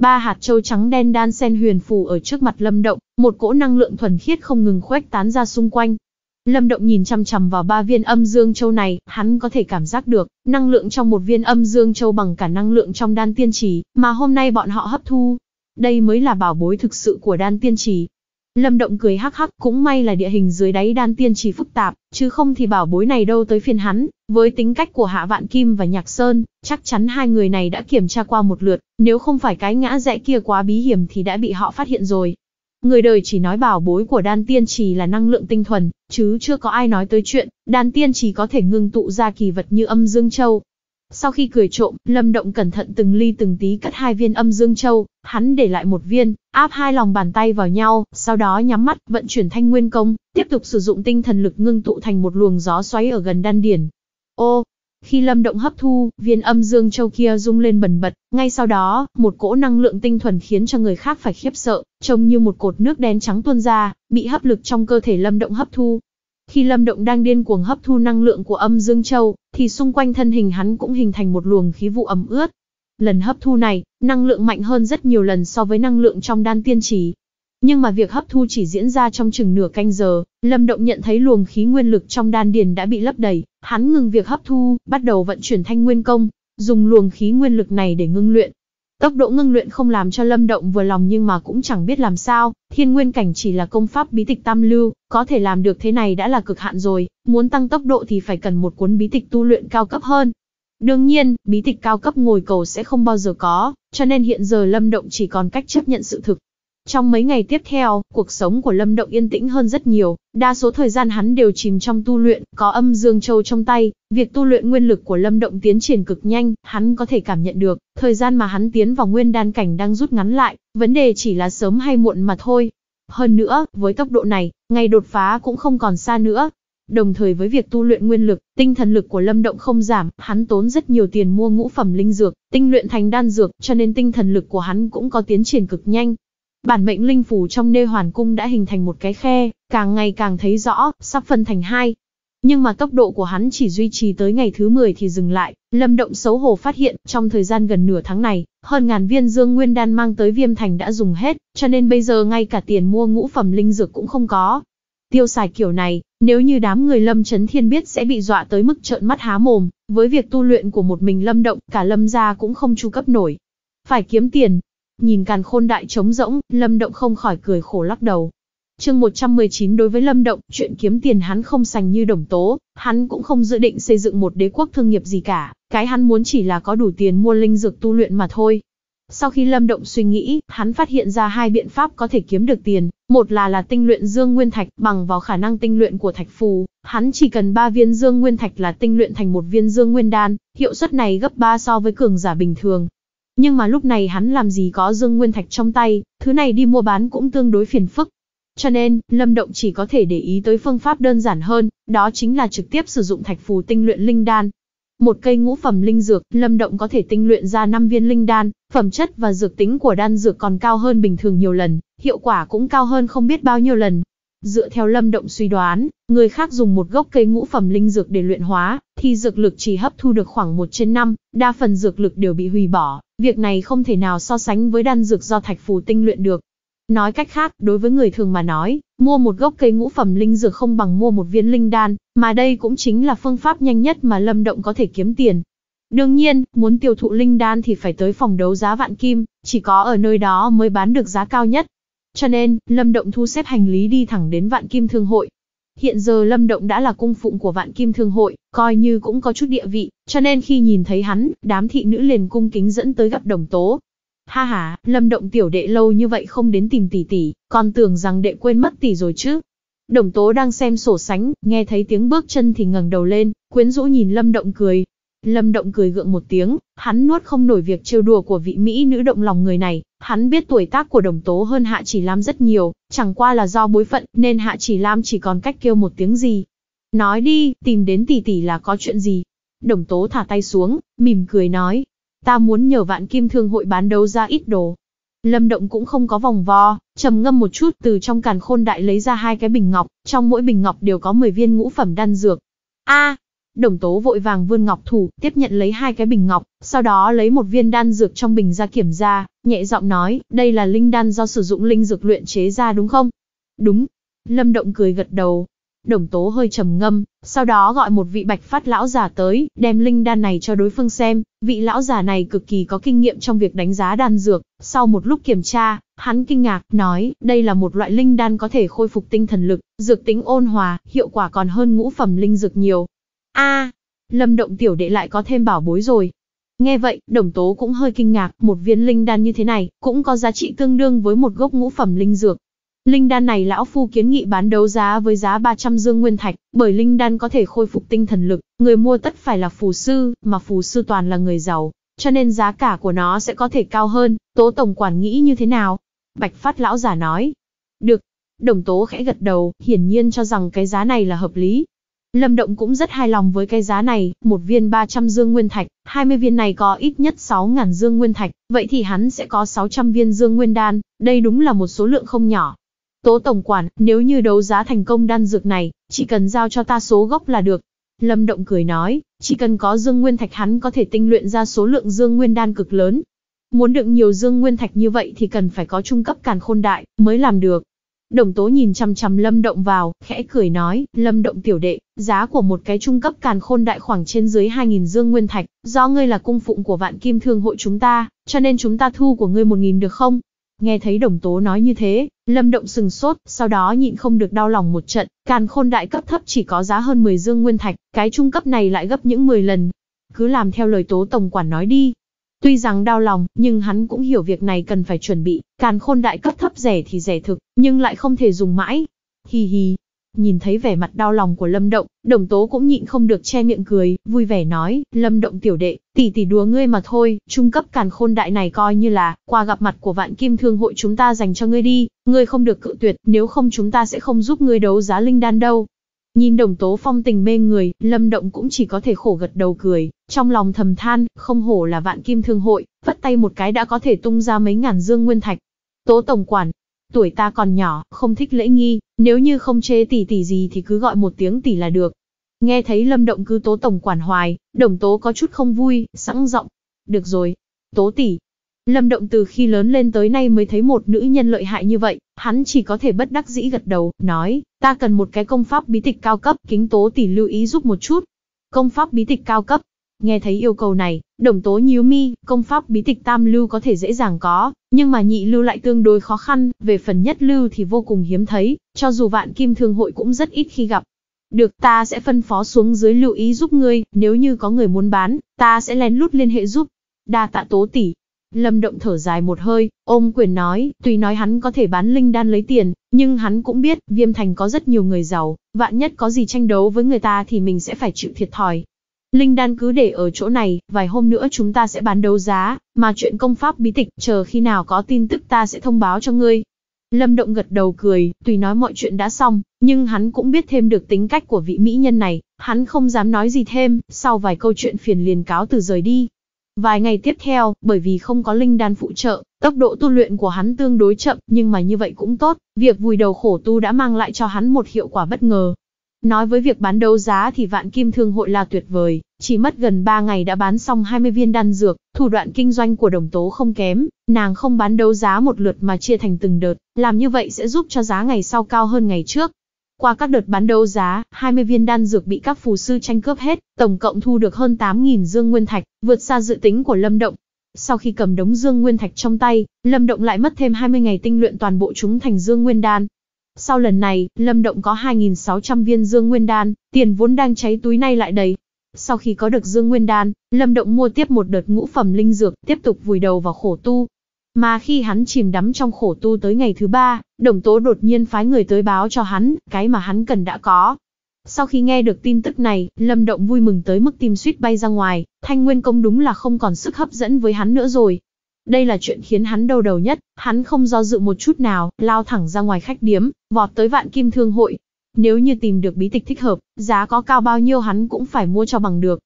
S1: Ba hạt châu trắng đen đan sen huyền phù ở trước mặt Lâm Động, một cỗ năng lượng thuần khiết không ngừng khuếch tán ra xung quanh. Lâm Động nhìn chăm chằm vào ba viên âm dương châu này, hắn có thể cảm giác được, năng lượng trong một viên âm dương châu bằng cả năng lượng trong đan tiên chỉ, mà hôm nay bọn họ hấp thu, đây mới là bảo bối thực sự của đan tiên trì. Lâm Động cười hắc hắc, cũng may là địa hình dưới đáy đan tiên trì phức tạp, chứ không thì bảo bối này đâu tới phiên hắn, với tính cách của Hạ Vạn Kim và Nhạc Sơn, chắc chắn hai người này đã kiểm tra qua một lượt, nếu không phải cái ngã rẽ kia quá bí hiểm thì đã bị họ phát hiện rồi. Người đời chỉ nói bảo bối của đan tiên trì là năng lượng tinh thuần, chứ chưa có ai nói tới chuyện, đan tiên trì có thể ngưng tụ ra kỳ vật như âm dương châu, sau khi cười trộm, Lâm Động cẩn thận từng ly từng tí cắt hai viên âm dương châu, hắn để lại một viên, áp hai lòng bàn tay vào nhau, sau đó nhắm mắt, vận chuyển thanh nguyên công, tiếp tục sử dụng tinh thần lực ngưng tụ thành một luồng gió xoáy ở gần đan điển. Ô, khi Lâm Động hấp thu, viên âm dương châu kia rung lên bần bật, ngay sau đó, một cỗ năng lượng tinh thuần khiến cho người khác phải khiếp sợ, trông như một cột nước đen trắng tuôn ra, bị hấp lực trong cơ thể Lâm Động hấp thu. Khi Lâm Động đang điên cuồng hấp thu năng lượng của âm dương châu, thì xung quanh thân hình hắn cũng hình thành một luồng khí vụ ẩm ướt. Lần hấp thu này, năng lượng mạnh hơn rất nhiều lần so với năng lượng trong đan tiên trì. Nhưng mà việc hấp thu chỉ diễn ra trong chừng nửa canh giờ, Lâm Động nhận thấy luồng khí nguyên lực trong đan điền đã bị lấp đầy, hắn ngừng việc hấp thu, bắt đầu vận chuyển thanh nguyên công, dùng luồng khí nguyên lực này để ngưng luyện. Tốc độ ngưng luyện không làm cho Lâm Động vừa lòng nhưng mà cũng chẳng biết làm sao, thiên nguyên cảnh chỉ là công pháp bí tịch tam lưu, có thể làm được thế này đã là cực hạn rồi, muốn tăng tốc độ thì phải cần một cuốn bí tịch tu luyện cao cấp hơn. Đương nhiên, bí tịch cao cấp ngồi cầu sẽ không bao giờ có, cho nên hiện giờ Lâm Động chỉ còn cách chấp nhận sự thực, trong mấy ngày tiếp theo, cuộc sống của Lâm Động yên tĩnh hơn rất nhiều, đa số thời gian hắn đều chìm trong tu luyện, có âm dương châu trong tay, việc tu luyện nguyên lực của Lâm Động tiến triển cực nhanh, hắn có thể cảm nhận được, thời gian mà hắn tiến vào nguyên đan cảnh đang rút ngắn lại, vấn đề chỉ là sớm hay muộn mà thôi. Hơn nữa, với tốc độ này, ngày đột phá cũng không còn xa nữa. Đồng thời với việc tu luyện nguyên lực, tinh thần lực của Lâm Động không giảm, hắn tốn rất nhiều tiền mua ngũ phẩm linh dược, tinh luyện thành đan dược, cho nên tinh thần lực của hắn cũng có tiến triển cực nhanh. Bản mệnh linh phù trong nê hoàn cung đã hình thành một cái khe, càng ngày càng thấy rõ, sắp phân thành hai. Nhưng mà tốc độ của hắn chỉ duy trì tới ngày thứ 10 thì dừng lại, Lâm Động xấu hổ phát hiện, trong thời gian gần nửa tháng này, hơn ngàn viên dương nguyên đan mang tới viêm thành đã dùng hết, cho nên bây giờ ngay cả tiền mua ngũ phẩm linh dược cũng không có. Tiêu xài kiểu này, nếu như đám người Lâm Chấn Thiên biết sẽ bị dọa tới mức trợn mắt há mồm, với việc tu luyện của một mình Lâm Động, cả Lâm gia cũng không chu cấp nổi. Phải kiếm tiền, Nhìn càn khôn đại trống rỗng, Lâm Động không khỏi cười khổ lắc đầu. Chương 119 đối với Lâm Động, chuyện kiếm tiền hắn không sành như đồng tố, hắn cũng không dự định xây dựng một đế quốc thương nghiệp gì cả, cái hắn muốn chỉ là có đủ tiền mua linh dược tu luyện mà thôi. Sau khi Lâm Động suy nghĩ, hắn phát hiện ra hai biện pháp có thể kiếm được tiền, một là là tinh luyện dương nguyên thạch bằng vào khả năng tinh luyện của thạch phù, hắn chỉ cần 3 viên dương nguyên thạch là tinh luyện thành một viên dương nguyên đan, hiệu suất này gấp 3 so với cường giả bình thường, nhưng mà lúc này hắn làm gì có dương nguyên thạch trong tay, thứ này đi mua bán cũng tương đối phiền phức. Cho nên, Lâm Động chỉ có thể để ý tới phương pháp đơn giản hơn, đó chính là trực tiếp sử dụng thạch phù tinh luyện linh đan. Một cây ngũ phẩm linh dược, Lâm Động có thể tinh luyện ra 5 viên linh đan, phẩm chất và dược tính của đan dược còn cao hơn bình thường nhiều lần, hiệu quả cũng cao hơn không biết bao nhiêu lần, Dựa theo lâm động suy đoán, người khác dùng một gốc cây ngũ phẩm linh dược để luyện hóa, thì dược lực chỉ hấp thu được khoảng 1 trên 5, đa phần dược lực đều bị hủy bỏ, việc này không thể nào so sánh với đan dược do thạch phù tinh luyện được. Nói cách khác, đối với người thường mà nói, mua một gốc cây ngũ phẩm linh dược không bằng mua một viên linh đan, mà đây cũng chính là phương pháp nhanh nhất mà Lâm Động có thể kiếm tiền. Đương nhiên, muốn tiêu thụ linh đan thì phải tới phòng đấu giá vạn kim, chỉ có ở nơi đó mới bán được giá cao nhất. Cho nên, Lâm Động thu xếp hành lý đi thẳng đến Vạn Kim Thương Hội. Hiện giờ Lâm Động đã là cung phụng của Vạn Kim Thương Hội, coi như cũng có chút địa vị, cho nên khi nhìn thấy hắn, đám thị nữ liền cung kính dẫn tới gặp đồng tố. Ha ha, Lâm Động tiểu đệ lâu như vậy không đến tìm tỷ tỷ, còn tưởng rằng đệ quên mất tỷ rồi chứ. Đồng tố đang xem sổ sánh, nghe thấy tiếng bước chân thì ngẩng đầu lên, quyến rũ nhìn Lâm Động cười. Lâm Động cười gượng một tiếng, hắn nuốt không nổi việc trêu đùa của vị mỹ nữ động lòng người này, Hắn biết tuổi tác của đồng tố hơn Hạ Chỉ Lam rất nhiều, chẳng qua là do bối phận nên Hạ Chỉ Lam chỉ còn cách kêu một tiếng gì. Nói đi, tìm đến tỷ tỷ là có chuyện gì? Đồng tố thả tay xuống, mỉm cười nói. Ta muốn nhờ vạn kim thương hội bán đấu ra ít đồ. Lâm Động cũng không có vòng vo, trầm ngâm một chút từ trong càn khôn đại lấy ra hai cái bình ngọc, trong mỗi bình ngọc đều có 10 viên ngũ phẩm đan dược. A, Đồng tố vội vàng vươn ngọc thủ, tiếp nhận lấy hai cái bình ngọc, sau đó lấy một viên đan dược trong bình ra kiểm ra, nhẹ giọng nói, đây là linh đan do sử dụng linh dược luyện chế ra đúng không? Đúng. Lâm Động cười gật đầu. Đồng tố hơi trầm ngâm, sau đó gọi một vị bạch phát lão giả tới, đem linh đan này cho đối phương xem, vị lão giả này cực kỳ có kinh nghiệm trong việc đánh giá đan dược, sau một lúc kiểm tra, hắn kinh ngạc, nói, đây là một loại linh đan có thể khôi phục tinh thần lực, dược tính ôn hòa, hiệu quả còn hơn ngũ phẩm linh dược nhiều, a lâm động tiểu đệ lại có thêm bảo bối rồi. Nghe vậy, đồng tố cũng hơi kinh ngạc, một viên linh đan như thế này, cũng có giá trị tương đương với một gốc ngũ phẩm linh dược. Linh đan này lão phu kiến nghị bán đấu giá với giá 300 dương nguyên thạch, bởi linh đan có thể khôi phục tinh thần lực, người mua tất phải là phù sư, mà phù sư toàn là người giàu, cho nên giá cả của nó sẽ có thể cao hơn, tố tổng quản nghĩ như thế nào? Bạch phát lão giả nói. Được. Đồng tố khẽ gật đầu, hiển nhiên cho rằng cái giá này là hợp lý, Lâm Động cũng rất hài lòng với cái giá này, một viên 300 dương nguyên thạch, 20 viên này có ít nhất 6.000 dương nguyên thạch, vậy thì hắn sẽ có 600 viên dương nguyên đan, đây đúng là một số lượng không nhỏ. Tố Tổng Quản, nếu như đấu giá thành công đan dược này, chỉ cần giao cho ta số gốc là được. Lâm Động cười nói, chỉ cần có dương nguyên thạch hắn có thể tinh luyện ra số lượng dương nguyên đan cực lớn. Muốn được nhiều dương nguyên thạch như vậy thì cần phải có trung cấp càn khôn đại, mới làm được. Đồng tố nhìn chăm chăm lâm động vào, khẽ cười nói, lâm động tiểu đệ, giá của một cái trung cấp càn khôn đại khoảng trên dưới 2.000 dương nguyên thạch, do ngươi là cung phụng của vạn kim thương hội chúng ta, cho nên chúng ta thu của ngươi 1.000 được không? Nghe thấy đồng tố nói như thế, lâm động sừng sốt, sau đó nhịn không được đau lòng một trận, càn khôn đại cấp thấp chỉ có giá hơn 10 dương nguyên thạch, cái trung cấp này lại gấp những 10 lần. Cứ làm theo lời tố tổng quản nói đi, Tuy rằng đau lòng, nhưng hắn cũng hiểu việc này cần phải chuẩn bị, càn khôn đại cấp thấp rẻ thì rẻ thực, nhưng lại không thể dùng mãi. Hi hi. Nhìn thấy vẻ mặt đau lòng của Lâm Động, Đồng Tố cũng nhịn không được che miệng cười, vui vẻ nói, Lâm Động tiểu đệ, tỷ tỷ đùa ngươi mà thôi, trung cấp càn khôn đại này coi như là, qua gặp mặt của vạn kim thương hội chúng ta dành cho ngươi đi, ngươi không được cự tuyệt, nếu không chúng ta sẽ không giúp ngươi đấu giá linh đan đâu. Nhìn đồng tố phong tình mê người, lâm động cũng chỉ có thể khổ gật đầu cười, trong lòng thầm than, không hổ là vạn kim thương hội, vất tay một cái đã có thể tung ra mấy ngàn dương nguyên thạch. Tố tổng quản, tuổi ta còn nhỏ, không thích lễ nghi, nếu như không chê tỷ tỷ gì thì cứ gọi một tiếng tỷ là được. Nghe thấy lâm động cứ tố tổng quản hoài, đồng tố có chút không vui, sẵn giọng. Được rồi, tố tỷ, Lâm Động từ khi lớn lên tới nay mới thấy một nữ nhân lợi hại như vậy, hắn chỉ có thể bất đắc dĩ gật đầu, nói, ta cần một cái công pháp bí tịch cao cấp, kính tố tỷ lưu ý giúp một chút. Công pháp bí tịch cao cấp. Nghe thấy yêu cầu này, đồng tố nhíu mi, công pháp bí tịch tam lưu có thể dễ dàng có, nhưng mà nhị lưu lại tương đối khó khăn, về phần nhất lưu thì vô cùng hiếm thấy, cho dù vạn kim thương hội cũng rất ít khi gặp. Được ta sẽ phân phó xuống dưới lưu ý giúp ngươi, nếu như có người muốn bán, ta sẽ lén lút liên hệ giúp. Đa tạ tố tỷ, Lâm Động thở dài một hơi, ôm quyền nói, tuy nói hắn có thể bán linh đan lấy tiền, nhưng hắn cũng biết, Viêm Thành có rất nhiều người giàu, vạn nhất có gì tranh đấu với người ta thì mình sẽ phải chịu thiệt thòi. Linh đan cứ để ở chỗ này, vài hôm nữa chúng ta sẽ bán đấu giá, mà chuyện công pháp bí tịch, chờ khi nào có tin tức ta sẽ thông báo cho ngươi. Lâm Động gật đầu cười, tùy nói mọi chuyện đã xong, nhưng hắn cũng biết thêm được tính cách của vị mỹ nhân này, hắn không dám nói gì thêm, sau vài câu chuyện phiền liền cáo từ rời đi. Vài ngày tiếp theo, bởi vì không có linh đan phụ trợ, tốc độ tu luyện của hắn tương đối chậm, nhưng mà như vậy cũng tốt, việc vùi đầu khổ tu đã mang lại cho hắn một hiệu quả bất ngờ. Nói với việc bán đấu giá thì vạn kim thương hội là tuyệt vời, chỉ mất gần 3 ngày đã bán xong 20 viên đan dược, thủ đoạn kinh doanh của đồng tố không kém, nàng không bán đấu giá một lượt mà chia thành từng đợt, làm như vậy sẽ giúp cho giá ngày sau cao hơn ngày trước, qua các đợt bán đấu giá, 20 viên đan dược bị các phù sư tranh cướp hết, tổng cộng thu được hơn 8.000 dương nguyên thạch, vượt xa dự tính của Lâm Động. Sau khi cầm đống dương nguyên thạch trong tay, Lâm Động lại mất thêm 20 ngày tinh luyện toàn bộ chúng thành dương nguyên đan. Sau lần này, Lâm Động có 2.600 viên dương nguyên đan, tiền vốn đang cháy túi nay lại đầy. Sau khi có được dương nguyên đan, Lâm Động mua tiếp một đợt ngũ phẩm linh dược, tiếp tục vùi đầu vào khổ tu, mà khi hắn chìm đắm trong khổ tu tới ngày thứ ba, đồng tố đột nhiên phái người tới báo cho hắn, cái mà hắn cần đã có. Sau khi nghe được tin tức này, Lâm Động vui mừng tới mức tim suýt bay ra ngoài, Thanh Nguyên Công đúng là không còn sức hấp dẫn với hắn nữa rồi. Đây là chuyện khiến hắn đầu đầu nhất, hắn không do dự một chút nào, lao thẳng ra ngoài khách điếm, vọt tới vạn kim thương hội. Nếu như tìm được bí tịch thích hợp, giá có cao bao nhiêu hắn cũng phải mua cho bằng được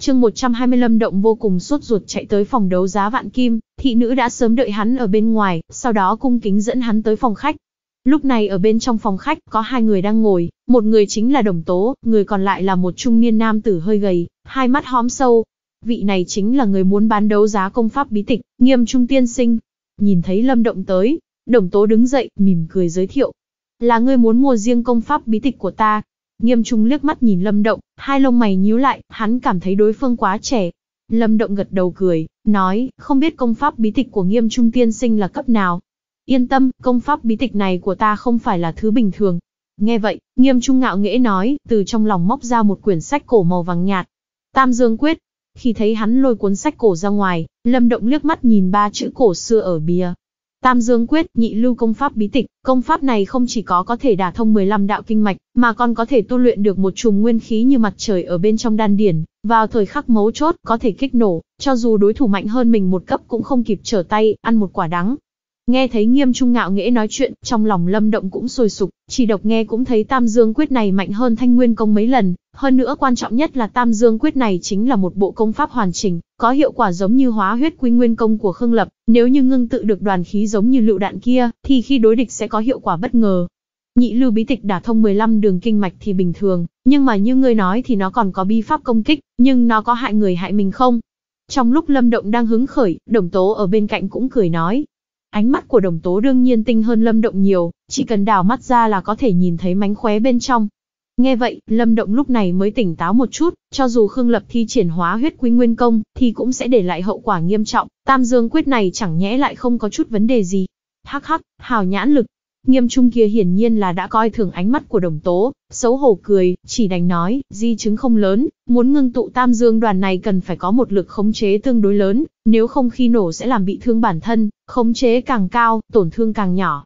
S1: chương 125 động vô cùng sốt ruột chạy tới phòng đấu giá vạn kim, thị nữ đã sớm đợi hắn ở bên ngoài, sau đó cung kính dẫn hắn tới phòng khách. Lúc này ở bên trong phòng khách có hai người đang ngồi, một người chính là đồng tố, người còn lại là một trung niên nam tử hơi gầy, hai mắt hóm sâu. Vị này chính là người muốn bán đấu giá công pháp bí tịch, nghiêm trung tiên sinh. Nhìn thấy lâm động tới, đồng tố đứng dậy, mỉm cười giới thiệu. Là ngươi muốn mua riêng công pháp bí tịch của ta, Nghiêm Trung liếc mắt nhìn Lâm Động, hai lông mày nhíu lại, hắn cảm thấy đối phương quá trẻ. Lâm Động gật đầu cười, nói, không biết công pháp bí tịch của Nghiêm Trung tiên sinh là cấp nào. Yên tâm, công pháp bí tịch này của ta không phải là thứ bình thường. Nghe vậy, Nghiêm Trung ngạo nghễ nói, từ trong lòng móc ra một quyển sách cổ màu vàng nhạt. Tam Dương Quyết. Khi thấy hắn lôi cuốn sách cổ ra ngoài, Lâm Động liếc mắt nhìn ba chữ cổ xưa ở bìa, Tam Dương Quyết, nhị lưu công pháp bí tịch, công pháp này không chỉ có có thể đả thông 15 đạo kinh mạch, mà còn có thể tu luyện được một chùm nguyên khí như mặt trời ở bên trong đan điển, vào thời khắc mấu chốt có thể kích nổ, cho dù đối thủ mạnh hơn mình một cấp cũng không kịp trở tay, ăn một quả đắng. Nghe thấy Nghiêm Trung Ngạo Nghễ nói chuyện, trong lòng Lâm Động cũng sôi sục, chỉ độc nghe cũng thấy Tam Dương Quyết này mạnh hơn Thanh Nguyên công mấy lần, hơn nữa quan trọng nhất là Tam Dương Quyết này chính là một bộ công pháp hoàn chỉnh, có hiệu quả giống như hóa huyết quy nguyên công của Khương Lập, nếu như ngưng tự được đoàn khí giống như lựu đạn kia, thì khi đối địch sẽ có hiệu quả bất ngờ. Nhị lưu bí tịch đả thông 15 đường kinh mạch thì bình thường, nhưng mà như ngươi nói thì nó còn có bi pháp công kích, nhưng nó có hại người hại mình không? Trong lúc Lâm Động đang hứng khởi, Đồng Tố ở bên cạnh cũng cười nói. Ánh mắt của Đồng Tố đương nhiên tinh hơn Lâm Động nhiều, chỉ cần đào mắt ra là có thể nhìn thấy mánh khóe bên trong. Nghe vậy, Lâm Động lúc này mới tỉnh táo một chút, cho dù Khương Lập thi triển hóa huyết quy nguyên công, thì cũng sẽ để lại hậu quả nghiêm trọng, tam dương quyết này chẳng nhẽ lại không có chút vấn đề gì. Hắc hắc, hào nhãn lực. Nghiêm trung kia hiển nhiên là đã coi thường ánh mắt của đồng tố, xấu hổ cười, chỉ đành nói, di chứng không lớn, muốn ngưng tụ tam dương đoàn này cần phải có một lực khống chế tương đối lớn, nếu không khi nổ sẽ làm bị thương bản thân, khống chế càng cao, tổn thương càng nhỏ,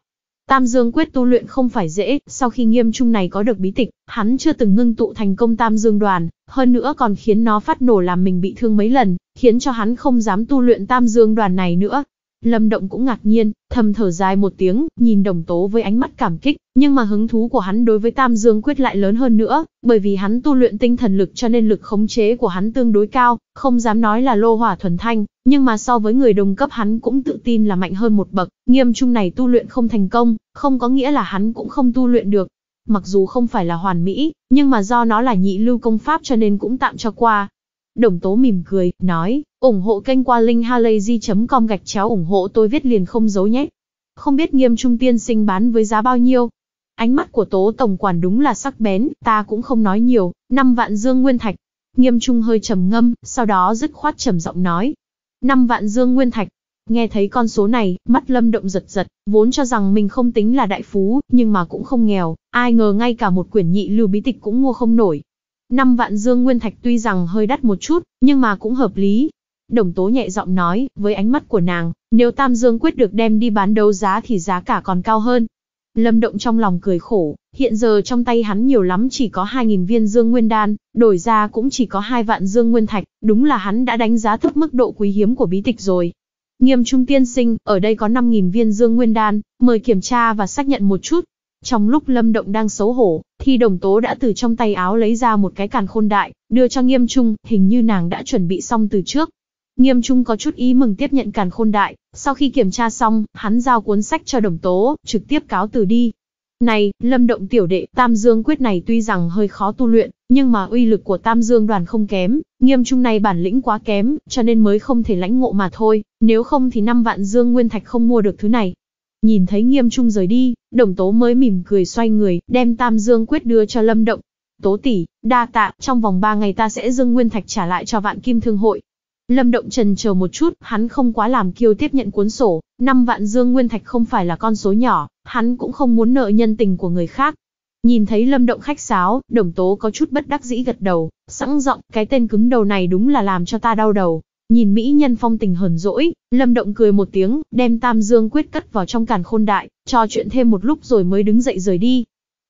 S1: Tam Dương quyết tu luyện không phải dễ, sau khi nghiêm trung này có được bí tịch, hắn chưa từng ngưng tụ thành công Tam Dương đoàn, hơn nữa còn khiến nó phát nổ làm mình bị thương mấy lần, khiến cho hắn không dám tu luyện Tam Dương đoàn này nữa. Lâm Động cũng ngạc nhiên, thầm thở dài một tiếng, nhìn đồng tố với ánh mắt cảm kích, nhưng mà hứng thú của hắn đối với Tam Dương Quyết lại lớn hơn nữa, bởi vì hắn tu luyện tinh thần lực cho nên lực khống chế của hắn tương đối cao, không dám nói là lô hỏa thuần thanh, nhưng mà so với người đồng cấp hắn cũng tự tin là mạnh hơn một bậc, nghiêm trung này tu luyện không thành công, không có nghĩa là hắn cũng không tu luyện được. Mặc dù không phải là hoàn mỹ, nhưng mà do nó là nhị lưu công pháp cho nên cũng tạm cho qua. Đồng tố mỉm cười, nói, ủng hộ kênh qua linkhalazy.com gạch chéo ủng hộ tôi viết liền không giấu nhé. Không biết nghiêm trung tiên sinh bán với giá bao nhiêu? Ánh mắt của tố tổng quản đúng là sắc bén, ta cũng không nói nhiều, 5 vạn dương nguyên thạch. Nghiêm trung hơi trầm ngâm, sau đó dứt khoát trầm giọng nói. 5 vạn dương nguyên thạch. Nghe thấy con số này, mắt lâm động giật giật, vốn cho rằng mình không tính là đại phú, nhưng mà cũng không nghèo, ai ngờ ngay cả một quyển nhị lưu bí tịch cũng mua không nổi. 5 vạn dương nguyên thạch tuy rằng hơi đắt một chút, nhưng mà cũng hợp lý, Đồng tố nhẹ giọng nói, với ánh mắt của nàng, nếu Tam Dương quyết được đem đi bán đấu giá thì giá cả còn cao hơn. Lâm Động trong lòng cười khổ, hiện giờ trong tay hắn nhiều lắm chỉ có 2.000 viên dương nguyên đan, đổi ra cũng chỉ có 2 vạn dương nguyên thạch, đúng là hắn đã đánh giá thấp mức độ quý hiếm của bí tịch rồi. Nghiêm trung tiên sinh, ở đây có 5.000 viên dương nguyên đan, mời kiểm tra và xác nhận một chút. Trong lúc Lâm Động đang xấu hổ, thì đồng tố đã từ trong tay áo lấy ra một cái càn khôn đại, đưa cho nghiêm trung, hình như nàng đã chuẩn bị xong từ trước, Nghiêm Trung có chút ý mừng tiếp nhận càn khôn đại, sau khi kiểm tra xong, hắn giao cuốn sách cho đồng tố, trực tiếp cáo từ đi. Này, lâm động tiểu đệ, tam dương quyết này tuy rằng hơi khó tu luyện, nhưng mà uy lực của tam dương đoàn không kém, nghiêm trung này bản lĩnh quá kém, cho nên mới không thể lãnh ngộ mà thôi, nếu không thì năm vạn dương nguyên thạch không mua được thứ này. Nhìn thấy nghiêm trung rời đi, đồng tố mới mỉm cười xoay người, đem tam dương quyết đưa cho lâm động. Tố tỷ, đa tạ, trong vòng 3 ngày ta sẽ dương nguyên thạch trả lại cho vạn kim thương hội, Lâm Động trần chờ một chút, hắn không quá làm kiêu tiếp nhận cuốn sổ, 5 vạn dương nguyên thạch không phải là con số nhỏ, hắn cũng không muốn nợ nhân tình của người khác. Nhìn thấy Lâm Động khách sáo, Đồng Tố có chút bất đắc dĩ gật đầu, sẵn giọng, cái tên cứng đầu này đúng là làm cho ta đau đầu. Nhìn mỹ nhân phong tình hờn dỗi, Lâm Động cười một tiếng, đem Tam Dương quyết cất vào trong càn khôn đại, trò chuyện thêm một lúc rồi mới đứng dậy rời đi.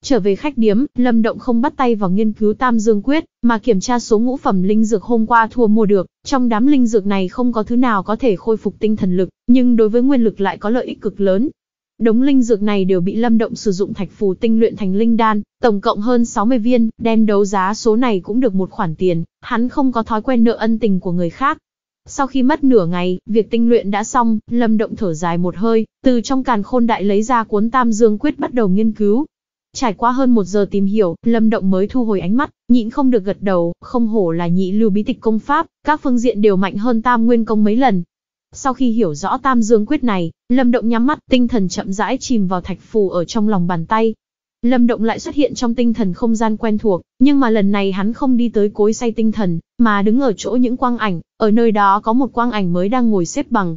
S1: Trở về khách điếm, Lâm Động không bắt tay vào nghiên cứu Tam Dương Quyết, mà kiểm tra số ngũ phẩm linh dược hôm qua thua mua được. Trong đám linh dược này không có thứ nào có thể khôi phục tinh thần lực, nhưng đối với nguyên lực lại có lợi ích cực lớn. Đống linh dược này đều bị Lâm Động sử dụng thạch phù tinh luyện thành linh đan, tổng cộng hơn 60 viên, đem đấu giá số này cũng được một khoản tiền, hắn không có thói quen nợ ân tình của người khác. Sau khi mất nửa ngày, việc tinh luyện đã xong, Lâm Động thở dài một hơi, từ trong càn khôn đại lấy ra cuốn Tam Dương Quyết bắt đầu nghiên cứu. Trải qua hơn một giờ tìm hiểu, Lâm Động mới thu hồi ánh mắt, nhịn không được gật đầu, không hổ là nhị lưu bí tịch công pháp, các phương diện đều mạnh hơn Tam Nguyên công mấy lần. Sau khi hiểu rõ Tam Dương quyết này, Lâm Động nhắm mắt, tinh thần chậm rãi chìm vào thạch phù ở trong lòng bàn tay. Lâm Động lại xuất hiện trong tinh thần không gian quen thuộc, nhưng mà lần này hắn không đi tới cối say tinh thần, mà đứng ở chỗ những quang ảnh, ở nơi đó có một quang ảnh mới đang ngồi xếp bằng,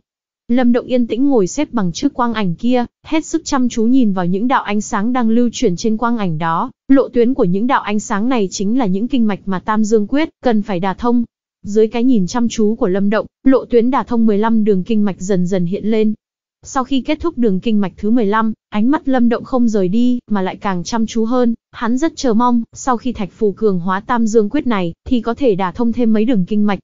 S1: Lâm Động yên tĩnh ngồi xếp bằng trước quang ảnh kia, hết sức chăm chú nhìn vào những đạo ánh sáng đang lưu chuyển trên quang ảnh đó, lộ tuyến của những đạo ánh sáng này chính là những kinh mạch mà Tam Dương quyết cần phải đả thông. Dưới cái nhìn chăm chú của Lâm Động, lộ tuyến đả thông 15 đường kinh mạch dần dần hiện lên. Sau khi kết thúc đường kinh mạch thứ 15, ánh mắt Lâm Động không rời đi, mà lại càng chăm chú hơn, hắn rất chờ mong, sau khi Thạch Phù cường hóa Tam Dương quyết này thì có thể đả thông thêm mấy đường kinh mạch,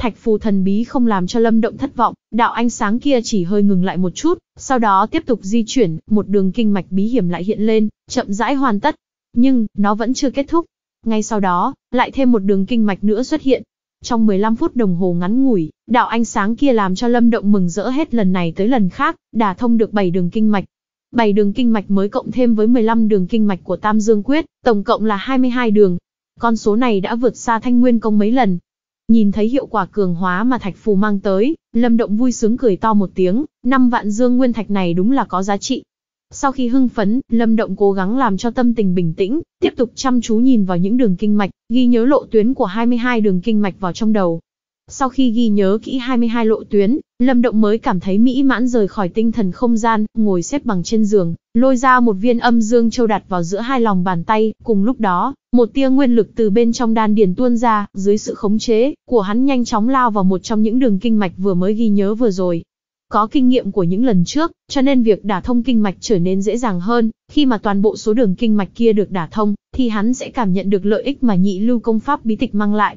S1: Thạch phù thần bí không làm cho Lâm Động thất vọng, đạo ánh sáng kia chỉ hơi ngừng lại một chút, sau đó tiếp tục di chuyển, một đường kinh mạch bí hiểm lại hiện lên, chậm rãi hoàn tất. Nhưng, nó vẫn chưa kết thúc. Ngay sau đó, lại thêm một đường kinh mạch nữa xuất hiện. Trong 15 phút đồng hồ ngắn ngủi, đạo ánh sáng kia làm cho Lâm Động mừng rỡ hết lần này tới lần khác, đả thông được 7 đường kinh mạch. 7 đường kinh mạch mới cộng thêm với 15 đường kinh mạch của Tam Dương Quyết, tổng cộng là 22 đường. Con số này đã vượt xa Thanh Nguyên Công mấy lần, Nhìn thấy hiệu quả cường hóa mà thạch phù mang tới, Lâm Động vui sướng cười to một tiếng, năm vạn dương nguyên thạch này đúng là có giá trị. Sau khi hưng phấn, Lâm Động cố gắng làm cho tâm tình bình tĩnh, tiếp tục chăm chú nhìn vào những đường kinh mạch, ghi nhớ lộ tuyến của 22 đường kinh mạch vào trong đầu. Sau khi ghi nhớ kỹ 22 lộ tuyến, Lâm Động mới cảm thấy mỹ mãn rời khỏi tinh thần không gian, ngồi xếp bằng trên giường, lôi ra một viên âm dương châu đặt vào giữa hai lòng bàn tay, cùng lúc đó, một tia nguyên lực từ bên trong đan điền tuôn ra, dưới sự khống chế của hắn nhanh chóng lao vào một trong những đường kinh mạch vừa mới ghi nhớ vừa rồi. Có kinh nghiệm của những lần trước, cho nên việc đả thông kinh mạch trở nên dễ dàng hơn, khi mà toàn bộ số đường kinh mạch kia được đả thông, thì hắn sẽ cảm nhận được lợi ích mà nhị lưu công pháp bí tịch mang lại,